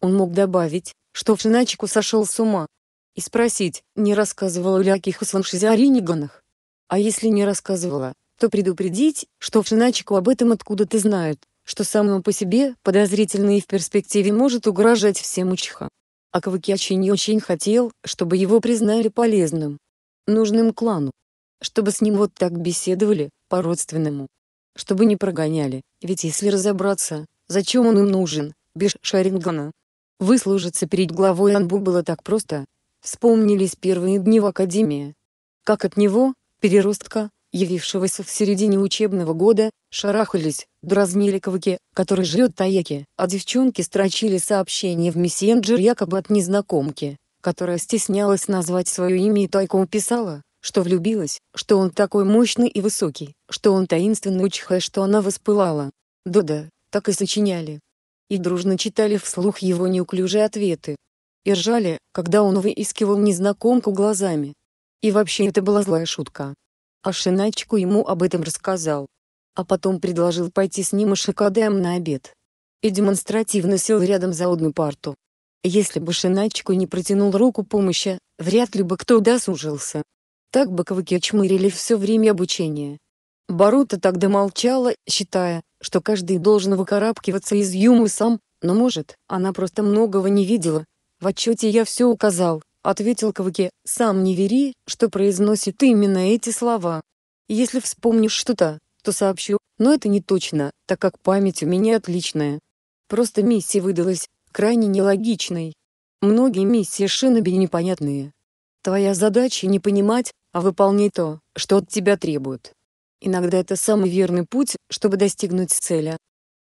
Он мог добавить, что в Шиначику сошел с ума. И спросить, не рассказывала ли Акихасан Шизе о Риниганах. А если не рассказывала, то предупредить, что в Шиначику об этом откуда-то знают, что само по себе подозрительно и в перспективе может угрожать всем учиха, А Кавакиачи не очень хотел, чтобы его признали полезным, нужным клану. Чтобы с ним вот так беседовали, по-родственному. Чтобы не прогоняли, ведь если разобраться, зачем он им нужен, без Шарингана. Выслужиться перед главой Анбу было так просто. Вспомнились первые дни в Академии. Как от него, переростка, явившегося в середине учебного года, шарахались, дразнили кавыки, который жрет таяки, а девчонки строчили сообщение в мессенджер якобы от незнакомки, которая стеснялась назвать свое имя и тайком писала, что влюбилась, что он такой мощный и высокий, что он таинственный учиха и что она воспылала. Да-да, так и сочиняли. И дружно читали вслух его неуклюжие ответы. И ржали, когда он выискивал незнакомку глазами. И вообще это была злая шутка а Шиначку ему об этом рассказал. А потом предложил пойти с ним и Шакадем на обед. И демонстративно сел рядом за одну парту. Если бы Шиначку не протянул руку помощи, вряд ли бы кто досужился. Так боковики чмырили все время обучения. Барута тогда молчала, считая, что каждый должен выкарабкиваться из юмы сам, но может, она просто многого не видела. В отчете я все указал, ответил Кваке, сам не вери, что произносит именно эти слова. Если вспомнишь что-то, то сообщу, но это не точно, так как память у меня отличная. Просто миссия выдалась крайне нелогичной. Многие миссии Шиноби непонятные. Твоя задача не понимать, а выполнять то, что от тебя требуют. Иногда это самый верный путь, чтобы достигнуть цели.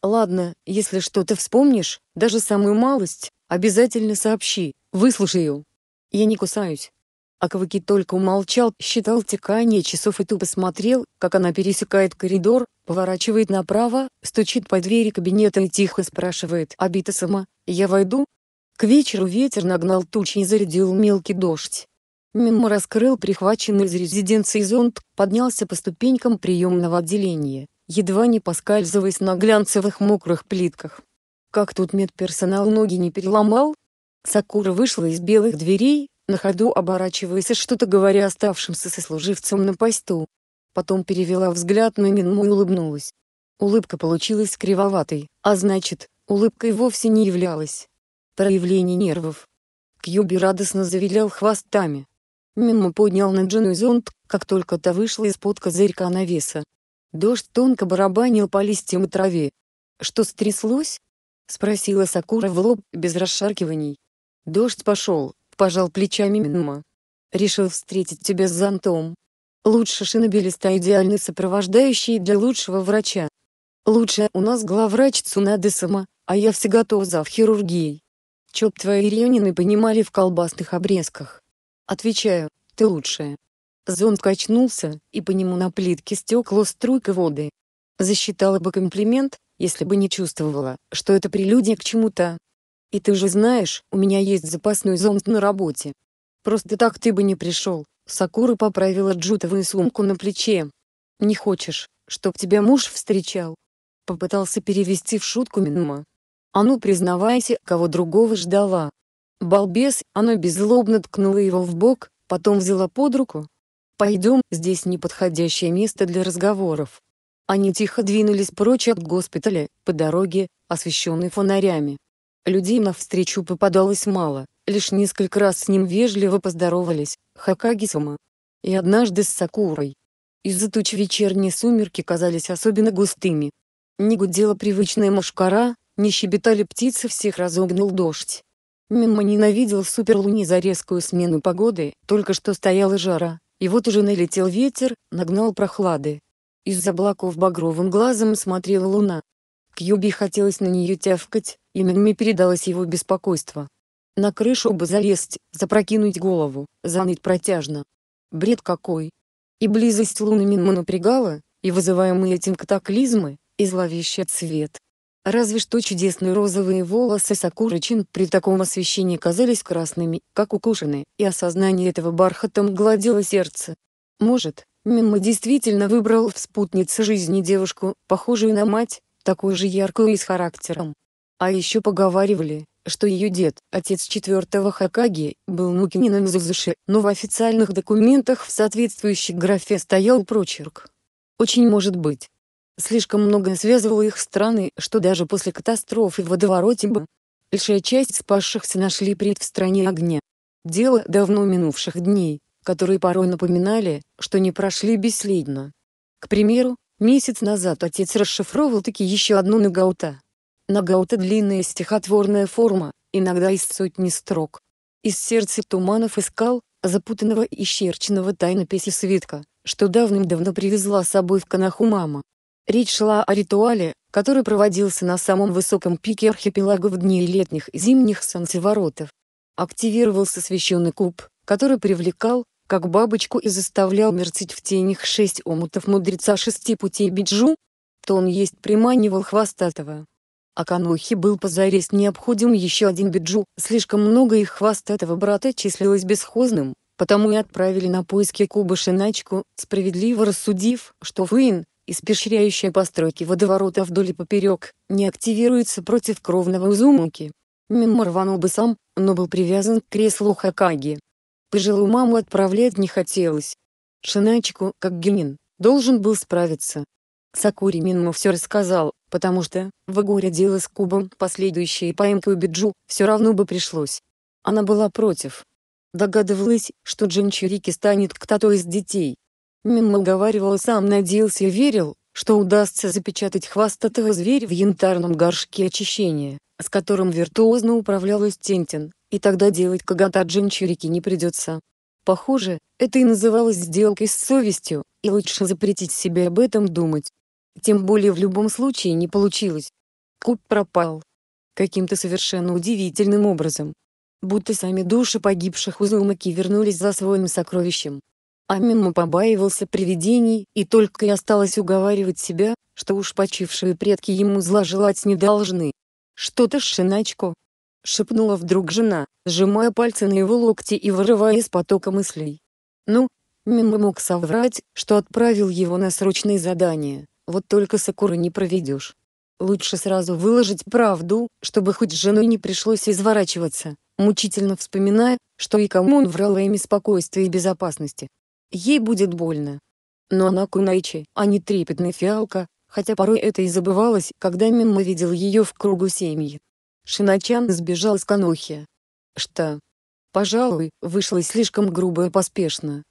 Ладно, если что-то вспомнишь, даже самую малость, обязательно сообщи, выслушаю. Я не кусаюсь. А только умолчал, считал тикание часов и тупо смотрел, как она пересекает коридор, поворачивает направо, стучит по двери кабинета и тихо спрашивает «Обита сама, я войду?» К вечеру ветер нагнал тучи и зарядил мелкий дождь. Мимо раскрыл прихваченный из резиденции зонт, поднялся по ступенькам приемного отделения, едва не поскальзываясь на глянцевых мокрых плитках. Как тут медперсонал ноги не переломал, Сакура вышла из белых дверей, на ходу оборачиваясь что-то говоря оставшимся сослуживцам на посту. Потом перевела взгляд на Минму и улыбнулась. Улыбка получилась кривоватой, а значит, улыбкой вовсе не являлась. Проявление нервов. Кьюби радостно завилял хвостами. Минму поднял на Джину зонт, как только та вышла из-под козырька навеса. Дождь тонко барабанил по листьям и траве. «Что стряслось?» — спросила Сакура в лоб, без расшаркиваний. Дождь пошел, пожал плечами Минма. Решил встретить тебя с зонтом. Лучше шинобелиста идеальный сопровождающий для лучшего врача. Лучше у нас главврач Цунады сама, а я все готов зав хирургией. Чоп твои рионины понимали в колбасных обрезках. Отвечаю, ты лучшая. Зонт качнулся, и по нему на плитке стекло струйка воды. Засчитала бы комплимент, если бы не чувствовала, что это прелюдия к чему-то, и ты же знаешь, у меня есть запасной зонт на работе. Просто так ты бы не пришел. Сакура поправила джутовую сумку на плече. Не хочешь, чтоб тебя муж встречал? Попытался перевести в шутку Минма. А ну признавайся, кого другого ждала. Балбес, она беззлобно ткнула его в бок, потом взяла под руку. Пойдем, здесь неподходящее место для разговоров. Они тихо двинулись прочь от госпиталя, по дороге, освещенной фонарями. Людей навстречу попадалось мало, лишь несколько раз с ним вежливо поздоровались, Хакагисума. И однажды с Сакурой. Из-за туч вечерние сумерки казались особенно густыми. Не гудела привычная мошкара, не щебетали птицы, всех разогнал дождь. Мимо ненавидел суперлуни за резкую смену погоды, только что стояла жара, и вот уже налетел ветер, нагнал прохлады. Из за облаков багровым глазом смотрела луна, Кьюби хотелось на нее тявкать, и Мэмми передалось его беспокойство. На крышу бы залезть, запрокинуть голову, заныть протяжно. Бред какой. И близость Луны Минма напрягала, и вызываемые этим катаклизмы, и зловещий цвет. Разве что чудесные розовые волосы Сакуры при таком освещении казались красными, как укушенные, и осознание этого бархатом гладило сердце. Может, Мимма действительно выбрал в спутнице жизни девушку, похожую на мать, такую же яркую и с характером. А еще поговаривали, что ее дед, отец четвертого Хакаги, был Нукинином Зузуши, но в официальных документах в соответствующей графе стоял прочерк. Очень может быть. Слишком многое связывало их страны, что даже после катастрофы в водовороте бы большая часть спасшихся нашли пред в стране огня. Дело давно минувших дней, которые порой напоминали, что не прошли бесследно. К примеру, Месяц назад отец расшифровал таки еще одну нагаута. Нагаута длинная стихотворная форма, иногда из сотни строк. Из сердца туманов искал, запутанного и исчерченного тайнописи свитка, что давным-давно привезла с собой в Канаху мама. Речь шла о ритуале, который проводился на самом высоком пике архипелага в дни летних и зимних солнцеворотов. Активировался священный куб, который привлекал, как бабочку и заставлял мерцать в тенях шесть омутов мудреца шести путей Биджу, то он есть приманивал хвостатого. А Канухи был позарез необходим еще один Биджу, слишком много их хвостатого брата числилось бесхозным, потому и отправили на поиски Кубы Шиначку, справедливо рассудив, что Фуин, испещряющая постройки водоворота вдоль и поперек, не активируется против кровного Узумуки. Мимо рванул бы сам, но был привязан к креслу Хакаги. Пожилую маму отправлять не хотелось. Шиначику, как Генин, должен был справиться. Сакури Минму все рассказал, потому что, в горе дело с Кубом, последующие поимка у Биджу, все равно бы пришлось. Она была против. Догадывалась, что Джин станет кто-то из детей. Минму уговаривала сам надеялся и верил, что удастся запечатать хвостатого зверя в янтарном горшке очищения, с которым виртуозно управлялась Тентин, и тогда делать когота джинчурики не придется. Похоже, это и называлось сделкой с совестью, и лучше запретить себе об этом думать. Тем более в любом случае не получилось. Куб пропал. Каким-то совершенно удивительным образом. Будто сами души погибших Узумаки вернулись за своим сокровищем. Аминму побаивался привидений, и только и осталось уговаривать себя, что уж почившие предки ему зла желать не должны. Что-то с Шиначко, — шепнула вдруг жена, сжимая пальцы на его локте и вырывая из потока мыслей. «Ну, Мимо мог соврать, что отправил его на срочные задания, вот только Сакуры не проведешь. Лучше сразу выложить правду, чтобы хоть с женой не пришлось изворачиваться, мучительно вспоминая, что и кому он врал о имя спокойствия и безопасности. Ей будет больно. Но она кунайчи, а не трепетная фиалка, хотя порой это и забывалось, когда Мимо видел ее в кругу семьи. Шиначан сбежал из Канохи. Что? Пожалуй, вышло слишком грубо и поспешно.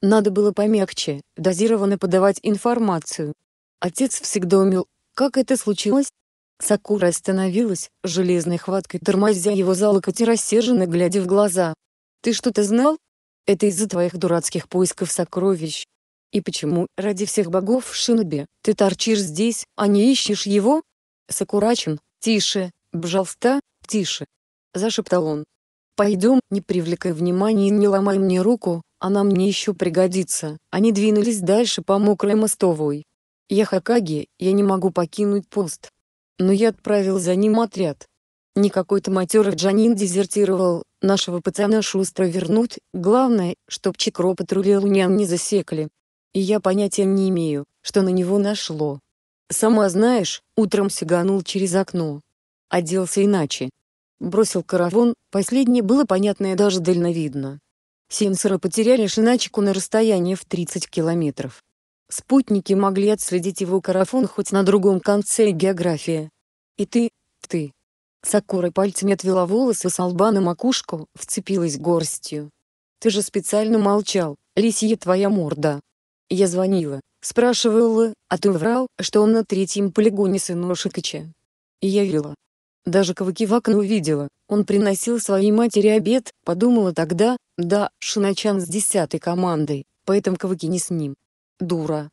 Надо было помягче, дозированно подавать информацию. Отец всегда умел. Как это случилось? Сакура остановилась, железной хваткой тормозя его за локоть и рассерженно глядя в глаза. «Ты что-то знал? Это из-за твоих дурацких поисков сокровищ. И почему, ради всех богов Шиноби, ты торчишь здесь, а не ищешь его?» Сакурачин, тише, «Бжалста, тише!» — зашептал он. «Пойдем, не привлекай внимания и не ломай мне руку, она мне еще пригодится». Они двинулись дальше по мокрой мостовой. «Я Хакаги, я не могу покинуть пост». Но я отправил за ним отряд. Не какой-то матерый Джанин дезертировал, нашего пацана шустро вернуть, главное, чтоб Чикро патрулил Унян не засекли. И я понятия не имею, что на него нашло. Сама знаешь, утром сиганул через окно оделся иначе. Бросил каравон, последнее было понятно и даже дальновидно. Сенсоры потеряли шиначику на расстоянии в 30 километров. Спутники могли отследить его карафон хоть на другом конце географии. И ты, ты. Сакура пальцами отвела волосы с лба на макушку, вцепилась горстью. Ты же специально молчал, лисье твоя морда. Я звонила, спрашивала, а ты врал, что он на третьем полигоне сыношикача. И я вела, даже Каваки в окно увидела. Он приносил своей матери обед, подумала тогда, да, Шиначан с десятой командой, поэтому Каваки не с ним. Дура.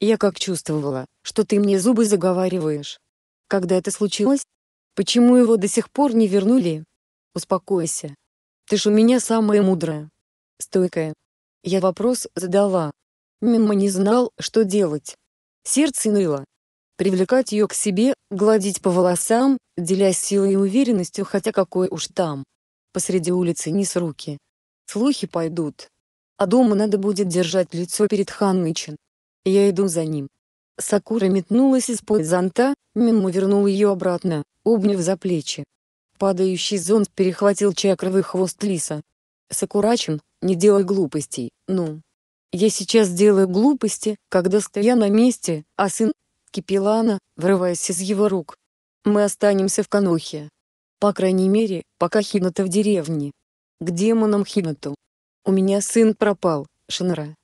Я как чувствовала, что ты мне зубы заговариваешь. Когда это случилось? Почему его до сих пор не вернули? Успокойся. Ты ж у меня самая мудрая. Стойкая. Я вопрос задала. Мимо не знал, что делать. Сердце ныло, привлекать ее к себе, гладить по волосам, делясь силой и уверенностью, хотя какой уж там. Посреди улицы низ руки. Слухи пойдут. А дома надо будет держать лицо перед Ханычем. Я иду за ним. Сакура метнулась из-под зонта, Мимо вернул ее обратно, обняв за плечи. Падающий зонт перехватил чакровый хвост лиса. Сакурачин, не делай глупостей, ну. Я сейчас делаю глупости, когда стоя на месте, а сын, — кипела она, вырываясь из его рук. «Мы останемся в Канохе. По крайней мере, пока Хината в деревне. К демонам Хинату. У меня сын пропал, Шинра».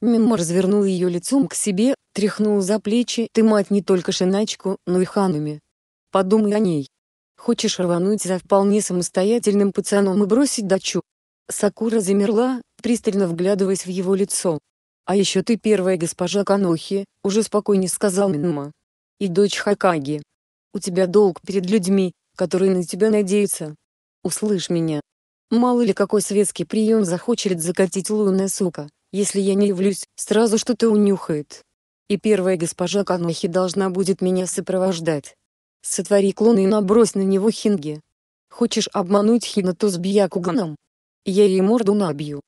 Мимо развернул ее лицом к себе, тряхнул за плечи. «Ты мать не только Шиначку, но и Ханами. Подумай о ней. Хочешь рвануть за вполне самостоятельным пацаном и бросить дачу?» Сакура замерла, пристально вглядываясь в его лицо. «А еще ты первая госпожа Канохи», — уже спокойнее сказал Минма. «И дочь Хакаги. У тебя долг перед людьми, которые на тебя надеются. Услышь меня. Мало ли какой светский прием захочет закатить лунная сука, если я не явлюсь, сразу что-то унюхает. И первая госпожа Канохи должна будет меня сопровождать. Сотвори клон и набрось на него хинги. Хочешь обмануть Хинату с Бьякуганом? Я ей морду набью.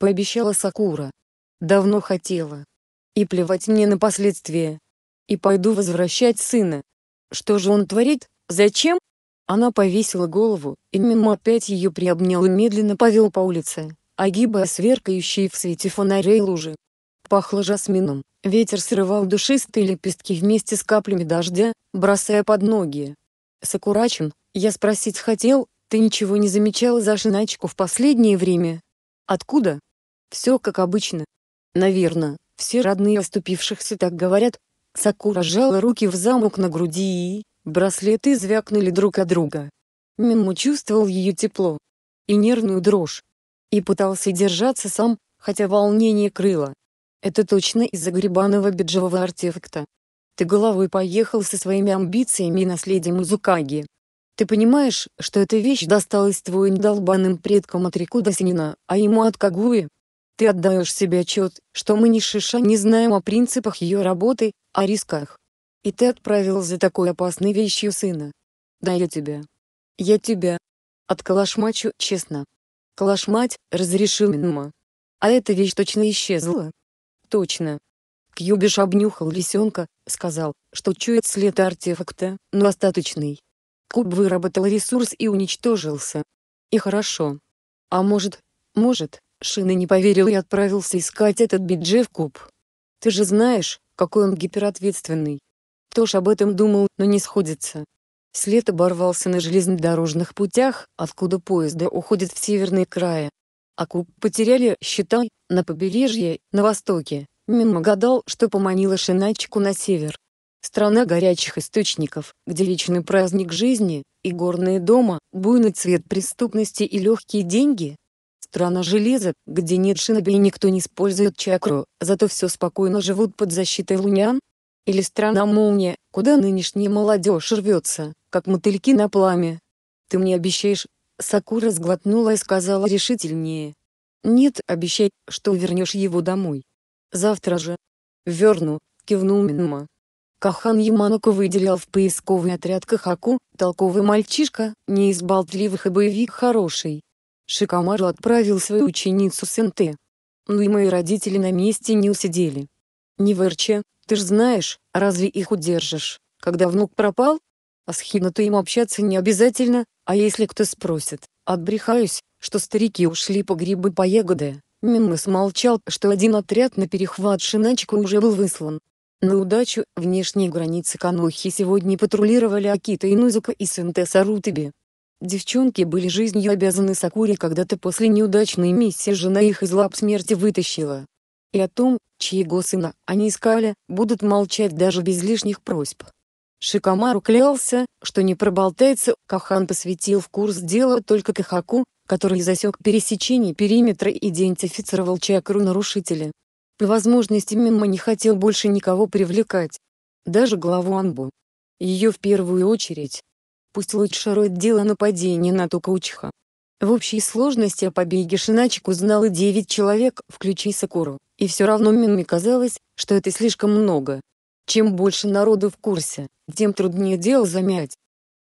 Пообещала Сакура. Давно хотела. И плевать мне на последствия. И пойду возвращать сына. Что же он творит? Зачем? Она повесила голову, и Мимо опять ее приобнял и медленно повел по улице, огибая сверкающие в свете фонарей лужи. Пахло жасмином, ветер срывал душистые лепестки вместе с каплями дождя, бросая под ноги. «Сакурачин, я спросить хотел, ты ничего не замечала за шиначку в последнее время? Откуда?» «Все как обычно, Наверное, все родные оступившихся так говорят. Сакура сжала руки в замок на груди и... Браслеты звякнули друг от друга. Минму чувствовал ее тепло. И нервную дрожь. И пытался держаться сам, хотя волнение крыло. Это точно из-за грибанова беджевого артефакта. Ты головой поехал со своими амбициями и наследием Узукаги. Ты понимаешь, что эта вещь досталась твоим долбаным предкам от Рикуда Синина, а ему от Кагуи? Ты отдаешь себе отчет, что мы ни шиша не знаем о принципах ее работы, о рисках. И ты отправил за такой опасной вещью сына. Да я тебя. Я тебя. от Отколошмачу честно. Колошмать, разрешил Минма. А эта вещь точно исчезла. Точно. Кьюбиш обнюхал лисенка, сказал, что чует след артефакта, но остаточный. Куб выработал ресурс и уничтожился. И хорошо. А может, может, Шина не поверил и отправился искать этот биджи в куб. Ты же знаешь, какой он гиперответственный. Тош об этом думал, но не сходится. След оборвался на железнодорожных путях, откуда поезда уходят в северные края. А куб потеряли, считай, на побережье, на востоке. Мин угадал, что поманила Шиначку на север. Страна горячих источников, где вечный праздник жизни, и горные дома, буйный цвет преступности и легкие деньги, Страна железа, где нет шиноби и никто не использует чакру, зато все спокойно живут под защитой лунян? Или страна молния, куда нынешняя молодежь рвется, как мотыльки на пламя? Ты мне обещаешь? Сакура сглотнула и сказала решительнее. Нет, обещай, что вернешь его домой. Завтра же. Верну, кивнул Минма. Кахан Яманоко выделял в поисковый отряд Кахаку, толковый мальчишка, не из болтливых и боевик хороший, Шикамару отправил свою ученицу Сенте. Ну и мои родители на месте не усидели. Не верче, ты ж знаешь, разве их удержишь, когда внук пропал? А с Хинато им общаться не обязательно, а если кто спросит, отбрехаюсь, что старики ушли по грибы по ягоды. Мимо смолчал, что один отряд на перехват Шиначку уже был выслан. На удачу, внешние границы Канохи сегодня патрулировали Акита и Нузука и Сенте Сарутеби. Девчонки были жизнью обязаны Сакуре когда-то после неудачной миссии жена их из лап смерти вытащила. И о том, чьего сына они искали, будут молчать даже без лишних просьб. Шикамару клялся, что не проболтается, Кахан посвятил в курс дела только Кахаку, который засек пересечение периметра и идентифицировал чакру нарушителя. По возможности Мимо не хотел больше никого привлекать. Даже главу Анбу. Ее в первую очередь. Пусть лучше роет дело нападения на Тукаучха. В общей сложности о побеге Шиначик узнало 9 человек, включая Сакуру, и все равно Минми казалось, что это слишком много. Чем больше народу в курсе, тем труднее дело замять.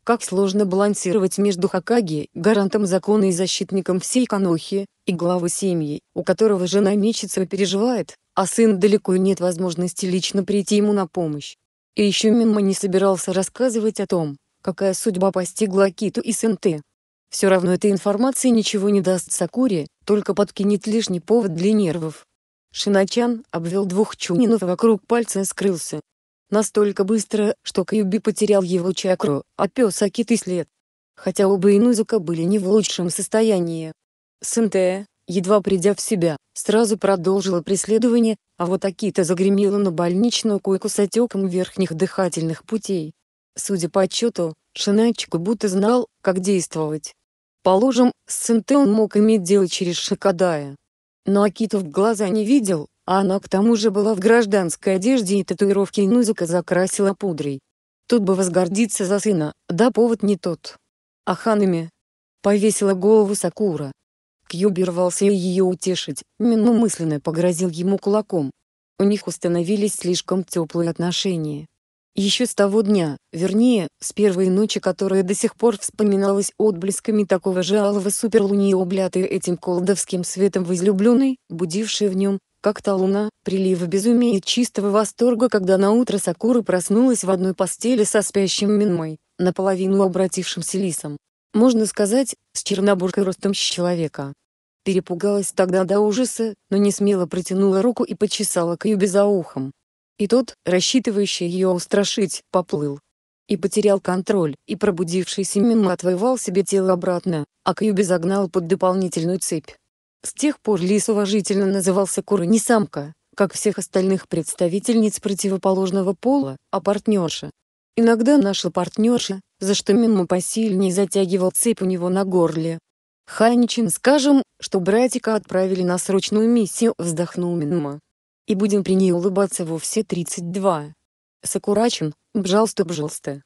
Как сложно балансировать между Хакаги, гарантом закона и защитником всей Канохи, и главы семьи, у которого жена мечется и переживает, а сын далеко нет возможности лично прийти ему на помощь. И еще Минма не собирался рассказывать о том, какая судьба постигла Киту и Сенте. Все равно этой информации ничего не даст Сакуре, только подкинет лишний повод для нервов. Шиначан обвел двух чунинов вокруг пальца и скрылся. Настолько быстро, что Кьюби потерял его чакру, а пес Акиты след. Хотя оба Инузука были не в лучшем состоянии. Сентея, едва придя в себя, сразу продолжила преследование, а вот Акита загремела на больничную койку с отеком верхних дыхательных путей. Судя по отчету, Шинайчик будто знал, как действовать. Положим, с Сенте он мог иметь дело через Шакадая, Но Акиту в глаза не видел, а она к тому же была в гражданской одежде и татуировки Инузика закрасила пудрой. Тут бы возгордиться за сына, да повод не тот. А Ханами? Повесила голову Сакура. Кьюби рвался ее утешить, Мину мысленно погрозил ему кулаком. У них установились слишком теплые отношения. Еще с того дня, вернее, с первой ночи, которая до сих пор вспоминалась отблесками такого же алого суперлуния, облятой этим колдовским светом возлюбленной, будившей в нем, как та луна, прилив безумия и чистого восторга, когда на утро Сакура проснулась в одной постели со спящим Минмой, наполовину обратившимся лисом. Можно сказать, с чернобуркой ростом человека. Перепугалась тогда до ужаса, но не смело протянула руку и почесала Кьюби за ухом. И тот, рассчитывающий ее устрашить, поплыл. И потерял контроль, и пробудившийся Мимо отвоевал себе тело обратно, а Кьюби загнал под дополнительную цепь. С тех пор Лис уважительно назывался Кура не самка, как всех остальных представительниц противоположного пола, а партнерша. Иногда наша партнерша, за что Мимо посильнее затягивал цепь у него на горле. Ханичин скажем, что братика отправили на срочную миссию, вздохнул Минма и будем при ней улыбаться во все 32. Сакурачин, бжалста-бжалста.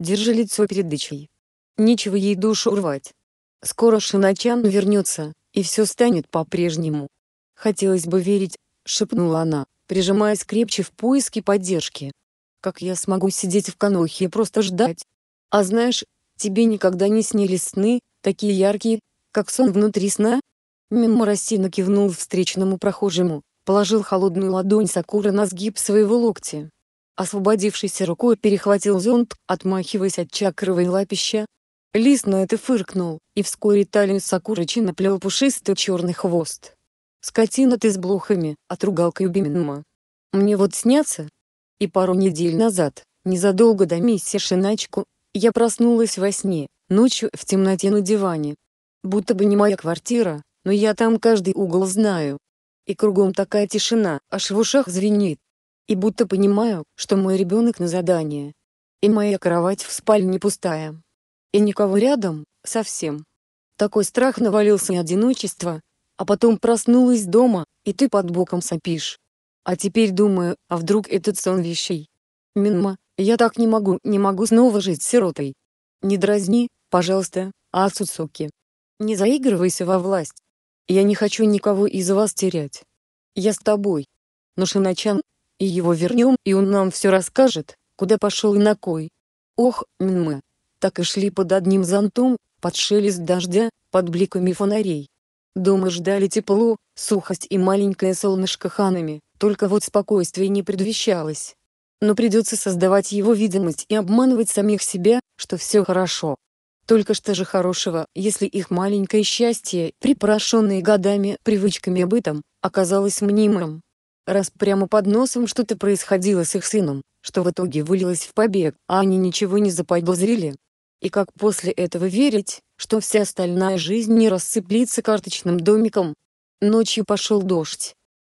Держи лицо перед дычей. Нечего ей душу урвать. Скоро Шиначан вернется, и все станет по-прежнему. Хотелось бы верить, шепнула она, прижимаясь крепче в поиске поддержки. Как я смогу сидеть в канохе и просто ждать? А знаешь, тебе никогда не снились сны, такие яркие, как сон внутри сна? Мимо кивнул встречному прохожему, положил холодную ладонь Сакуры на сгиб своего локтя. Освободившейся рукой перехватил зонт, отмахиваясь от чакровой лапища. Лис на это фыркнул, и вскоре талию Сакурычи наплел пушистый черный хвост. «Скотина ты с блохами», — отругал Кьюбименма. «Мне вот снятся?» И пару недель назад, незадолго до миссии Шиначку, я проснулась во сне, ночью в темноте на диване. Будто бы не моя квартира, но я там каждый угол знаю, и кругом такая тишина, аж в ушах звенит. И будто понимаю, что мой ребенок на задании. И моя кровать в спальне пустая. И никого рядом, совсем. Такой страх навалился и одиночество. А потом проснулась дома, и ты под боком сопишь. А теперь думаю, а вдруг этот сон вещей? Минма, я так не могу, не могу снова жить сиротой. Не дразни, пожалуйста, Ацуцуки. Не заигрывайся во власть. Я не хочу никого из вас терять. Я с тобой. Но Шиначан, и его вернем, и он нам все расскажет, куда пошел и на кой. Ох, мы. Так и шли под одним зонтом, под шелест дождя, под бликами фонарей. Дома ждали тепло, сухость и маленькое солнышко ханами, только вот спокойствие не предвещалось. Но придется создавать его видимость и обманывать самих себя, что все хорошо. Только что же хорошего, если их маленькое счастье, припорошенное годами привычками и бытом, оказалось мнимым. Раз прямо под носом что-то происходило с их сыном, что в итоге вылилось в побег, а они ничего не заподозрили. И как после этого верить, что вся остальная жизнь не рассыплется карточным домиком? Ночью пошел дождь,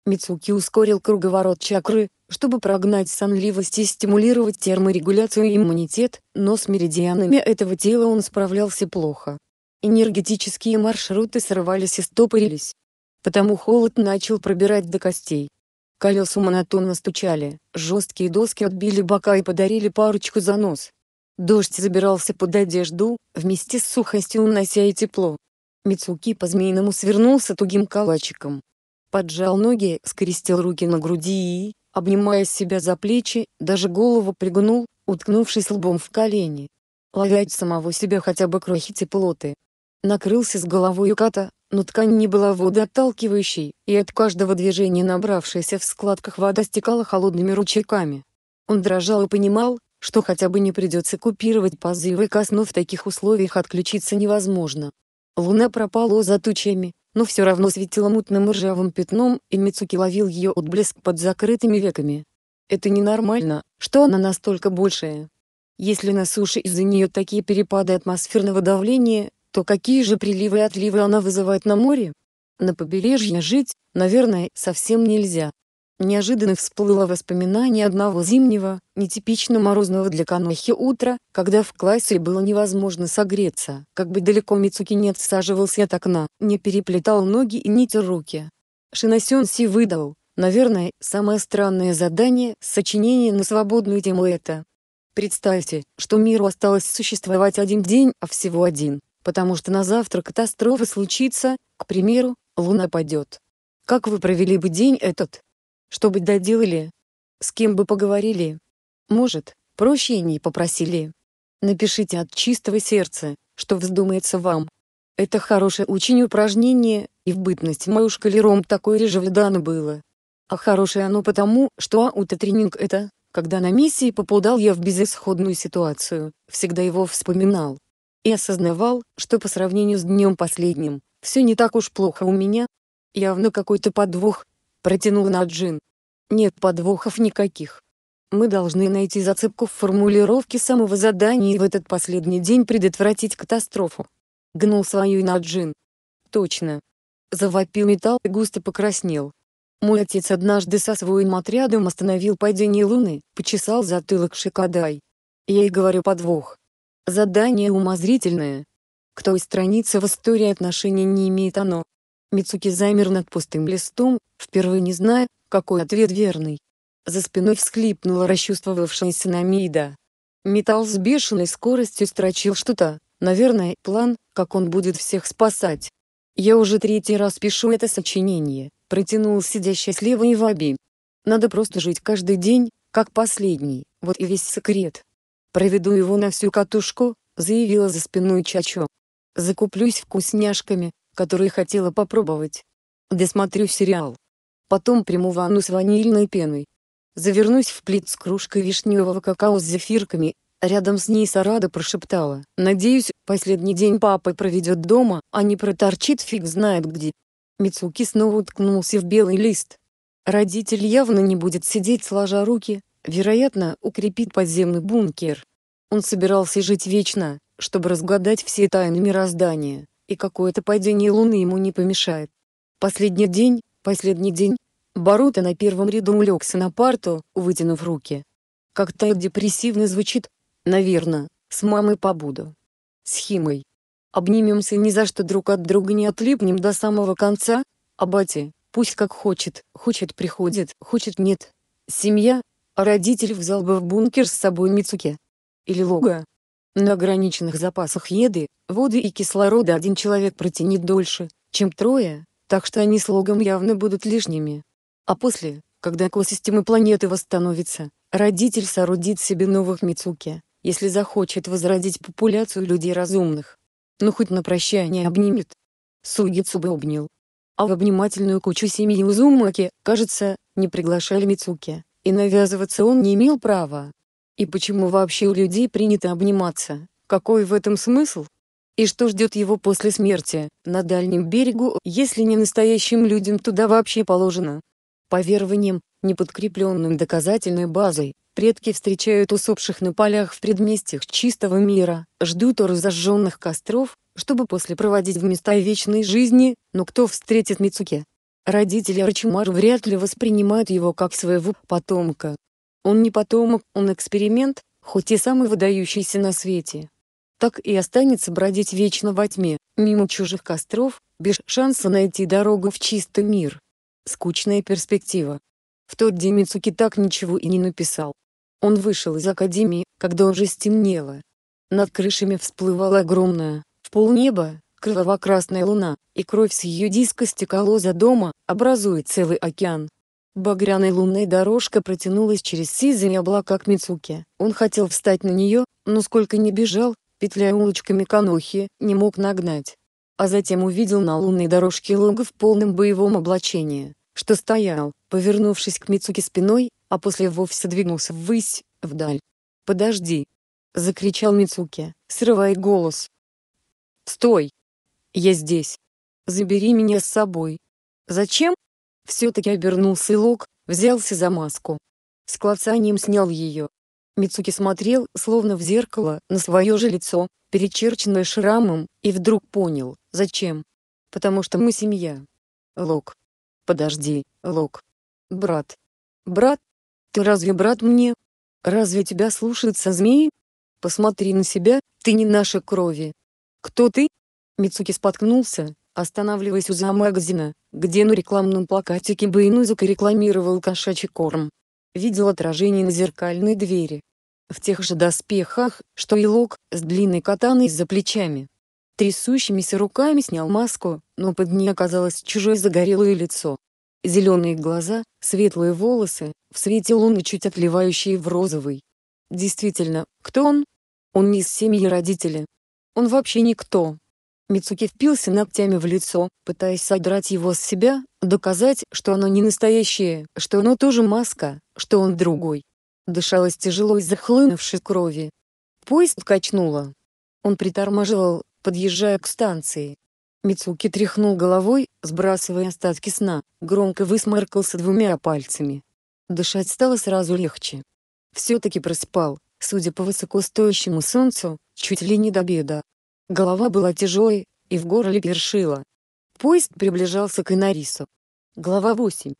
Мицуки ускорил круговорот чакры, чтобы прогнать сонливость и стимулировать терморегуляцию и иммунитет, но с меридианами этого тела он справлялся плохо. Энергетические маршруты срывались и стопорились. Потому холод начал пробирать до костей. Колеса монотонно стучали, жесткие доски отбили бока и подарили парочку занос. Дождь забирался под одежду, вместе с сухостью унося и тепло. Мицуки по-змеиному свернулся тугим калачиком, Поджал ноги, скрестил руки на груди и, обнимая себя за плечи, даже голову пригнул, уткнувшись лбом в колени. Ловя от самого себя хотя бы крохи теплоты. Накрылся с головой ката, но ткань не была водоотталкивающей, и от каждого движения набравшаяся в складках вода стекала холодными ручейками. Он дрожал и понимал, что хотя бы не придется купировать позывы кас, но в таких условиях отключиться невозможно. Луна пропала за тучами, но все равно светила мутным ржавым пятном, и Мицуки ловил ее отблеск под закрытыми веками. Это ненормально, что она настолько большая. Если на суше из-за нее такие перепады атмосферного давления, то какие же приливы и отливы она вызывает на море? На побережье жить, наверное, совсем нельзя, Неожиданно всплыло воспоминание одного зимнего, нетипично морозного для Канохи утра, когда в классе было невозможно согреться. Как бы далеко Мицуки не отсаживался от окна, не переплетал ноги и не тер руки. Шиносен Си выдал, наверное, самое странное задание – сочинение на свободную тему это. Представьте, что миру осталось существовать один день, а всего один, потому что на завтра катастрофа случится, к примеру, луна падет. Как вы провели бы день этот? что бы доделали, с кем бы поговорили. Может, прощений попросили. Напишите от чистого сердца, что вздумается вам. Это хорошее очень упражнение, и в бытность мою шкалером такое режевдано было. А хорошее оно потому, что аутотренинг это, когда на миссии попадал я в безысходную ситуацию, всегда его вспоминал. И осознавал, что по сравнению с днем последним, все не так уж плохо у меня. Явно какой-то подвох, протянул Наджин. Нет подвохов никаких. Мы должны найти зацепку в формулировке самого задания и в этот последний день предотвратить катастрофу. Гнул свою Наджин. Точно. Завопил металл и густо покраснел. Мой отец однажды со своим отрядом остановил падение луны, почесал затылок Шикадай. Я и говорю подвох. Задание умозрительное. К той странице в истории отношения не имеет оно. Мицуки замер над пустым листом, впервые не зная, какой ответ верный. За спиной всхлипнула расчувствовавшаяся Намида. Металл с бешеной скоростью строчил что-то, наверное, план, как он будет всех спасать. «Я уже третий раз пишу это сочинение», — протянул сидящий слева Иваби. «Надо просто жить каждый день, как последний, вот и весь секрет. Проведу его на всю катушку», — заявила за спиной Чачо. «Закуплюсь вкусняшками, который хотела попробовать. Досмотрю сериал. Потом приму ванну с ванильной пеной. Завернусь в плит с кружкой вишневого какао с зефирками. Рядом с ней Сарада прошептала. «Надеюсь, последний день папа проведет дома, а не проторчит фиг знает где». Мицуки снова уткнулся в белый лист. Родитель явно не будет сидеть сложа руки, вероятно, укрепит подземный бункер. Он собирался жить вечно, чтобы разгадать все тайны мироздания и какое-то падение луны ему не помешает. Последний день, последний день. Барута на первом ряду улегся на парту, вытянув руки. Как-то депрессивно звучит. Наверное, с мамой побуду. С Химой. Обнимемся ни за что друг от друга не отлипнем до самого конца. А бате, пусть как хочет, хочет приходит, хочет нет. Семья, а родитель взял бы в бункер с собой Мицуки. Или Лога, на ограниченных запасах еды, воды и кислорода один человек протянет дольше, чем трое, так что они с логом явно будут лишними. А после, когда экосистемы планеты восстановятся, родитель соорудит себе новых Мицуки, если захочет возродить популяцию людей разумных. Но хоть на прощание обнимет. Сугицуба обнял. А в обнимательную кучу семьи Узумаки, кажется, не приглашали Мицуки, и навязываться он не имел права. И почему вообще у людей принято обниматься? Какой в этом смысл? И что ждет его после смерти, на дальнем берегу, если не настоящим людям туда вообще положено? По верованиям, не подкрепленным доказательной базой, предки встречают усопших на полях в предместьях чистого мира, ждут у разожженных костров, чтобы после проводить в места вечной жизни, но кто встретит Мицуке? Родители Арчимара вряд ли воспринимают его как своего потомка, он не потомок, он эксперимент, хоть и самый выдающийся на свете. Так и останется бродить вечно во тьме, мимо чужих костров, без шанса найти дорогу в чистый мир. Скучная перспектива. В тот день Мицуки так ничего и не написал. Он вышел из академии, когда уже стемнело. Над крышами всплывала огромная, в полнеба, кроваво-красная луна, и кровь с ее диска стекала за дома, образуя целый океан. Багряная лунная дорожка протянулась через сизые облака к Мицуке. Он хотел встать на нее, но сколько не бежал, петляя улочками Канохи, не мог нагнать. А затем увидел на лунной дорожке Лога в полном боевом облачении, что стоял, повернувшись к Мицуке спиной, а после вовсе двинулся ввысь, вдаль. «Подожди!» — закричал Мицуке, срывая голос. «Стой! Я здесь! Забери меня с собой!» «Зачем?» Все-таки обернулся Лок, взялся за маску. С клацанием снял ее. Мицуки смотрел, словно в зеркало, на свое же лицо, перечерченное шрамом, и вдруг понял, зачем. «Потому что мы семья». «Лок». «Подожди, Лок». «Брат». «Брат? Ты разве брат мне? Разве тебя слушаются змеи? Посмотри на себя, ты не нашей крови». «Кто ты?» Мицуки споткнулся, останавливаясь у зоомагазина, где на рекламном плакатике Байнузик рекламировал кошачий корм. Видел отражение на зеркальной двери. В тех же доспехах, что и Лок, с длинной катаной за плечами. Трясущимися руками снял маску, но под ней оказалось чужое загорелое лицо. Зеленые глаза, светлые волосы, в свете луны чуть отливающие в розовый. Действительно, кто он? Он не из семьи родителя. Он вообще никто. Мицуки впился ногтями в лицо, пытаясь содрать его с себя, доказать, что оно не настоящее, что оно тоже маска, что он другой. Дышалось тяжело из захлынувшей крови. Поезд качнуло. Он притормаживал, подъезжая к станции. Мицуки тряхнул головой, сбрасывая остатки сна, громко высморкался двумя пальцами. Дышать стало сразу легче. Все-таки проспал, судя по высокостоящему солнцу, чуть ли не до беда, Голова была тяжелой, и в горле першила. Поезд приближался к Инарису. Глава 8.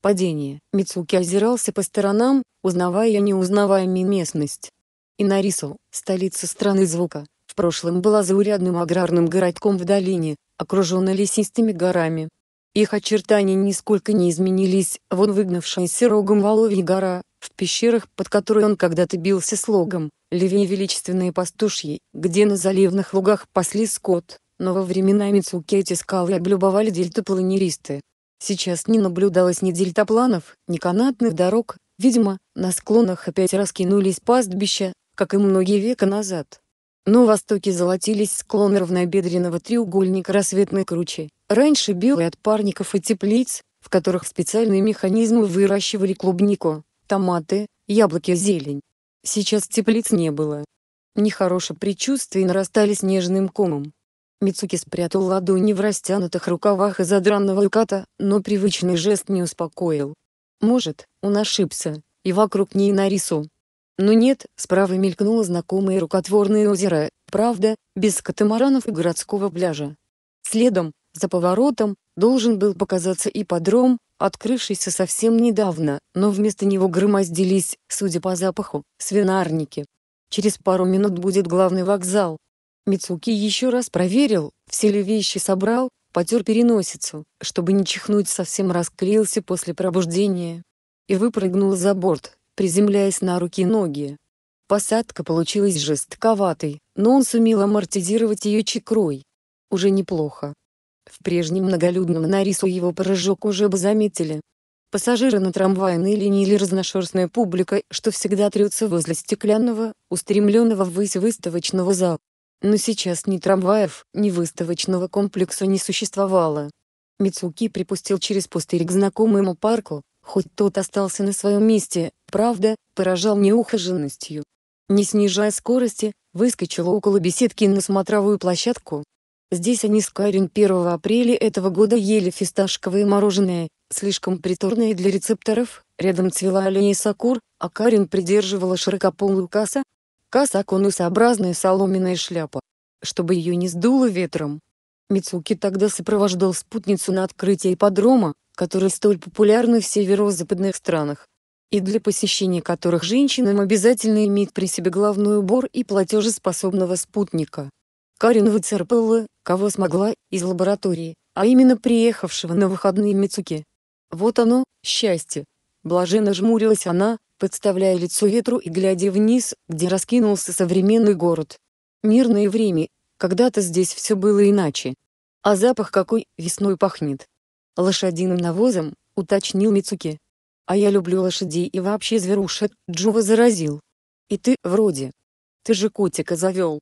Падение. Мицуки озирался по сторонам, узнавая неузнаваемый местность. Инарису, столица страны звука, в прошлом была заурядным аграрным городком в долине, окруженной лесистыми горами. Их очертания нисколько не изменились, вон выгнавшаяся рогом Воловья гора, в пещерах, под которой он когда-то бился с логом, левее величественные пастушьи, где на заливных лугах пасли скот, но во времена Мицуки эти скалы облюбовали дельтапланеристы. Сейчас не наблюдалось ни дельтапланов, ни канатных дорог, видимо, на склонах опять раскинулись пастбища, как и многие века назад. Но в востоке золотились склоны равнобедренного треугольника рассветной кручи, раньше белые от парников и теплиц, в которых специальные механизмы выращивали клубнику. Томаты, яблоки, зелень. Сейчас теплиц не было. Нехорошее предчувствие нарастали снежным комом. Мицуки спрятал ладони в растянутых рукавах из задранного дранного уката, но привычный жест не успокоил. Может, он ошибся, и вокруг ней нарису. Но нет, справа мелькнуло знакомое рукотворное озеро, правда, без катамаранов и городского пляжа. Следом, за поворотом, должен был показаться и подром, открывшийся совсем недавно, но вместо него громоздились, судя по запаху, свинарники. Через пару минут будет главный вокзал. Мицуки еще раз проверил, все ли вещи собрал, потер переносицу, чтобы не чихнуть, совсем расклеился после пробуждения. И выпрыгнул за борт, приземляясь на руки и ноги. Посадка получилась жестковатой, но он сумел амортизировать ее чекрой. Уже неплохо. В прежнем многолюдном Нарису его прыжок уже бы заметили. Пассажиры на трамвайной линии или разношерстная публика, что всегда трется возле стеклянного, устремленного ввысь выставочного зала. Но сейчас ни трамваев, ни выставочного комплекса не существовало. Мицуки припустил через пустырь к знакомому парку, хоть тот остался на своем месте, правда, поражал неухоженностью. Не снижая скорости, выскочил около беседки на смотровую площадку, Здесь они с Карен 1 апреля этого года ели фисташковое мороженое, слишком приторное для рецепторов, рядом цвела аллея сакур, а Карен придерживала широкополую каса, касса конусообразная соломенная шляпа, чтобы ее не сдуло ветром. Мицуки тогда сопровождал спутницу на открытие ипподрома, который столь популярны в северо-западных странах, и для посещения которых женщинам обязательно иметь при себе головной убор и платежеспособного спутника. Карин выцерпала, кого смогла, из лаборатории, а именно приехавшего на выходные Мицуки. Вот оно, счастье. Блаженно жмурилась она, подставляя лицо ветру и глядя вниз, где раскинулся современный город. Мирное время, когда-то здесь все было иначе. А запах какой весной пахнет. Лошадиным навозом, уточнил Мицуки. А я люблю лошадей и вообще зверушек, Джува заразил. И ты, вроде. Ты же котика завел,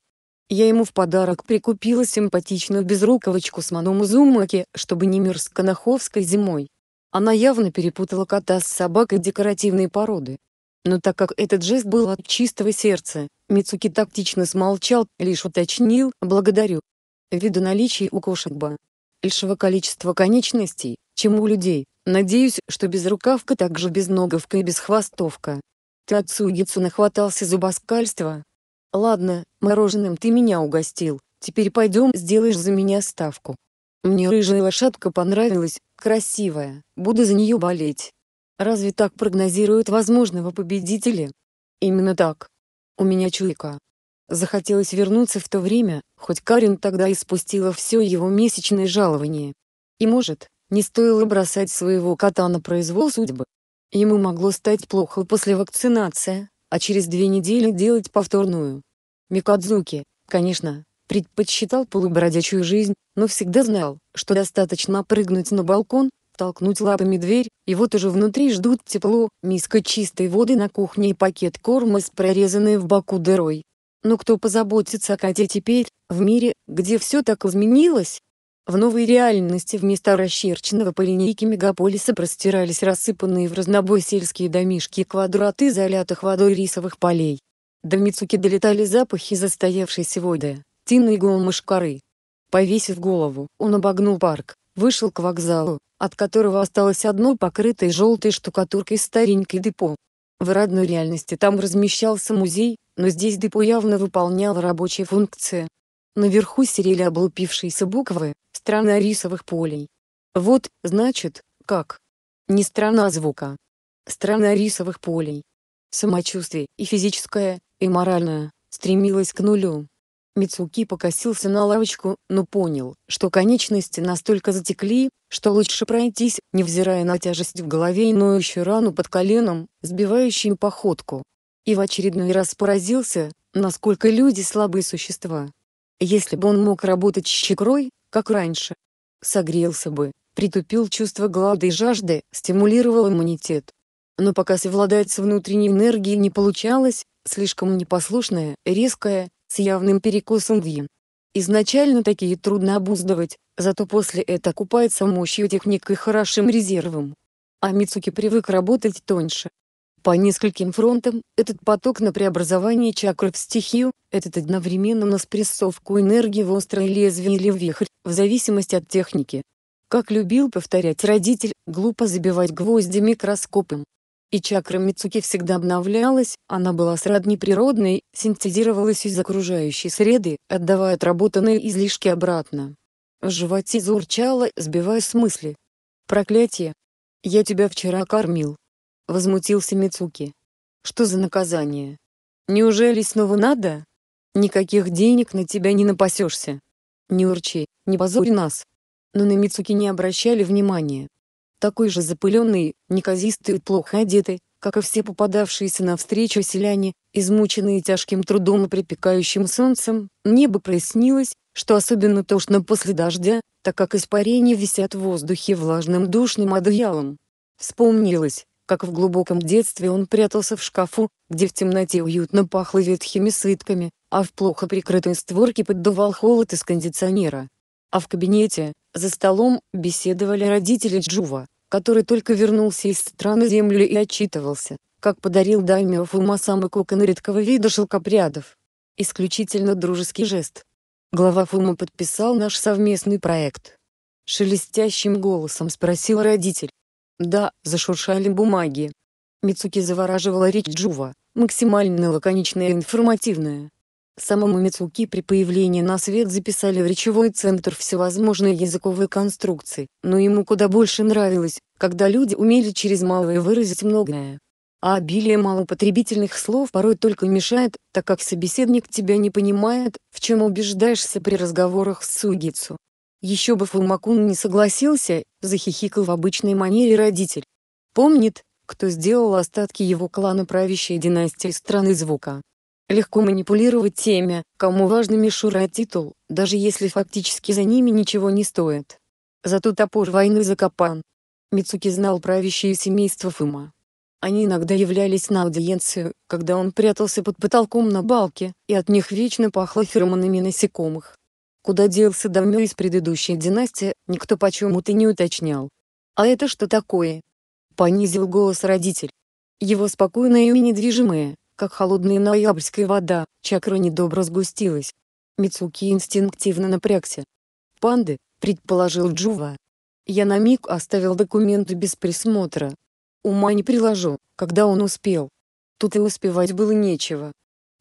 я ему в подарок прикупила симпатичную безруковочку с Маномузумаки, чтобы не мерз канаховской зимой. Она явно перепутала кота с собакой декоративной породы. Но так как этот жест был от чистого сердца, Мицуки тактично смолчал, лишь уточнил «благодарю». Ввиду наличия у кошек большего количества конечностей, чем у людей, надеюсь, что безрукавка также безноговка и безхвостовка. Тацугицу нахватался зубоскальства, «Ладно, мороженым ты меня угостил, теперь пойдем сделаешь за меня ставку». Мне рыжая лошадка понравилась, красивая, буду за нее болеть. Разве так прогнозируют возможного победителя? Именно так. У меня чуйка. Захотелось вернуться в то время, хоть Карин тогда и спустила все его месячное жалование. И может, не стоило бросать своего кота на произвол судьбы. Ему могло стать плохо после вакцинации, а через две недели делать повторную. Микадзуки, конечно, предпочитал полубродячую жизнь, но всегда знал, что достаточно прыгнуть на балкон, толкнуть лапами дверь, и вот уже внутри ждут тепло, миска чистой воды на кухне и пакет корма с прорезанной в боку дырой. Но кто позаботится о коте теперь, в мире, где все так изменилось, в новой реальности вместо расчерченного по линейке мегаполиса простирались рассыпанные в разнобой сельские домишки и квадраты залятых водой рисовых полей. До Мицуки долетали запахи застоявшейся воды, тины и голмышкары. Повесив голову, он обогнул парк, вышел к вокзалу, от которого осталось одно покрытое желтой штукатуркой старенькое депо. В родной реальности там размещался музей, но здесь депо явно выполняло рабочие функции, Наверху серели облупившиеся буквы, страна рисовых полей. Вот, значит, как. Не страна звука. Страна рисовых полей. Самочувствие, и физическое, и моральное, стремилось к нулю. Мицуки покосился на лавочку, но понял, что конечности настолько затекли, что лучше пройтись, невзирая на тяжесть в голове и ноющую рану под коленом, сбивающую походку. И в очередной раз поразился, насколько люди слабые существа. Если бы он мог работать щекрой, как раньше, согрелся бы, притупил чувство голода и жажды, стимулировал иммунитет. Но пока совладать с внутренней энергией не получалось, слишком непослушная, резкая, с явным перекосом вин. Изначально такие трудно обуздывать, зато после это купается мощью техник и хорошим резервом. А Мицуки привык работать тоньше, по нескольким фронтам этот поток на преобразование чакр в стихию, этот одновременно на спрессовку энергии в острое лезвие или вихрь, в зависимости от техники. Как любил повторять родитель, глупо забивать гвозди микроскопом. И чакра Мицуки всегда обновлялась, она была сродни природной, синтезировалась из окружающей среды, отдавая отработанные излишки обратно. В животе заурчало, сбивая с мысли. «Проклятие! Я тебя вчера кормил!» возмутился Мицуки. Что за наказание? Неужели снова надо? Никаких денег на тебя не напасешься. Не урчи, не позорь нас. Но на Мицуки не обращали внимания. Такой же запыленный, неказистый и плохо одетый, как и все попадавшиеся навстречу селяне, измученные тяжким трудом и припекающим солнцем, небо прояснилось, что особенно тошно после дождя, так как испарения висят в воздухе влажным душным одеялом. Вспомнилось, как в глубоком детстве он прятался в шкафу, где в темноте уютно пахло ветхими свитками, а в плохо прикрытой створке поддувал холод из кондиционера. А в кабинете, за столом, беседовали родители Джува, который только вернулся из страны земли и отчитывался, как подарил Даймио Фумасам и кокон редкого вида шелкопрядов. Исключительно дружеский жест. Глава Фума подписал наш совместный проект. Шелестящим голосом спросил родитель, да, зашуршали бумаги. Мицуки завораживала речь Джува, максимально лаконичная и информативная. Самому Мицуки при появлении на свет записали в речевой центр всевозможные языковые конструкции, но ему куда больше нравилось, когда люди умели через малое выразить многое. А обилие малопотребительных слов порой только мешает, так как собеседник тебя не понимает, в чем убеждаешься при разговорах с Сугицу. Еще бы Фумакун не согласился, захихикал в обычной манере родитель. Помнит, кто сделал остатки его клана правящей династии страны звука. Легко манипулировать теми, кому важны мишура и титул, даже если фактически за ними ничего не стоит. Зато топор войны закопан. Мицуки знал правящие семейства Фума. Они иногда являлись на аудиенцию, когда он прятался под потолком на балке, и от них вечно пахло феромонами насекомых. Куда делся давно из предыдущей династии, никто почему-то не уточнял. «А это что такое?» Понизил голос родитель. Его спокойное и недвижимое, как холодная ноябрьская вода, чакра недобро сгустилась. Мицуки инстинктивно напрягся. «Панды», — предположил Джува. Я на миг оставил документы без присмотра. Ума не приложу, когда он успел. Тут и успевать было нечего.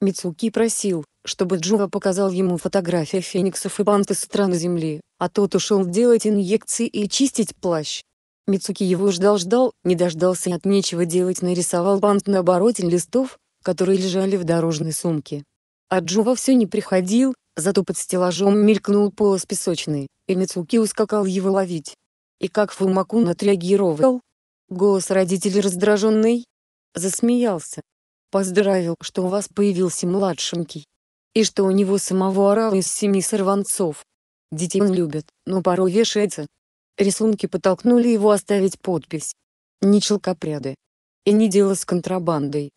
Мицуки просил, чтобы Джува показал ему фотографии фениксов и банты стран Земли, а тот ушел делать инъекции и чистить плащ. Мицуки его ждал-ждал, не дождался и от нечего делать нарисовал бант на обороте листов, которые лежали в дорожной сумке. А Джува все не приходил, зато под стеллажом мелькнул полос песочный, и Мицуки ускакал его ловить. И как Фумакун отреагировал? Голос родителей раздраженный? Засмеялся. Поздравил, что у вас появился младшенький и что у него самого орал из семи сорванцов. Детей он любит, но порой вешается. Рисунки подтолкнули его оставить подпись. Не челкопряды. И не дело с контрабандой.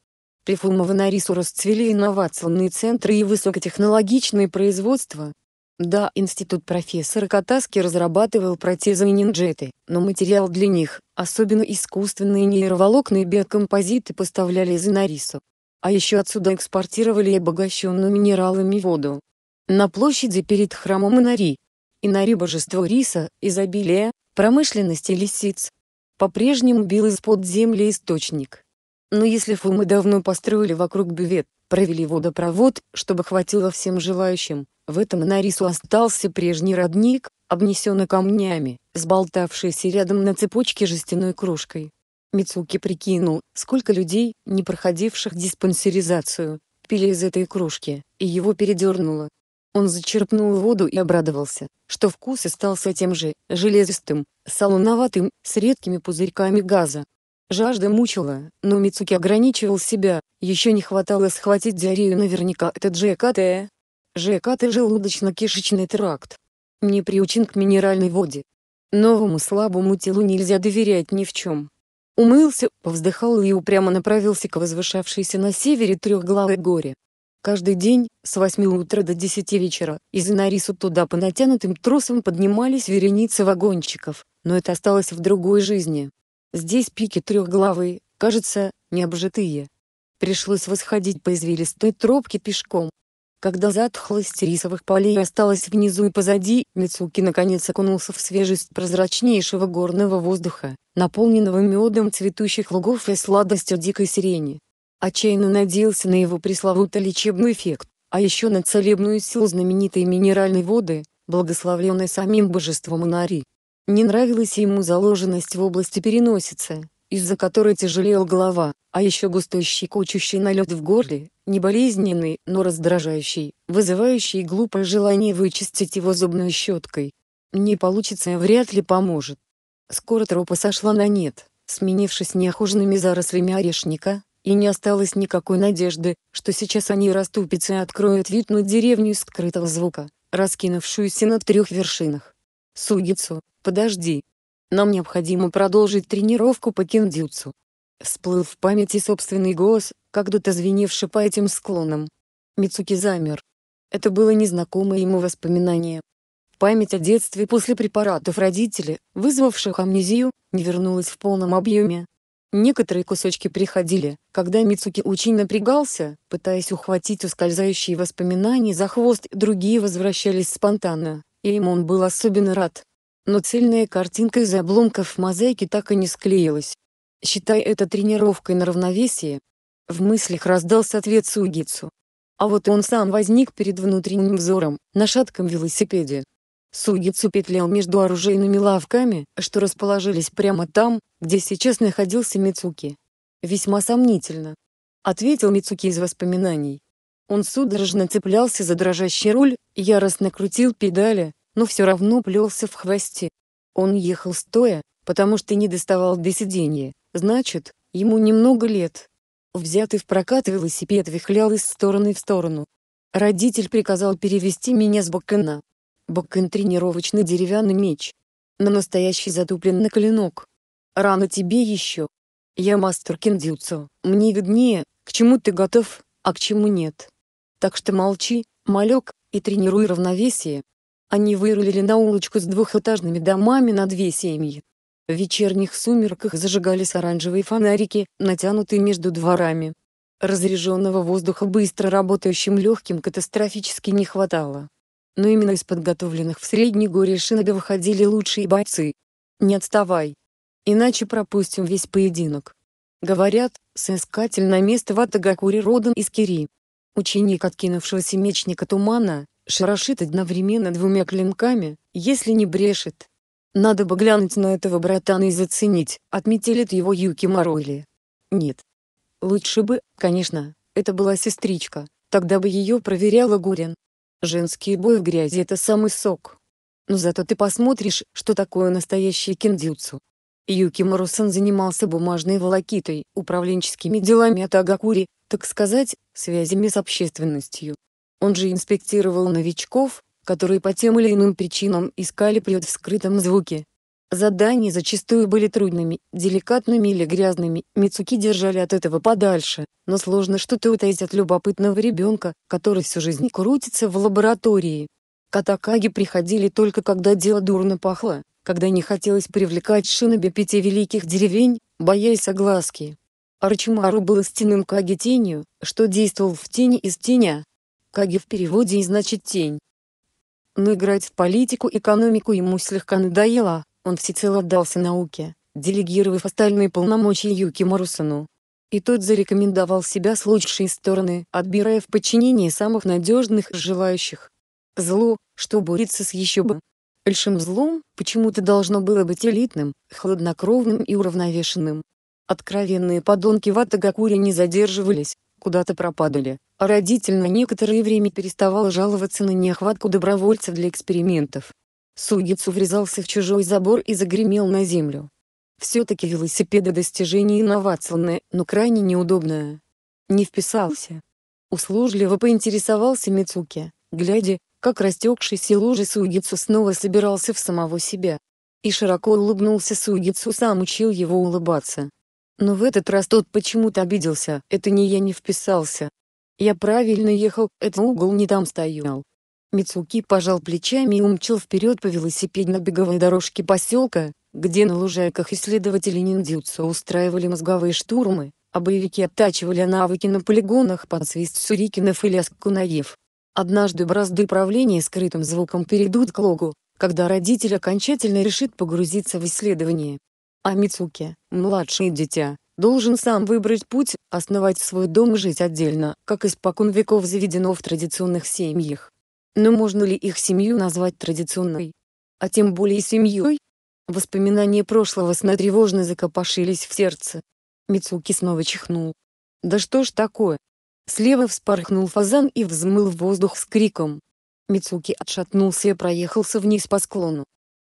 При Фумованарису расцвели инновационные центры и высокотехнологичные производства. Да, институт профессора Катаски разрабатывал протезы и нинджеты, но материал для них, особенно искусственные нейроволокна и биокомпозиты поставляли из Инарису а еще отсюда экспортировали обогащенную минералами воду. На площади перед храмом Инари. Инари – божество риса, изобилия, промышленности лисиц. По-прежнему бил из-под земли источник. Но если фумы давно построили вокруг бювет, провели водопровод, чтобы хватило всем желающим, в этом Инарису остался прежний родник, обнесенный камнями, сболтавшийся рядом на цепочке жестяной кружкой. Мицуки прикинул, сколько людей, не проходивших диспансеризацию, пили из этой кружки, и его передернуло. Он зачерпнул воду и обрадовался, что вкус остался тем же, железистым, солоноватым, с редкими пузырьками газа. Жажда мучила, но Мицуки ограничивал себя, еще не хватало схватить диарею наверняка это ЖКТ. ЖКТ – желудочно-кишечный тракт. Не приучен к минеральной воде. Новому слабому телу нельзя доверять ни в чем. Умылся, повздыхал и упрямо направился к возвышавшейся на севере трехглавой горе. Каждый день, с 8 утра до 10 вечера, из Нарису туда по натянутым тросам поднимались вереницы вагончиков, но это осталось в другой жизни. Здесь пики трехглавые, кажется, необжитые. Пришлось восходить по извилистой тропке пешком, когда затхлость рисовых полей осталась внизу и позади, Мицуки наконец окунулся в свежесть прозрачнейшего горного воздуха, наполненного медом цветущих лугов и сладостью дикой сирени. Отчаянно надеялся на его пресловутый лечебный эффект, а еще на целебную силу знаменитой минеральной воды, благословленной самим божеством Инари. Не нравилась ему заложенность в области переносицы, из-за которой тяжелела голова, а еще густой щекочущий налет в горле, не болезненный, но раздражающий, вызывающий глупое желание вычистить его зубной щеткой. Не получится и вряд ли поможет. Скоро тропа сошла на нет, сменившись неохоженными зарослями орешника, и не осталось никакой надежды, что сейчас они расступятся и откроют вид на деревню из скрытого звука, раскинувшуюся на трех вершинах. Сугицу, подожди, нам необходимо продолжить тренировку по киндзюцу. Сплыл в памяти собственный голос, когда-то звеневший по этим склонам. Мицуки замер. Это было незнакомое ему воспоминание. Память о детстве после препаратов родителей, вызвавших амнезию, не вернулась в полном объеме. Некоторые кусочки приходили, когда Мицуки очень напрягался, пытаясь ухватить ускользающие воспоминания за хвост, другие возвращались спонтанно, и им он был особенно рад но цельная картинка из обломков мозаики так и не склеилась. Считай это тренировкой на равновесие. В мыслях раздался ответ Сугицу. А вот он сам возник перед внутренним взором, на шатком велосипеде. Сугицу петлял между оружейными лавками, что расположились прямо там, где сейчас находился Мицуки. Весьма сомнительно. Ответил Мицуки из воспоминаний. Он судорожно цеплялся за дрожащий руль, яростно крутил педали, но все равно плелся в хвосте. Он ехал стоя, потому что не доставал до сиденья, значит, ему немного лет. Взятый в прокат велосипед вихлял из стороны в сторону. Родитель приказал перевести меня с бакена. Бакен тренировочный деревянный меч. На настоящий затупленный клинок. Рано тебе еще. Я мастер киндюцу, мне виднее, к чему ты готов, а к чему нет. Так что молчи, малек, и тренируй равновесие, они вырулили на улочку с двухэтажными домами на две семьи. В вечерних сумерках зажигались оранжевые фонарики, натянутые между дворами. Разряженного воздуха быстро работающим легким катастрофически не хватало. Но именно из подготовленных в средней горе шиноби выходили лучшие бойцы. «Не отставай! Иначе пропустим весь поединок!» Говорят, соискатель на место в Атагакуре родом из Кири. Ученик откинувшегося мечника Тумана, шарошит одновременно двумя клинками, если не брешет. Надо бы глянуть на этого братана и заценить, отметили его Юки Моройли. Нет. Лучше бы, конечно, это была сестричка, тогда бы ее проверяла Гурин. Женский бой в грязи это самый сок. Но зато ты посмотришь, что такое настоящий киндюцу. Юки Марусан занимался бумажной волокитой, управленческими делами от Агакури, так сказать, связями с общественностью. Он же инспектировал новичков, которые по тем или иным причинам искали приют в скрытом звуке. Задания зачастую были трудными, деликатными или грязными, Мицуки держали от этого подальше, но сложно что-то утаить от любопытного ребенка, который всю жизнь крутится в лаборатории. Катакаги приходили только когда дело дурно пахло, когда не хотелось привлекать шиноби пяти великих деревень, боясь огласки. Арчимару был истинным каги тенью, что действовал в тени из теня, Каги в переводе и значит тень. Но играть в политику экономику ему слегка надоело, он всецело отдался науке, делегировав остальные полномочия Юки Морусону. И тот зарекомендовал себя с лучшей стороны, отбирая в подчинении самых надежных желающих. Зло, что борется с еще бы большим злом, почему-то должно было быть элитным, хладнокровным и уравновешенным. Откровенные подонки в Атагакуре не задерживались, куда-то пропадали. Родитель на некоторое время переставал жаловаться на нехватку добровольцев для экспериментов. Сугицу врезался в чужой забор и загремел на землю. Все-таки велосипеды достижение инновационное, но крайне неудобное. Не вписался. Услужливо поинтересовался Мицуки, глядя, как растекшийся лужи Сугицу снова собирался в самого себя. И широко улыбнулся Сугицу сам учил его улыбаться. Но в этот раз тот почему-то обиделся. «Это не я не вписался, я правильно ехал, этот угол не там стоял. Мицуки пожал плечами и умчал вперед по велосипедно-беговой дорожке поселка, где на лужайках исследователи ниндзюцу устраивали мозговые штурмы, а боевики оттачивали навыки на полигонах под свист сюрикинов и лязг кунаев. Однажды бразды правления скрытым звуком перейдут к логу, когда родитель окончательно решит погрузиться в исследование. А Мицуки, младшее дитя, должен сам выбрать путь, основать свой дом и жить отдельно, как испокон веков заведено в традиционных семьях. Но можно ли их семью назвать традиционной? А тем более семьей? Воспоминания прошлого сна тревожно закопошились в сердце. Мицуки снова чихнул. Да что ж такое? Слева вспорхнул фазан и взмыл в воздух с криком. Мицуки отшатнулся и проехался вниз по склону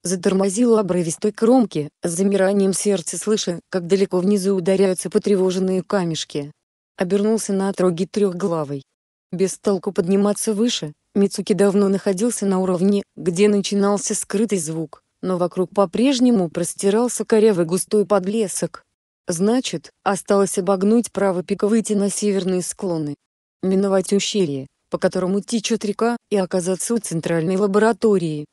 затормозил у обрывистой кромки, с замиранием сердца слыша, как далеко внизу ударяются потревоженные камешки. Обернулся на отроги трехглавой. Без толку подниматься выше, Мицуки давно находился на уровне, где начинался скрытый звук, но вокруг по-прежнему простирался корявый густой подлесок. Значит, осталось обогнуть право пик выйти на северные склоны. Миновать ущелье, по которому течет река, и оказаться у центральной лаборатории.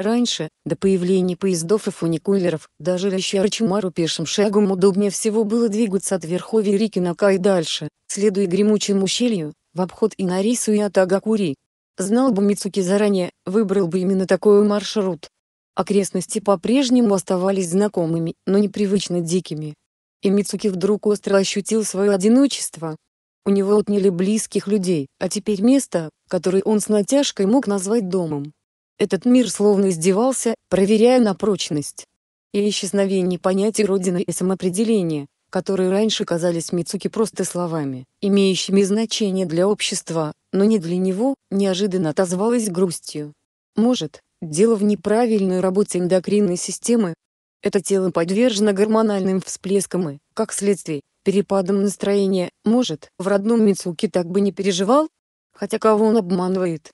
Раньше, до появления поездов и фуникулеров, даже Ращарчмару пешим шагом удобнее всего было двигаться от верховья реки Накай дальше, следуя гремучему ущелью, в обход Инарису и Атагакури. Знал бы Мицуки заранее, выбрал бы именно такой маршрут. Окрестности по-прежнему оставались знакомыми, но непривычно дикими. И Мицуки вдруг остро ощутил свое одиночество. У него отняли близких людей, а теперь место, которое он с натяжкой мог назвать домом этот мир словно издевался, проверяя на прочность. И исчезновение понятий родины и самоопределения, которые раньше казались Мицуки просто словами, имеющими значение для общества, но не для него, неожиданно отозвалось грустью. Может, дело в неправильной работе эндокринной системы? Это тело подвержено гормональным всплескам и, как следствие, перепадам настроения, может, в родном Мицуки так бы не переживал? Хотя кого он обманывает?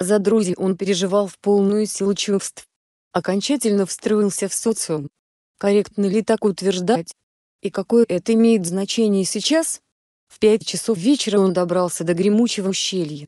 За друзей он переживал в полную силу чувств. Окончательно встроился в социум. Корректно ли так утверждать? И какое это имеет значение сейчас? В пять часов вечера он добрался до гремучего ущелья.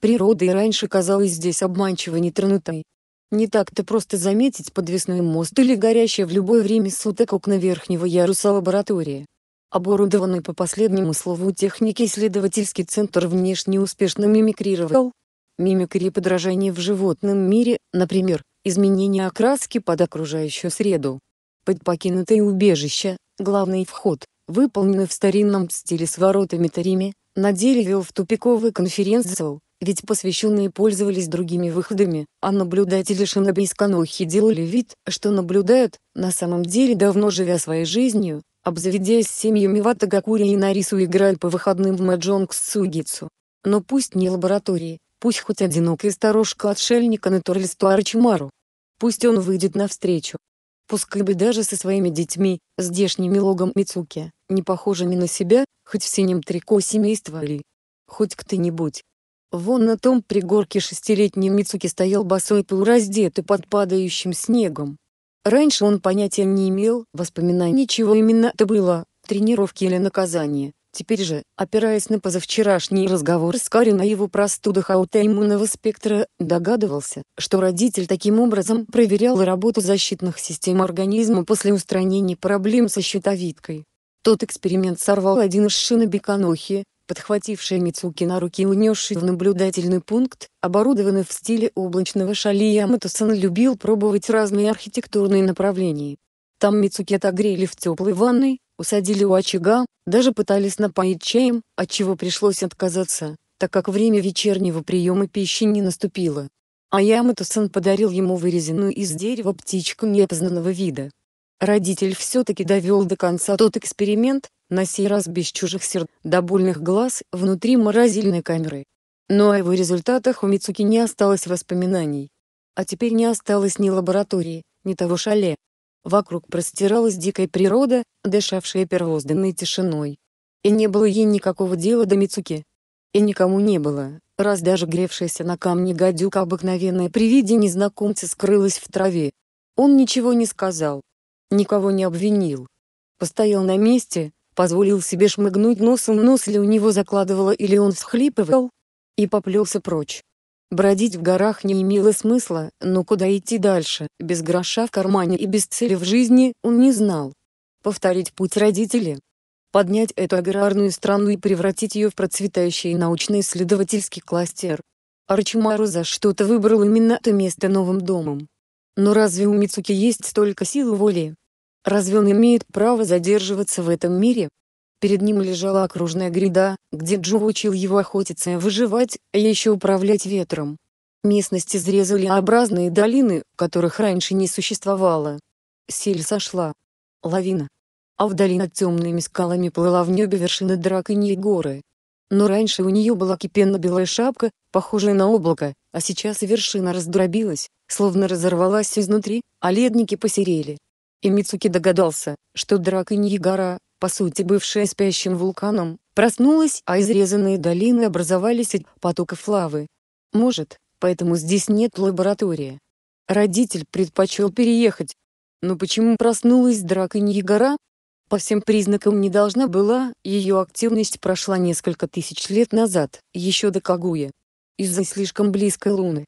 Природа и раньше казалась здесь обманчиво нетронутой. Не так-то просто заметить подвесной мост или горящее в любое время суток окна верхнего яруса лаборатории. Оборудованный по последнему слову техники исследовательский центр внешне успешно мимикрировал Мимикрии подражания в животном мире, например, изменение окраски под окружающую среду. Под покинутое убежище, главный вход, выполненный в старинном стиле с воротами-тарими, на деле в тупиковый конференц-зал, ведь посвященные пользовались другими выходами, а наблюдатели шиноби из Канохи делали вид, что наблюдают, на самом деле давно живя своей жизнью, обзаведясь семьями Ватагакури и Нарису играли по выходным в Маджонг с Сугицу. Но пусть не лаборатории, Пусть хоть одинокая старушка отшельника натуристу Арчимару. Пусть он выйдет навстречу. Пускай бы даже со своими детьми, здешними логом Мицуки, не похожими на себя, хоть в синем трико семейства ли, хоть кто-нибудь. Вон на том пригорке шестилетний Мицуки стоял босой полураздетый под падающим снегом. Раньше он понятия не имел, воспоминаний чего именно это было, тренировки или наказание. Теперь же, опираясь на позавчерашний разговор с Карин о его простудах аутоиммунного спектра, догадывался, что родитель таким образом проверял работу защитных систем организма после устранения проблем со щитовидкой. Тот эксперимент сорвал один из шиноби Канохи, подхвативший Мицуки на руки и унесший в наблюдательный пункт, оборудованный в стиле облачного шали Ямато-сан любил пробовать разные архитектурные направления. Там Мицуки отогрели в теплой ванной, усадили у очага, даже пытались напоить чаем, от чего пришлось отказаться, так как время вечернего приема пищи не наступило. А Ямато-сан подарил ему вырезанную из дерева птичку неопознанного вида. Родитель все-таки довел до конца тот эксперимент, на сей раз без чужих серд, до больных глаз, внутри морозильной камеры. Но о его результатах у Мицуки не осталось воспоминаний. А теперь не осталось ни лаборатории, ни того шале, Вокруг простиралась дикая природа, дышавшая первозданной тишиной. И не было ей никакого дела до Мицуки. И никому не было, раз даже гревшаяся на камне гадюка обыкновенная при виде незнакомца скрылась в траве. Он ничего не сказал. Никого не обвинил. Постоял на месте, позволил себе шмыгнуть носом, нос ли у него закладывало или он всхлипывал, и поплелся прочь. Бродить в горах не имело смысла, но куда идти дальше, без гроша в кармане и без цели в жизни, он не знал. Повторить путь родителей, поднять эту аграрную страну и превратить ее в процветающий научно-исследовательский кластер. Арчимару за что-то выбрал именно это место новым домом. Но разве у Мицуки есть столько сил воли? Разве он имеет право задерживаться в этом мире, Перед ним лежала окружная гряда, где Джо учил его охотиться и выживать, а еще управлять ветром. Местности изрезали образные долины, которых раньше не существовало. Сель сошла. Лавина. А в долине темными скалами плыла в небе вершина драконьей горы. Но раньше у нее была кипенно-белая шапка, похожая на облако, а сейчас вершина раздробилась, словно разорвалась изнутри, а ледники посерели. И Мицуки догадался, что драконья гора по сути бывшая спящим вулканом, проснулась, а изрезанные долины образовались от потоков лавы. Может, поэтому здесь нет лаборатории. Родитель предпочел переехать. Но почему проснулась драконья гора? По всем признакам не должна была, ее активность прошла несколько тысяч лет назад, еще до Кагуя. Из-за слишком близкой луны.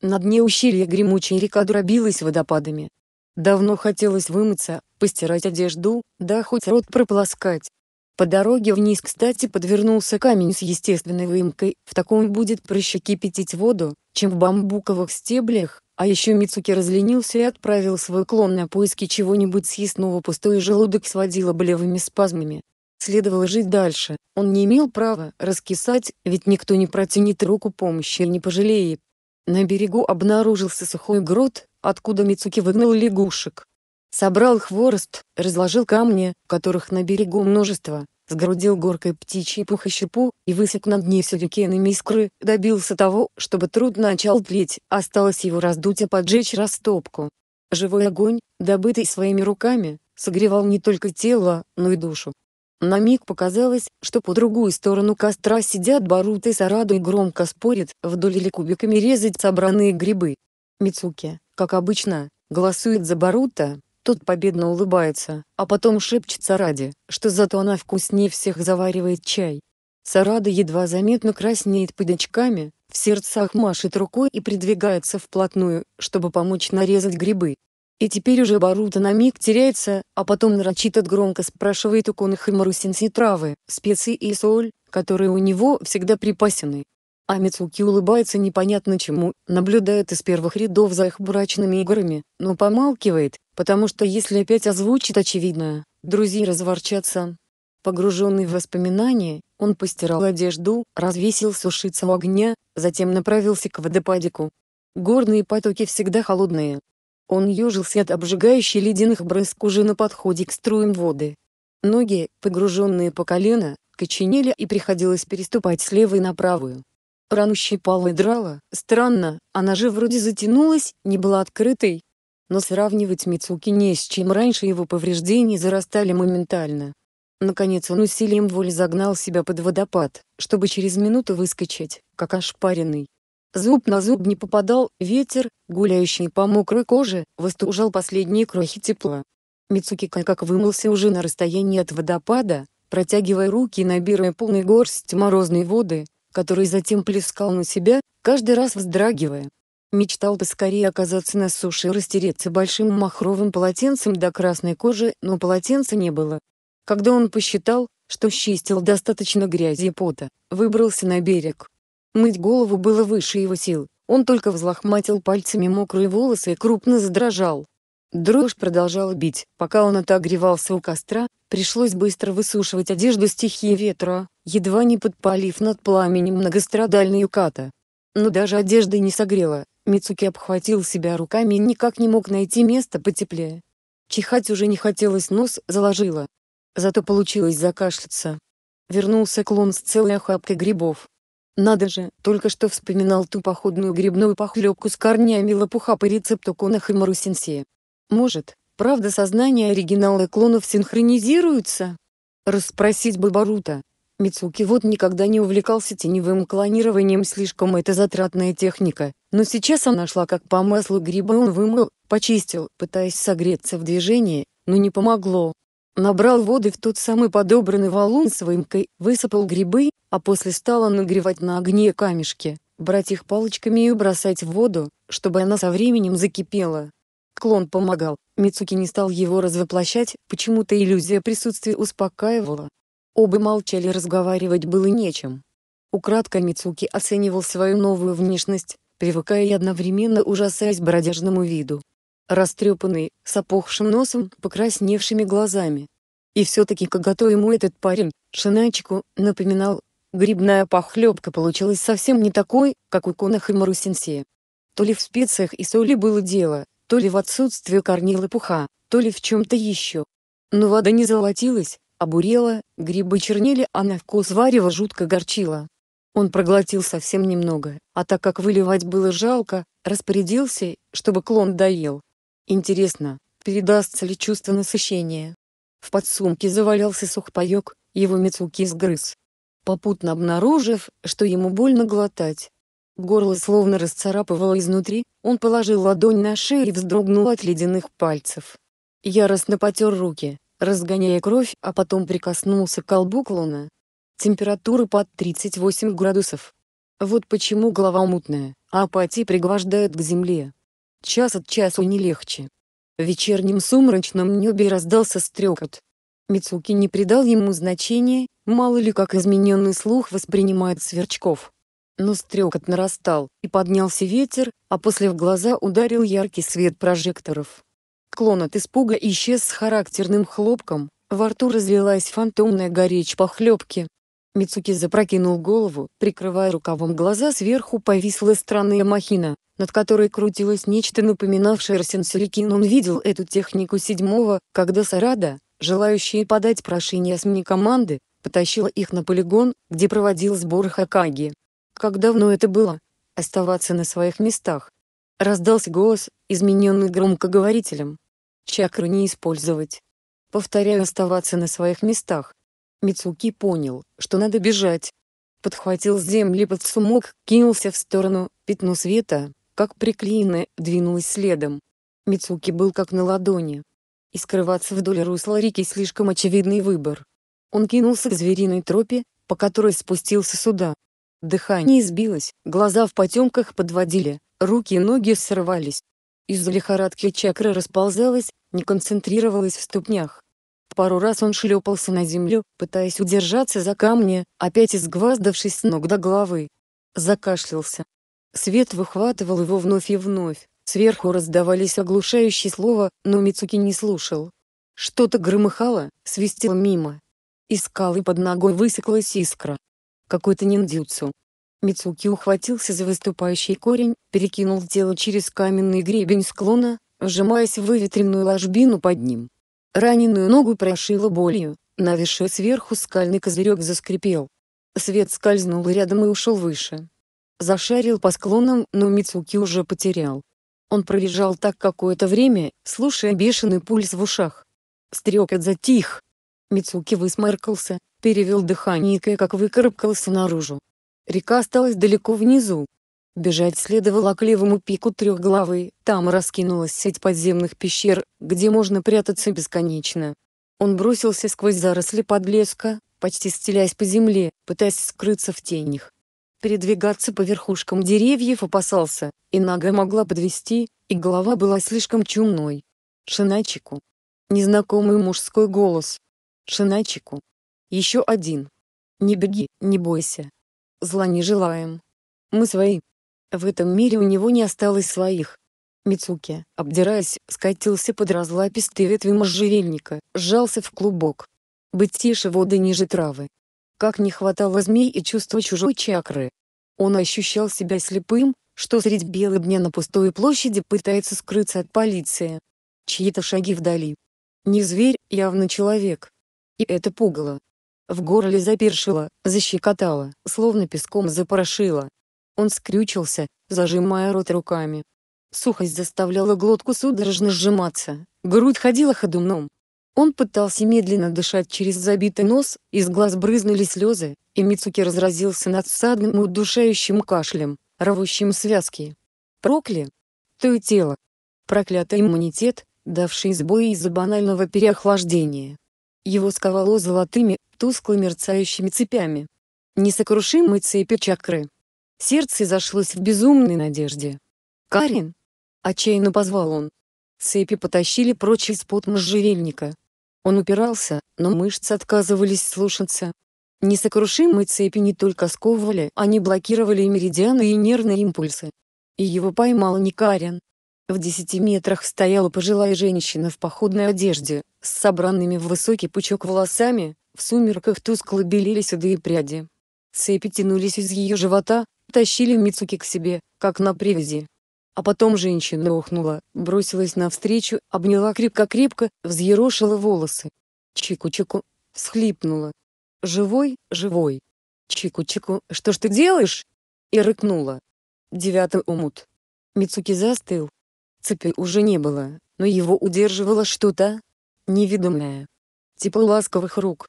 На дне ущелья гремучая река дробилась водопадами, Давно хотелось вымыться, постирать одежду, да хоть рот прополоскать. По дороге вниз, кстати, подвернулся камень с естественной выемкой, в таком будет проще кипятить воду, чем в бамбуковых стеблях, а еще Мицуки разленился и отправил свой клон на поиски чего-нибудь съестного пустой желудок сводило болевыми спазмами. Следовало жить дальше, он не имел права раскисать, ведь никто не протянет руку помощи и не пожалеет. На берегу обнаружился сухой грот, откуда Мицуки выгнал лягушек. Собрал хворост, разложил камни, которых на берегу множество, сгрудил горкой птичий пух и щепу, и высек над ней все сюрикенами искры, добился того, чтобы труд начал тлеть, осталось его раздуть и поджечь растопку. Живой огонь, добытый своими руками, согревал не только тело, но и душу. На миг показалось, что по другую сторону костра сидят Барут и Сараду и громко спорят, вдоль или кубиками резать собранные грибы. Мицуки, как обычно, голосует за Барута, тот победно улыбается, а потом шепчет Сараде, что зато она вкуснее всех заваривает чай. Сарада едва заметно краснеет под очками, в сердцах машет рукой и придвигается вплотную, чтобы помочь нарезать грибы. И теперь уже Барута на миг теряется, а потом нарочито громко спрашивает у Конха Марусинси травы, специи и соль, которые у него всегда припасены, а Мицуки улыбается непонятно чему, наблюдает из первых рядов за их брачными играми, но помалкивает, потому что если опять озвучит очевидное, друзья разворчатся. Погруженный в воспоминания, он постирал одежду, развесил сушиться у огня, затем направился к водопадику. Горные потоки всегда холодные. Он ежился от обжигающей ледяных брызг уже на подходе к струям воды. Ноги, погруженные по колено, коченели и приходилось переступать с левой на правую. Ранущей пала и драла. Странно, она же вроде затянулась, не была открытой. Но сравнивать Мицуки не с чем раньше его повреждения зарастали моментально. Наконец он усилием воли загнал себя под водопад, чтобы через минуту выскочить, как ошпаренный. Зуб на зуб не попадал, ветер, гуляющий по мокрой коже, выстужал последние крохи тепла. Мицуки как вымылся уже на расстоянии от водопада, протягивая руки и набирая полный горсть морозной воды, который затем плескал на себя, каждый раз вздрагивая. Мечтал поскорее оказаться на суше и растереться большим махровым полотенцем до красной кожи, но полотенца не было. Когда он посчитал, что счистил достаточно грязи и пота, выбрался на берег. Мыть голову было выше его сил, он только взлохматил пальцами мокрые волосы и крупно задрожал. Дрожь продолжала бить, пока он отогревался у костра, пришлось быстро высушивать одежду стихии ветра, едва не подпалив над пламенем многострадальный юката. Но даже одежда не согрела, Мицуки обхватил себя руками и никак не мог найти место потеплее. Чихать уже не хотелось, нос заложило. Зато получилось закашляться. Вернулся клон с целой охапкой грибов. Надо же, только что вспоминал ту походную грибную похлебку с корнями лопуха по рецепту Конаха Марусенсе. Может, правда сознание оригинала и клонов синхронизируется? Расспросить бы Барута, Мицуки вот никогда не увлекался теневым клонированием, слишком это затратная техника, но сейчас она шла как по маслу гриба он вымыл, почистил, пытаясь согреться в движении, но не помогло. Набрал воды в тот самый подобранный валун с выемкой, высыпал грибы, а после стала нагревать на огне камешки, брать их палочками и бросать в воду, чтобы она со временем закипела. Клон помогал, Мицуки не стал его развоплощать, почему-то иллюзия присутствия успокаивала. Оба молчали, разговаривать было нечем. Украдко Мицуки оценивал свою новую внешность, привыкая и одновременно ужасаясь бродяжному виду. Растрепанный, с опухшим носом, покрасневшими глазами. И все-таки когото ему этот парень, Шиначику, напоминал, грибная похлебка получилась совсем не такой, как у Конах и Марусенсе. То ли в специях и соли было дело, то ли в отсутствии корней лопуха, то ли в чем-то еще. Но вода не золотилась, обурела, грибы чернели, а на вкус варево жутко горчило. Он проглотил совсем немного, а так как выливать было жалко, распорядился, чтобы клон доел. Интересно, передастся ли чувство насыщения? В подсумке завалялся сухпайок, его мецуки сгрыз. Попутно обнаружив, что ему больно глотать. Горло словно расцарапывало изнутри, он положил ладонь на шею и вздрогнул от ледяных пальцев. Яростно потер руки, разгоняя кровь, а потом прикоснулся к колбу клона. Температура под 38 градусов. Вот почему голова мутная, а апатия пригвождают к земле. Час от часу не легче. В вечернем сумрачном небе раздался стрекот. Мицуки не придал ему значения, мало ли как измененный слух воспринимает сверчков. Но стрекот нарастал, и поднялся ветер, а после в глаза ударил яркий свет прожекторов склон от испуга исчез с характерным хлопком, во рту разлилась фантомная горечь похлебки. Мицуки запрокинул голову, прикрывая рукавом глаза, сверху повисла странная махина, над которой крутилось нечто напоминавшее Росенсурикин. Он видел эту технику седьмого, когда Сарада, желающие подать прошение смене команды, потащила их на полигон, где проводил сбор Хакаги. Как давно это было? Оставаться на своих местах. Раздался голос, измененный громкоговорителем чакру не использовать. Повторяю, оставаться на своих местах. Мицуки понял, что надо бежать. Подхватил с земли под сумок, кинулся в сторону, пятно света, как приклеенное, двинулось следом. Мицуки был как на ладони. И скрываться вдоль русла реки слишком очевидный выбор. Он кинулся к звериной тропе, по которой спустился сюда. Дыхание избилось, глаза в потемках подводили, руки и ноги срывались. Из-за лихорадки чакра расползалась, не концентрировалась в ступнях. Пару раз он шлепался на землю, пытаясь удержаться за камни, опять изгваздавшись с ног до головы. Закашлялся. Свет выхватывал его вновь и вновь, сверху раздавались оглушающие слова, но Мицуки не слушал. Что-то громыхало, свистело мимо. Из скалы под ногой высеклась искра. Какой-то ниндзюцу. Мицуки ухватился за выступающий корень, перекинул тело через каменный гребень склона, вжимаясь в выветренную ложбину под ним. Раненую ногу прошило болью, нависший сверху скальный козырек заскрипел. Свет скользнул рядом и ушел выше. Зашарил по склонам, но Мицуки уже потерял. Он пролежал так какое-то время, слушая бешеный пульс в ушах. Стрекот затих. Мицуки высморкался, перевел дыхание и как выкарабкался наружу. Река осталась далеко внизу, Бежать следовало к левому пику трехглавы, там раскинулась сеть подземных пещер, где можно прятаться бесконечно. Он бросился сквозь заросли подлеска, почти стелясь по земле, пытаясь скрыться в тенях. Передвигаться по верхушкам деревьев опасался, и нога могла подвести, и голова была слишком чумной. Шиначику. Незнакомый мужской голос. Шиначику. Еще один. Не беги, не бойся. Зла не желаем. Мы свои. В этом мире у него не осталось своих. Мицуки, обдираясь, скатился под разлапистые ветви можжевельника, сжался в клубок. Быть тише воды ниже травы. Как не хватало змей и чувства чужой чакры. Он ощущал себя слепым, что средь белого дня на пустой площади пытается скрыться от полиции. Чьи-то шаги вдали. Не зверь, явно человек. И это пугало. В горле запершило, защекотало, словно песком запорошило. Он скрючился, зажимая рот руками. Сухость заставляла глотку судорожно сжиматься, грудь ходила ходуном. Он пытался медленно дышать через забитый нос, из глаз брызнули слезы, и Мицуки разразился надсадным и удушающим кашлем, рвущим связки. Прокли! То и тело! Проклятый иммунитет, давший сбои из-за банального переохлаждения. Его сковало золотыми, тускло мерцающими цепями. Несокрушимой цепи чакры. Сердце зашлось в безумной надежде. «Карин!» — отчаянно позвал он. Цепи потащили прочь из-под можжевельника. Он упирался, но мышцы отказывались слушаться. Несокрушимые цепи не только сковывали, они блокировали и меридианы, и нервные импульсы. И его поймал не Карен. В десяти метрах стояла пожилая женщина в походной одежде, с собранными в высокий пучок волосами, в сумерках тускло белели седые пряди. Цепи тянулись из ее живота, тащили Мицуки к себе, как на привязи. А потом женщина охнула, бросилась навстречу, обняла крепко-крепко, взъерошила волосы. Чику-чику, всхлипнула. «Живой, живой!» «Чику-чику, что ж ты делаешь?» И рыкнула. Девятый умут. Мицуки застыл. Цепи уже не было, но его удерживало что-то неведомое. Типа ласковых рук.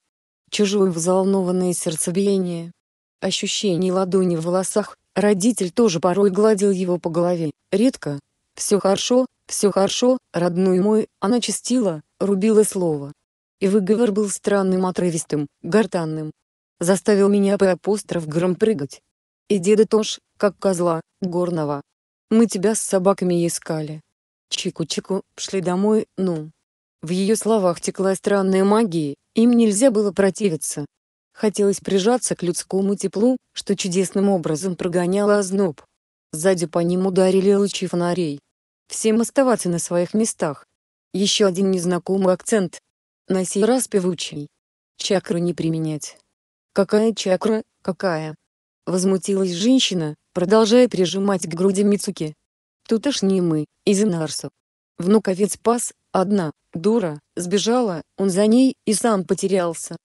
Чужое взволнованное сердцебиение, ощущений ладони в волосах, родитель тоже порой гладил его по голове, редко. «Все хорошо, все хорошо, родной мой», она чистила, рубила слово. И выговор был странным отрывистым, гортанным. Заставил меня по апостроф гром прыгать. И деда тоже, как козла, горного. Мы тебя с собаками искали. Чику-чику, шли домой, ну. В ее словах текла странная магия, им нельзя было противиться, Хотелось прижаться к людскому теплу, что чудесным образом прогоняло озноб. Сзади по ним ударили лучи фонарей. Всем оставаться на своих местах. Еще один незнакомый акцент. На сей раз певучий. Чакру не применять. Какая чакра, какая? Возмутилась женщина, продолжая прижимать к груди Мицуки. Тут аж не мы, из Инарса. Внуковец пас, одна, дура, сбежала, он за ней и сам потерялся.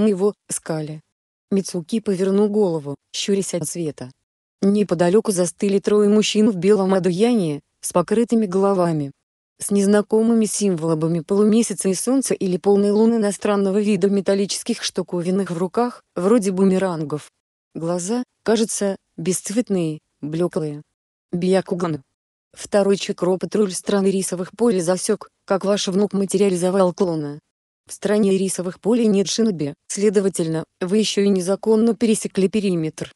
Мы его искали. Мицуки повернул голову, щурясь от света. Неподалеку застыли трое мужчин в белом одеянии, с покрытыми головами. С незнакомыми символами полумесяца и солнца или полной луны иностранного вида металлических штуковинах в руках, вроде бумерангов. Глаза, кажется, бесцветные, блеклые. Биакуган. Второй чекро патруль страны рисовых полей засек, как ваш внук материализовал клона. В стране рисовых полей нет шиноби, следовательно, вы еще и незаконно пересекли периметр.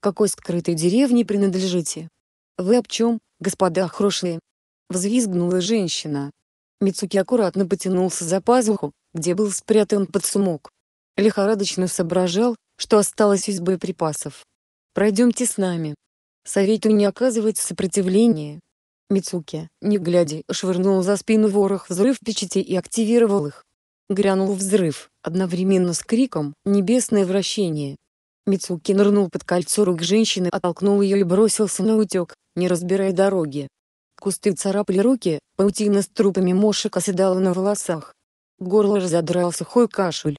Какой скрытой деревне принадлежите? Вы об чем, господа хорошие? Взвизгнула женщина. Мицуки аккуратно потянулся за пазуху, где был спрятан под сумок. Лихорадочно соображал, что осталось из боеприпасов. «Пройдемте с нами». Советую не оказывать сопротивления. Мицуки, не глядя, швырнул за спину ворох взрыв печати и активировал их. Грянул взрыв, одновременно с криком «Небесное вращение!». Мицуки нырнул под кольцо рук женщины, оттолкнул ее и бросился на утек, не разбирая дороги. Кусты царапали руки, паутина с трупами мошек оседала на волосах. Горло разодрал сухой кашель.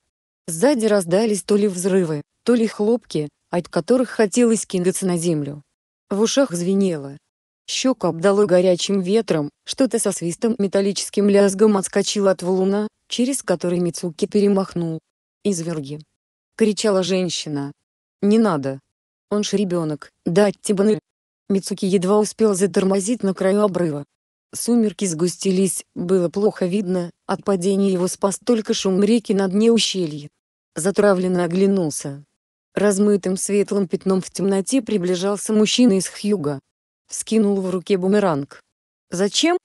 Сзади раздались то ли взрывы, то ли хлопки, от которых хотелось кинуться на землю. В ушах звенело. Щеку обдало горячим ветром, что-то со свистом металлическим лязгом отскочило от валуна, через который Мицуки перемахнул. «Изверги!» — кричала женщина. «Не надо! Он ж ребенок, дать тебе типа, Мицуки едва успел затормозить на краю обрыва. Сумерки сгустились, было плохо видно, от падения его спас только шум реки на дне ущелья. Затравленно оглянулся. Размытым светлым пятном в темноте приближался мужчина из Хьюга. Вскинул в руке бумеранг. «Зачем?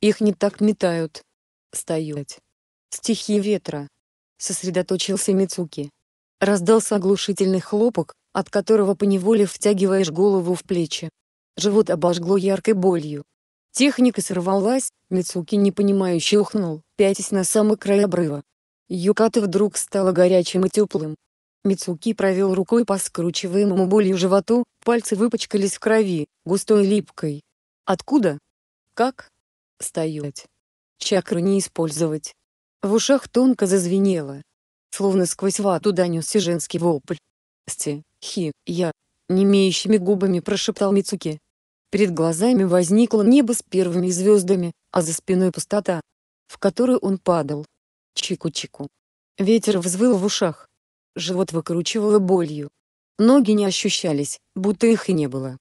Их не так метают. Стоять!» Стихи ветра. Сосредоточился Мицуки. Раздался оглушительный хлопок, от которого поневоле втягиваешь голову в плечи. Живот обожгло яркой болью. Техника сорвалась, Мицуки непонимающе ухнул, пятясь на самый край обрыва. Юката вдруг стала горячим и теплым. Мицуки провел рукой по скручиваемому болью животу, пальцы выпачкались в крови, густой и липкой. Откуда? Как? Стоять. Чакру не использовать. В ушах тонко зазвенело. Словно сквозь вату донесся женский вопль. «Сти, хи, я!» Немеющими губами прошептал Мицуки. Перед глазами возникло небо с первыми звездами, а за спиной пустота, в которую он падал. Чику-чику. Ветер взвыл в ушах. Живот выкручивало болью. Ноги не ощущались, будто их и не было.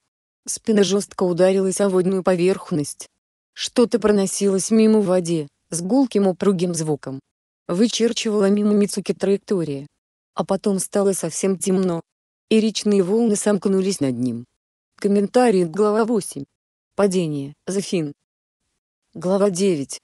Спина жестко ударилась о водную поверхность. Что-то проносилось мимо в воде, с гулким упругим звуком. Вычерчивала мимо Мицуки траектории. А потом стало совсем темно. И речные волны сомкнулись над ним. Комментарий глава 8. Падение, Зафин. Глава 9.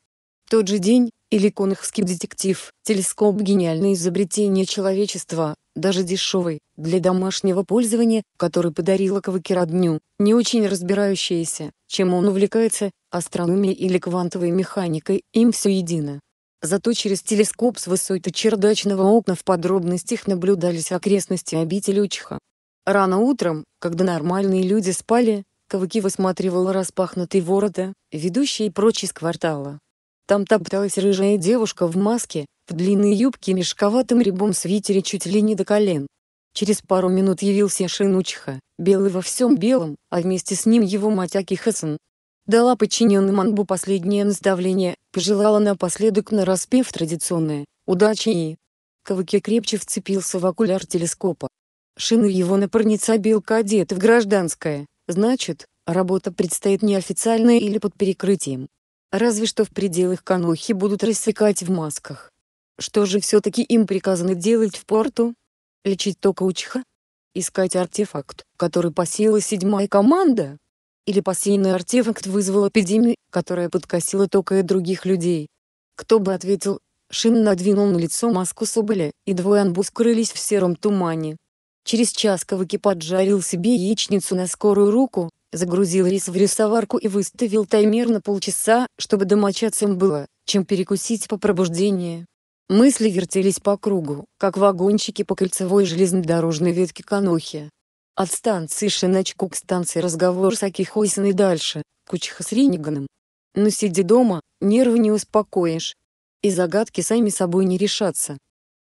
тот же день, или конахский детектив. Телескоп – гениальное изобретение человечества, даже дешевый, для домашнего пользования, который подарила Кваки родню, не очень разбирающаяся, чем он увлекается, астрономией или квантовой механикой, им все едино. Зато через телескоп с высоты чердачного окна в подробностях наблюдались окрестности обители Учха. Рано утром, когда нормальные люди спали, Кавыки высматривала распахнутые ворота, ведущие прочь из квартала. Там топталась рыжая девушка в маске, в длинной юбке мешковатым мешковатом рябом свитере чуть ли не до колен. Через пару минут явился Шинучха, белый во всем белом, а вместе с ним его мать Акихасан. Дала подчиненным Анбу последнее наставление, пожелала напоследок нараспев традиционное «Удачи и...» Кавыки крепче вцепился в окуляр телескопа. Шин и его напарница Белка одеты в гражданское, значит, работа предстоит неофициальная или под перекрытием. Разве что в пределах Канохи будут рассекать в масках. Что же все-таки им приказано делать в порту? Лечить тока Учиха? Искать артефакт, который посеяла седьмая команда? Или посеянный артефакт вызвал эпидемию, которая подкосила тока и других людей? Кто бы ответил, Шин надвинул на лицо маску Соболя, и двое анбу скрылись в сером тумане. Через час Кавыки поджарил себе яичницу на скорую руку, загрузил рис в рисоварку и выставил таймер на полчаса, чтобы домочадцам было, чем перекусить по пробуждении. Мысли вертелись по кругу, как вагончики по кольцевой железнодорожной ветке Канохи. От станции Шиначку к станции разговор с Акихойсен и дальше, Кучиха с Риниганом. Но сидя дома, нервы не успокоишь. И загадки сами собой не решатся.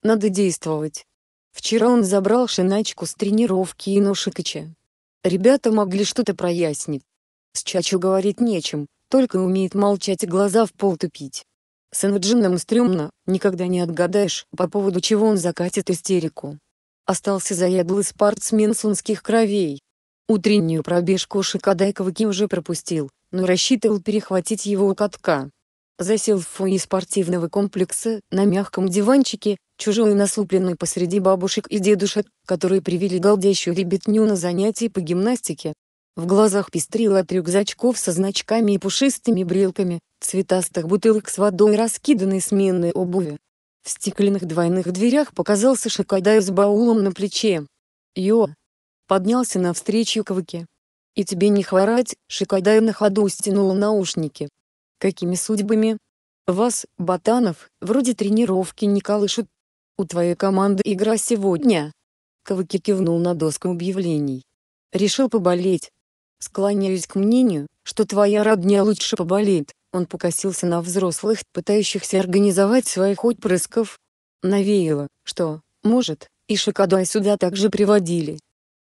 Надо действовать. Вчера он забрал Шиначку с тренировки и Ношикача, Ребята могли что-то прояснить. С Чачу говорить нечем, только умеет молчать и глаза в пол тупить. С Энджином стрёмно, никогда не отгадаешь, по поводу чего он закатит истерику. Остался заядлый спортсмен сунских кровей. Утреннюю пробежку Шикадайкова уже пропустил, но рассчитывал перехватить его у катка. Засел в фойе спортивного комплекса, на мягком диванчике, чужой насупленный посреди бабушек и дедушек, которые привели галдящую ребятню на занятия по гимнастике. В глазах пестрило от рюкзачков со значками и пушистыми брелками, цветастых бутылок с водой и раскиданной сменной обуви. В стеклянных двойных дверях показался Шикадай с баулом на плече. «Йо!» Поднялся навстречу Кваке. «И тебе не хворать!» Шикадай на ходу стянул наушники. «Какими судьбами?» «Вас, ботанов, вроде тренировки не колышут, у твоей команды игра сегодня. Кавыки кивнул на доску объявлений. Решил поболеть. Склоняюсь к мнению, что твоя родня лучше поболеет. Он покосился на взрослых, пытающихся организовать своих отпрысков. Навеяло, что, может, и Шикадай сюда также приводили.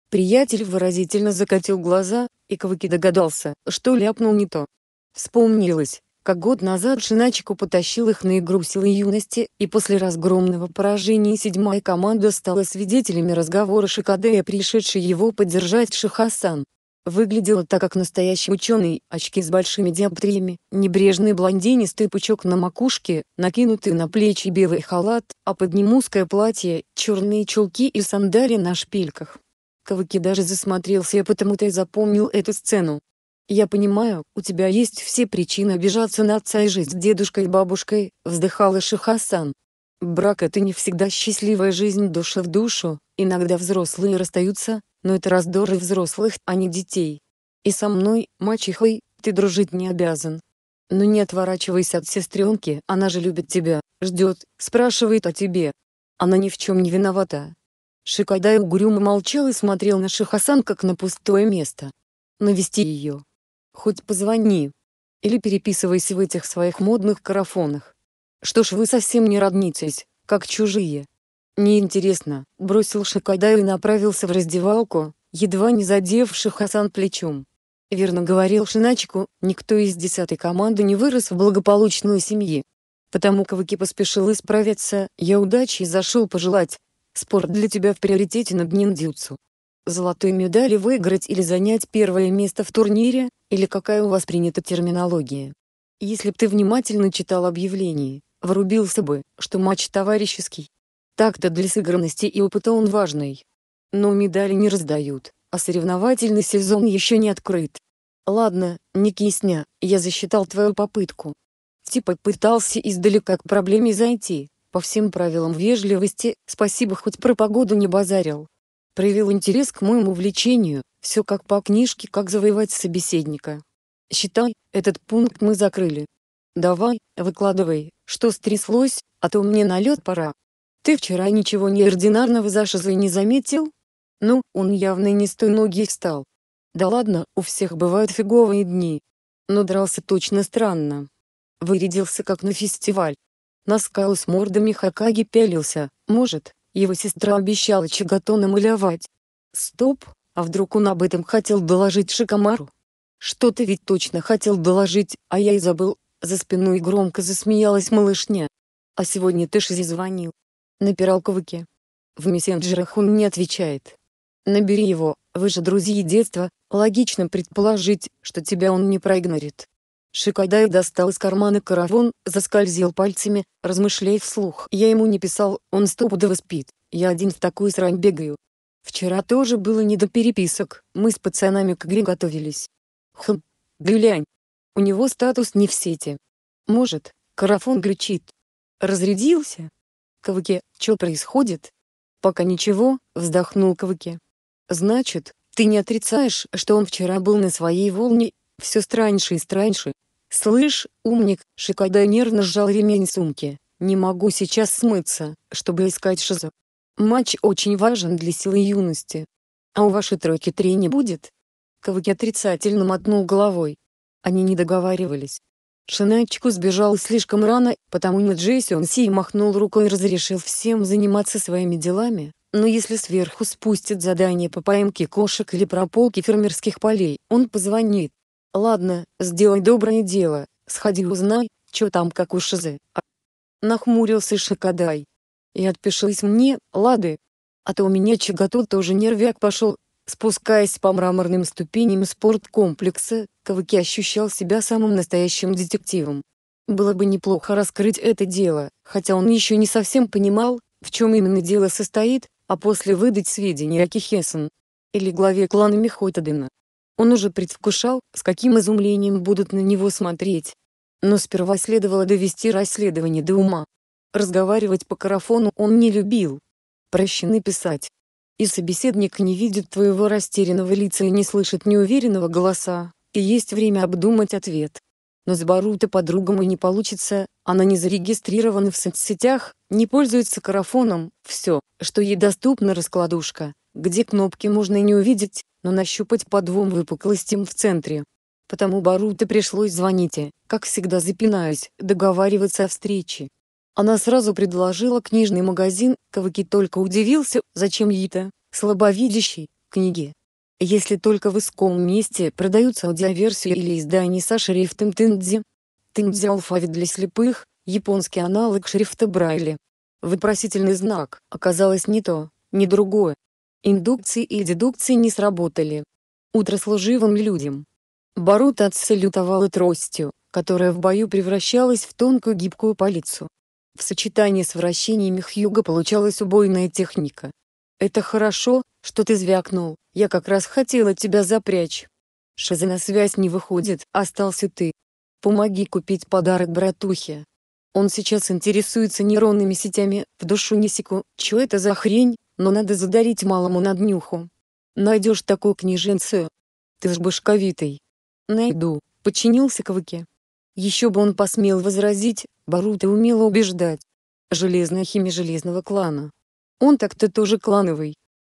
Приятель выразительно закатил глаза, и Кавыки догадался, что ляпнул не то. Вспомнилось, как год назад Шиначику потащил их на игру силы юности, и после разгромного поражения седьмая команда стала свидетелями разговора Шикадея, пришедшей его поддержать Шихасан. Выглядело так, как настоящий ученый, очки с большими диоптриями, небрежный блондинистый пучок на макушке, накинутый на плечи белый халат, а под ним узкое платье, черные чулки и сандали на шпильках. Кавыки даже засмотрелся, я потому-то и запомнил эту сцену. «Я понимаю, у тебя есть все причины обижаться на отца и жить с дедушкой и бабушкой», — вздыхал Ишихасан. «Брак — это не всегда счастливая жизнь душа в душу, иногда взрослые расстаются, но это раздоры взрослых, а не детей. И со мной, мачехой, ты дружить не обязан. Но не отворачивайся от сестренки, она же любит тебя, ждет, спрашивает о тебе. Она ни в чем не виновата. Шикадай угрюмо молчал и смотрел на Шихасан как на пустое место. Навести ее. Хоть позвони. Или переписывайся в этих своих модных карафонах. Что ж вы совсем не роднитесь, как чужие. Неинтересно, бросил Шакадай и направился в раздевалку, едва не задевши Хасан плечом. Верно говорил Шиначку, никто из десятой команды не вырос в благополучную семье. Потому Кавыки поспешил исправиться, я удачи и зашел пожелать. Спорт для тебя в приоритете над ниндзюцу золотой медали выиграть или занять первое место в турнире, или какая у вас принята терминология. Если б ты внимательно читал объявление, врубился бы, что матч товарищеский. Так-то для сыгранности и опыта он важный. Но медали не раздают, а соревновательный сезон еще не открыт. Ладно, не кисня, я засчитал твою попытку. Типа пытался издалека к проблеме зайти, по всем правилам вежливости, спасибо хоть про погоду не базарил проявил интерес к моему увлечению, все как по книжке «Как завоевать собеседника». Считай, этот пункт мы закрыли. Давай, выкладывай, что стряслось, а то мне налет пора. Ты вчера ничего неординарного за шизой не заметил? Ну, он явно не с той ноги встал. Да ладно, у всех бывают фиговые дни. Но дрался точно странно. Вырядился как на фестиваль. На скалу с мордами Хакаги пялился, может, его сестра обещала Чагатона малевать. Стоп, а вдруг он об этом хотел доложить Шикомару? Что ты ведь точно хотел доложить, а я и забыл. За спиной громко засмеялась малышня. А сегодня ты же звонил. На пиралковике. В мессенджерах он не отвечает. Набери его, вы же друзья детства, логично предположить, что тебя он не проигнорит. Шикадай достал из кармана каравон, заскользил пальцами, размышляя вслух. Я ему не писал, он стопудово спит. Я один в такую срань бегаю. Вчера тоже было не до переписок, мы с пацанами к игре готовились. Хм, глянь. У него статус не в сети. Может, карафон глючит. Разрядился? Кавыке, что происходит? Пока ничего, вздохнул Кавыке. Значит, ты не отрицаешь, что он вчера был на своей волне все страньше и страньше. «Слышь, умник!» — Шикада нервно сжал ремень сумки. «Не могу сейчас смыться, чтобы искать Шиза. Матч очень важен для силы юности. А у вашей тройки три не будет?» Кавыки отрицательно мотнул головой. Они не договаривались. Шиначку сбежал слишком рано, потому не Джейсон Си махнул рукой и разрешил всем заниматься своими делами, но если сверху спустят задание по поимке кошек или прополке фермерских полей, он позвонит. Ладно, сделай доброе дело, сходи узнай, что там как у Шизы. А... Нахмурился Шакадай И отпишись мне, лады. А то у меня Чагатун тоже нервяк пошел. Спускаясь по мраморным ступеням спорткомплекса, Кавыки ощущал себя самым настоящим детективом. Было бы неплохо раскрыть это дело, хотя он еще не совсем понимал, в чем именно дело состоит, а после выдать сведения о Кихесен или главе клана Мехотадына. Он уже предвкушал, с каким изумлением будут на него смотреть. Но сперва следовало довести расследование до ума. Разговаривать по карафону он не любил. Прощены писать. И собеседник не видит твоего растерянного лица и не слышит неуверенного голоса, и есть время обдумать ответ. Но с Барута по-другому не получится, она не зарегистрирована в соцсетях, не пользуется карафоном, все, что ей доступно, раскладушка, где кнопки можно и не увидеть, но нащупать по двум выпуклостям в центре. Потому Барута пришлось звонить и, как всегда запинаясь, договариваться о встрече. Она сразу предложила книжный магазин, Каваки только удивился, зачем ей-то, слабовидящий, книги. Если только в иском месте продаются аудиоверсии или издания со шрифтом Тиндзи. Тиндзи алфавит для слепых, японский аналог шрифта Брайли. Вопросительный знак оказалось не то, не другое. Индукции и дедукции не сработали. Утрослуживым людям. Барут отсалютовал тростью, которая в бою превращалась в тонкую гибкую палицу. В сочетании с вращениями Хьюга получалась убойная техника. «Это хорошо, что ты звякнул, я как раз хотела тебя запрячь. Шиза на связь не выходит, остался ты. Помоги купить подарок братухе». Он сейчас интересуется нейронными сетями, в душу не секу, чё это за хрень? но надо задарить малому наднюху. Найдешь такую княженцию? Ты ж башковитый. Найду, подчинился Кваке. Еще бы он посмел возразить, Барута умела убеждать. Железная химия железного клана. Он так-то тоже клановый.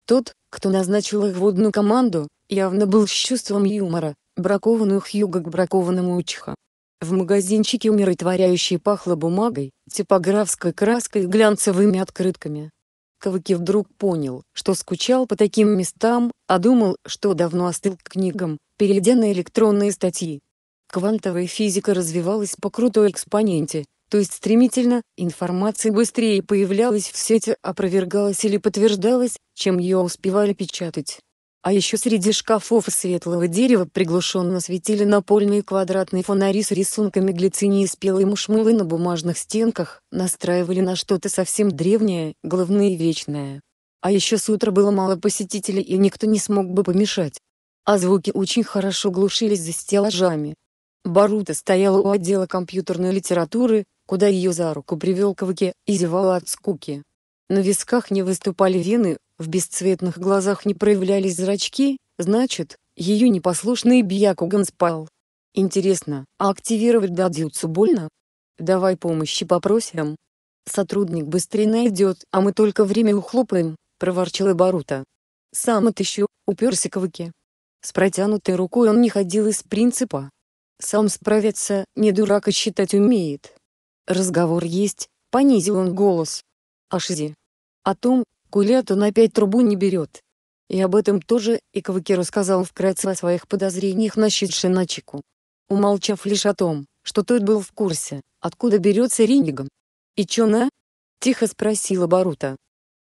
Тот, кто назначил их водную команду, явно был с чувством юмора, бракованную хьюга к бракованному учха. В магазинчике умиротворяющей пахло бумагой, типографской краской и глянцевыми открытками. Ковыки вдруг понял, что скучал по таким местам, а думал, что давно остыл к книгам, перейдя на электронные статьи. Квантовая физика развивалась по крутой экспоненте, то есть стремительно, информация быстрее появлялась в сети, опровергалась или подтверждалась, чем ее успевали печатать. А еще среди шкафов из светлого дерева приглушенно светили напольные квадратные фонари с рисунками глицинии и спелой мушмулы на бумажных стенках, настраивали на что-то совсем древнее, главное и вечное. А еще с утра было мало посетителей и никто не смог бы помешать. А звуки очень хорошо глушились за стеллажами. Барута стояла у отдела компьютерной литературы, куда ее за руку привел кавыке, и зевала от скуки. На висках не выступали вены, в бесцветных глазах не проявлялись зрачки, значит, ее непослушный Бьякуган спал. Интересно, а активировать дадзюцу больно? Давай помощи попросим. Сотрудник быстрее найдет, а мы только время ухлопаем, проворчала Барута. Сам отыщу, уперся кавыке. С протянутой рукой он не ходил из принципа. Сам справиться, не дурак и считать умеет. Разговор есть, понизил он голос. Ашизи. О том, к улету он опять трубу не берет. И об этом тоже Иковаки рассказал вкратце о своих подозрениях на Шиначику. Умолчав лишь о том, что тот был в курсе, откуда берется Риниган. «И чё на?» — тихо спросила Барута.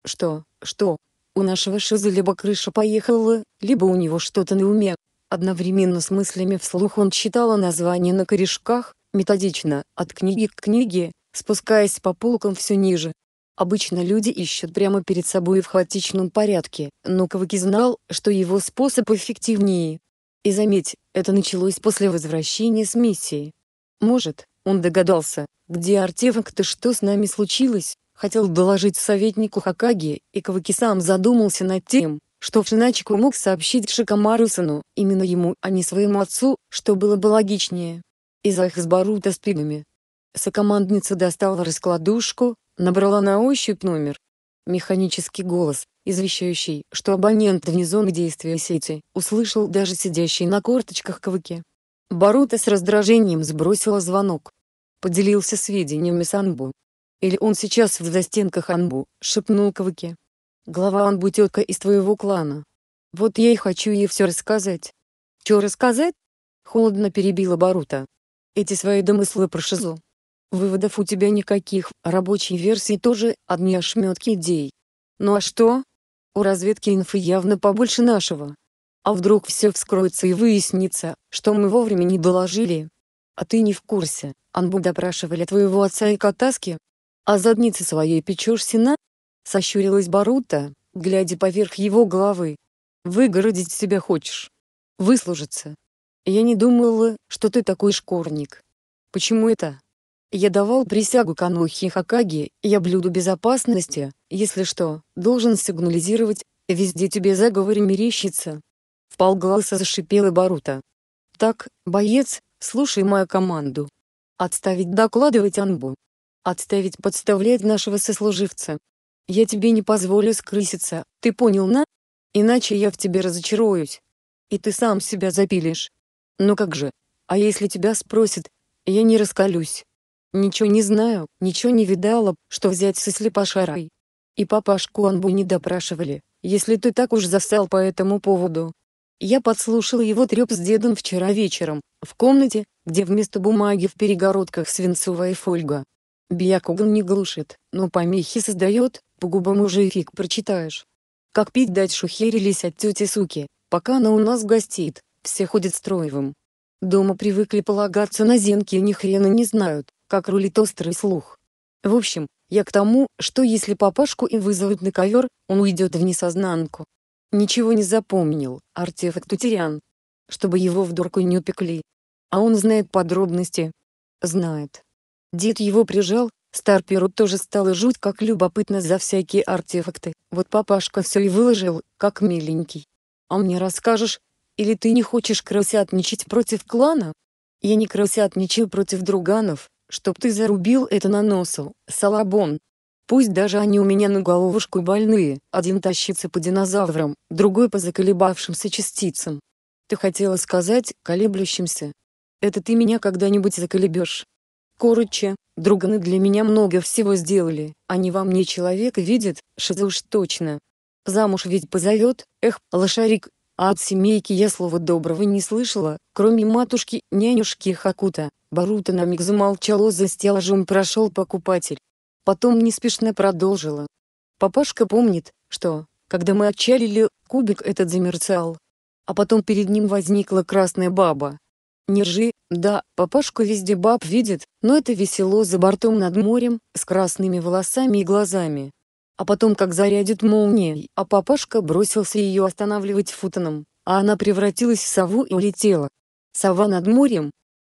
«Что, что? У нашего Шиза либо крыша поехала, либо у него что-то на уме». Одновременно с мыслями вслух он читала названия на корешках, методично, от книги к книге, спускаясь по полкам все ниже. Обычно люди ищут прямо перед собой в хаотичном порядке, но Каваки знал, что его способ эффективнее. И заметь, это началось после возвращения с миссии. Может, он догадался, где артефакт и что с нами случилось, хотел доложить советнику Хакаги, и Каваки сам задумался над тем, что Фшиначику мог сообщить Шикамарусану именно ему, а не своему отцу, что было бы логичнее. Из-за их с Баруто спинами. Сокомандница достала раскладушку, Набрала на ощупь номер. Механический голос, извещающий, что абонент вне зоны действия сети, услышал даже сидящий на корточках КВК. Барута с раздражением сбросила звонок. Поделился сведениями с Анбу. Или он сейчас в застенках Анбу, шепнул КВК. Глава Анбу тетка из твоего клана. Вот я и хочу ей все рассказать. Че рассказать? Холодно перебила Барута. Эти свои домыслы про Шизу. Выводов у тебя никаких, рабочей версии тоже одни ошметки идей. Ну а что? У разведки инфы явно побольше нашего. А вдруг все вскроется и выяснится, что мы вовремя не доложили? А ты не в курсе, Анбу допрашивали твоего отца и Катаски? А задницы своей печешься на? Сощурилась Барута, глядя поверх его головы. Выгородить себя хочешь. Выслужиться. Я не думала, что ты такой шкурник. Почему это? Я давал присягу Канухи Хакаги, я блюду безопасности, если что, должен сигнализировать, везде тебе заговор мерещится. Вполголоса зашипела Барута. Так, боец, слушай мою команду. Отставить докладывать Анбу. Отставить подставлять нашего сослуживца. Я тебе не позволю скрыситься, ты понял на? Иначе я в тебе разочаруюсь. И ты сам себя запилишь. Ну как же, а если тебя спросят, я не раскалюсь. Ничего не знаю, ничего не видала, что взять со слепошарой. И папашку Анбу не допрашивали, если ты так уж застал по этому поводу. Я подслушал его треп с дедом вчера вечером, в комнате, где вместо бумаги в перегородках свинцовая фольга. Бьякуган не глушит, но помехи создает, по губам уже и фиг прочитаешь. Как пить дать шухерились от тети суки, пока она у нас гостит, все ходят строевым. Дома привыкли полагаться на зенки и ни хрена не знают, как рулит острый слух. В общем, я к тому, что если папашку и вызовут на ковер, он уйдет в несознанку. Ничего не запомнил, артефакт утерян. Чтобы его в дурку не упекли. А он знает подробности. Знает. Дед его прижал, Старперу тоже стало жуть как любопытно за всякие артефакты. Вот папашка все и выложил, как миленький. А мне расскажешь? Или ты не хочешь крысятничать против клана? Я не крысятничаю против друганов, чтоб ты зарубил это на носу, салабон. Пусть даже они у меня на головушку больные, один тащится по динозаврам, другой по заколебавшимся частицам. Ты хотела сказать, колеблющимся. Это ты меня когда-нибудь заколебешь. Короче, друганы для меня много всего сделали, они во мне человека видят, шиза уж точно. Замуж ведь позовет, эх, лошарик, а от семейки я слова доброго не слышала, кроме матушки, нянюшки Хакута. Барута на миг замолчало, за стеллажом прошел покупатель. Потом неспешно продолжила. Папашка помнит, что, когда мы отчалили, кубик этот замерцал. А потом перед ним возникла красная баба. Не ржи, да, папашку везде баб видит, но это весело за бортом над морем, с красными волосами и глазами а потом как зарядит молнией, а папашка бросился ее останавливать футоном, а она превратилась в сову и улетела. Сова над морем?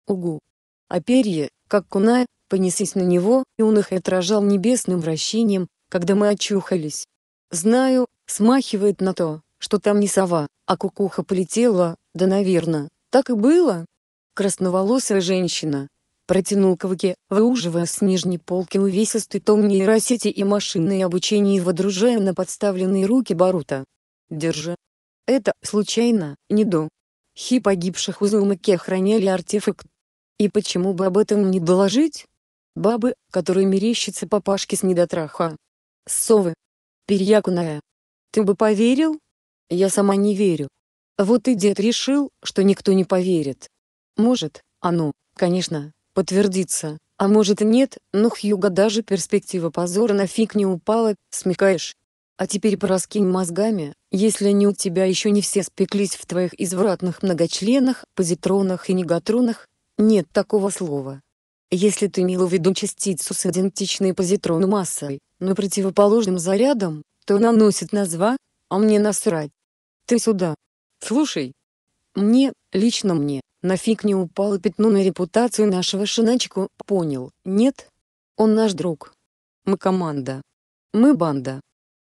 Угу. А перья, как куная, понеслись на него, и он их отражал небесным вращением, когда мы очухались. Знаю, смахивает на то, что там не сова, а кукуха полетела, да наверно, так и было. Красноволосая женщина, протянул Кваки, выуживая с нижней полки увесистый том нейросети и машинное обучение и водружая на подставленные руки Барута. «Держи». Это, случайно, не до. Хи погибших Узумаки охраняли артефакт. И почему бы об этом не доложить? Бабы, которые мерещатся папашки с недотраха. Совы. Перьякуная. Ты бы поверил? Я сама не верю. Вот и дед решил, что никто не поверит. Может, оно, конечно, подтвердится, а может и нет, но Хьюга даже перспектива позора на фиг не упала, смекаешь? А теперь пораскинь мозгами, если они у тебя еще не все спеклись в твоих извратных многочленах, позитронах и негатронах, нет такого слова. Если ты имел в виду частицу с идентичной позитрону массой, но противоположным зарядом, то наносит назва, а мне насрать. Ты сюда. Слушай. Мне, лично мне, на фиг не упало пятно на репутацию нашего шиначику, понял, нет? Он наш друг. Мы команда. Мы банда.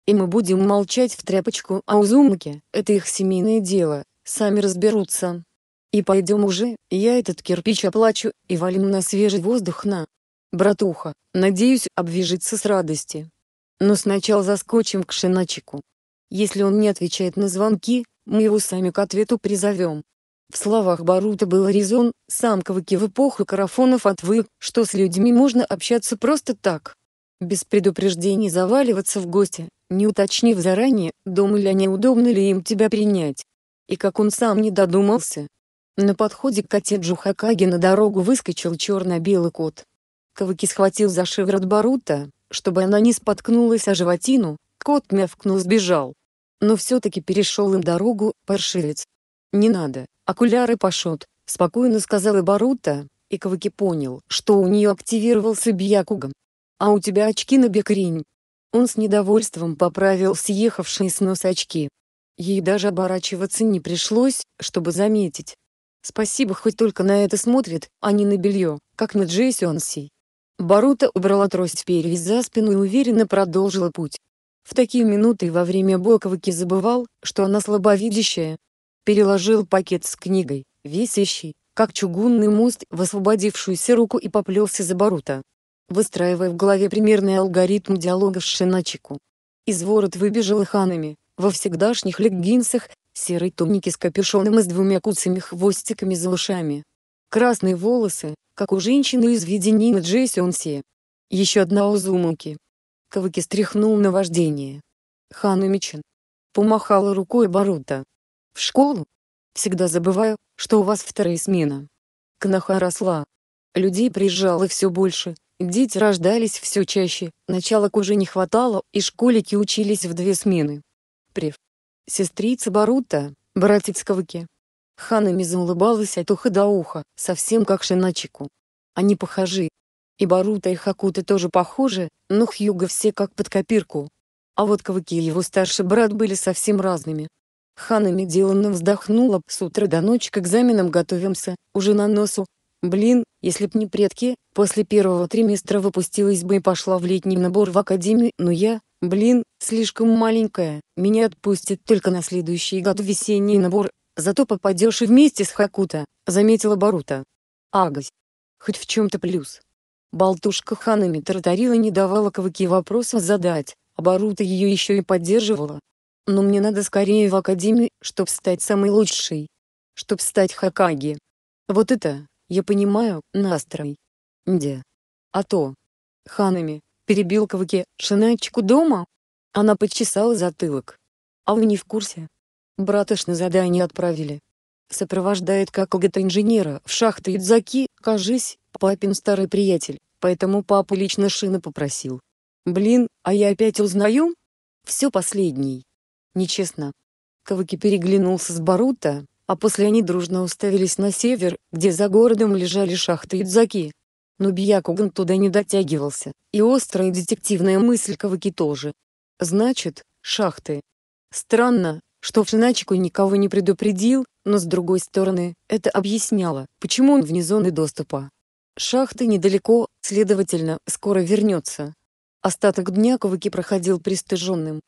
И мы будем молчать в тряпочку о а Узумаке, это их семейное дело, сами разберутся. И пойдем уже, я этот кирпич оплачу, и валим на свежий воздух на... Братуха, надеюсь, обвяжется с радости. Но сначала заскочим к Шиначику. Если он не отвечает на звонки, мы его сами к ответу призовем. В словах Барута был резон, сам Кавыки в эпоху Карафонов отвык, что с людьми можно общаться просто так. Без предупреждений заваливаться в гости, не уточнив заранее, дома ли они удобно ли им тебя принять. И как он сам не додумался. На подходе к коттеджу Хакаги на дорогу выскочил черно-белый кот. Кавыки схватил за шиворот Барута, чтобы она не споткнулась о животину, кот мявкнул сбежал. Но все-таки перешел им дорогу, паршивец. «Не надо», «Окуляры пошот», — спокойно сказала Барута, и Каваки понял, что у нее активировался Бьякуган. «А у тебя очки на бекрень». Он с недовольством поправил съехавшие с носа очки. Ей даже оборачиваться не пришлось, чтобы заметить. Спасибо, хоть только на это смотрит, а не на белье, как на Джейсионси. Барута убрала трость перья за спину и уверенно продолжила путь. В такие минуты во время боковыки забывал, что она слабовидящая, переложил пакет с книгой, висящий, как чугунный мост, в освободившуюся руку и поплелся за Барута, выстраивая в голове примерный алгоритм диалога с Шиначику. Из ворот выбежал ханами, во всегдашних леггинсах, серой тунике с капюшоном и с двумя куцами хвостиками за ушами. Красные волосы, как у женщины из видений на Еще одна узумуки. Кавыки стряхнул на вождение. Хану Мичин. Помахала рукой Барута в школу. Всегда забываю, что у вас вторая смена. Кнаха росла. Людей приезжало все больше, дети рождались все чаще, началок уже не хватало, и школики учились в две смены. Прив. Сестрица Барута, братец Кавыки. Ханами улыбалась от уха до уха, совсем как Шиначику. Они похожи. И Барута и Хакута тоже похожи, но Хьюга все как под копирку. А вот Кавыки и его старший брат были совсем разными, Хана Медилана вздохнула. С утра до ночи к экзаменам готовимся, уже на носу. Блин, если б не предки, после первого триместра выпустилась бы и пошла в летний набор в академию, но я, блин, слишком маленькая, меня отпустят только на следующий год в весенний набор, зато попадешь и вместе с Хакута, заметила Барута. Агась. Хоть в чем-то плюс. Болтушка ханами таратарила не давала кавыке вопросов задать, а Барута ее еще и поддерживала, но мне надо скорее в академию, чтобы стать самой лучшей. чтобы стать Хакаги. Вот это, я понимаю, настрой. Где? А то. Ханами, перебил Каваки, Шиначку дома? Она подчесала затылок. А вы не в курсе? Брат на задание отправили. Сопровождает какого-то инженера в шахты Идзаки, кажись, папин старый приятель, поэтому папу лично Шина попросил. Блин, а я опять узнаю? Все последний. Нечестно. Кавыки переглянулся с Барута, а после они дружно уставились на север, где за городом лежали шахты и дзаки. Но Бьякуган туда не дотягивался, и острая детективная мысль Кавыки тоже. Значит, шахты. Странно, что Шиначику никого не предупредил, но с другой стороны, это объясняло, почему он вне зоны доступа. Шахты недалеко, следовательно, скоро вернется. Остаток дня Ковыки проходил пристыженным.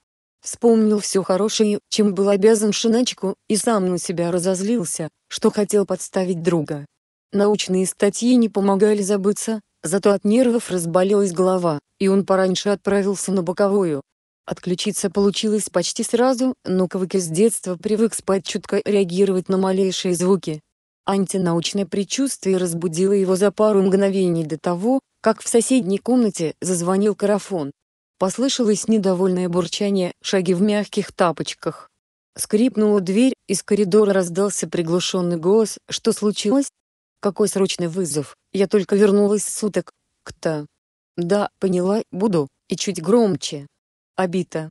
Вспомнил все хорошее, чем был обязан Шиначку, и сам на себя разозлился, что хотел подставить друга. Научные статьи не помогали забыться, зато от нервов разболелась голова, и он пораньше отправился на боковую. Отключиться получилось почти сразу, но Кавыки с детства привык спать чутко реагировать на малейшие звуки. Антинаучное предчувствие разбудило его за пару мгновений до того, как в соседней комнате зазвонил карафон. Послышалось недовольное бурчание, шаги в мягких тапочках. Скрипнула дверь, из коридора раздался приглушенный голос. «Что случилось? Какой срочный вызов? Я только вернулась суток. Кто?» «Да, поняла, буду». И чуть громче. Обито.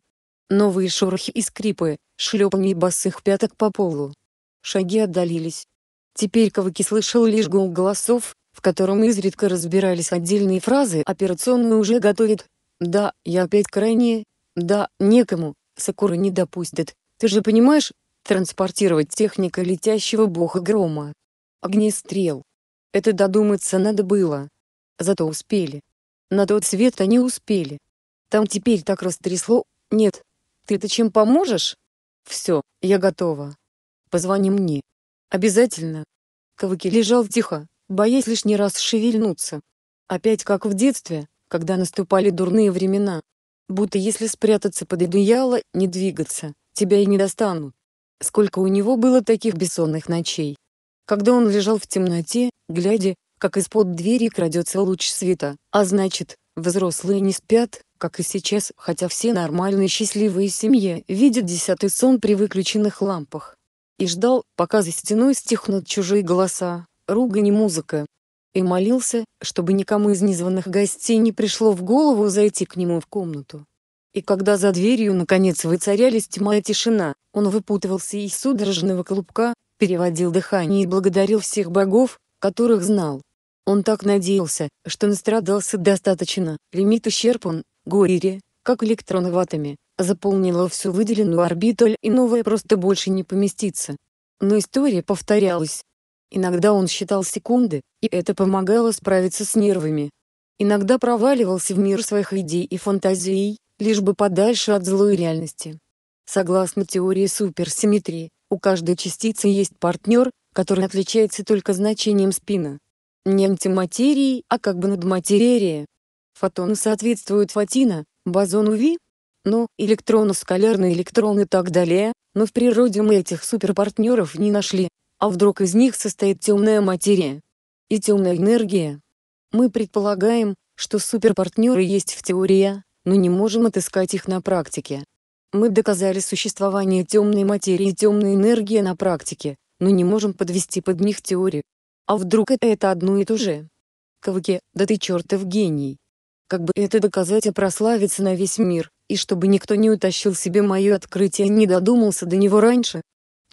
Новые шорохи и скрипы, шлепанье босых пяток по полу. Шаги отдалились. Теперь Кавыки слышал лишь гул голосов, в котором изредка разбирались отдельные фразы «Операционную уже готовит. Да, я опять крайне... Да, некому. Сакура не допустит. Ты же понимаешь, транспортировать техника летящего бога грома. Огнестрел. Это додуматься надо было. Зато успели. На тот свет они успели. Там теперь так растрясло. Нет. Ты-то чем поможешь? Все, я готова. Позвони мне. Обязательно. Кавыки лежал тихо, боясь лишний раз шевельнуться. Опять как в детстве, когда наступали дурные времена. Будто если спрятаться под одеяло, не двигаться, тебя и не достанут. Сколько у него было таких бессонных ночей. Когда он лежал в темноте, глядя, как из-под двери крадется луч света, а значит, взрослые не спят, как и сейчас, хотя все нормальные счастливые семьи видят десятый сон при выключенных лампах. И ждал, пока за стеной стихнут чужие голоса, ругань и музыка, и молился, чтобы никому из незваных гостей не пришло в голову зайти к нему в комнату. И когда за дверью наконец воцарялись тьма и тишина, он выпутывался из судорожного клубка, переводил дыхание и благодарил всех богов, которых знал. Он так надеялся, что настрадался достаточно, лимит исчерпан, Горири, как электрон ватами, заполнила всю выделенную орбиту и новое просто больше не поместится. Но история повторялась, Иногда он считал секунды, и это помогало справиться с нервами. Иногда проваливался в мир своих идей и фантазий, лишь бы подальше от злой реальности. Согласно теории суперсимметрии, у каждой частицы есть партнер, который отличается только значением спина. Не антиматерии, а как бы надматерия. Фотону соответствует фотина, бозону Ви, но электрону скалярный электрон и так далее, но в природе мы этих суперпартнеров не нашли, а вдруг из них состоит темная материя и темная энергия? Мы предполагаем, что суперпартнеры есть в теории, но не можем отыскать их на практике. Мы доказали существование темной материи и темной энергии на практике, но не можем подвести под них теорию. А вдруг это, это одно и то же? Кавыке, да ты чертов гений. Как бы это доказать и прославиться на весь мир, и чтобы никто не утащил себе мое открытие и не додумался до него раньше,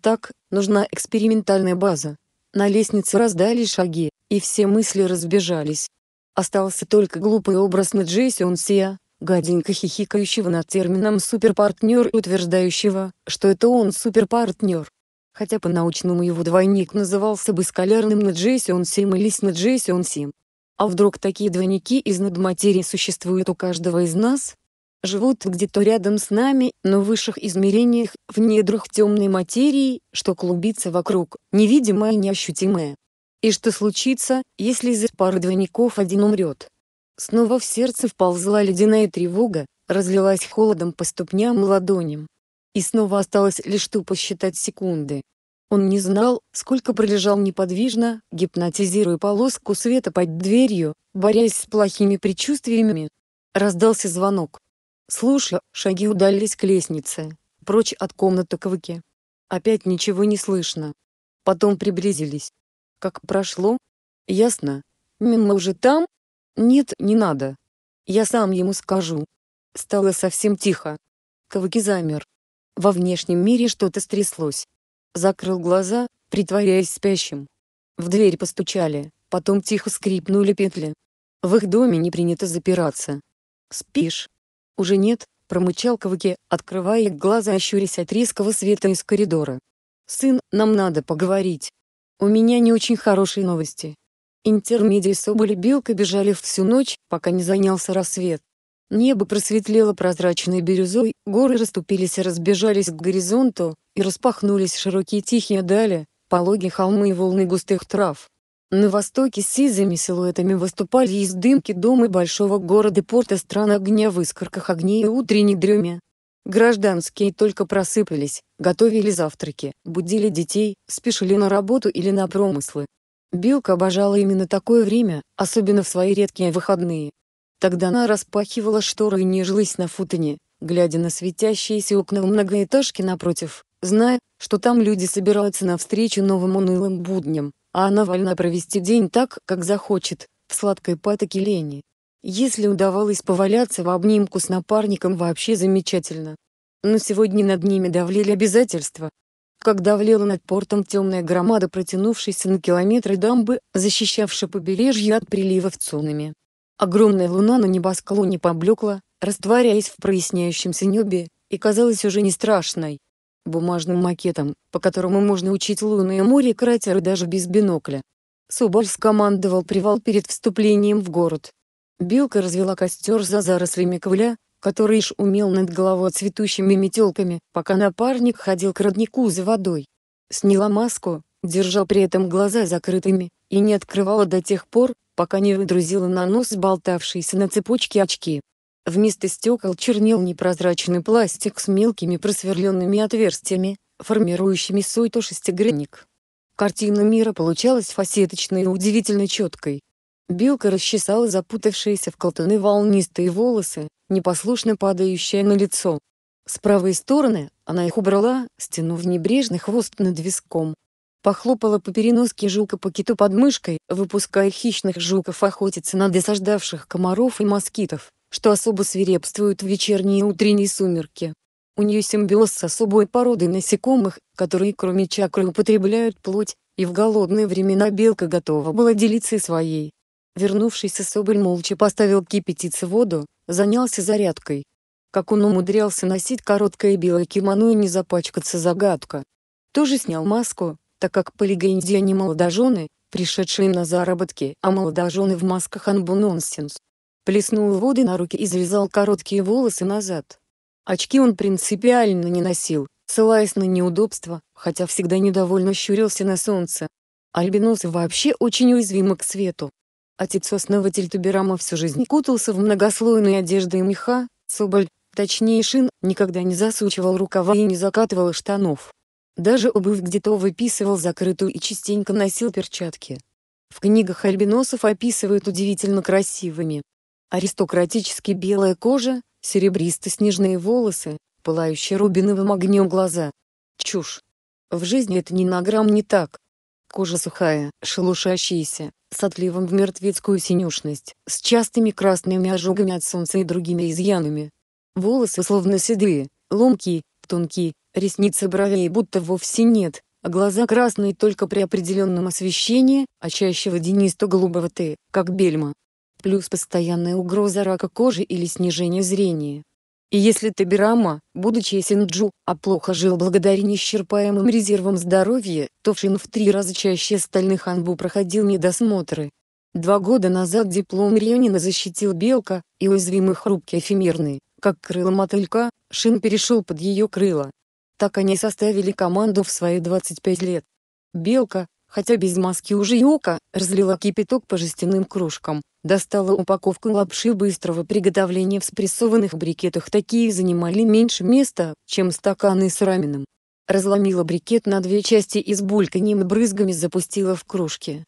так, нужна экспериментальная база. На лестнице раздались шаги, и все мысли разбежались. Остался только глупый образ на Джейсон Сия, гаденько хихикающего над термином «суперпартнер» и утверждающего, что это он суперпартнер. Хотя по-научному его двойник назывался бы скалярным на Джейсон Сим или с на Джейсон Сим. А вдруг такие двойники из надматерии существуют у каждого из нас? живут где-то рядом с нами, но в высших измерениях, в недрах темной материи, что клубится вокруг, невидимое и неощутимое. И что случится, если из пары двойников один умрет? Снова в сердце вползла ледяная тревога, разлилась холодом по ступням и ладоням. И снова осталось лишь тупо считать секунды. Он не знал, сколько пролежал неподвижно, гипнотизируя полоску света под дверью, борясь с плохими предчувствиями. Раздался звонок. Слушаю, шаги удалились к лестнице, прочь от комнаты Квыки. Опять ничего не слышно. Потом приблизились. Как прошло? Ясно. Мимо уже там? Нет, не надо. Я сам ему скажу. Стало совсем тихо. Кавыки замер. Во внешнем мире что-то стряслось. Закрыл глаза, притворяясь спящим. В дверь постучали, потом тихо скрипнули петли. В их доме не принято запираться. «Спишь?» «Уже нет», — промычал Кваки, открывая глаза ощурясь от резкого света из коридора. «Сын, нам надо поговорить. У меня не очень хорошие новости». Интермедии Соболь и Белка бежали всю ночь, пока не занялся рассвет. Небо просветлело прозрачной бирюзой, горы расступились и разбежались к горизонту, и распахнулись широкие тихие дали, пологие холмы и волны густых трав. На востоке сизыми силуэтами выступали из дымки дома большого города порта стран огня в искорках огней и утренней дреме. Гражданские только просыпались, готовили завтраки, будили детей, спешили на работу или на промыслы. Белка обожала именно такое время, особенно в свои редкие выходные. Тогда она распахивала шторы и нежилась на футоне, глядя на светящиеся окна в многоэтажке напротив, зная, что там люди собираются навстречу новым унылым будням а она вольна провести день так, как захочет, в сладкой патоке лени. Если удавалось поваляться в обнимку с напарником вообще замечательно. Но сегодня над ними давлели обязательства. Как давлела над портом темная громада протянувшаяся на километры дамбы, защищавшая побережье от приливов цунами. Огромная луна на небосклоне поблекла, растворяясь в проясняющемся небе, и казалась уже не страшной бумажным макетом, по которому можно учить луны и море кратеры даже без бинокля. Соболь скомандовал привал перед вступлением в город. Белка развела костер за зарослями ковля, который ишь умел над головой цветущими метелками, пока напарник ходил к роднику за водой. Сняла маску, держа при этом глаза закрытыми, и не открывала до тех пор, пока не выдрузила на нос болтавшиеся на цепочке очки. Вместо стекол чернил непрозрачный пластик с мелкими просверленными отверстиями, формирующими суету шестигранник. Картина мира получалась фасеточной и удивительно четкой. Белка расчесала запутавшиеся в колтуны волнистые волосы, непослушно падающие на лицо. С правой стороны она их убрала, стянув небрежный хвост над виском. Похлопала по переноске жука по киту под мышкой, выпуская хищных жуков охотиться на досаждавших комаров и москитов что особо свирепствуют в вечерние и утренние сумерки. У нее симбиоз с особой породой насекомых, которые кроме чакры употребляют плоть, и в голодные времена белка готова была делиться и своей. Вернувшийся Соболь молча поставил кипятиться воду, занялся зарядкой. Как он умудрялся носить короткое белое кимоно и не запачкаться загадка. Тоже снял маску, так как по легенде они молодожены, пришедшие на заработки, а молодожены в масках анбу плеснул воды на руки и завязал короткие волосы назад. Очки он принципиально не носил, ссылаясь на неудобства, хотя всегда недовольно щурился на солнце. Альбиносы вообще очень уязвимы к свету. Отец-основатель Туберама всю жизнь кутался в многослойные одежды и меха, соболь, точнее шин, никогда не засучивал рукава и не закатывал штанов. Даже обувь где-то выписывал закрытую и частенько носил перчатки. В книгах альбиносов описывают удивительно красивыми, Аристократически белая кожа, серебристо-снежные волосы, пылающие рубиновым огнем глаза. Чушь. В жизни это ни на грамм не так. Кожа сухая, шелушащаяся, с отливом в мертвецкую синюшность, с частыми красными ожогами от солнца и другими изъянами. Волосы словно седые, ломкие, тонкие, ресницы бровей будто вовсе нет, а глаза красные только при определенном освещении, а чаще водянисто-голубоватые, как бельма, плюс постоянная угроза рака кожи или снижение зрения. И если Табирама, будучи Синджу, а плохо жил благодаря неисчерпаемым резервам здоровья, то Шин в три раза чаще остальных Анбу проходил недосмотры. Два года назад диплом Ренина защитил Белка, и уязвимый хрупкий эфемерный, как крыло мотылька, Шин перешел под ее крыло. Так они составили команду в свои 25 лет. Белка, хотя без маски уже и ока, разлила кипяток по жестяным кружкам, достала упаковку лапши быстрого приготовления в спрессованных брикетах. Такие занимали меньше места, чем стаканы с раменом. Разломила брикет на две части и с бульканьем и брызгами запустила в кружки.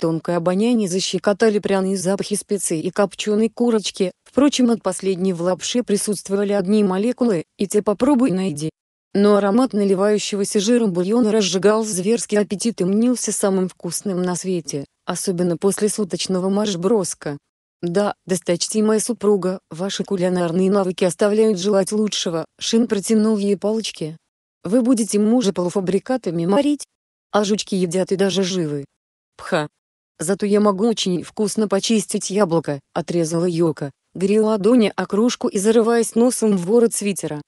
Тонкое обоняние защекотали пряные запахи специй и копченой курочки, впрочем от последней в лапше присутствовали одни молекулы, и те попробуй найди но аромат наливающегося жиром бульона разжигал зверский аппетит и мнился самым вкусным на свете, особенно после суточного марш-броска. «Да, досточтимая супруга, ваши кулинарные навыки оставляют желать лучшего», — Шин протянул ей палочки. «Вы будете мужа полуфабрикатами морить? А жучки едят и даже живы». «Пха! Зато я могу очень вкусно почистить яблоко», — отрезала Йока, грела ладони о и зарываясь носом в ворот свитера.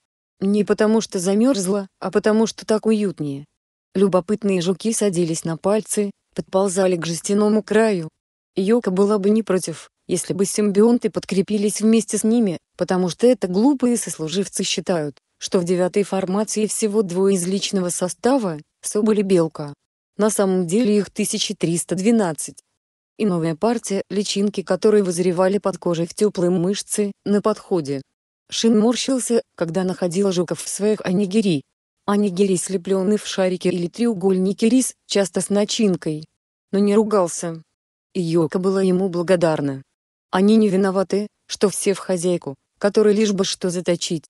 Не потому что замерзла, а потому что так уютнее. Любопытные жуки садились на пальцы, подползали к жестяному краю. Йока была бы не против, если бы симбионты подкрепились вместе с ними, потому что это глупые сослуживцы считают, что в девятой формации всего двое из личного состава, Соболь и Белка. На самом деле их 1312. И новая партия, личинки которые вызревали под кожей в теплые мышцы на подходе. Шин морщился, когда находил жуков в своих анигири. Анигири слеплены в шарики или треугольники рис, часто с начинкой. Но не ругался. И Йока была ему благодарна. Они не виноваты, что все в хозяйку, которой лишь бы что заточить.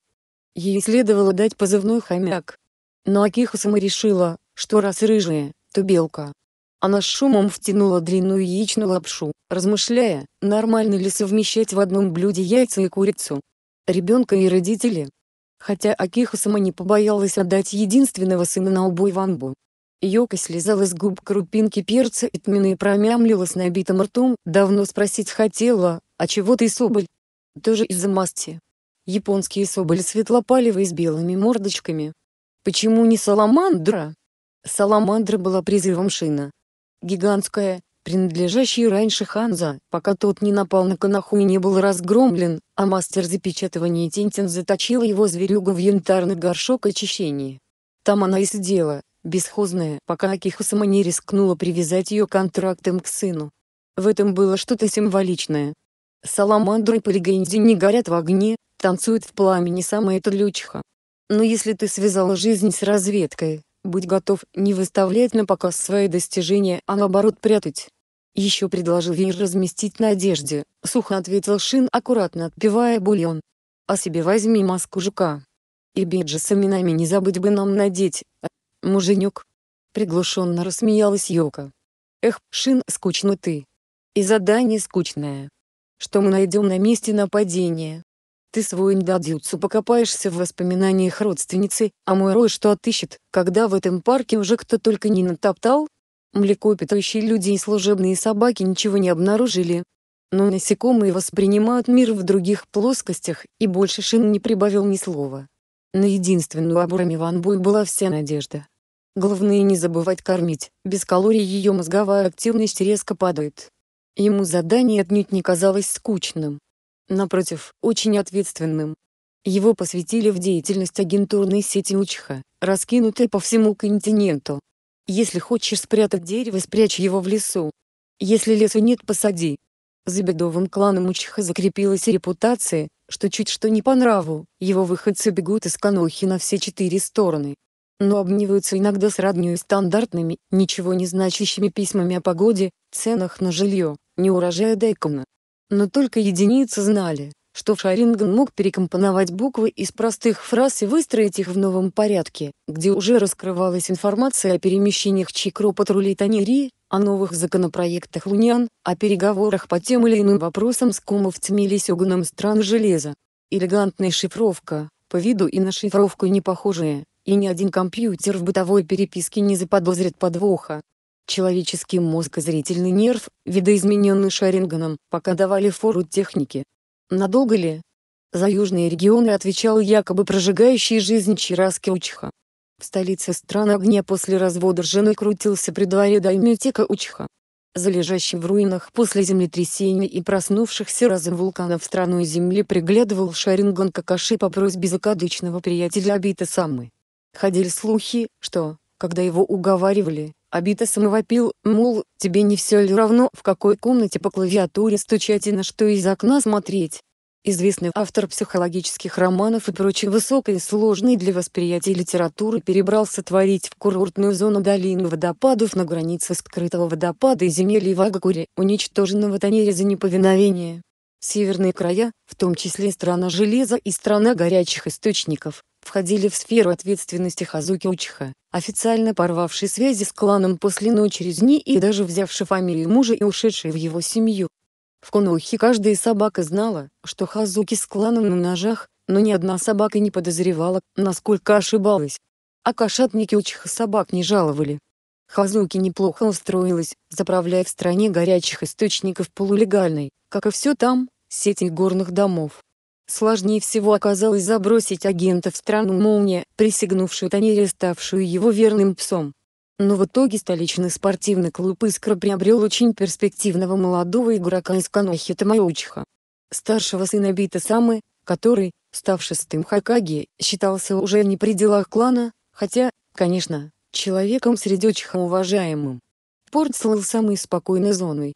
Ей следовало дать позывной хомяк. Но Акиха сама решила, что раз рыжая, то белка. Она с шумом втянула длинную яичную лапшу, размышляя, нормально ли совмещать в одном блюде яйца и курицу, ребенка и родители. Хотя Акиха сама не побоялась отдать единственного сына на убой Ванбу. Йока слезала с губ крупинки перца и тмины и промямлила с набитым ртом, давно спросить хотела, а чего ты соболь? Тоже из-за масти. Японские соболи светлопалевые с белыми мордочками. Почему не саламандра? Саламандра была призывом шина. Гигантская, принадлежащий раньше Ханза, пока тот не напал на Канаху и не был разгромлен, а мастер запечатывания Тинтин заточил его зверюгу в янтарный горшок очищения. Там она и сидела, бесхозная, пока Акиха сама не рискнула привязать ее контрактом к сыну. В этом было что-то символичное. Саламандры по легенде не горят в огне, танцуют в пламени сама эта лючха. Но если ты связала жизнь с разведкой, будь готов не выставлять на показ свои достижения, а наоборот прятать. Еще предложил ей разместить на одежде, сухо ответил Шин, аккуратно отпивая бульон. А себе возьми маску жука. И биджи с именами не забыть бы нам надеть, а? Э, муженек. Приглушенно рассмеялась Йока. Эх, Шин, скучно ты. И задание скучное. Что мы найдем на месте нападения? Ты свой дадюцу покопаешься в воспоминаниях родственницы, а мой Рой что отыщет, когда в этом парке уже кто только не натоптал, Млекопитающие люди и служебные собаки ничего не обнаружили. Но насекомые воспринимают мир в других плоскостях, и больше Шин не прибавил ни слова. На единственную Абурами Ван Буй была вся надежда. Главное не забывать кормить, без калорий ее мозговая активность резко падает. Ему задание отнюдь не казалось скучным. Напротив, очень ответственным. Его посвятили в деятельность агентурной сети Учха, раскинутой по всему континенту, если хочешь спрятать дерево, спрячь его в лесу. Если леса нет, посади. За бедовым кланом у закрепилась репутация, что чуть что не по нраву, его выходцы бегут из Канохи на все четыре стороны. Но обниваются иногда с роднёй стандартными, ничего не значащими письмами о погоде, ценах на жилье, неурожая дайкона. Но только единицы знали, что Шаринган мог перекомпоновать буквы из простых фраз и выстроить их в новом порядке, где уже раскрывалась информация о перемещениях Чикро патрулей Танири, о новых законопроектах Лунян, о переговорах по тем или иным вопросам с комовцами или сёганом стран железа. Элегантная шифровка, по виду и на шифровку не похожая, и ни один компьютер в бытовой переписке не заподозрит подвоха. Человеческий мозг и зрительный нерв, видоизмененный Шаринганом, пока давали фору технике, Надолго ли? За южные регионы отвечал якобы прожигающий жизнь Чираски Учха. В столице страны огня после развода с женой крутился при дворе Даймютика Учха. За лежащим в руинах после землетрясения и проснувшихся разом вулканов страну и земли приглядывал Шаринган Какаши по просьбе закадычного приятеля Абита самы. Ходили слухи, что, когда его уговаривали, Абитасом самовопил, мол, тебе не все ли равно, в какой комнате по клавиатуре стучать и на что из окна смотреть. Известный автор психологических романов и прочей высокой и сложной для восприятия литературы перебрался творить в курортную зону долины водопадов на границе скрытого водопада и земель Ивагакури, уничтоженного Танери за неповиновение. Северные края, в том числе страна железа и страна горячих источников, входили в сферу ответственности Хазуки Учиха, официально порвавшей связи с кланом после ночи резни и даже взявшей фамилию мужа и ушедшей в его семью. В Конохе каждая собака знала, что Хазуки с кланом на ножах, но ни одна собака не подозревала, насколько ошибалась. А кошатники Учиха собак не жаловали. Хазуки неплохо устроилась, заправляя в стране горячих источников полулегальной, как и все там, сети горных домов. Сложнее всего оказалось забросить агента в страну молния, присягнувшую Танере, ставшую его верным псом. Но в итоге столичный спортивный клуб «Искра» приобрел очень перспективного молодого игрока из Канохи Тамаучха. Старшего сына Бита Самы, который, став шестым Хакаги, считался уже не при делах клана, хотя, конечно, человеком среди очень уважаемым. Порт слыл самой спокойной зоной.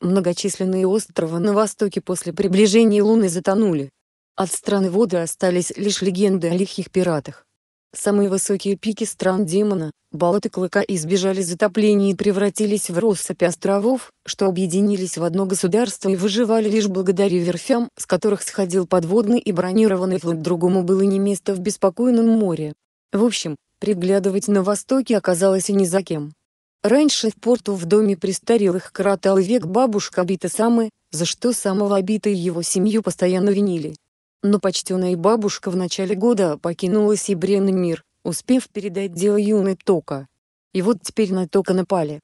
Многочисленные острова на востоке после приближения Луны затонули. От стран воды остались лишь легенды о лихих пиратах. Самые высокие пики стран демона, болоты клыка избежали затопления и превратились в россыпи островов, что объединились в одно государство и выживали лишь благодаря верфям, с которых сходил подводный и бронированный флот другому было не место в беспокойном море. В общем, приглядывать на востоке оказалось и ни за кем. Раньше в порту в доме престарелых кротал век бабушка Бита Самы, за что самого Бита и его семью постоянно винили но почтенная бабушка в начале года покинула Сибрин мир, успев передать дело юной Тока. И вот теперь на Тока напали.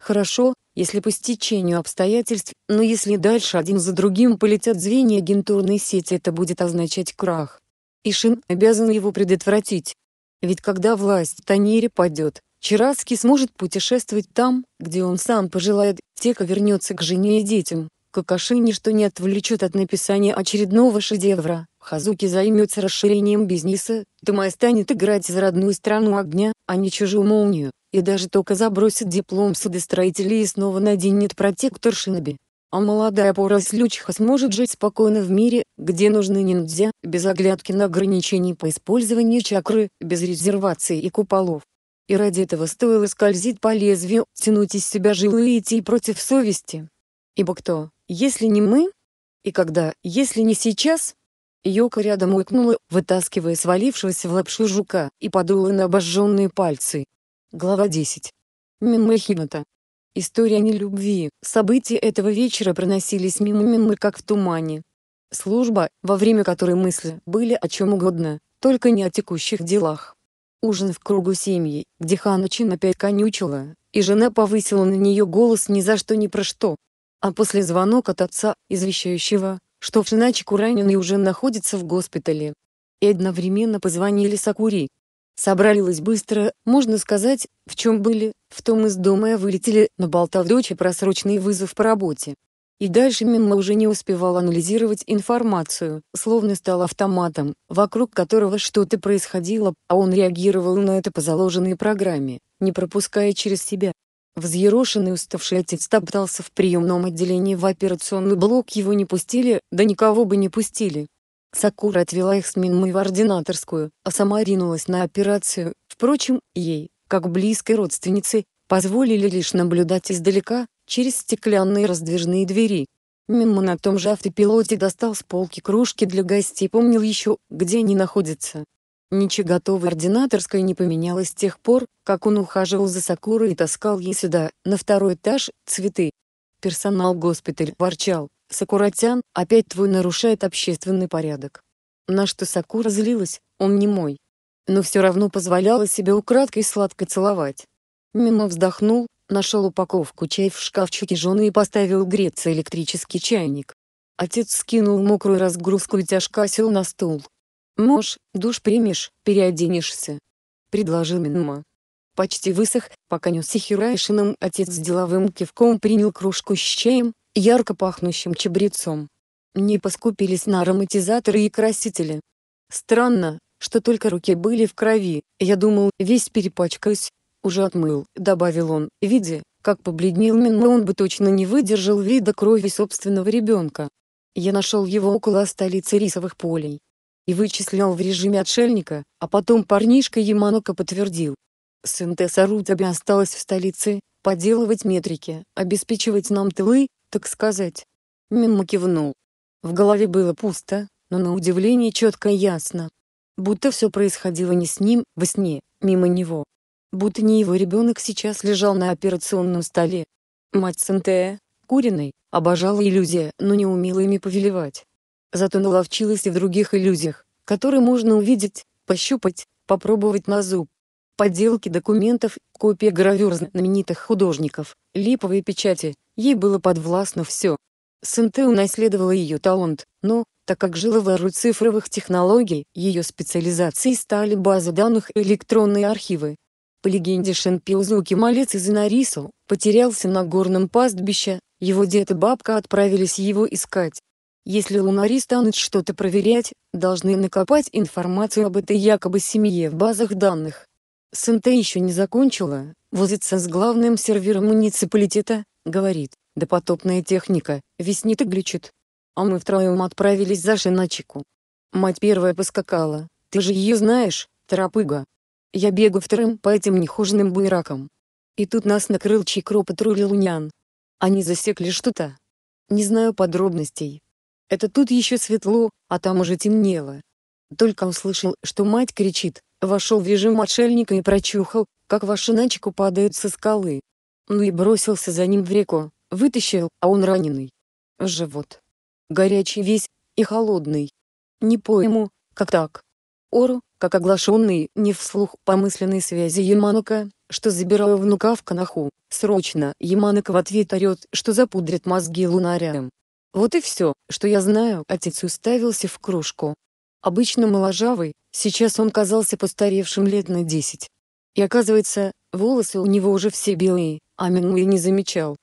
Хорошо, если по стечению обстоятельств, но если дальше один за другим полетят звенья агентурной сети это будет означать крах. И Шин обязан его предотвратить. Ведь когда власть в Танире падет, Чарацкий сможет путешествовать там, где он сам пожелает, Тека вернется к жене и детям. Какаши ничто не отвлечет от написания очередного шедевра, Хазуки займется расширением бизнеса, Тамай станет играть за родную страну огня, а не чужую молнию, и даже только забросит диплом судостроителей и снова наденет протектор Шиноби. А молодая пора слючха сможет жить спокойно в мире, где нужны ниндзя, без оглядки на ограничения по использованию чакры, без резервации и куполов. И ради этого стоило скользить по лезвию, тянуть из себя жилы и идти против совести. Ибо кто, если не мы, и когда, если не сейчас? Йока рядом уикнула, вытаскивая свалившегося в лапшу жука, и подула на обожженные пальцы. Глава 10. Минмэ Хината. История нелюбви. События этого вечера проносились мимо Минмы как в тумане. Служба, во время которой мысли были о чем угодно, только не о текущих делах. Ужин в кругу семьи, где Ханачин опять конючила, и жена повысила на нее голос ни за что ни про что. А после звонок от отца, извещающего, что Шиначику раненый уже находится в госпитале. И одновременно позвонили Сакури. Собрались быстро, можно сказать, в чем были, в том из дома и вылетели, наболтав дочь про срочный вызов по работе. И дальше Мимма уже не успевал анализировать информацию, словно стал автоматом, вокруг которого что-то происходило, а он реагировал на это по заложенной программе, не пропуская через себя. Взъерошенный уставший отец топтался в приемном отделении в операционный блок, его не пустили, да никого бы не пустили. Сакура отвела их с Минмой в ординаторскую, а сама ринулась на операцию, впрочем, ей, как близкой родственнице, позволили лишь наблюдать издалека, через стеклянные раздвижные двери. Мимо на том же автопилоте достал с полки кружки для гостей, и помнил еще, где они находятся. Ничеготовой ординаторской не поменялось с тех пор, как он ухаживал за Сакурой и таскал ей сюда, на второй этаж, цветы. Персонал госпиталь ворчал, «Сакуратян, опять твой нарушает общественный порядок». На что Сакура злилась, он не мой. Но все равно позволяла себе украдкой сладко целовать. Мимо вздохнул, нашел упаковку чая в шкафчике жены и поставил греться электрический чайник. Отец скинул мокрую разгрузку и тяжко сел на стул. «Мож, душ примешь, переоденешься», — предложил Минма. Почти высох, пока нес Хирайшином отец с деловым кивком принял кружку с чаем, ярко пахнущим чабрецом. Не поскупились на ароматизаторы и красители. Странно, что только руки были в крови, я думал, весь перепачкаюсь. Уже отмыл, добавил он, видя, как побледнел Минма, он бы точно не выдержал вида крови собственного ребенка. Я нашел его около столицы рисовых полей и вычислял в режиме отшельника, а потом парнишка Яманока подтвердил. Синтеса Рутаби осталась в столице, поделывать метрики, обеспечивать нам тылы, так сказать. Мимо кивнул. В голове было пусто, но на удивление четко и ясно. Будто все происходило не с ним, во сне, мимо него. Будто не его ребенок сейчас лежал на операционном столе. Мать Сентея, Куриной, обожала иллюзия, но не умела ими повелевать зато наловчилась и в других иллюзиях, которые можно увидеть, пощупать, попробовать на зуб. Подделки документов, копии гравюр знаменитых художников, липовые печати, ей было подвластно все. СНТ унаследовала ее талант, но, так как жила в эру цифровых технологий, ее специализацией стали базы данных и электронные архивы. По легенде Шенпиузуки Молец из Инарису, потерялся на горном пастбище, его дед и бабка отправились его искать, если лунари станут что-то проверять, должны накопать информацию об этой якобы семье в базах данных. СНТ еще не закончила, возится с главным сервером муниципалитета, говорит, да потопная техника, виснит и глючит. А мы втроем отправились за Шиначику. Мать первая поскакала, ты же ее знаешь, торопыга. Я бегу вторым по этим нехоженным буеракам. И тут нас накрыл чикро патруля лунян. Они засекли что-то. Не знаю подробностей, это тут еще светло, а там уже темнело. Только услышал, что мать кричит, вошел в режим отшельника и прочухал, как ваша начку падает со скалы. Ну и бросился за ним в реку, вытащил, а он раненый. В живот. Горячий весь, и холодный. Не пойму, как так. Ору, как оглашенный, не вслух по мысленной связи Яманока, что забирала внука в канаху, срочно Яманока в ответ орет, что запудрит мозги лунарям. Вот и все, что я знаю, отец уставился в кружку. Обычно моложавый, сейчас он казался постаревшим лет на десять. И оказывается, волосы у него уже все белые, а Минуэ не замечал.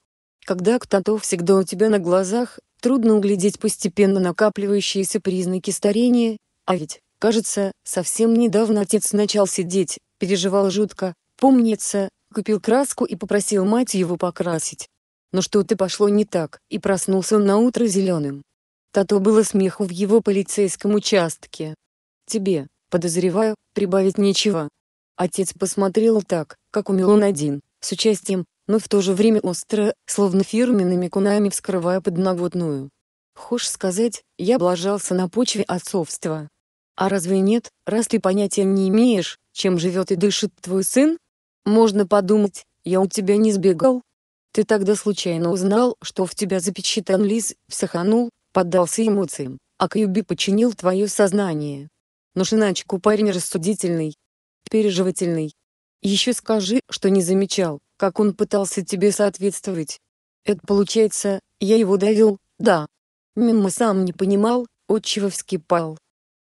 Когда кто-то всегда у тебя на глазах, трудно углядеть постепенно накапливающиеся признаки старения, а ведь, кажется, совсем недавно отец начал сидеть, переживал жутко, помнится, купил краску и попросил мать его покрасить но что-то пошло не так, и проснулся он на утро зеленым. Тато было смеху в его полицейском участке. Тебе, подозреваю, прибавить нечего. Отец посмотрел так, как умел он один, с участием, но в то же время остро, словно фирменными кунами вскрывая подноготную. Хошь сказать, я облажался на почве отцовства. А разве нет, раз ты понятия не имеешь, чем живет и дышит твой сын? Можно подумать, я у тебя не сбегал, ты тогда случайно узнал, что в тебя запечатан лис, всаханул, поддался эмоциям, а Кьюби починил твое сознание. Но ну Шиначку парень рассудительный, переживательный. Еще скажи, что не замечал, как он пытался тебе соответствовать. Это получается, я его давил, да. Мимо сам не понимал, отчего вскипал.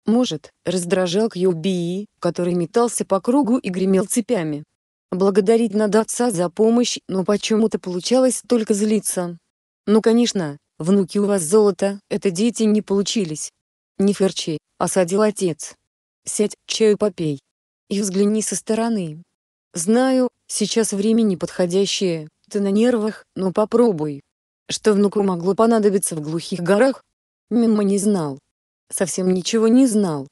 Может, раздражал Кьюби, который метался по кругу и гремел цепями, Благодарить надо отца за помощь, но почему-то получалось только злиться. Ну конечно, внуки у вас золото, это дети не получились. Не ферчи, осадил отец. Сядь, чаю попей. И взгляни со стороны. Знаю, сейчас время неподходящее, ты на нервах, но попробуй. Что внуку могло понадобиться в глухих горах? Мимо не знал. Совсем ничего не знал.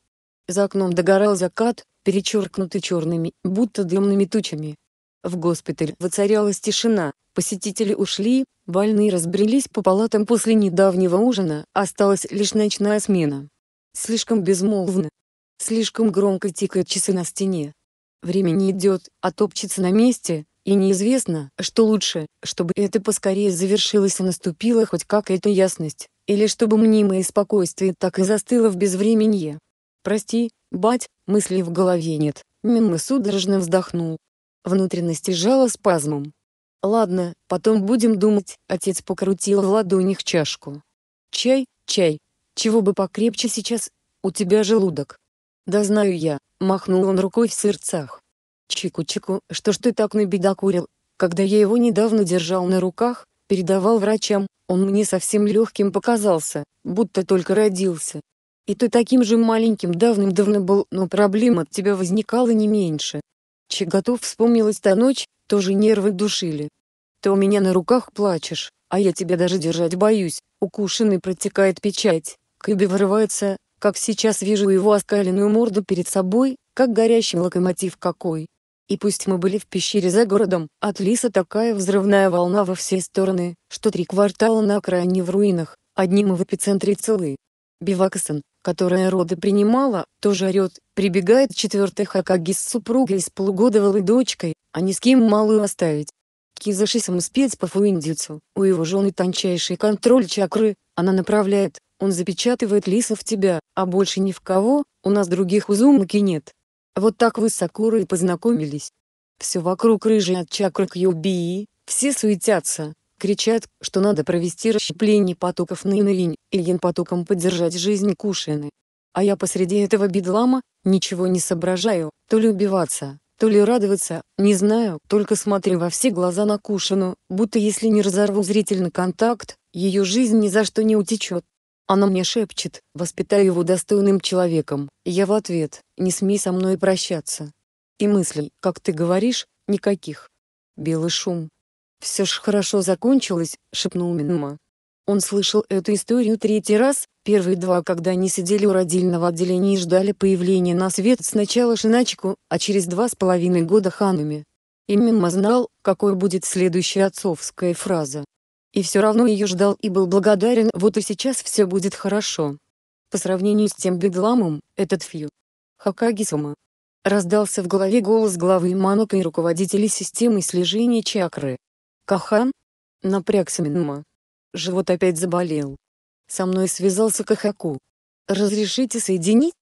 За окном догорал закат, перечеркнуты черными, будто дымными тучами. В госпиталь воцарялась тишина, посетители ушли, больные разбрелись по палатам после недавнего ужина, осталась лишь ночная смена. Слишком безмолвно. Слишком громко тикают часы на стене. Время не идет, а топчется на месте, и неизвестно, что лучше, чтобы это поскорее завершилось и наступила хоть какая-то ясность, или чтобы мнимое спокойствие так и застыло в безвременье. «Прости, бать», мыслей в голове нет. Мимы судорожно вздохнул. Внутренность жало спазмом. «Ладно, потом будем думать», — отец покрутил в ладонях чашку. «Чай, чай. Чего бы покрепче сейчас, у тебя желудок». «Да знаю я», — махнул он рукой в сердцах. «Чику-чику, что ж ты так набедокурил? Когда я его недавно держал на руках, передавал врачам, он мне совсем легким показался, будто только родился. И ты таким же маленьким давным-давно был, но проблем от тебя возникало не меньше. Чаготов вспомнилась та ночь, тоже нервы душили. Ты у меня на руках плачешь, а я тебя даже держать боюсь. Укушенный протекает печать, Кэби вырывается, как сейчас вижу его оскаленную морду перед собой, как горящий локомотив какой. И пусть мы были в пещере за городом, от лиса такая взрывная волна во все стороны, что три квартала на окраине в руинах, одним в эпицентре целы. Биваксон, которая роды принимала, тоже орет, прибегает четвертый Хакаги с супругой и с полугодовалой дочкой, а ни с кем малую оставить. Кизаши самоспец по фуиндицу, у его жены тончайший контроль чакры, она направляет, он запечатывает лиса в тебя, а больше ни в кого, у нас других узумаки нет. Вот так вы с Акурой познакомились. Все вокруг рыжий от чакры Кьюбии, все суетятся, кричат, что надо провести расщепление потоков на инь и ян-потоком поддержать жизнь Кушины. А я посреди этого бедлама, ничего не соображаю, то ли убиваться, то ли радоваться, не знаю, только смотрю во все глаза на Кушину, будто если не разорву зрительный контакт, ее жизнь ни за что не утечет. Она мне шепчет, воспитаю его достойным человеком, и я в ответ, не смей со мной прощаться. И мыслей, как ты говоришь, никаких. Белый шум, «Все ж хорошо закончилось», — шепнул Минма. Он слышал эту историю третий раз, первые два, когда они сидели у родильного отделения и ждали появления на свет сначала Шиначку, а через два с половиной года Ханами. И Минма знал, какой будет следующая отцовская фраза. И все равно ее ждал и был благодарен, вот и сейчас все будет хорошо. По сравнению с тем бедламом, этот фью. Хакагисума. Раздался в голове голос главы Манока и руководителей системы слежения чакры. Кахан? Напрягся Минма. Живот опять заболел. Со мной связался Кахаку. Разрешите соединить?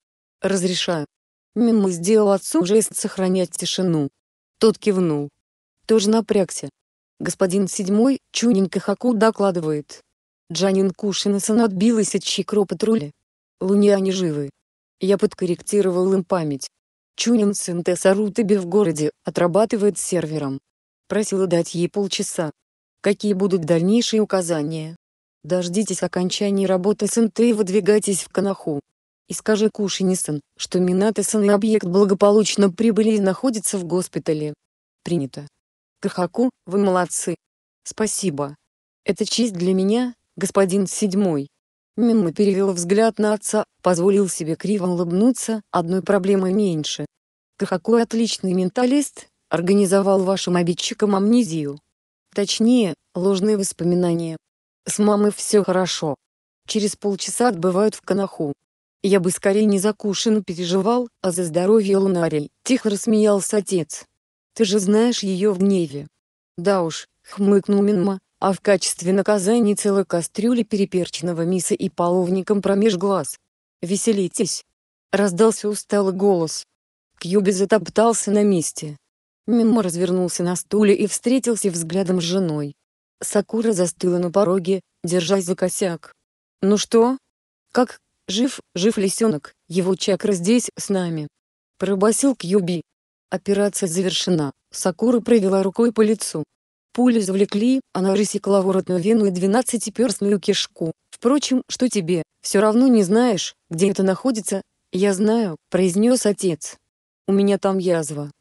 Разрешаю. Минма сделал отцу жест сохранять тишину. Тот кивнул. Тоже напрягся. Господин седьмой, Чунин Кахаку докладывает. Джанин Кушинасан и отбилась от Чикро патруля. Луне они живы. Я подкорректировал им память. Чунин сын в городе, отрабатывает сервером. Просила дать ей полчаса. Какие будут дальнейшие указания? Дождитесь окончания работы СНТ и выдвигайтесь в Канаху. И скажи Кушинисон, что Минатесон и объект благополучно прибыли и находятся в госпитале. Принято. Кахаку, вы молодцы. Спасибо. Это честь для меня, господин седьмой. Минма перевел взгляд на отца, позволил себе криво улыбнуться, одной проблемой меньше. Кахаку отличный менталист, организовал вашим обидчикам амнезию. Точнее, ложные воспоминания. С мамой все хорошо. Через полчаса отбывают в Канаху. Я бы скорее не за Кушину переживал, а за здоровье Лунари, тихо рассмеялся отец. Ты же знаешь ее в гневе. Да уж, хмыкнул Минма, а в качестве наказания целой кастрюли переперченного миса и половником промеж глаз. «Веселитесь!» — раздался усталый голос. Кьюби затоптался на месте. Мимо развернулся на стуле и встретился взглядом с женой. Сакура застыла на пороге, держась за косяк. «Ну что? Как? Жив, жив лисенок, его чакра здесь, с нами!» Пробасил Кьюби. Операция завершена, Сакура провела рукой по лицу. Пули завлекли, она рассекла воротную вену и двенадцатиперстную кишку. Впрочем, что тебе, все равно не знаешь, где это находится? Я знаю, произнес отец. У меня там язва,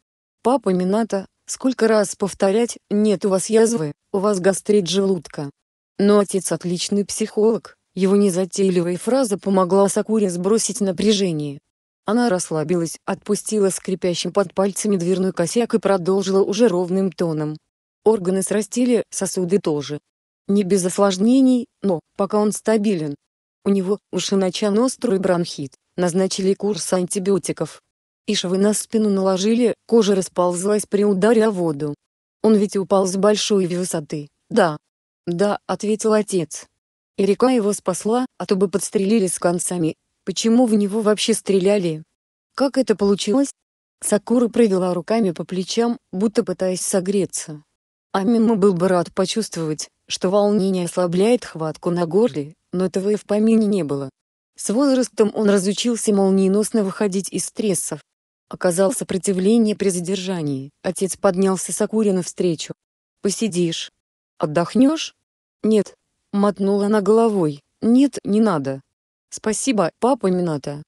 Папа Мината, сколько раз повторять «нет у вас язвы, у вас гастрит желудка». Но отец отличный психолог, его незатейливая фраза помогла Сакуре сбросить напряжение. Она расслабилась, отпустила скрипящим под пальцами дверной косяк и продолжила уже ровным тоном. Органы срастили, сосуды тоже. Не без осложнений, но, пока он стабилен. У него, у Шинача Ностру бронхит, назначили курс антибиотиков, и швы на спину наложили, кожа расползлась при ударе о воду. Он ведь упал с большой высоты, да. Да, ответил отец. И река его спасла, а то бы подстрелили с концами. Почему в него вообще стреляли? Как это получилось? Сакура провела руками по плечам, будто пытаясь согреться. Амима был бы рад почувствовать, что волнение ослабляет хватку на горле, но этого и в помине не было. С возрастом он разучился молниеносно выходить из стрессов, оказал сопротивление при задержании. Отец поднялся с Сакуре встречу. «Посидишь? Отдохнешь?» «Нет», — мотнула она головой. «Нет, не надо. Спасибо, папа Мината».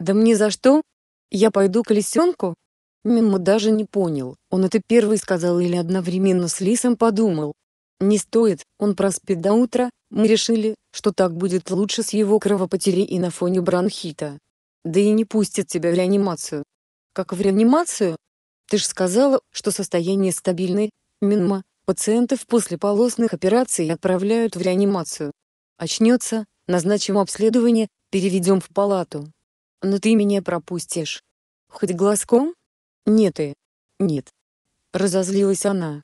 «Да мне за что? Я пойду к лисенку?» Мимо даже не понял, он это первый сказал или одновременно с лисом подумал. «Не стоит, он проспит до утра, мы решили, что так будет лучше с его кровопотерей и на фоне бронхита. Да и не пустят тебя в реанимацию, как в реанимацию? Ты же сказала, что состояние стабильное. Минма, пациентов после полостных операций отправляют в реанимацию. Очнется, назначим обследование, переведем в палату. Но ты меня пропустишь. Хоть глазком? Нет и... Нет. Разозлилась она.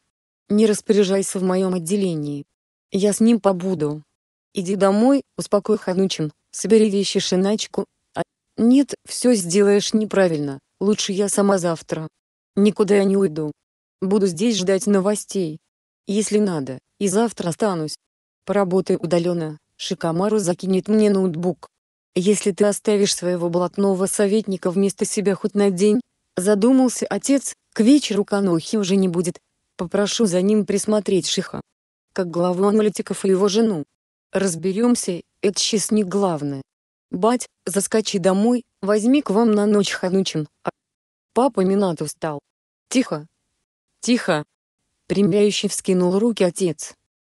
Не распоряжайся в моем отделении. Я с ним побуду. Иди домой, успокой Ханучин, собери вещи шиначку. А... Нет, все сделаешь неправильно. Лучше я сама завтра. Никуда я не уйду. Буду здесь ждать новостей. Если надо, и завтра останусь. Поработаю удаленно, Шикамару закинет мне ноутбук. Если ты оставишь своего блатного советника вместо себя хоть на день, задумался отец, к вечеру Канохи уже не будет. Попрошу за ним присмотреть Шиха. Как главу аналитиков и его жену. Разберемся, это сейчас не главное. Бать, заскочи домой, возьми к вам на ночь Ханучин. А... Папа Минат устал. Тихо. Тихо. Примеряющий вскинул руки отец.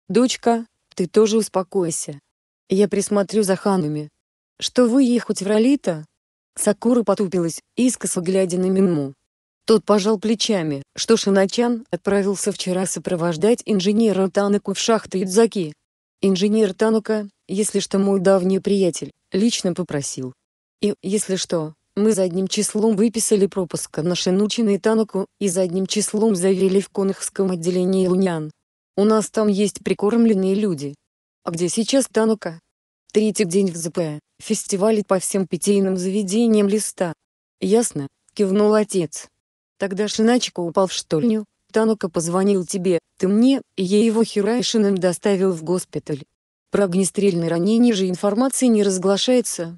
Дочка, ты тоже успокойся. Я присмотрю за Ханами. Что вы ехать в Ролита? Сакура потупилась, искоса глядя на Минму. Тот пожал плечами, что Шиначан отправился вчера сопровождать инженера Танаку в шахты Идзаки. Инженер Танука, если что мой давний приятель, лично попросил. И, если что, мы задним числом выписали пропуск на Шинучина и и задним числом завели в Конахском отделении Лунян. У нас там есть прикормленные люди. А где сейчас Танука? Третий день в ЗП, фестиваль по всем питейным заведениям листа. Ясно, кивнул отец. Тогда Шиначка упал в штольню, Танука позвонил тебе, ты мне, и я его Хирайшиным доставил в госпиталь. Про огнестрельные ранения же информации не разглашается.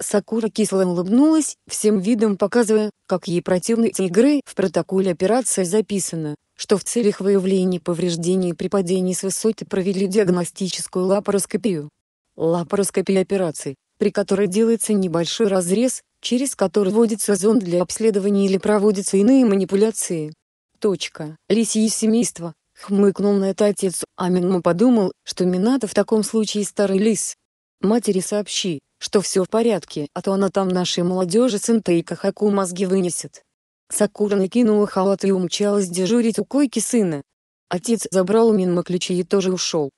Сакура кисло улыбнулась, всем видом показывая, как ей противны эти игры. В протоколе операции записано, что в целях выявления повреждений при падении с высоты провели диагностическую лапароскопию. Лапароскопия операции, при которой делается небольшой разрез, через который вводится зонд для обследования или проводятся иные манипуляции. Точка. Лисьи семейства, Хмыкнул на это отец, а Минма подумал, что Минато в таком случае старый лис. Матери сообщи, что все в порядке, а то она там нашей молодежи с Интейка мозги вынесет. Сакура накинула халат и умчалась дежурить у койки сына. Отец забрал у Минма ключи и тоже ушел.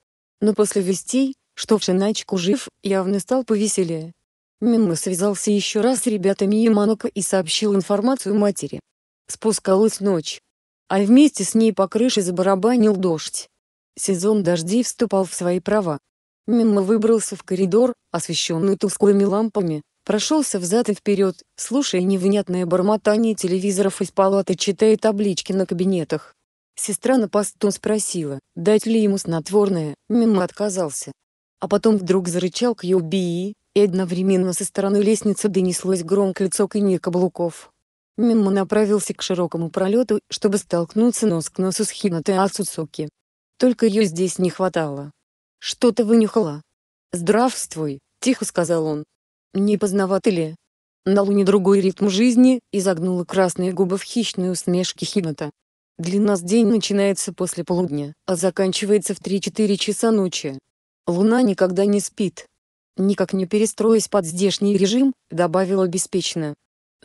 Но после вестей, что в Шиначку жив, явно стал повеселее. Минма связался еще раз с ребятами Яманока и сообщил информацию матери. Спускалась ночь а вместе с ней по крыше забарабанил дождь. Сезон дождей вступал в свои права. Мимо выбрался в коридор, освещенный тусклыми лампами, прошелся взад и вперед, слушая невнятное бормотание телевизоров из палаты, читая таблички на кабинетах. Сестра на посту спросила, дать ли ему снотворное, Мимо отказался. А потом вдруг зарычал к Юбии, и одновременно со стороны лестницы донеслось громкое цоканье каблуков. Мимо направился к широкому пролету, чтобы столкнуться нос к носу с Хинатой Ацуцуки. Только ее здесь не хватало. «Что-то вынюхала». «Здравствуй», — тихо сказал он. «Не поздновато ли?» На луне другой ритм жизни, изогнула красные губы в хищной усмешке Хината. Для нас день начинается после полудня, а заканчивается в 3-4 часа ночи. Луна никогда не спит. Никак не перестроясь под здешний режим, добавила беспечно.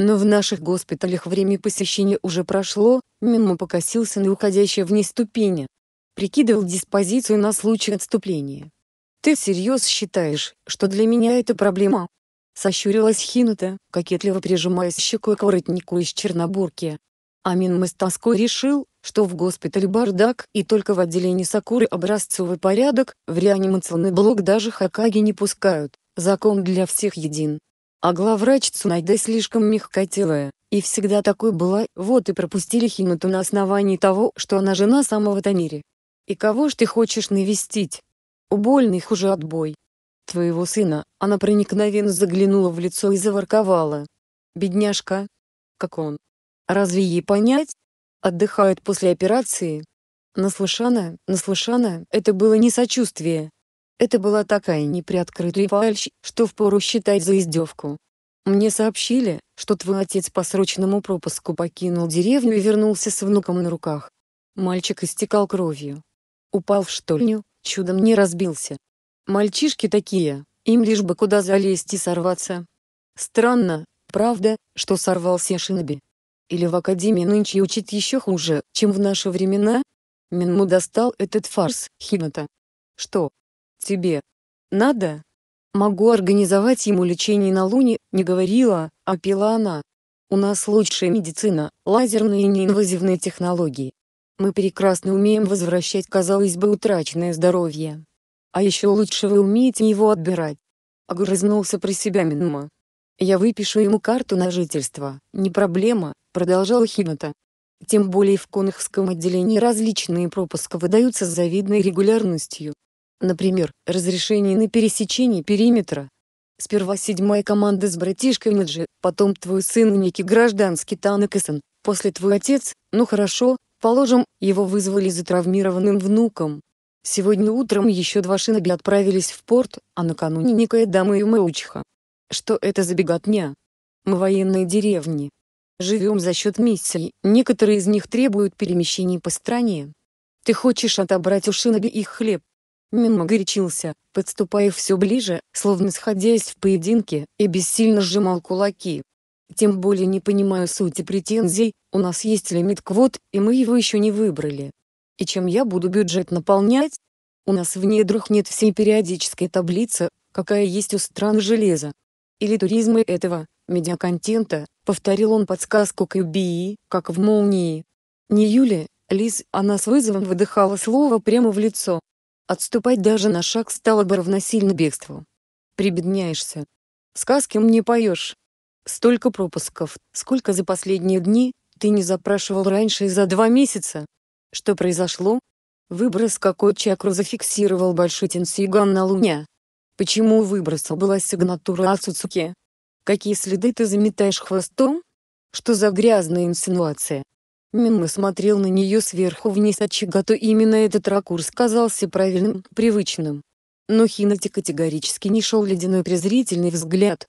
Но в наших госпиталях время посещения уже прошло, мимо покосился на уходящие вниз ступени. Прикидывал диспозицию на случай отступления. «Ты всерьез считаешь, что для меня это проблема?» Сощурилась Хинута, кокетливо прижимаясь щекой к воротнику из Чернобурки. Амин с тоской решил, что в госпитале бардак и только в отделении Сакуры образцовый порядок, в реанимационный блок даже Хакаги не пускают, закон для всех един. А главврач Цунайда слишком мягкотелая, и всегда такой была, вот и пропустили Хинату на основании того, что она жена самого Танери. И кого ж ты хочешь навестить? У больных уже отбой. Твоего сына, она проникновенно заглянула в лицо и заворковала. Бедняжка. Как он? Разве ей понять? Отдыхает после операции? Наслышанная, наслышанная, это было не сочувствие, это была такая неприоткрытая фальшь, что впору считать за издевку. Мне сообщили, что твой отец по срочному пропуску покинул деревню и вернулся с внуком на руках. Мальчик истекал кровью. Упал в штольню, чудом не разбился. Мальчишки такие, им лишь бы куда залезть и сорваться. Странно, правда, что сорвался Шиноби. Или в академии нынче учить еще хуже, чем в наши времена? Минму достал этот фарс, Хината. Что, Тебе надо? Могу организовать ему лечение на Луне, не говорила, а пила она. У нас лучшая медицина, лазерные и неинвазивные технологии. Мы прекрасно умеем возвращать, казалось бы, утраченное здоровье. А еще лучше вы умеете его отбирать. Огрызнулся про себя Минма. Я выпишу ему карту на жительство, не проблема, продолжал Хината. Тем более в Конахском отделении различные пропуска выдаются с завидной регулярностью, Например, разрешение на пересечение периметра. Сперва седьмая команда с братишкой Наджи, потом твой сын некий гражданский Танакасан, после твой отец, ну хорошо, положим, его вызвали за травмированным внуком. Сегодня утром еще два шиноби отправились в порт, а накануне некая дама и Мэучиха. Что это за беготня? Мы военные деревни. Живем за счет миссий, некоторые из них требуют перемещений по стране. Ты хочешь отобрать у шиноби их хлеб, Минма горячился, подступая все ближе, словно сходясь в поединке, и бессильно сжимал кулаки. Тем более не понимаю сути претензий, у нас есть лимит квот, и мы его еще не выбрали. И чем я буду бюджет наполнять? У нас в недрах нет всей периодической таблицы, какая есть у стран железа. Или туризма этого, медиаконтента, повторил он подсказку к UBI, как в молнии. Не Юля, Лиз, она с вызовом выдыхала слово прямо в лицо, Отступать даже на шаг стало бы равносильно бегству. Прибедняешься. Сказки мне поешь. Столько пропусков, сколько за последние дни, ты не запрашивал раньше и за два месяца. Что произошло? Выброс какой чакру зафиксировал большой тенсиган на Луне? Почему у выброса была сигнатура Ацуцуки? Какие следы ты заметаешь хвостом? Что за грязная инсинуация? Мимма смотрел на нее сверху вниз от а Чигато, именно этот ракурс казался правильным, привычным. Но Хинати категорически не шел ледяной презрительный взгляд.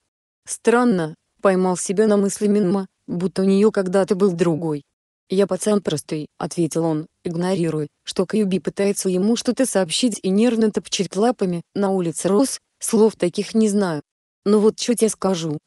Странно, поймал себя на мысли Минма, будто у нее когда-то был другой. «Я пацан простой», — ответил он, игнорируя, что Кьюби пытается ему что-то сообщить и нервно топчет лапами, на улице рос, слов таких не знаю. Ну вот что тебе скажу.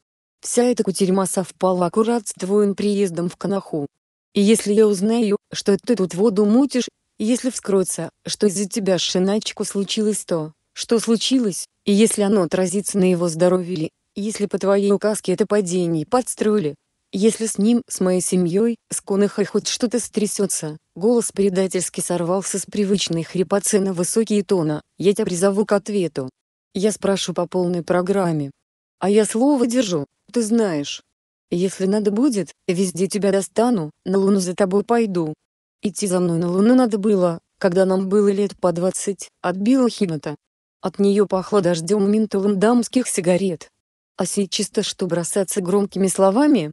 Вся эта кутерьма совпала аккурат с твоим приездом в Канаху. И если я узнаю, что ты тут воду мутишь, если вскроется, что из-за тебя с Шиначку случилось то, что случилось, и если оно отразится на его здоровье или, если по твоей указке это падение подстроили, если с ним, с моей семьей, с Конахой хоть что-то стрясется, голос предательски сорвался с привычной хрипотцы на высокие тона, я тебя призову к ответу. Я спрошу по полной программе. А я слово держу, ты знаешь. Если надо будет, везде тебя достану, на луну за тобой пойду. Идти за мной на луну надо было, когда нам было лет по двадцать, от Хината. От нее пахло дождем и ментолом дамских сигарет. А сей чисто что бросаться громкими словами?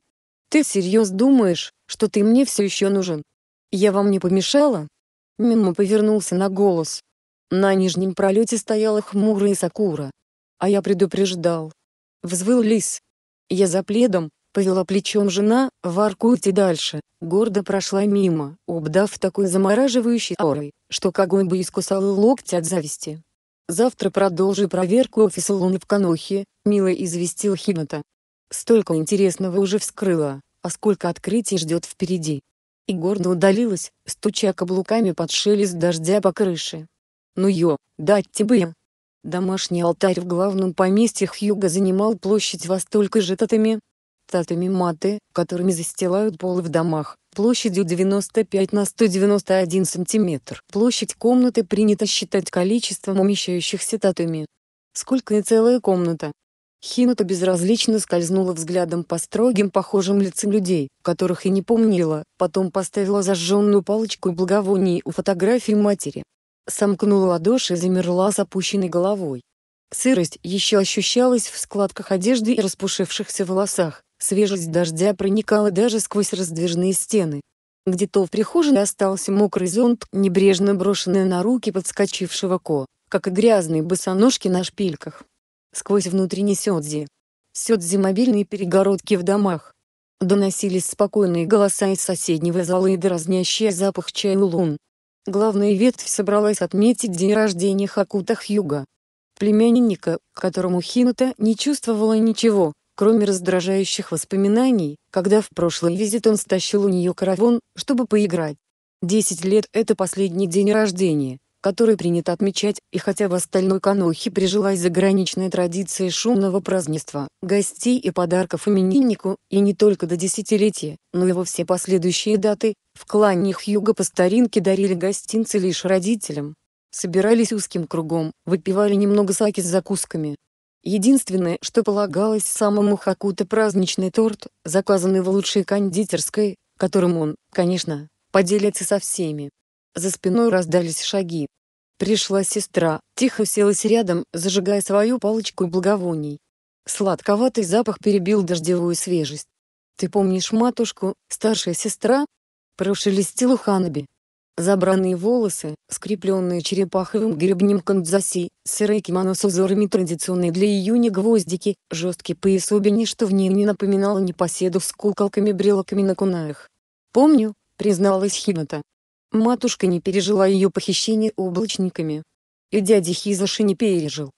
Ты серьезно думаешь, что ты мне все еще нужен? Я вам не помешала? Мимо повернулся на голос. На нижнем пролете стояла хмурая Сакура. А я предупреждал. Взвыл лис. Я за пледом, Повела плечом жена, воркуйте дальше, гордо прошла мимо, обдав такой замораживающей аурой, что когонь бы искусал локти от зависти. «Завтра продолжу проверку офиса Луны в Канохе», — мило известил Хината. «Столько интересного уже вскрыла, а сколько открытий ждет впереди». И гордо удалилась, стуча каблуками под шелест дождя по крыше. «Ну ё, дать тебе Домашний алтарь в главном поместье Хьюга занимал площадь во столько же татами, статуями маты, которыми застилают полы в домах, площадью 95 на 191 сантиметр. Площадь комнаты принято считать количеством умещающихся татами. Сколько и целая комната. Хинута безразлично скользнула взглядом по строгим похожим лицам людей, которых и не помнила, потом поставила зажженную палочку благовоний у фотографии матери. Сомкнула ладоши и замерла с опущенной головой. Сырость еще ощущалась в складках одежды и распушившихся волосах, Свежесть дождя проникала даже сквозь раздвижные стены. Где-то в прихожей остался мокрый зонт, небрежно брошенный на руки подскочившего Ко, как и грязные босоножки на шпильках. Сквозь внутренний сёдзи. Сёдзи мобильные перегородки в домах. Доносились спокойные голоса из соседнего зала и дразнящий запах чая лун. Главная ветвь собралась отметить день рождения Хакута Хьюга. Племянника, которому Хинута не чувствовала ничего, кроме раздражающих воспоминаний, когда в прошлый визит он стащил у нее каравон, чтобы поиграть. Десять лет – это последний день рождения, который принято отмечать, и хотя в остальной Канохе прижилась заграничная традиция шумного празднества, гостей и подарков имениннику, и не только до десятилетия, но и во все последующие даты, в клане Хьюга по старинке дарили гостинцы лишь родителям. Собирались узким кругом, выпивали немного саки с закусками, Единственное, что полагалось самому Хакута праздничный торт, заказанный в лучшей кондитерской, которым он, конечно, поделится со всеми. За спиной раздались шаги. Пришла сестра, тихо селась рядом, зажигая свою палочку благовоний. Сладковатый запах перебил дождевую свежесть. «Ты помнишь матушку, старшая сестра?» Прошелестил Ханаби. Забранные волосы, скрепленные черепаховым гребнем кандзаси, сырые кимоно с узорами традиционной для июня гвоздики, жесткий пояс обени, что в ней не напоминало непоседу с куколками-брелоками на кунаях. «Помню», — призналась Хината. Матушка не пережила ее похищение облачниками. И дядя Хизаши не пережил.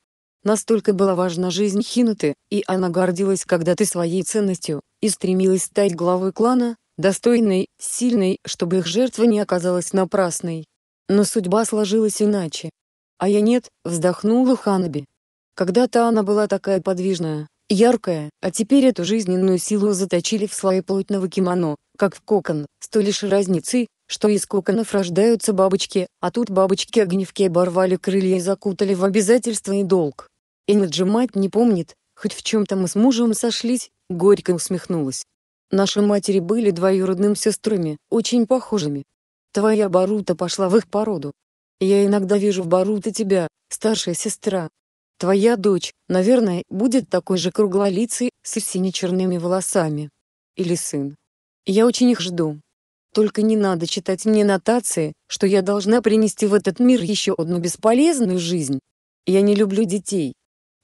Настолько была важна жизнь Хинаты, и она гордилась когда-то своей ценностью, и стремилась стать главой клана, достойной, сильной, чтобы их жертва не оказалась напрасной. Но судьба сложилась иначе. А я нет, вздохнула Ханаби. Когда-то она была такая подвижная, яркая, а теперь эту жизненную силу заточили в слои плотного кимоно, как в кокон, с той лишь разницей, что из коконов рождаются бабочки, а тут бабочки-огневки оборвали крылья и закутали в обязательства и долг. И наджимать не помнит, хоть в чем-то мы с мужем сошлись, горько усмехнулась. Наши матери были двоюродным сестрами, очень похожими. Твоя Барута пошла в их породу. Я иногда вижу в Барута тебя, старшая сестра. Твоя дочь, наверное, будет такой же круглолицей, с сине-черными волосами. Или сын. Я очень их жду. Только не надо читать мне нотации, что я должна принести в этот мир еще одну бесполезную жизнь. Я не люблю детей.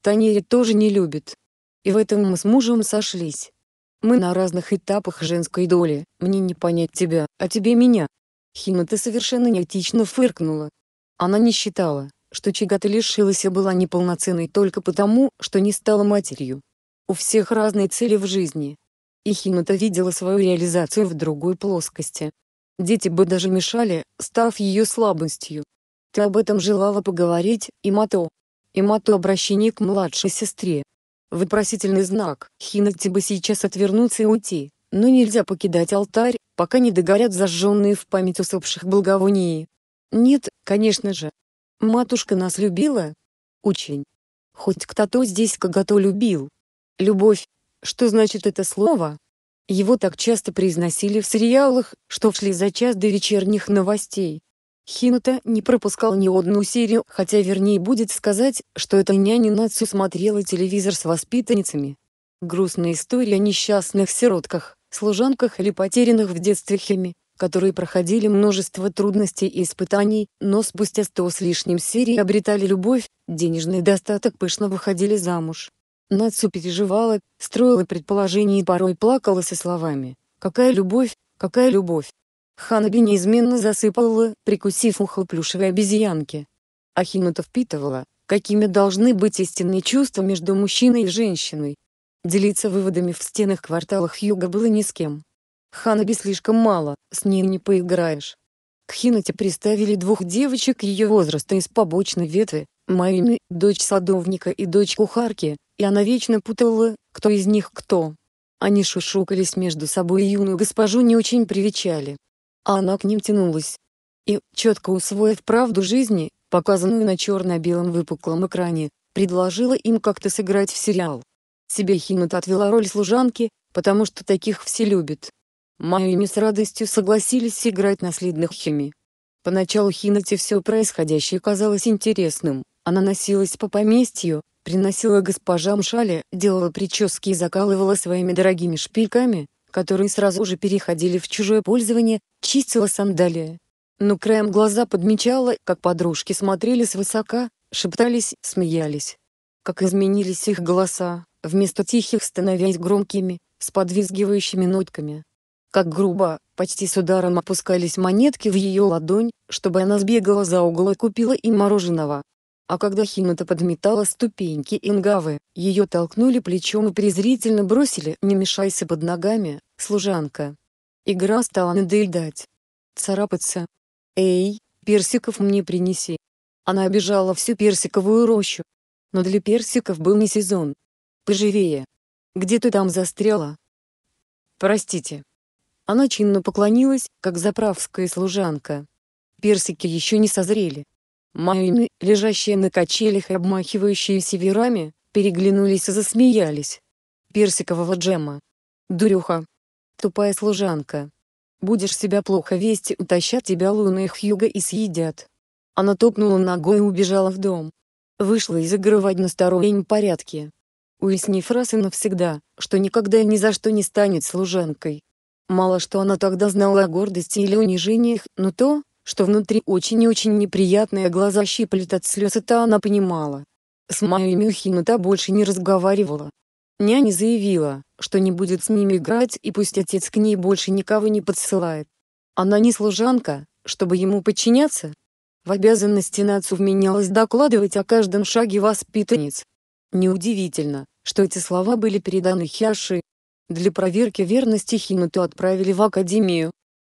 Танери тоже не любит. И в этом мы с мужем сошлись. Мы на разных этапах женской доли, мне не понять тебя, а тебе меня. Хима совершенно неэтично фыркнула. Она не считала, что чего лишилась и а была неполноценной только потому, что не стала матерью. У всех разные цели в жизни. И Хината видела свою реализацию в другой плоскости. Дети бы даже мешали, став ее слабостью. Ты об этом желала поговорить, и Мато. И Мато обращение к младшей сестре, Вопросительный знак. Хинатти бы сейчас отвернуться и уйти, но нельзя покидать алтарь, пока не догорят зажженные в память усопших благовонии. Нет, конечно же. Матушка нас любила? Очень. Хоть кто-то здесь кого-то любил. Любовь. Что значит это слово? Его так часто произносили в сериалах, что шли за час до вечерних новостей. Хинута не пропускал ни одну серию, хотя вернее будет сказать, что эта няня Нацу смотрела телевизор с воспитанницами. Грустная история о несчастных сиротках, служанках или потерянных в детстве хими, которые проходили множество трудностей и испытаний, но спустя сто с лишним серий обретали любовь, денежный достаток пышно выходили замуж. Нацу переживала, строила предположения и порой плакала со словами «Какая любовь, какая любовь, Ханаби неизменно засыпала, прикусив ухо плюшевой обезьянки. Ахимата впитывала, какими должны быть истинные чувства между мужчиной и женщиной. Делиться выводами в стенах кварталах юга было ни с кем. Ханаби слишком мало, с ней не поиграешь. К Хинате приставили двух девочек ее возраста из побочной ветви, Майми, дочь садовника и дочь кухарки, и она вечно путала, кто из них кто. Они шушукались между собой и юную госпожу не очень привечали а она к ним тянулась. И, четко усвоив правду жизни, показанную на черно-белом выпуклом экране, предложила им как-то сыграть в сериал. Себе Хинат отвела роль служанки, потому что таких все любят. Майами с радостью согласились играть наследных Хими. Поначалу Хинате все происходящее казалось интересным, она носилась по поместью, приносила госпожам шали, делала прически и закалывала своими дорогими шпильками, которые сразу же переходили в чужое пользование, чистила сандалия, Но краем глаза подмечала, как подружки смотрели свысока, шептались, смеялись. Как изменились их голоса, вместо тихих становясь громкими, с подвизгивающими нотками. Как грубо, почти с ударом опускались монетки в ее ладонь, чтобы она сбегала за угол и купила им мороженого, а когда Химата подметала ступеньки Ингавы, ее толкнули плечом и презрительно бросили «Не мешайся под ногами, служанка». Игра стала надоедать. Царапаться. «Эй, персиков мне принеси». Она обижала всю персиковую рощу. Но для персиков был не сезон. «Поживее. Где ты там застряла?» «Простите». Она чинно поклонилась, как заправская служанка. Персики еще не созрели, Майны, лежащие на качелях и обмахивающиеся верами, переглянулись и засмеялись. Персикового джема. Дурюха. Тупая служанка. Будешь себя плохо вести, утащат тебя луны их юга и съедят. Она топнула ногой и убежала в дом. Вышла из игры в одностороннем порядке. Уяснив раз и навсегда, что никогда и ни за что не станет служанкой. Мало что она тогда знала о гордости или унижениях, но то, что внутри очень и очень неприятные глаза щиплет от слез это она понимала. С Майей Мюхина та больше не разговаривала. Няня заявила, что не будет с ними играть и пусть отец к ней больше никого не подсылает. Она не служанка, чтобы ему подчиняться. В обязанности на отцу вменялось докладывать о каждом шаге воспитанниц. Неудивительно, что эти слова были переданы Хиаши. Для проверки верности Хинуту отправили в академию,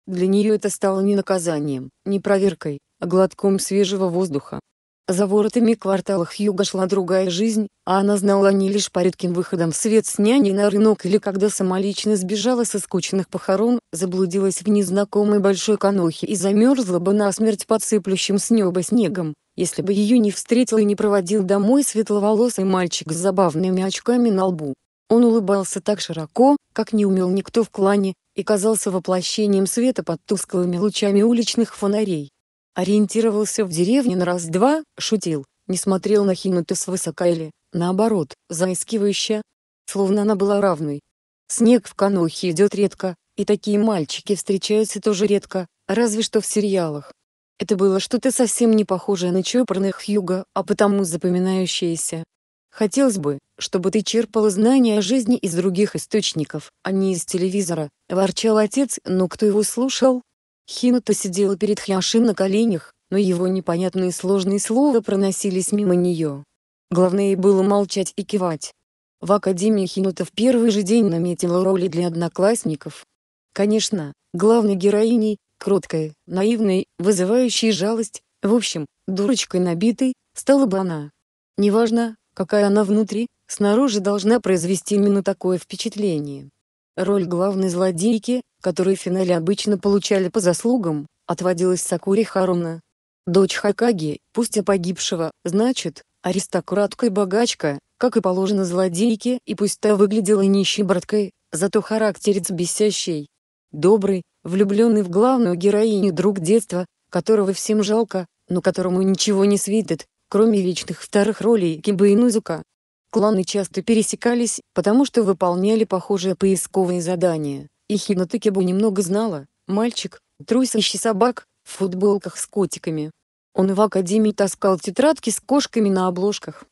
для нее это стало не наказанием, не проверкой, а глотком свежего воздуха. За воротами кварталах юга шла другая жизнь, а она знала не лишь по редким выходам в свет с няней на рынок или когда самолично сбежала со скучных похорон, заблудилась в незнакомой большой конохе и замерзла бы насмерть под сыплющим с неба снегом, если бы ее не встретил и не проводил домой светловолосый мальчик с забавными очками на лбу. Он улыбался так широко, как не умел никто в клане, и казался воплощением света под тусклыми лучами уличных фонарей. Ориентировался в деревне на раз-два, шутил, не смотрел на Хинуту свысока или, наоборот, заискивающе, словно она была равной. Снег в Канохе идет редко, и такие мальчики встречаются тоже редко, разве что в сериалах. Это было что-то совсем не похожее на чопорных юга, а потому запоминающееся. Хотелось бы, чтобы ты черпал знания о жизни из других источников, а не из телевизора», — ворчал отец, но кто его слушал? Хината сидела перед Хьяши на коленях, но его непонятные сложные слова проносились мимо нее. Главное было молчать и кивать. В Академии Хината в первый же день наметила роли для одноклассников. Конечно, главной героиней, кроткой, наивной, вызывающей жалость, в общем, дурочкой набитой, стала бы она. Неважно, какая она внутри, снаружи должна произвести именно такое впечатление. Роль главной злодейки, которую в финале обычно получали по заслугам, отводилась Сакури Харуна. Дочь Хакаги, пусть и погибшего, значит, аристократка и богачка, как и положено злодейке, и пусть та выглядела нищебродкой, зато характерец бесящий. Добрый, влюбленный в главную героиню друг детства, которого всем жалко, но которому ничего не светит, Кроме вечных вторых ролей Киба и Нузука, кланы часто пересекались, потому что выполняли похожие поисковые задания, и Хината Кибу немного знала, мальчик, трусящий собак, в футболках с котиками. Он в академии таскал тетрадки с кошками на обложках.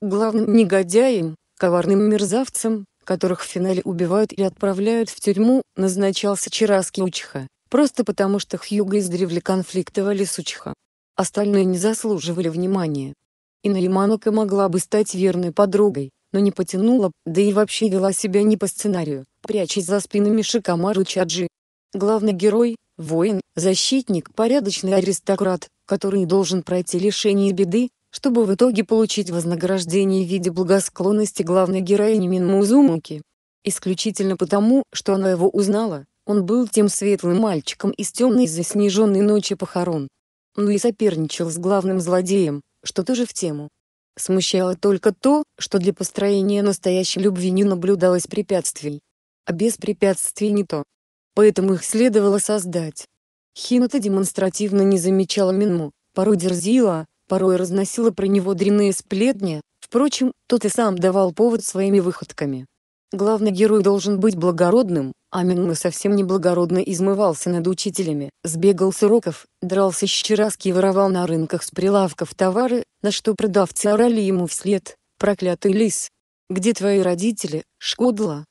Главным негодяем, коварным мерзавцем, которых в финале убивают и отправляют в тюрьму, назначался чираски Учиха, просто потому что Хьюга издревле конфликтовали с Учиха остальные не заслуживали внимания. Инна Яманока могла бы стать верной подругой, но не потянула, да и вообще вела себя не по сценарию, прячась за спинами Шикамару Чаджи. Главный герой – воин, защитник, порядочный аристократ, который должен пройти лишение беды, чтобы в итоге получить вознаграждение в виде благосклонности главной героини Минмузумуки. Исключительно потому, что она его узнала, он был тем светлым мальчиком из темной заснеженной ночи похорон но ну и соперничал с главным злодеем, что тоже в тему. Смущало только то, что для построения настоящей любви не наблюдалось препятствий. А без препятствий не то. Поэтому их следовало создать. Хината демонстративно не замечала Минму, порой дерзила, порой разносила про него дрянные сплетни, впрочем, тот и сам давал повод своими выходками. Главный герой должен быть благородным, Аминна ну совсем неблагородно измывался над учителями, сбегал с уроков, дрался с чараски и воровал на рынках с прилавков товары, на что продавцы орали ему вслед «Проклятый лис! Где твои родители, шкодла?»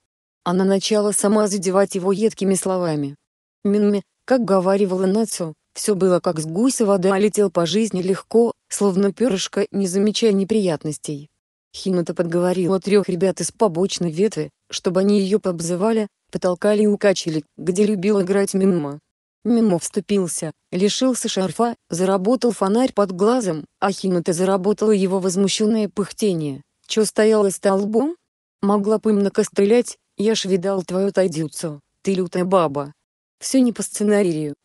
Она начала сама задевать его едкими словами. Минме, как говаривала Нацу, все было как с гуся вода, а летел по жизни легко, словно перышко, не замечая неприятностей. Хината подговорила трех ребят из побочной ветви, чтобы они ее пообзывали, потолкали и укачали, где любил играть Мимо. Мимо вступился, лишился шарфа, заработал фонарь под глазом, а Хинута заработала его возмущенное пыхтение. Чё стояла столбом? Могла бы им накострелять, я ж видал твою тайдюцу, ты лютая баба. Все не по сценарию.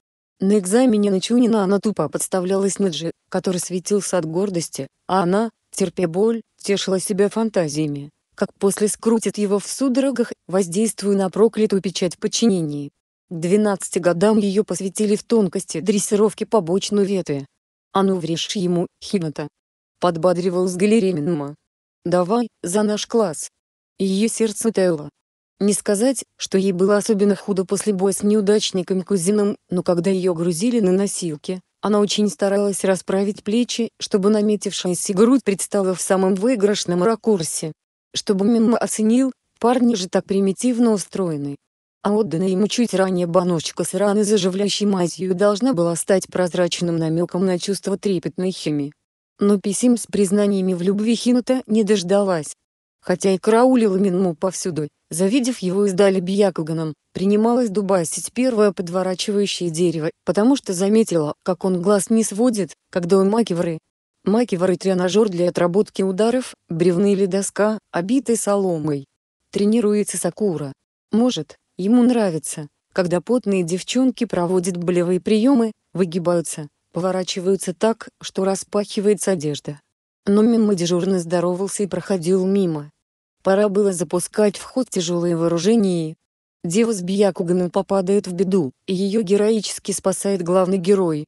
На экзамене на Чунина она тупо подставлялась Наджи, который светился от гордости, а она, терпя боль, тешила себя фантазиями как после скрутит его в судорогах, воздействуя на проклятую печать подчинений. К 12 годам ее посвятили в тонкости дрессировки побочной ветви. «А ну врежь ему, Хината!» — подбадривал с галереи «Давай, за наш класс!» Ее сердце таяло. Не сказать, что ей было особенно худо после боя с неудачником-кузином, но когда ее грузили на носилки, она очень старалась расправить плечи, чтобы наметившаяся грудь предстала в самом выигрышном ракурсе чтобы Мимо оценил, парни же так примитивно устроены. А отданная ему чуть ранее баночка с раны заживляющей мазью должна была стать прозрачным намеком на чувство трепетной химии. Но писем с признаниями в любви Хинута не дождалась. Хотя и караулила Минму повсюду, завидев его издали Бьякуганом, принималась дубасить первое подворачивающее дерево, потому что заметила, как он глаз не сводит, когда у Макивры, Макевар и тренажер для отработки ударов, бревны или доска, обитой соломой. Тренируется Сакура. Может, ему нравится, когда потные девчонки проводят болевые приемы, выгибаются, поворачиваются так, что распахивается одежда. Но мимо дежурно здоровался и проходил мимо. Пора было запускать в ход тяжелые вооружения. Дева с Бьякуганом попадает в беду, и ее героически спасает главный герой,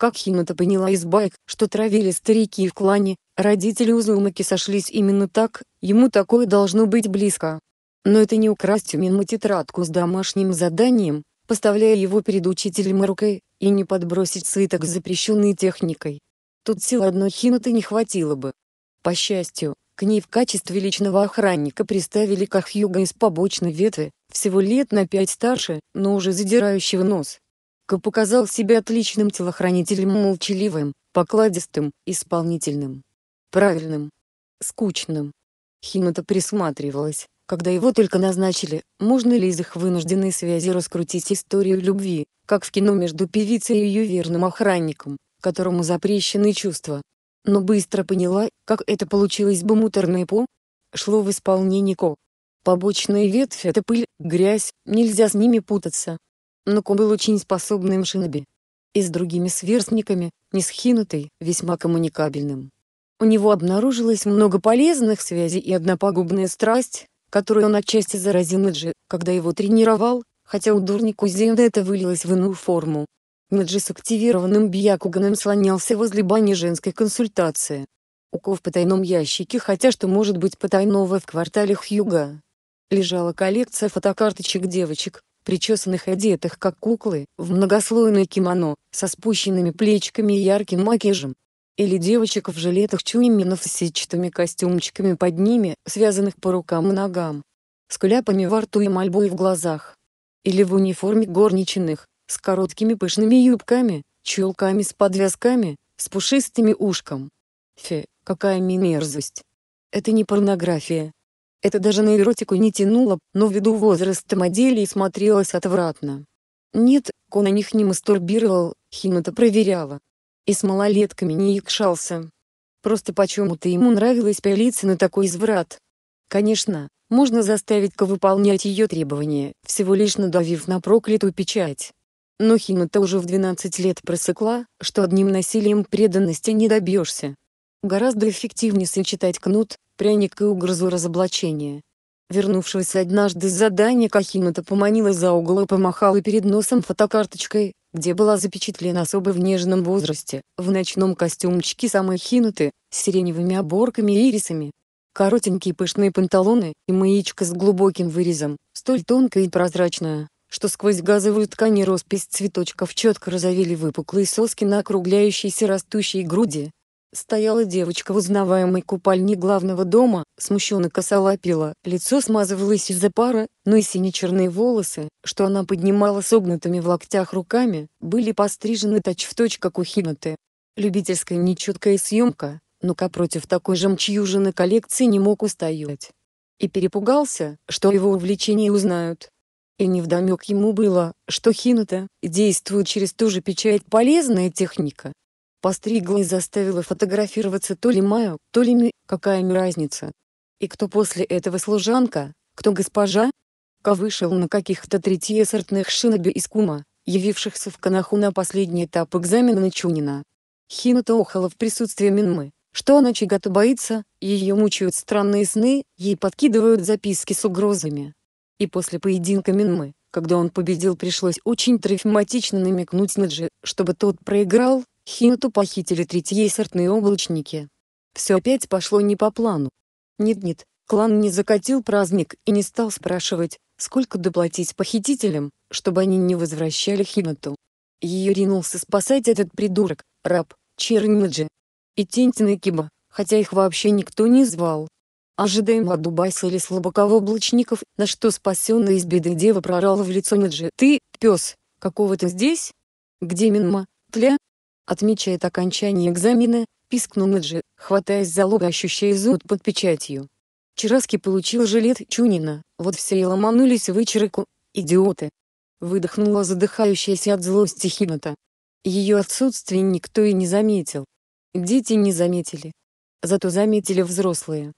как Химата поняла из байк, что травили старики в клане, родители Узумаки сошлись именно так, ему такое должно быть близко. Но это не украсть у Минма тетрадку с домашним заданием, поставляя его перед учителем рукой, и не подбросить сыток запрещенной техникой. Тут сил одной Химаты не хватило бы. По счастью, к ней в качестве личного охранника приставили Кахьюга из побочной ветви, всего лет на пять старше, но уже задирающего нос. Ка показал себя отличным телохранителем молчаливым, покладистым, исполнительным. Правильным. Скучным. Химата присматривалась, когда его только назначили, можно ли из их вынужденной связи раскрутить историю любви, как в кино между певицей и ее верным охранником, которому запрещены чувства. Но быстро поняла, как это получилось бы муторно и по. Шло в исполнении ко. Побочные ветви — это пыль, грязь, нельзя с ними путаться, Нуку был очень способным шиноби. И с другими сверстниками, не схинутый, весьма коммуникабельным. У него обнаружилось много полезных связей и одна пагубная страсть, которую он отчасти заразил Наджи, когда его тренировал, хотя у дурнику Зенда это вылилось в иную форму. Наджи с активированным Бьякуганом слонялся возле бани женской консультации. Уко в потайном ящике, хотя что может быть потайного в квартале Хьюга. Лежала коллекция фотокарточек девочек, причесанных одетых как куклы, в многослойное кимоно, со спущенными плечиками и ярким макияжем. Или девочек в жилетах чуйминов с сетчатыми костюмчиками под ними, связанных по рукам и ногам. С кляпами во рту и мольбой в глазах. Или в униформе горничных, с короткими пышными юбками, чулками с подвязками, с пушистыми ушком. Фе, какая мерзость. Это не порнография, это даже на эротику не тянуло, но ввиду возраста моделей смотрелось отвратно. Нет, Ко на них не мастурбировал, Химата проверяла. И с малолетками не якшался. Просто почему-то ему нравилось пялиться на такой изврат. Конечно, можно заставить Ко выполнять ее требования, всего лишь надавив на проклятую печать. Но Хината уже в 12 лет просыкла, что одним насилием преданности не добьешься. Гораздо эффективнее сочетать кнут, пряник и угрозу разоблачения. Вернувшись однажды с задания Кахимата поманила за угол и помахала перед носом фотокарточкой, где была запечатлена особо в нежном возрасте, в ночном костюмчике самой Хинуты, с сиреневыми оборками и ирисами. Коротенькие пышные панталоны и маечка с глубоким вырезом, столь тонкая и прозрачная, что сквозь газовую ткань и роспись цветочков четко разовели выпуклые соски на округляющейся растущей груди. Стояла девочка в узнаваемой купальне главного дома, смущенно косолапила, лицо смазывалось из-за пара, но и сине-черные волосы, что она поднимала согнутыми в локтях руками, были пострижены точь-в-точь, точь, как у хиноты. Любительская нечеткая съемка, но-ка против такой жемчужины коллекции не мог устоять. И перепугался, что его увлечения узнают. И невдомек ему было, что Хинута действует через ту же печать полезная техника, постригла и заставила фотографироваться то ли Маю, то ли Ми, какая им разница. И кто после этого служанка, кто госпожа? Ка вышел на каких-то третьесортных шиноби из Кума, явившихся в Канаху на последний этап экзамена на Чунина. Хината охала в присутствии Минмы, что она чего-то боится, ее мучают странные сны, ей подкидывают записки с угрозами. И после поединка Минмы, когда он победил, пришлось очень травматично намекнуть Наджи, чтобы тот проиграл, Хинуту похитили сортные облачники. Все опять пошло не по плану. Нет-нет, клан не закатил праздник и не стал спрашивать, сколько доплатить похитителям, чтобы они не возвращали Хинуту. Ее ринулся спасать этот придурок, раб, Черниджи. И Тентин и Киба, хотя их вообще никто не звал. Ожидаемо или слабаков облачников, на что спасенная из беды дева прорала в лицо Ниджи. «Ты, пес, какого ты здесь? Где Минма, Тля, Отмечает окончание экзамена, пискнул Наджи, хватаясь за лоб ощущая зуд под печатью. Чараски получил жилет Чунина, вот все и ломанулись в Ичирику, идиоты. Выдохнула задыхающаяся от злости Хината. Ее отсутствие никто и не заметил. Дети не заметили. Зато заметили взрослые.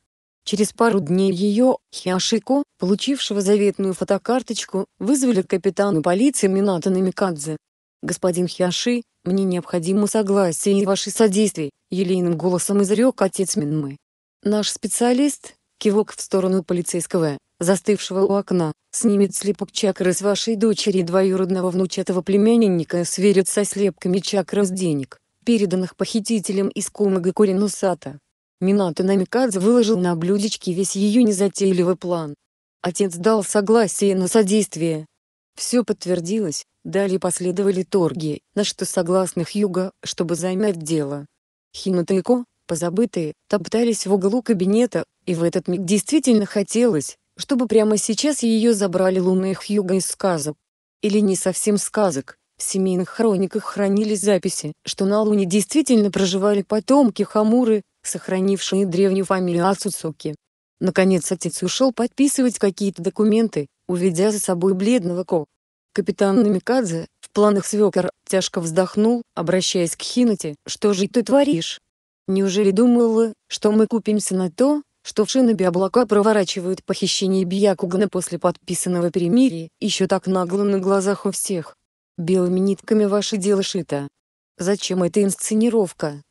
Через пару дней ее, Хиашико, получившего заветную фотокарточку, вызвали к капитану полиции Минато Намикадзе, «Господин Хиаши, мне необходимо согласие и ваше содействие», — елейным голосом изрек отец Минмы. Наш специалист, кивок в сторону полицейского, застывшего у окна, снимет слепок чакры с вашей дочери и двоюродного внучатого племянника и сверит со слепками чакры с денег, переданных похитителем из Кумага Куринусата. Минато Намикадзе выложил на блюдечке весь ее незатейливый план. Отец дал согласие на содействие. Все подтвердилось, Далее последовали торги, на что согласных Хьюга, чтобы займять дело. Хинута и Ко, позабытые, топтались в углу кабинета, и в этот миг действительно хотелось, чтобы прямо сейчас ее забрали лунные Хьюга из сказок. Или не совсем сказок, в семейных хрониках хранились записи, что на Луне действительно проживали потомки Хамуры, сохранившие древнюю фамилию Ацуцуки. Наконец отец ушел подписывать какие-то документы, уведя за собой бледного Ко, Капитан Намикадзе, в планах свекор, тяжко вздохнул, обращаясь к Хинати: что же ты творишь? Неужели думала, что мы купимся на то, что в Шинобе облака проворачивают похищение Бьякугана после подписанного перемирия, еще так нагло на глазах у всех? Белыми нитками ваше дело шито. Зачем эта инсценировка?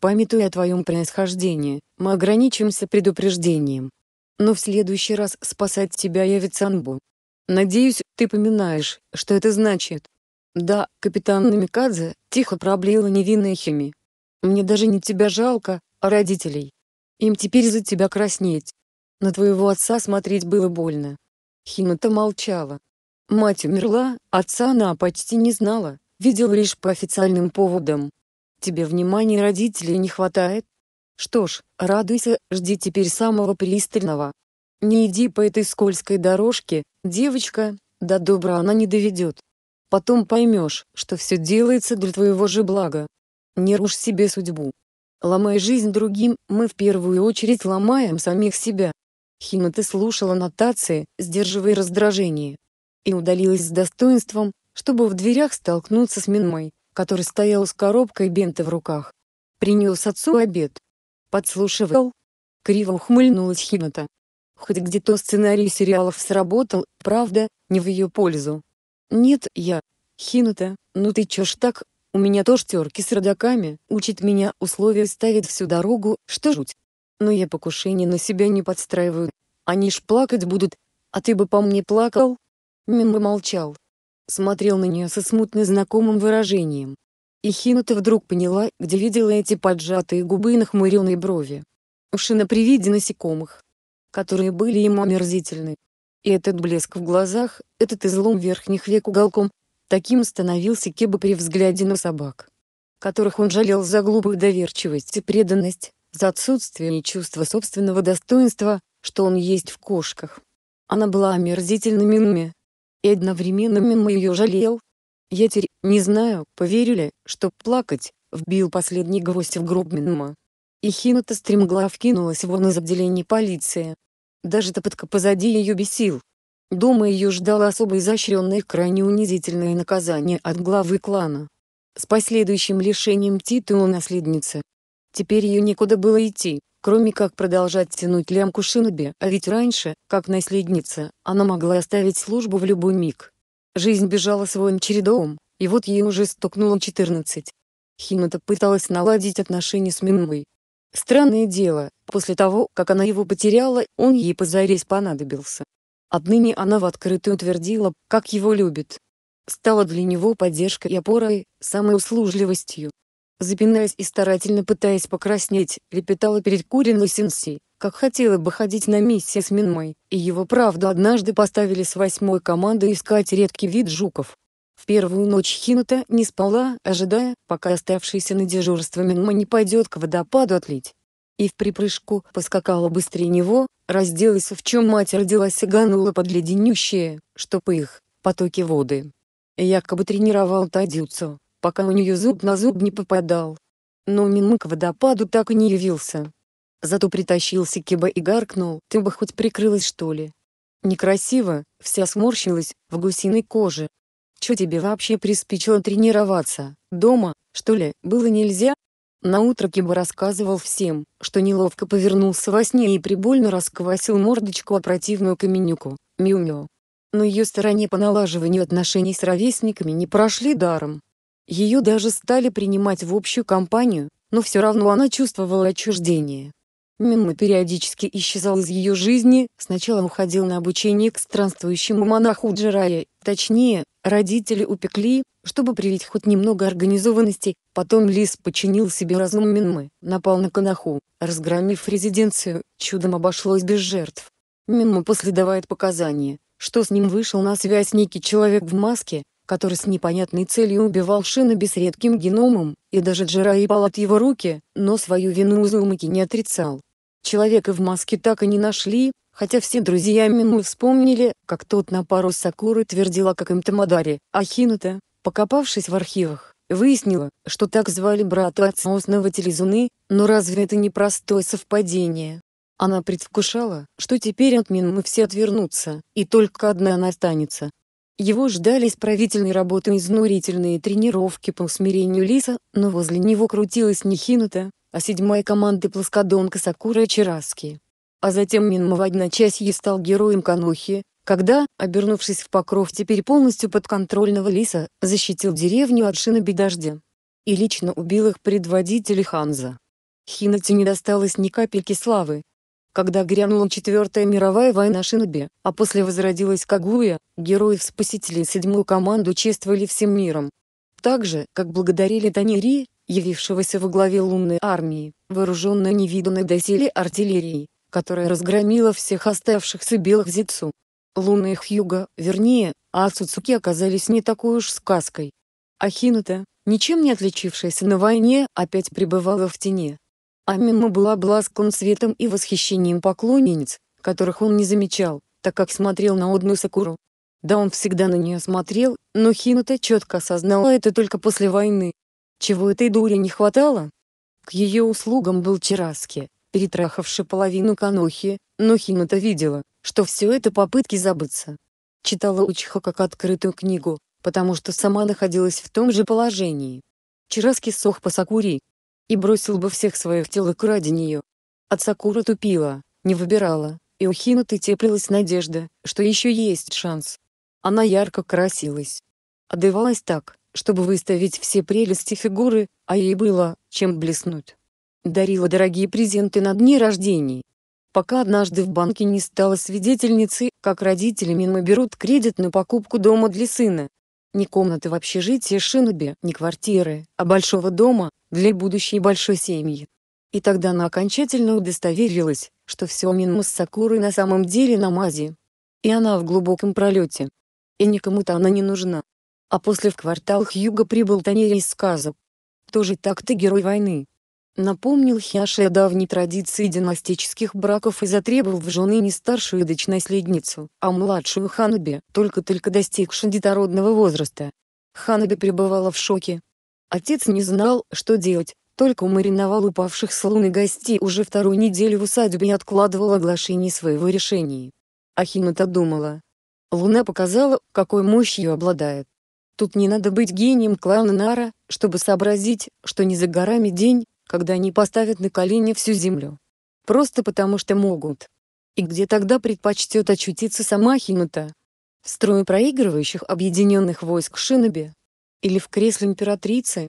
Памятуя о твоем происхождении, мы ограничимся предупреждением. Но в следующий раз спасать тебя явится Анбу, Надеюсь, ты поминаешь, что это значит. Да, капитан Намикадзе, тихо проблеяла невинная Хими. Мне даже не тебя жалко, а родителей. Им теперь за тебя краснеть. На твоего отца смотреть было больно. Хима-то молчала. Мать умерла, отца она почти не знала, видела лишь по официальным поводам. Тебе внимания родителей не хватает? Что ж, радуйся, жди теперь самого пристального. Не иди по этой скользкой дорожке, девочка, до добра она не доведет. Потом поймешь, что все делается для твоего же блага. Не рушь себе судьбу. Ломая жизнь другим, мы в первую очередь ломаем самих себя. Хина ты слушала нотации, сдерживая раздражение. И удалилась с достоинством, чтобы в дверях столкнуться с Минмой, который стоял с коробкой бента в руках. Принес отцу обед. Подслушивал. Криво ухмыльнулась Хината хоть где-то сценарий сериалов сработал, правда, не в ее пользу. Нет, я. Хинута, ну ты чё ж так? У меня тоже терки с родаками, учит меня, условия ставит всю дорогу, что жуть. Но я покушение на себя не подстраиваю. Они ж плакать будут. А ты бы по мне плакал? Мимо молчал. Смотрел на нее со смутно знакомым выражением. И Хинута вдруг поняла, где видела эти поджатые губы и нахмуренные брови. Уши на при виде насекомых которые были ему омерзительны. И этот блеск в глазах, этот излом верхних век уголком, таким становился Кеба при взгляде на собак, которых он жалел за глупую доверчивость и преданность, за отсутствие чувства собственного достоинства, что он есть в кошках. Она была омерзительна Мимме. И одновременно Мимма ее жалел. Я теперь, не знаю, поверили, что плакать, вбил последний гвоздь в гроб Мимма и Хината стремглав кинулась вон из отделения полиции. Даже топотка позади ее бесил. Дома ее ждало особо изощренное и крайне унизительное наказание от главы клана. С последующим лишением титула наследницы. Теперь ее некуда было идти, кроме как продолжать тянуть лямку шинобе, а ведь раньше, как наследница, она могла оставить службу в любой миг. Жизнь бежала своим чередом, и вот ей уже стукнуло 14. Хината пыталась наладить отношения с Минмой, Странное дело, после того, как она его потеряла, он ей позарез понадобился. Отныне она в открытую утвердила, как его любит. Стала для него поддержкой и опорой, самой услужливостью. Запинаясь и старательно пытаясь покраснеть, лепетала перед Куриной Сенси, как хотела бы ходить на миссии с Минмой, и его правду однажды поставили с восьмой командой искать редкий вид жуков. В первую ночь Хинта не спала, ожидая, пока оставшийся на дежурство Минма не пойдет к водопаду отлить. И в припрыжку поскакала быстрее него, разделась в чем мать родилась и ганула под леденющее, чтоб их, потоки воды. Якобы тренировал Тадюцу, пока у нее зуб на зуб не попадал. Но Минмы к водопаду так и не явился. Зато притащился Киба и гаркнул, ты бы хоть прикрылась что ли. Некрасиво, вся сморщилась, в гусиной коже, Чё тебе вообще приспичило тренироваться? Дома, что ли, было нельзя? Наутро Киба рассказывал всем, что неловко повернулся во сне и прибольно расквасил мордочку о противную каменюку, Мюмио. Но ее стороне по налаживанию отношений с ровесниками не прошли даром. Ее даже стали принимать в общую компанию, но все равно она чувствовала отчуждение. Мимо периодически исчезал из ее жизни, сначала уходил на обучение к странствующему монаху Джирая, точнее, Родители упекли, чтобы привить хоть немного организованности, потом Лис починил себе разум Минмы, напал на Канаху, разгромив резиденцию, чудом обошлось без жертв. Минму после давает показания, что с ним вышел на связь некий человек в маске, который с непонятной целью убивал Шиноби с редким геномом, и даже Джира пал от его руки, но свою вину Узумаки не отрицал. Человека в маске так и не нашли, Хотя все друзья Мину вспомнили, как тот на пару Сакуры твердил о каком-то Мадаре, Хинута, покопавшись в архивах, выяснила, что так звали брата отца основателя Зуны, но разве это не простое совпадение? Она предвкушала, что теперь от Мину все отвернутся, и только одна она останется. Его ждали исправительные работы и изнурительные тренировки по усмирению Лиса, но возле него крутилась не Хинута, а седьмая команда плоскодонка Сакура Чараски, а затем Минма в одночасье стал героем Канохи, когда, обернувшись в покров теперь полностью подконтрольного лиса, защитил деревню от шиноби дождя. И лично убил их предводителя Ханза. Хинате не досталось ни капельки славы. Когда грянула Четвертая мировая война шиноби, а после возродилась Кагуя, героев-спасителей седьмую команду чествовали всем миром. Так же, как благодарили Танири, явившегося во главе лунной армии, вооруженной невиданной доселе артиллерией которая разгромила всех оставшихся белых Зицу. Луна и Хьюга, вернее, Ацуцуки оказались не такой уж сказкой. Ахинута, ничем не отличившаяся на войне, опять пребывала в тени. Амима была обласкан светом и восхищением поклонниц, которых он не замечал, так как смотрел на одну Сакуру. Да он всегда на нее смотрел, но Хинута четко осознала это только после войны. Чего этой дуре не хватало? К ее услугам был Чераски, перетрахавши половину Канохи, но Хината видела, что все это попытки забыться. Читала Учиха как открытую книгу, потому что сама находилась в том же положении. Чираски сох по Сакури и бросил бы всех своих телок ради нее. От Сакура тупила, не выбирала, и у Хинаты теплилась надежда, что еще есть шанс. Она ярко красилась. Одевалась так, чтобы выставить все прелести фигуры, а ей было, чем блеснуть дарила дорогие презенты на дни рождений. Пока однажды в банке не стала свидетельницей, как родители Минмы берут кредит на покупку дома для сына. Не комнаты в общежитии Шиноби, не квартиры, а большого дома, для будущей большой семьи. И тогда она окончательно удостоверилась, что все Минма с Сакурой на самом деле на мази. И она в глубоком пролете. И никому-то она не нужна. А после в квартал Хьюга прибыл Танери из сказок. Тоже так ты герой войны напомнил Хиаше о давней традиции династических браков и затребовал в жены не старшую дочь-наследницу, а младшую Ханаби, только-только достигшую детородного возраста. Ханаби пребывала в шоке. Отец не знал, что делать, только мариновал упавших с луны гостей уже вторую неделю в усадьбе и откладывал оглашение своего решения. Ахината думала. Луна показала, какой мощью обладает. Тут не надо быть гением клана Нара, чтобы сообразить, что не за горами день, когда они поставят на колени всю землю. Просто потому что могут. И где тогда предпочтет очутиться сама Химата? В строю проигрывающих объединенных войск Шиноби? Или в кресле императрицы?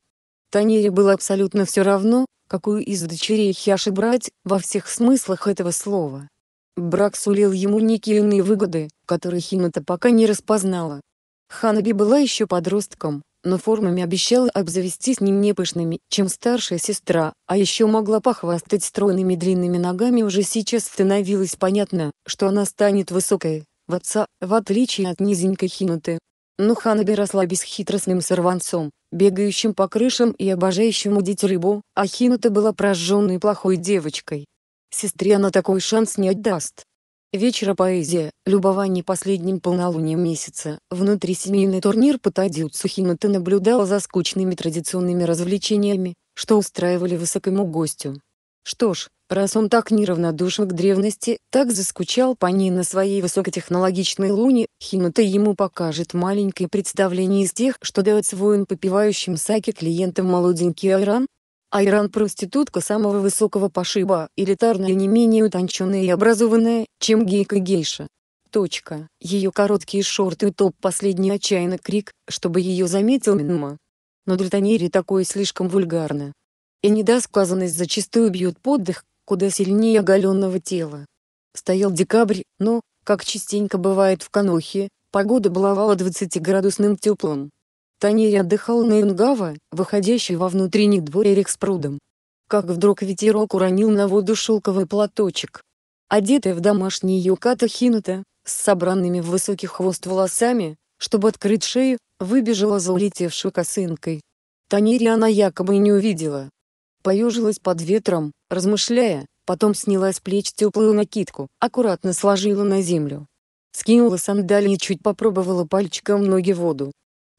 Танере было абсолютно все равно, какую из дочерей Хяши брать, во всех смыслах этого слова. Брак сулил ему некие иные выгоды, которые Химата пока не распознала. Ханаби была еще подростком, но формами обещала обзавестись не мне пышными, чем старшая сестра, а еще могла похвастать стройными длинными ногами уже сейчас становилось понятно, что она станет высокой, в отца, в отличие от низенькой Хинуты. Но Ханаби росла бесхитростным сорванцом, бегающим по крышам и обожающим удить рыбу, а Хинута была прожженной плохой девочкой. Сестре она такой шанс не отдаст. Вечера поэзия, любование последним полнолунием месяца, внутрисемейный турнир Патадиуцу Химата наблюдала за скучными традиционными развлечениями, что устраивали высокому гостю. Что ж, раз он так неравнодушен к древности, так заскучал по ней на своей высокотехнологичной луне, Химата ему покажет маленькое представление из тех, что дает свой попивающим саке клиентам молоденький Айран, Айран-проститутка самого высокого пошиба, элитарная не менее утонченная и образованная, чем гейка гейша. Точка. Ее короткие шорты и топ последний отчаянный крик, чтобы ее заметил Минма. Но Дальтонери такое слишком вульгарно. И недосказанность зачастую бьет поддых, куда сильнее оголенного тела. Стоял декабрь, но, как частенько бывает в Канохе, погода баловала 20-градусным теплом. Таней отдыхал на Ингава, выходящей во внутренний дворик с прудом. Как вдруг ветерок уронил на воду шелковый платочек. Одетая в домашний юката Хинута, с собранными в высокий хвост волосами, чтобы открыть шею, выбежала за улетевшей косынкой. Танери она якобы и не увидела. Поежилась под ветром, размышляя, потом сняла с плеч теплую накидку, аккуратно сложила на землю. Скинула сандалии и чуть попробовала пальчиком ноги воду,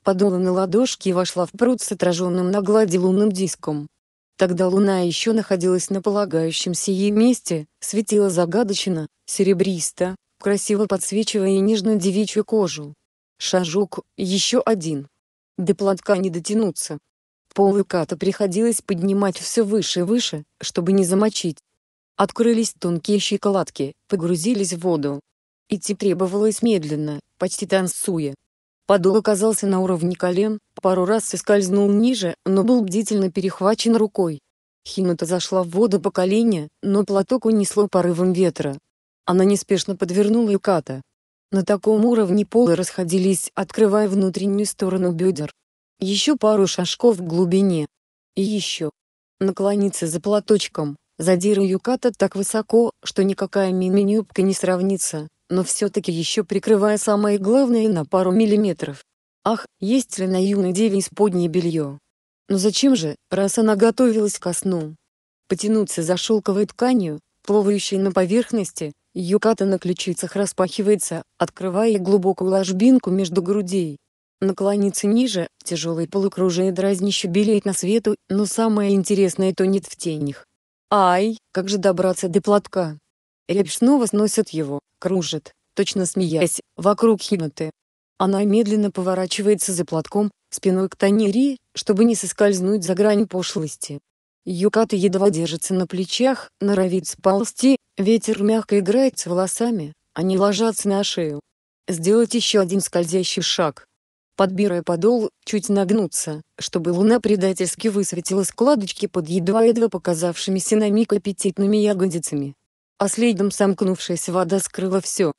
подула на ладошки и вошла в пруд с отраженным на глади лунным диском. Тогда луна еще находилась на полагающемся ей месте, светила загадочно, серебристо, красиво подсвечивая нежную девичью кожу. Шажок, еще один. До платка не дотянуться. Полы ката приходилось поднимать все выше и выше, чтобы не замочить. Открылись тонкие щеколадки, погрузились в воду. Идти требовалось медленно, почти танцуя. Подул оказался на уровне колен, пару раз соскользнул ниже, но был бдительно перехвачен рукой. Химата зашла в воду по колени, но платок унесло порывом ветра. Она неспешно подвернула Иката. На таком уровне полы расходились, открывая внутреннюю сторону бедер. Еще пару шажков в глубине. И еще. Наклониться за платочком, задира Юката так высоко, что никакая мини-юбка не сравнится но все-таки еще прикрывая самое главное на пару миллиметров. Ах, есть ли на юной деве исподнее белье? Но зачем же, раз она готовилась ко сну? Потянуться за шелковой тканью, плавающей на поверхности, юката на ключицах распахивается, открывая глубокую ложбинку между грудей. Наклониться ниже, тяжелое полукружие дразнище белеет на свету, но самое интересное тонет в тенях. Ай, как же добраться до платка? Рябь снова сносит его, кружит, точно смеясь, вокруг Хинаты. Она медленно поворачивается за платком, спиной к Танири, чтобы не соскользнуть за грань пошлости. Юката едва держится на плечах, норовит сползти, ветер мягко играет с волосами, они ложатся на шею. Сделать еще один скользящий шаг. Подбирая подол, чуть нагнуться, чтобы луна предательски высветила складочки под едва-едва показавшимися на миг аппетитными ягодицами а следом сомкнувшаяся вода скрыла все.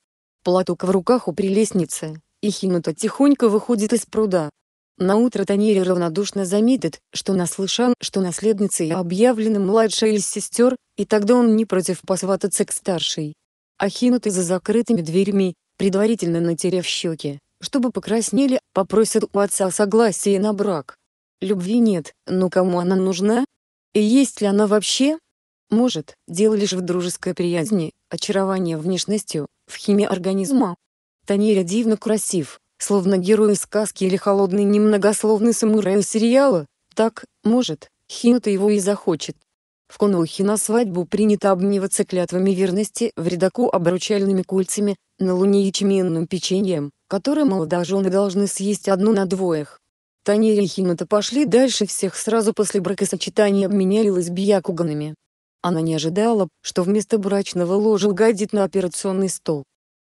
Платок в руках у прелестницы, и Хинута тихонько выходит из пруда. Наутро Танери равнодушно заметит, что наслышан, что наследницей объявлена младшая из сестер, и тогда он не против посвататься к старшей. А Ахинуты за закрытыми дверьми, предварительно натерев щеки, чтобы покраснели, попросит у отца согласия на брак. Любви нет, но кому она нужна? И есть ли она вообще? Может, дело лишь в дружеской приязни, очарование внешностью, в химии организма. Танира дивно красив, словно герой из сказки или холодный немногословный самурай из сериала. Так, может, Хинута его и захочет. В Конохе на свадьбу принято обмениваться клятвами верности в редаку обручальными кольцами, на луне ячменным печеньем, которое молодожены должны съесть одну на двоих. Танери и Хинута пошли дальше всех сразу после бракосочетания обменялись биякуганами. Она не ожидала, что вместо брачного ложа гадит на операционный стол.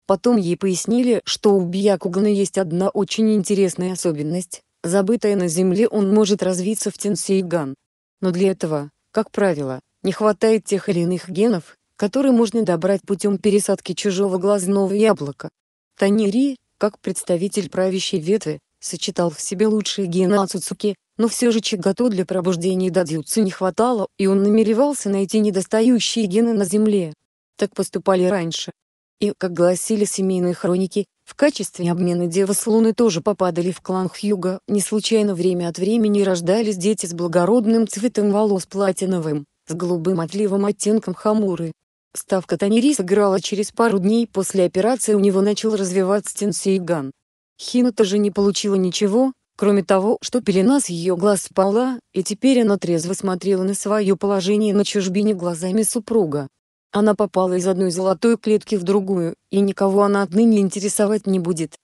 Потом ей пояснили, что у Бьякугана есть одна очень интересная особенность. Забытая на земле он может развиться в Тенсейган. Но для этого, как правило, не хватает тех или иных генов, которые можно добрать путем пересадки чужого глазного яблока. Танири, как представитель правящей ветви, сочетал в себе лучшие гены Ацуцуки, но все же Чигато для пробуждения Дадзюцу не хватало, и он намеревался найти недостающие гены на Земле. Так поступали раньше. И, как гласили семейные хроники, в качестве обмена девы с Луны тоже попадали в клан Хьюга, не случайно время от времени рождались дети с благородным цветом волос платиновым, с голубым отливом оттенком хамуры. Ставка Танири сыграла через пару дней после операции у него начал развиваться Тенсейган. Хината же не получила ничего, кроме того, что пелена с ее глаз спала, и теперь она трезво смотрела на свое положение на чужбине глазами супруга. Она попала из одной золотой клетки в другую, и никого она отныне интересовать не будет.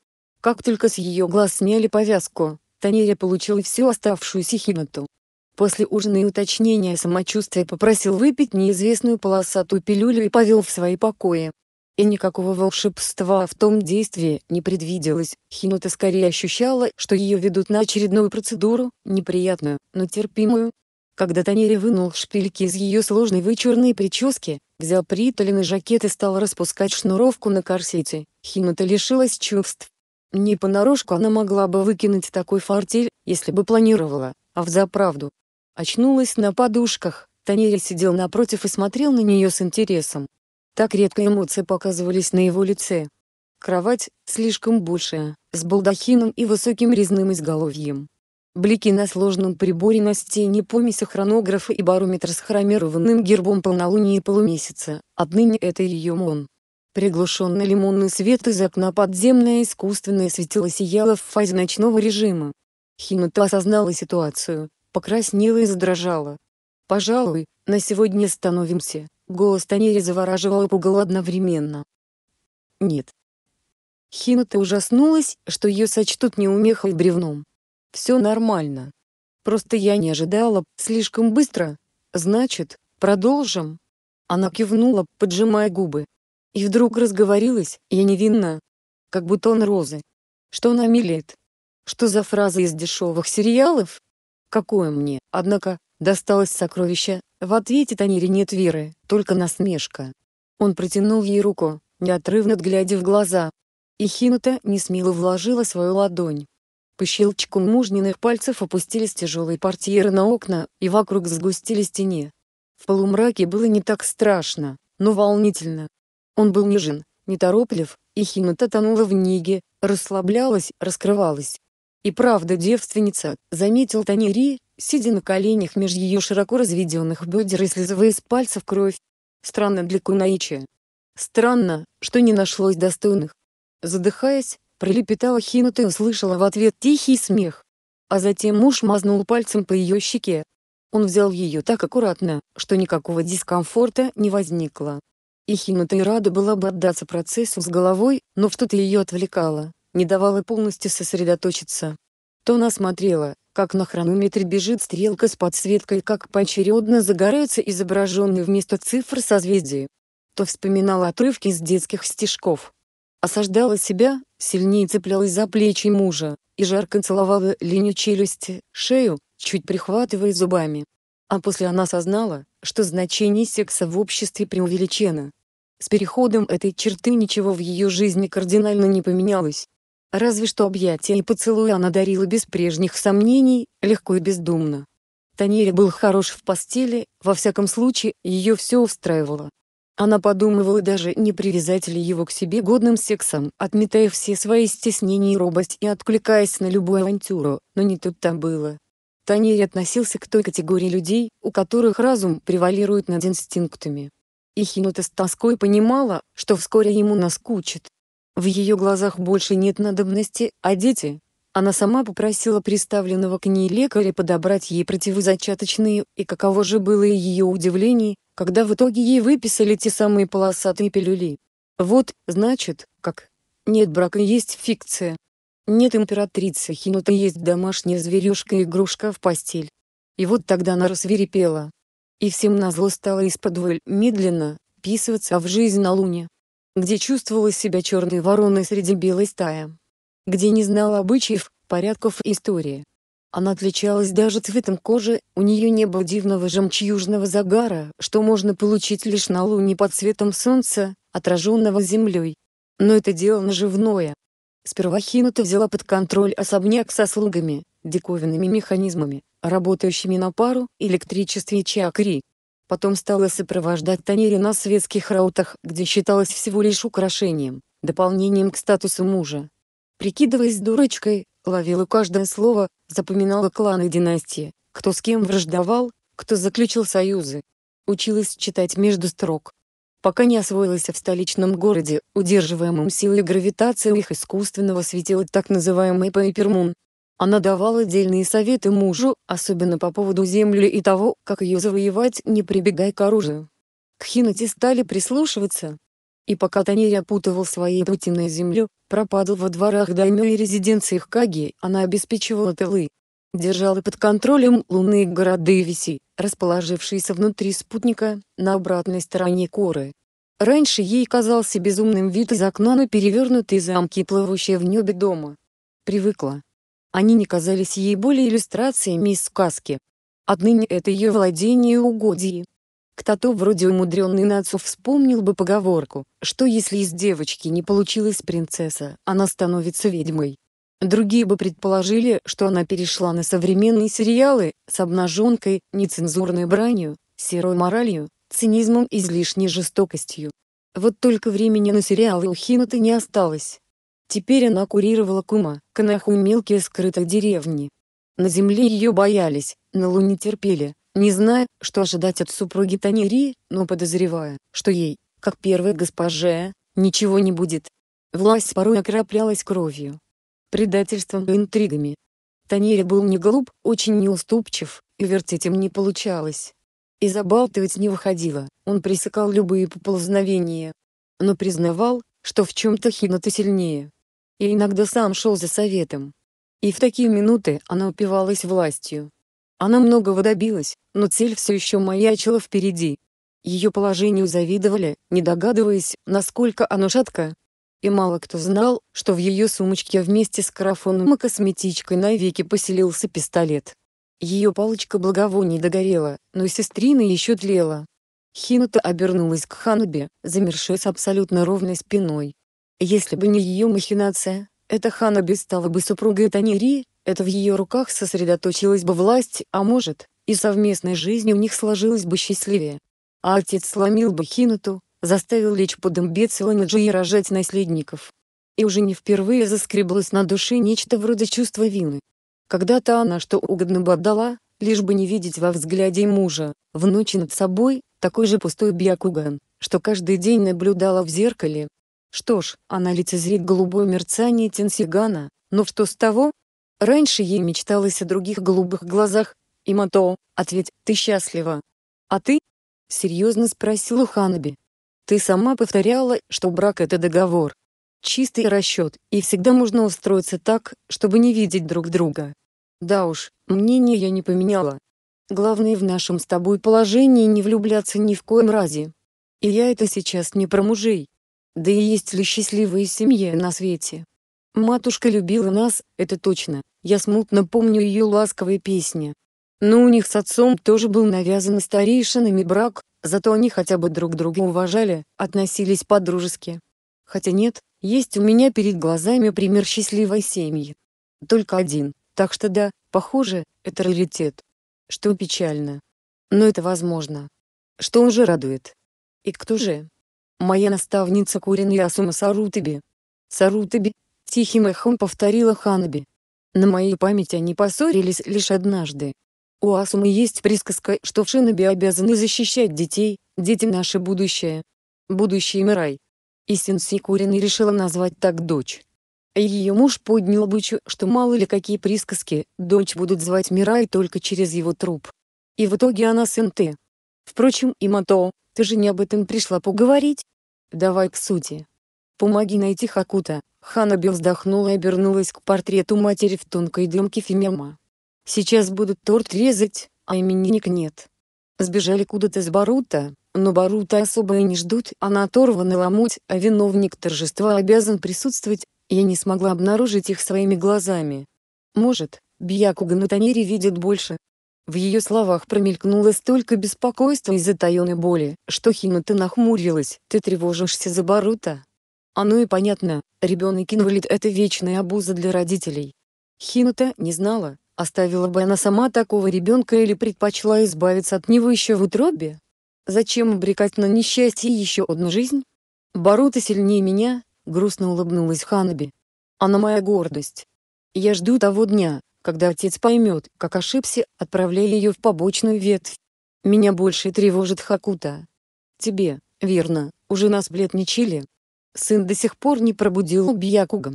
Как только с ее глаз сняли повязку, Танеря получил всю оставшуюся хинату. После ужина и уточнения самочувствия попросил выпить неизвестную полосатую пилюлю и повел в свои покои и никакого волшебства в том действии не предвиделось. Хинута скорее ощущала, что ее ведут на очередную процедуру, неприятную, но терпимую. Когда Танери вынул шпильки из ее сложной вычурной прически, взял приталенный жакет и стал распускать шнуровку на корсете, Хинута лишилась чувств. Не понарошку она могла бы выкинуть такой фортель, если бы планировала, а в взаправду. Очнулась на подушках, Танери сидел напротив и смотрел на нее с интересом. Так редко эмоции показывались на его лице. Кровать, слишком большая, с балдахином и высоким резным изголовьем. Блики на сложном приборе на стене помесь хронографа и барометр с хромированным гербом полнолуния и полумесяца, отныне это ее мон. Приглушенный лимонный свет из окна подземное искусственное светило сияло в фазе ночного режима. Хинута осознала ситуацию, покраснела и задрожала. «Пожалуй, на сегодня остановимся. Голос Танери завораживал и пугал одновременно. «Нет». Хината ужаснулась, что ее сочтут неумехой бревном. «Все нормально. Просто я не ожидала, слишком быстро. Значит, продолжим?» Она кивнула, поджимая губы. И вдруг разговорилась, я невинна. Как бутон розы. Что она милеет? Что за фраза из дешевых сериалов? Какое мне, однако, досталось сокровище, в ответе Танире нет веры, только насмешка. Он протянул ей руку, неотрывно глядя в глаза. И Хинута не смело вложила свою ладонь. По щелчку мужниных пальцев опустились тяжелые портьеры на окна, и вокруг сгустились тени. В полумраке было не так страшно, но волнительно. Он был нежен, нетороплив, и Хинута тонула в неге, расслаблялась, раскрывалась. И правда девственница, заметил Танери, сидя на коленях между ее широко разведенных бедер и слезывая из пальцев кровь. Странно для Кунаичи. Странно, что не нашлось достойных. Задыхаясь, пролепетала Хинута и услышала в ответ тихий смех. А затем муж мазнул пальцем по ее щеке. Он взял ее так аккуратно, что никакого дискомфорта не возникло. И Хинута и рада была бы отдаться процессу с головой, но что-то ее отвлекало не давала полностью сосредоточиться. То она смотрела, как на хронометре бежит стрелка с подсветкой, как поочередно загораются изображенные вместо цифр созвездия. То вспоминала отрывки из детских стишков. Осаждала себя, сильнее цеплялась за плечи мужа, и жарко целовала линию челюсти, шею, чуть прихватывая зубами. А после она осознала, что значение секса в обществе преувеличено. С переходом этой черты ничего в ее жизни кардинально не поменялось. Разве что объятия и поцелуи она дарила без прежних сомнений, легко и бездумно. Танира был хорош в постели, во всяком случае, ее все устраивало. Она подумывала даже не привязать ли его к себе годным сексом, отметая все свои стеснения и робость и откликаясь на любую авантюру, но не тут-то было. Танир относился к той категории людей, у которых разум превалирует над инстинктами. И Хинота с тоской понимала, что вскоре ему наскучит. В ее глазах больше нет надобности, а дети? Она сама попросила приставленного к ней лекаря подобрать ей противозачаточные, и каково же было ее удивление, когда в итоге ей выписали те самые полосатые пилюли. Вот, значит, как. Нет брака есть фикция. Нет императрицы Хинута есть домашняя зверюшка-игрушка в постель. И вот тогда она рассверепела. И всем назло стало из-под медленно, писываться в жизнь на луне где чувствовала себя черной вороной среди белой стаи, где не знала обычаев, порядков и истории. Она отличалась даже цветом кожи, у нее не было дивного жемчужного загара, что можно получить лишь на луне под светом солнца, отраженного землей. Но это дело наживное. Сперва Хинута взяла под контроль особняк со слугами, диковинными механизмами, работающими на пару, электричестве и чакри, Потом стала сопровождать Танери на светских раутах, где считалась всего лишь украшением, дополнением к статусу мужа. Прикидываясь дурочкой, ловила каждое слово, запоминала кланы династии, кто с кем враждовал, кто заключил союзы. Училась читать между строк. Пока не освоилась в столичном городе, удерживаемом силой гравитации их искусственного светила так называемый Пайпермун, она давала дельные советы мужу, особенно по поводу земли и того, как ее завоевать, не прибегая к оружию. К Хинати стали прислушиваться. И пока Танери опутывал своей паутиной землю, пропадал во дворах даймё и резиденциях Каги, она обеспечивала тылы. Держала под контролем лунные города и виси, расположившиеся внутри спутника, на обратной стороне коры. Раньше ей казался безумным вид из окна на перевернутые замки плывущие в небе дома. Привыкла. Они не казались ей более иллюстрациями из сказки. Отныне это ее владение и угодье. Кто-то вроде умудренный Нацу вспомнил бы поговорку, что если из девочки не получилась принцесса, она становится ведьмой. Другие бы предположили, что она перешла на современные сериалы, с обнаженкой, нецензурной бранью, серой моралью, цинизмом и излишней жестокостью. Вот только времени на сериалы у Хинаты не осталось. Теперь она курировала кума, канаху мелкие скрытых деревни. На земле ее боялись, на луне терпели, не зная, что ожидать от супруги Танери, но подозревая, что ей, как первой госпоже, ничего не будет. Власть порой окроплялась кровью, предательством и интригами. Танери был не глуп, очень неуступчив, и вертеть им не получалось. И забалтывать не выходило, он пресекал любые поползновения. Но признавал, что в чем-то Хината сильнее и иногда сам шел за советом. И в такие минуты она упивалась властью. Она многого добилась, но цель все еще маячила впереди. Ее положению завидовали, не догадываясь, насколько оно шатко. И мало кто знал, что в ее сумочке вместе с карафоном и косметичкой навеки поселился пистолет. Ее палочка благовоний догорела, но сестрина еще тлела. Хината обернулась к Ханубе, замершая с абсолютно ровной спиной. Если бы не ее махинация, эта бы стала бы супругой Танири, это в ее руках сосредоточилась бы власть, а может, и совместной жизнь у них сложилась бы счастливее. А отец сломил бы Хинату, заставил лечь под имбецила и рожать наследников. И уже не впервые заскреблось на душе нечто вроде чувства вины. Когда-то она что угодно бы отдала, лишь бы не видеть во взгляде мужа, в ночи над собой, такой же пустой бьякуган, что каждый день наблюдала в зеркале, что ж, она лицезрит голубое мерцание Тенсигана, но что с того? Раньше ей мечталось о других голубых глазах. Имато, ответь, ты счастлива. А ты? Серьезно спросила Ханаби. Ты сама повторяла, что брак это договор. Чистый расчет, и всегда можно устроиться так, чтобы не видеть друг друга. Да уж, мнение я не поменяла. Главное в нашем с тобой положении не влюбляться ни в коем разе. И я это сейчас не про мужей. Да и есть ли счастливые семьи на свете? Матушка любила нас, это точно, я смутно помню ее ласковые песни. Но у них с отцом тоже был навязан старейшинами брак, зато они хотя бы друг друга уважали, относились по-дружески. Хотя нет, есть у меня перед глазами пример счастливой семьи. Только один, так что да, похоже, это раритет. Что печально. Но это возможно. Что уже радует. И кто же? Моя наставница Курин Ясума Сарутаби. тихим эхом повторила Ханаби. На моей памяти они поссорились лишь однажды. У Асумы есть присказка, что в Шиноби обязаны защищать детей, дети наше будущее. Будущий Мирай. И Сенси Курины решила назвать так дочь. Ее муж поднял бучу, что мало ли какие присказки, дочь будут звать Мирай только через его труп. И в итоге она Сенте. Впрочем, и Мато, ты же не об этом пришла поговорить? Давай к сути. Помоги найти Хакута. Ханаби вздохнула и обернулась к портрету матери в тонкой дымке Фимема. Сейчас будут торт резать, а именинник нет. Сбежали куда-то с Барута, но Барута особо и не ждут, она оторвана ломоть, а виновник торжества обязан присутствовать, я не смогла обнаружить их своими глазами. Может, Бьякуга на Танере видит больше, в ее словах промелькнуло столько беспокойства и затаенной боли, что Хината нахмурилась. «Ты тревожишься за Барута?» Оно а ну и понятно, ребенок инвалид – это вечная обуза для родителей. Хината не знала, оставила бы она сама такого ребенка или предпочла избавиться от него еще в утробе. Зачем обрекать на несчастье еще одну жизнь? Барута сильнее меня, грустно улыбнулась Ханаби. Она моя гордость. Я жду того дня, когда отец поймет, как ошибся, отправляя ее в побочную ветвь. Меня больше тревожит Хакута. Тебе, верно, уже нас бледничили. Сын до сих пор не пробудил Бьякуга.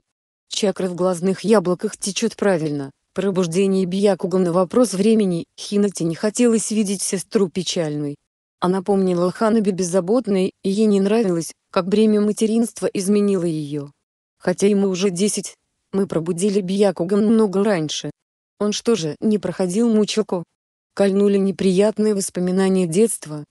Чакры в глазных яблоках течет правильно. Пробуждение Бьякуга на вопрос времени Хинати не хотелось видеть сестру печальной. Она помнила Ханаби беззаботной, и ей не нравилось, как бремя материнства изменило ее. Хотя ему уже десять, мы пробудили Бьякуган много раньше. Он что же, не проходил мучилку? Кольнули неприятные воспоминания детства.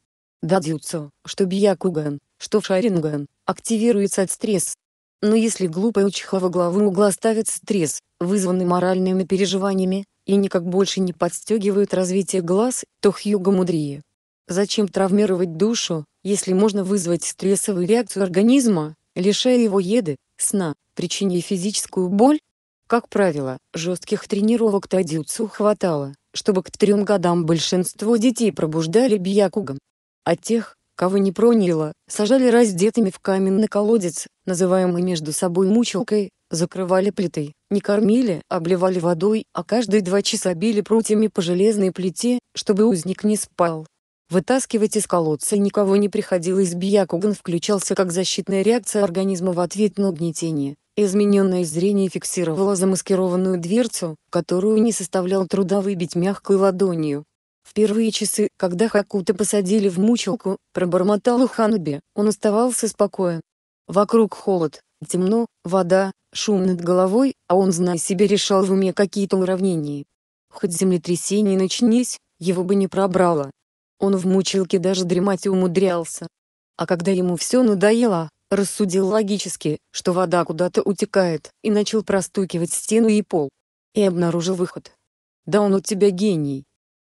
Дадзюцу, что Бьякуган, что Шаринган, активируется от стресс. Но если глупая учиха во главу угла ставит стресс, вызванный моральными переживаниями, и никак больше не подстегивают развитие глаз, то Хьюга мудрее. Зачем травмировать душу, если можно вызвать стрессовую реакцию организма, лишая его еды, сна, причиняя физическую боль, как правило, жестких тренировок тайдзюцу хватало, чтобы к трем годам большинство детей пробуждали бьякугом. А тех, кого не проняло, сажали раздетыми в каменный колодец, называемый между собой мучилкой, закрывали плитой, не кормили, обливали водой, а каждые два часа били прутьями по железной плите, чтобы узник не спал. Вытаскивать из колодца никого не приходилось Бьякуган включался как защитная реакция организма в ответ на угнетение, Измененное зрение фиксировало замаскированную дверцу, которую не составлял труда выбить мягкой ладонью. В первые часы, когда Хакута посадили в мучилку, пробормотал Ханаби, он оставался спокоен. Вокруг холод, темно, вода, шум над головой, а он, зная себе, решал в уме какие-то уравнения. Хоть землетрясение начнись, его бы не пробрало. Он в мучилке даже дремать умудрялся. А когда ему все надоело, рассудил логически, что вода куда-то утекает, и начал простукивать стену и пол. И обнаружил выход. «Да он у тебя гений!»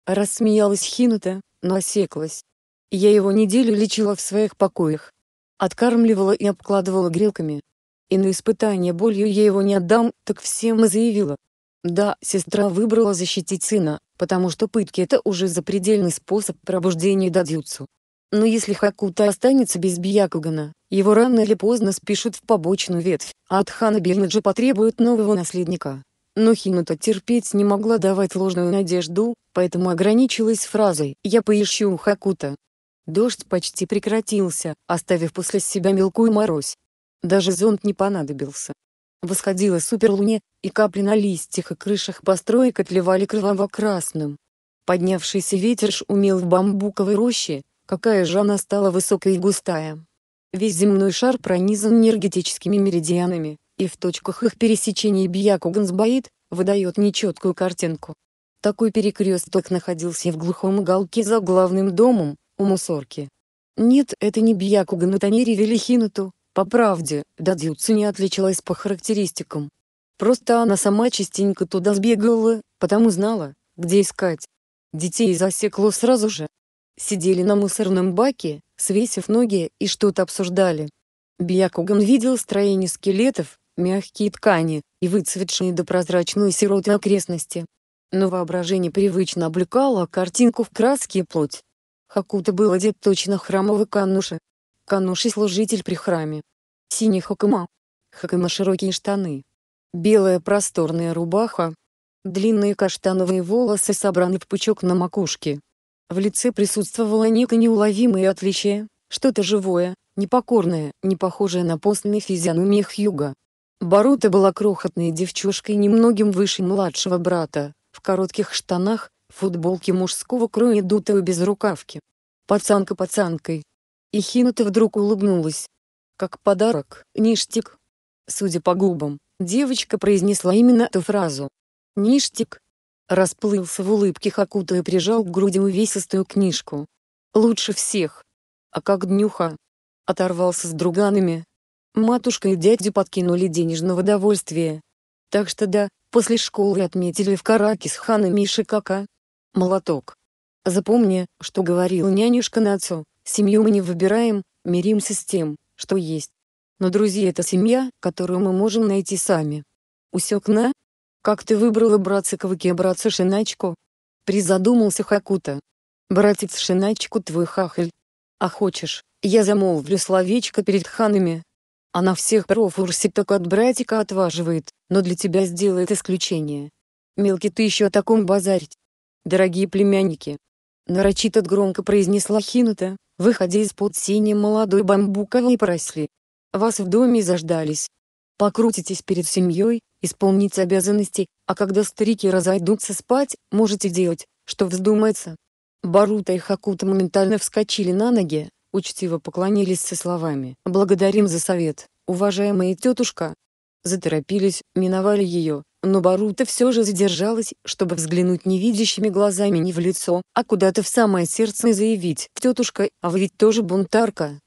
Рассмеялась Хинута, но осеклась. Я его неделю лечила в своих покоях. Откармливала и обкладывала грелками. И на испытание болью я его не отдам, так всем и заявила. Да, сестра выбрала защитить сына, потому что пытки это уже запредельный способ пробуждения дадюцу. Но если Хакута останется без Бьякугана, его рано или поздно спишут в побочную ветвь, а от хана Бернаджа потребуют нового наследника. Но Хинута терпеть не могла давать ложную надежду, поэтому ограничилась фразой «Я поищу Хакута». Дождь почти прекратился, оставив после себя мелкую морось. Даже зонт не понадобился. Восходила суперлуне, и капли на листьях и крышах построек отливали кроваво-красным. Поднявшийся ветер шумел в бамбуковой роще, какая же она стала высокая и густая. Весь земной шар пронизан энергетическими меридианами, и в точках их пересечения Бьякугансбаит выдает нечеткую картинку. Такой перекресток находился в глухом уголке за главным домом, у мусорки. Нет, это не Бьякуган это не Ревелихинуту, по правде, Дадзюцу не отличалась по характеристикам. Просто она сама частенько туда сбегала, потому знала, где искать. Детей засекло сразу же. Сидели на мусорном баке, свесив ноги и что-то обсуждали. Бьякуган видел строение скелетов, мягкие ткани и выцветшие до прозрачной сироты окрестности. Но воображение привычно облекало картинку в краски и плоть. Хакута был одет точно храмовый кануши. Кануши — служитель при храме. Синий хакама. Хакама — широкие штаны. Белая просторная рубаха. Длинные каштановые волосы собраны в пучок на макушке. В лице присутствовало некое неуловимое отличие, что-то живое, непокорное, не похожее на постный физиономии Хьюга. Барута была крохотной девчушкой немногим выше младшего брата, в коротких штанах, футболке мужского кроя и дутой безрукавке. Пацанка пацанкой. И Хинута вдруг улыбнулась. Как подарок, ништик. Судя по губам, девочка произнесла именно эту фразу. Ништик, Расплылся в улыбке Хакута и прижал к груди увесистую книжку. «Лучше всех!» «А как днюха?» Оторвался с друганами. Матушка и дядя подкинули денежного довольствия. Так что да, после школы отметили в Караке с ханами и Шикака. Молоток. Запомни, что говорил нянюшка Нацу, семью мы не выбираем, миримся с тем, что есть. Но друзья это семья, которую мы можем найти сами. Усек на, «Как ты выбрала братца-кавыки братца Шиначку?» Призадумался Хакута. «Братец Шиначку твой хахаль. А хочешь, я замолвлю словечко перед ханами?» Она всех профурси так от братика отваживает, но для тебя сделает исключение. Мелкий ты еще о таком базарить. Дорогие племянники. Нарочито громко произнесла Хинута, выходя из-под синей молодой бамбуковой поросли. Вас в доме заждались. Покрутитесь перед семьей, исполнить обязанности, а когда старики разойдутся спать, можете делать, что вздумается». Барута и Хакута моментально вскочили на ноги, учтиво поклонились со словами «Благодарим за совет, уважаемая тетушка». Заторопились, миновали ее, но Барута все же задержалась, чтобы взглянуть невидящими глазами не в лицо, а куда-то в самое сердце и заявить «Тетушка, а вы ведь тоже бунтарка».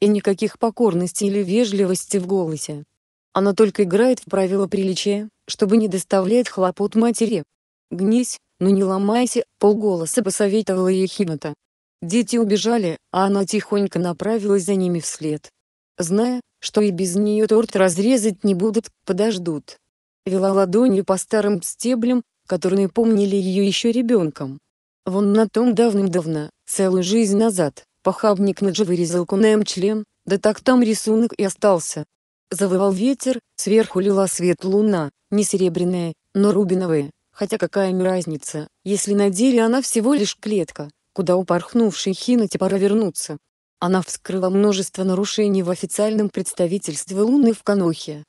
И никаких покорностей или вежливости в голосе. Она только играет в правила приличия, чтобы не доставлять хлопот матери. «Гнись, но не ломайся», — полголоса посоветовала ей Хината. Дети убежали, а она тихонько направилась за ними вслед. Зная, что и без нее торт разрезать не будут, подождут. Вела ладонью по старым стеблям, которые помнили ее еще ребенком. Вон на том давным-давно, целую жизнь назад, похабник Наджи вырезал кунем эм член, да так там рисунок и остался. Завывал ветер, сверху лила свет луна, не серебряная, но рубиновая, хотя какая им разница, если на деле она всего лишь клетка, куда упорхнувший Хинати пора вернуться. Она вскрыла множество нарушений в официальном представительстве Луны в Канохе.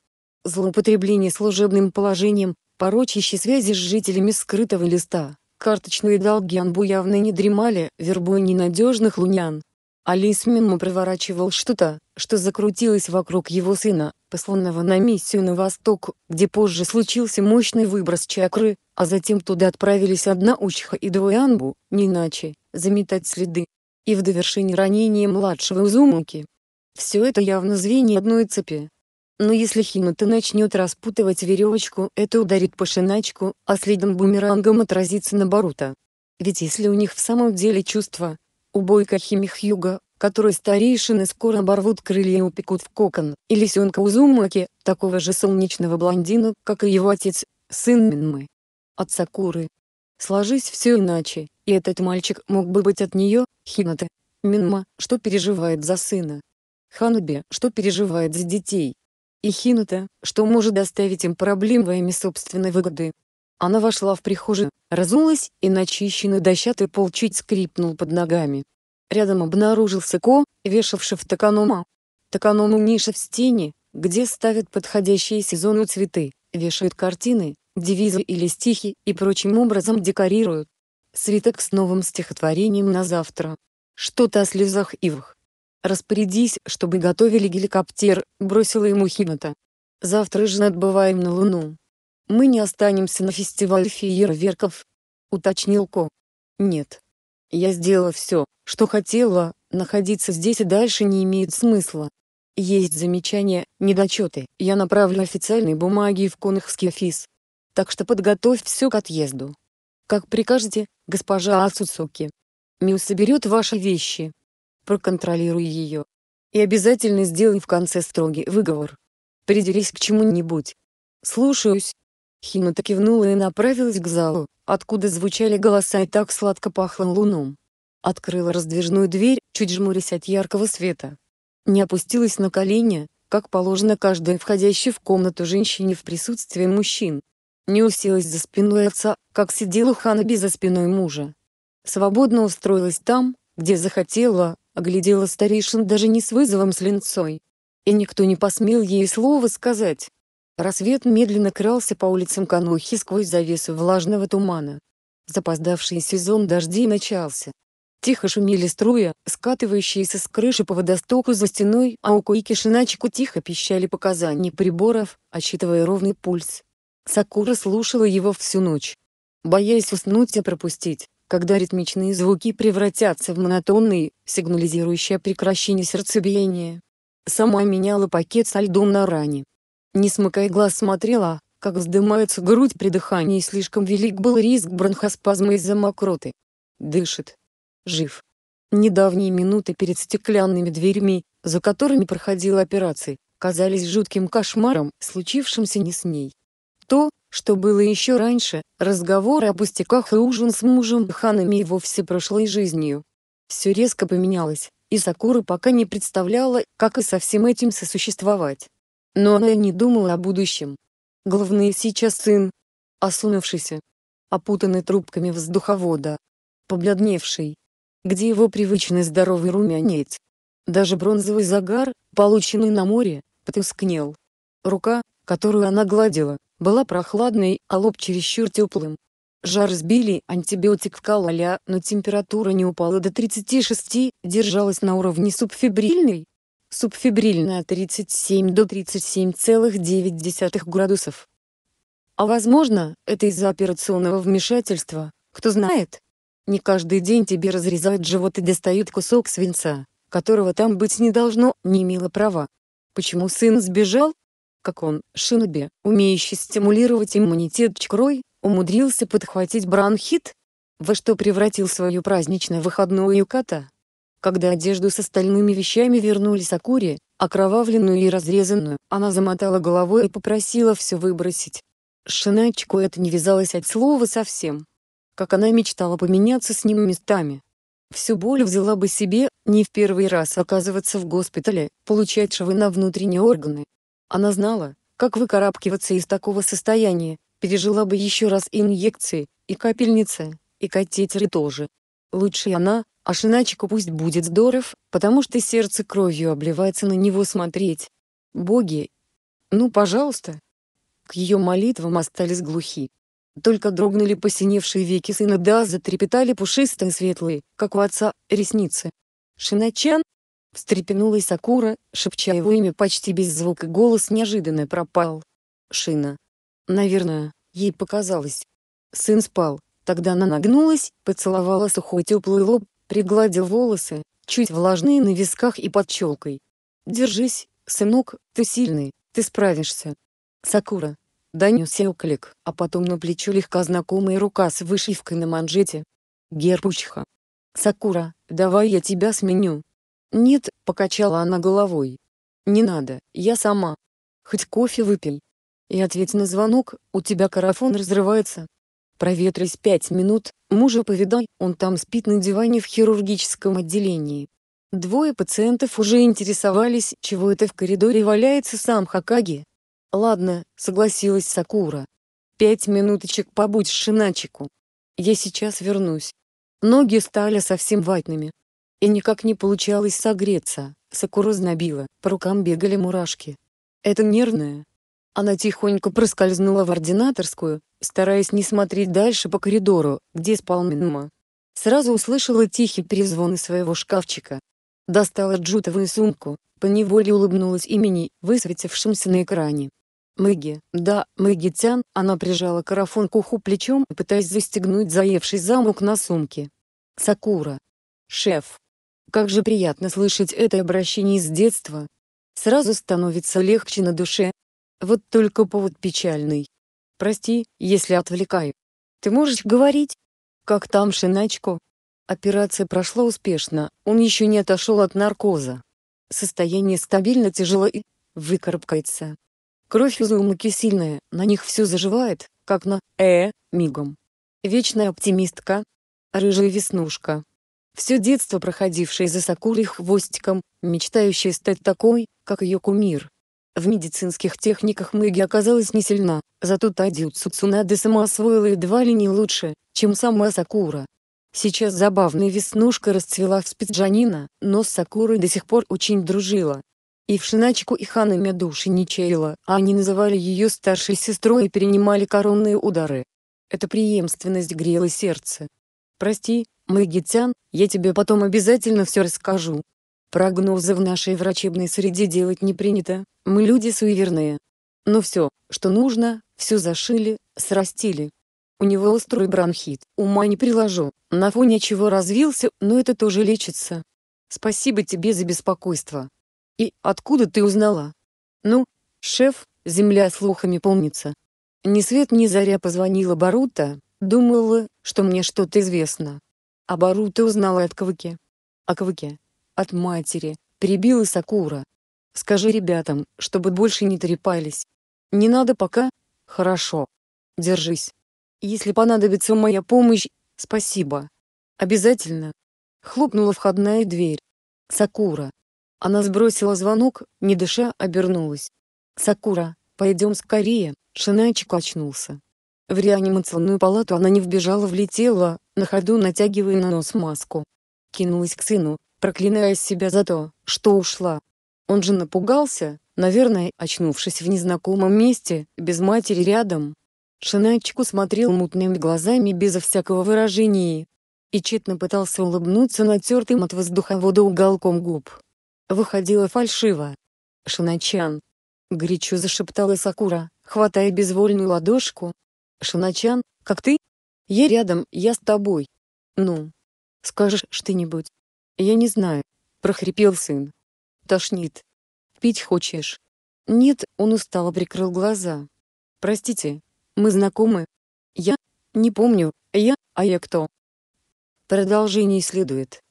Злоупотребление служебным положением, порочащие связи с жителями скрытого листа, карточные долги Анбу явно не дремали, вербой ненадежных лунян, Алис мимо проворачивал что-то, что закрутилось вокруг его сына, посланного на миссию на восток, где позже случился мощный выброс чакры, а затем туда отправились одна Учиха и двое Анбу, не иначе, заметать следы. И в довершении ранения младшего Узумуки. Все это явно звенья одной цепи. Но если Химата начнет распутывать веревочку, это ударит по шиначку, а следом бумерангом отразится на Барута. Ведь если у них в самом деле чувства, у Убойка Химихьюга, который старейшины скоро оборвут крылья и упекут в кокон, и лисенка Узумаки, такого же солнечного блондина, как и его отец, сын Минмы. От Сакуры. Сложись все иначе, и этот мальчик мог бы быть от нее, Хината. Минма, что переживает за сына. Ханаби, что переживает за детей. И Хината, что может доставить им проблемы во имя собственной выгоды, она вошла в прихожую, разулась, и начищенный дощатый пол чуть скрипнул под ногами. Рядом обнаружился Ко, вешавший в таканома. Токаному ниша в стене, где ставят подходящие сезону цветы, вешают картины, девизы или стихи и прочим образом декорируют. Свиток с новым стихотворением на завтра. Что-то о слезах Ивах. Распорядись, чтобы готовили геликоптер, бросила ему хината. Завтра же отбываем на Луну. «Мы не останемся на фестивале фейерверков», — уточнил Ко. «Нет. Я сделала все, что хотела, находиться здесь и дальше не имеет смысла. Есть замечания, недочеты. Я направлю официальные бумаги в Конахский офис. Так что подготовь все к отъезду. Как прикажете, госпожа Ацуцуки. Миу соберет ваши вещи. Проконтролируй ее. И обязательно сделай в конце строгий выговор. Придерись к чему-нибудь. Слушаюсь. Хината кивнула и направилась к залу, откуда звучали голоса и так сладко пахло луном. Открыла раздвижную дверь, чуть жмурясь от яркого света. Не опустилась на колени, как положено каждой входящей в комнату женщине в присутствии мужчин. Не уселась за спиной отца, как сидела Ханаби за спиной мужа. Свободно устроилась там, где захотела, оглядела старейшин даже не с вызовом с линцой. И никто не посмел ей слова сказать. Рассвет медленно крался по улицам Канухи сквозь завесу влажного тумана. Запоздавший сезон дождей начался. Тихо шумели струя, скатывающиеся с крыши по водостоку за стеной, а у Куики Шиначику тихо пищали показания приборов, отсчитывая ровный пульс. Сакура слушала его всю ночь. Боясь уснуть и пропустить, когда ритмичные звуки превратятся в монотонные, сигнализирующие о прекращении сердцебиения. Сама меняла пакет со льдом на ране. Не смыкая глаз смотрела, как вздымается грудь при дыхании, и слишком велик был риск бронхоспазма из-за мокроты. Дышит. Жив. Недавние минуты перед стеклянными дверьми, за которыми проходила операция, казались жутким кошмаром, случившимся не с ней. То, что было еще раньше, разговор о пустяках и ужин с мужем Ханами и вовсе прошлой жизнью. Все резко поменялось, и Сакура пока не представляла, как и со всем этим сосуществовать. Но она не думала о будущем. Главное сейчас сын. Осунувшийся. Опутанный трубками воздуховода. Побледневший. Где его привычный здоровый румянец? Даже бронзовый загар, полученный на море, потускнел. Рука, которую она гладила, была прохладной, а лоб чересчур теплым. Жар сбили, антибиотик вкололя, а, но температура не упала до 36, держалась на уровне субфибрильной, субфебрильная 37 до 37,9 градусов. А возможно, это из-за операционного вмешательства, кто знает. Не каждый день тебе разрезают живот и достают кусок свинца, которого там быть не должно, не имело права. Почему сын сбежал? Как он, шиноби, умеющий стимулировать иммунитет чкрой, умудрился подхватить бронхит? Во что превратил свою празднично-выходную кота? Когда одежду с остальными вещами вернули Сакуре, окровавленную и разрезанную, она замотала головой и попросила все выбросить. Шиначку это не вязалось от слова совсем. Как она мечтала поменяться с ним местами. Всю боль взяла бы себе, не в первый раз оказываться в госпитале, получать швы на внутренние органы. Она знала, как выкарабкиваться из такого состояния, пережила бы еще раз инъекции, и капельницы, и катетеры тоже. Лучше она, а Шиначику пусть будет здоров, потому что сердце кровью обливается на него смотреть. Боги, ну, пожалуйста. К ее молитвам остались глухи. Только дрогнули посиневшие веки сына да затрепетали пушистые светлые, как у отца, ресницы. «Шиначан?» — встрепенулась Акура, шепча его имя почти без звука, голос неожиданно пропал. «Шина». Наверное, ей показалось. Сын спал, тогда она нагнулась, поцеловала сухой теплый лоб, пригладил волосы, чуть влажные на висках и под челкой. «Держись, сынок, ты сильный, ты справишься». «Сакура». Донесся оклик, а потом на плечо легка знакомая рука с вышивкой на манжете. Герпучха. «Сакура, давай я тебя сменю». «Нет», — покачала она головой. «Не надо, я сама. Хоть кофе выпей». И ответь на звонок, у тебя карафон разрывается. Проветрись пять минут, мужа повидай, он там спит на диване в хирургическом отделении. Двое пациентов уже интересовались, чего это в коридоре валяется сам Хакаги. «Ладно», — согласилась Сакура. «Пять минуточек побудь с Шиначику. Я сейчас вернусь». Ноги стали совсем ватными. И никак не получалось согреться, Сакура знобила, по рукам бегали мурашки. Это нервное, она тихонько проскользнула в ординаторскую, стараясь не смотреть дальше по коридору, где спал Минма. Сразу услышала тихий перезвон из своего шкафчика. Достала джутовую сумку, поневоле улыбнулась имени, высветившимся на экране. Мыги, да, Мыги Тян, она прижала карафон к уху плечом, пытаясь застегнуть заевший замок на сумке. Сакура. Шеф. Как же приятно слышать это обращение с детства. Сразу становится легче на душе, вот только повод печальный. Прости, если отвлекаю. Ты можешь говорить? Как там Шиначко? Операция прошла успешно, он еще не отошел от наркоза. Состояние стабильно, тяжело и выкарабкается. Кровь из умыки сильная, на них все заживает, как на «э» мигом. Вечная оптимистка. Рыжая веснушка. Все детство проходившая за Сакурой хвостиком, мечтающая стать такой, как ее кумир. В медицинских техниках Мэгги оказалась не сильна, зато Тадзюцу Цунады освоила едва ли не лучше, чем сама Сакура. Сейчас забавная веснушка расцвела в спиджанина, но с Сакурой до сих пор очень дружила. И в шиначику и Ханами души не чаяла, а они называли ее старшей сестрой и перенимали коронные удары. Эта преемственность грела сердце. «Прости, я тебе потом обязательно все расскажу», Прогнозы в нашей врачебной среде делать не принято, мы люди суеверные. Но все, что нужно, все зашили, срастили. У него острый бронхит, ума не приложу, на фоне чего развился, но это тоже лечится. Спасибо тебе за беспокойство. И откуда ты узнала? Ну, шеф, земля слухами помнится. Ни свет ни заря позвонила Барута, думала, что мне что-то известно. А Барута узнала от Квыки. А Квыке от матери, перебила Сакура. Скажи ребятам, чтобы больше не трепались. Не надо пока? Хорошо. Держись. Если понадобится моя помощь, спасибо. Обязательно. Хлопнула входная дверь. Сакура. Она сбросила звонок, не дыша, обернулась. Сакура, пойдем скорее. Шинайчик очнулся. В реанимационную палату она не вбежала, влетела, на ходу натягивая на нос маску. Кинулась к сыну, проклиная себя за то, что ушла. Он же напугался, наверное, очнувшись в незнакомом месте, без матери рядом. Шинайчику смотрел мутными глазами безо всякого выражения. И тщетно пытался улыбнуться натертым от воздуха воду уголком губ. Выходило фальшиво. «Шиначан!» — горячо зашептала Сакура, хватая безвольную ладошку. «Шиначан, как ты? Я рядом, я с тобой. Ну, скажешь что-нибудь, я не знаю, прохрипел сын. Тошнит. Пить хочешь? Нет, он устало прикрыл глаза. Простите, мы знакомы? Я не помню, я, а я кто? Продолжение следует.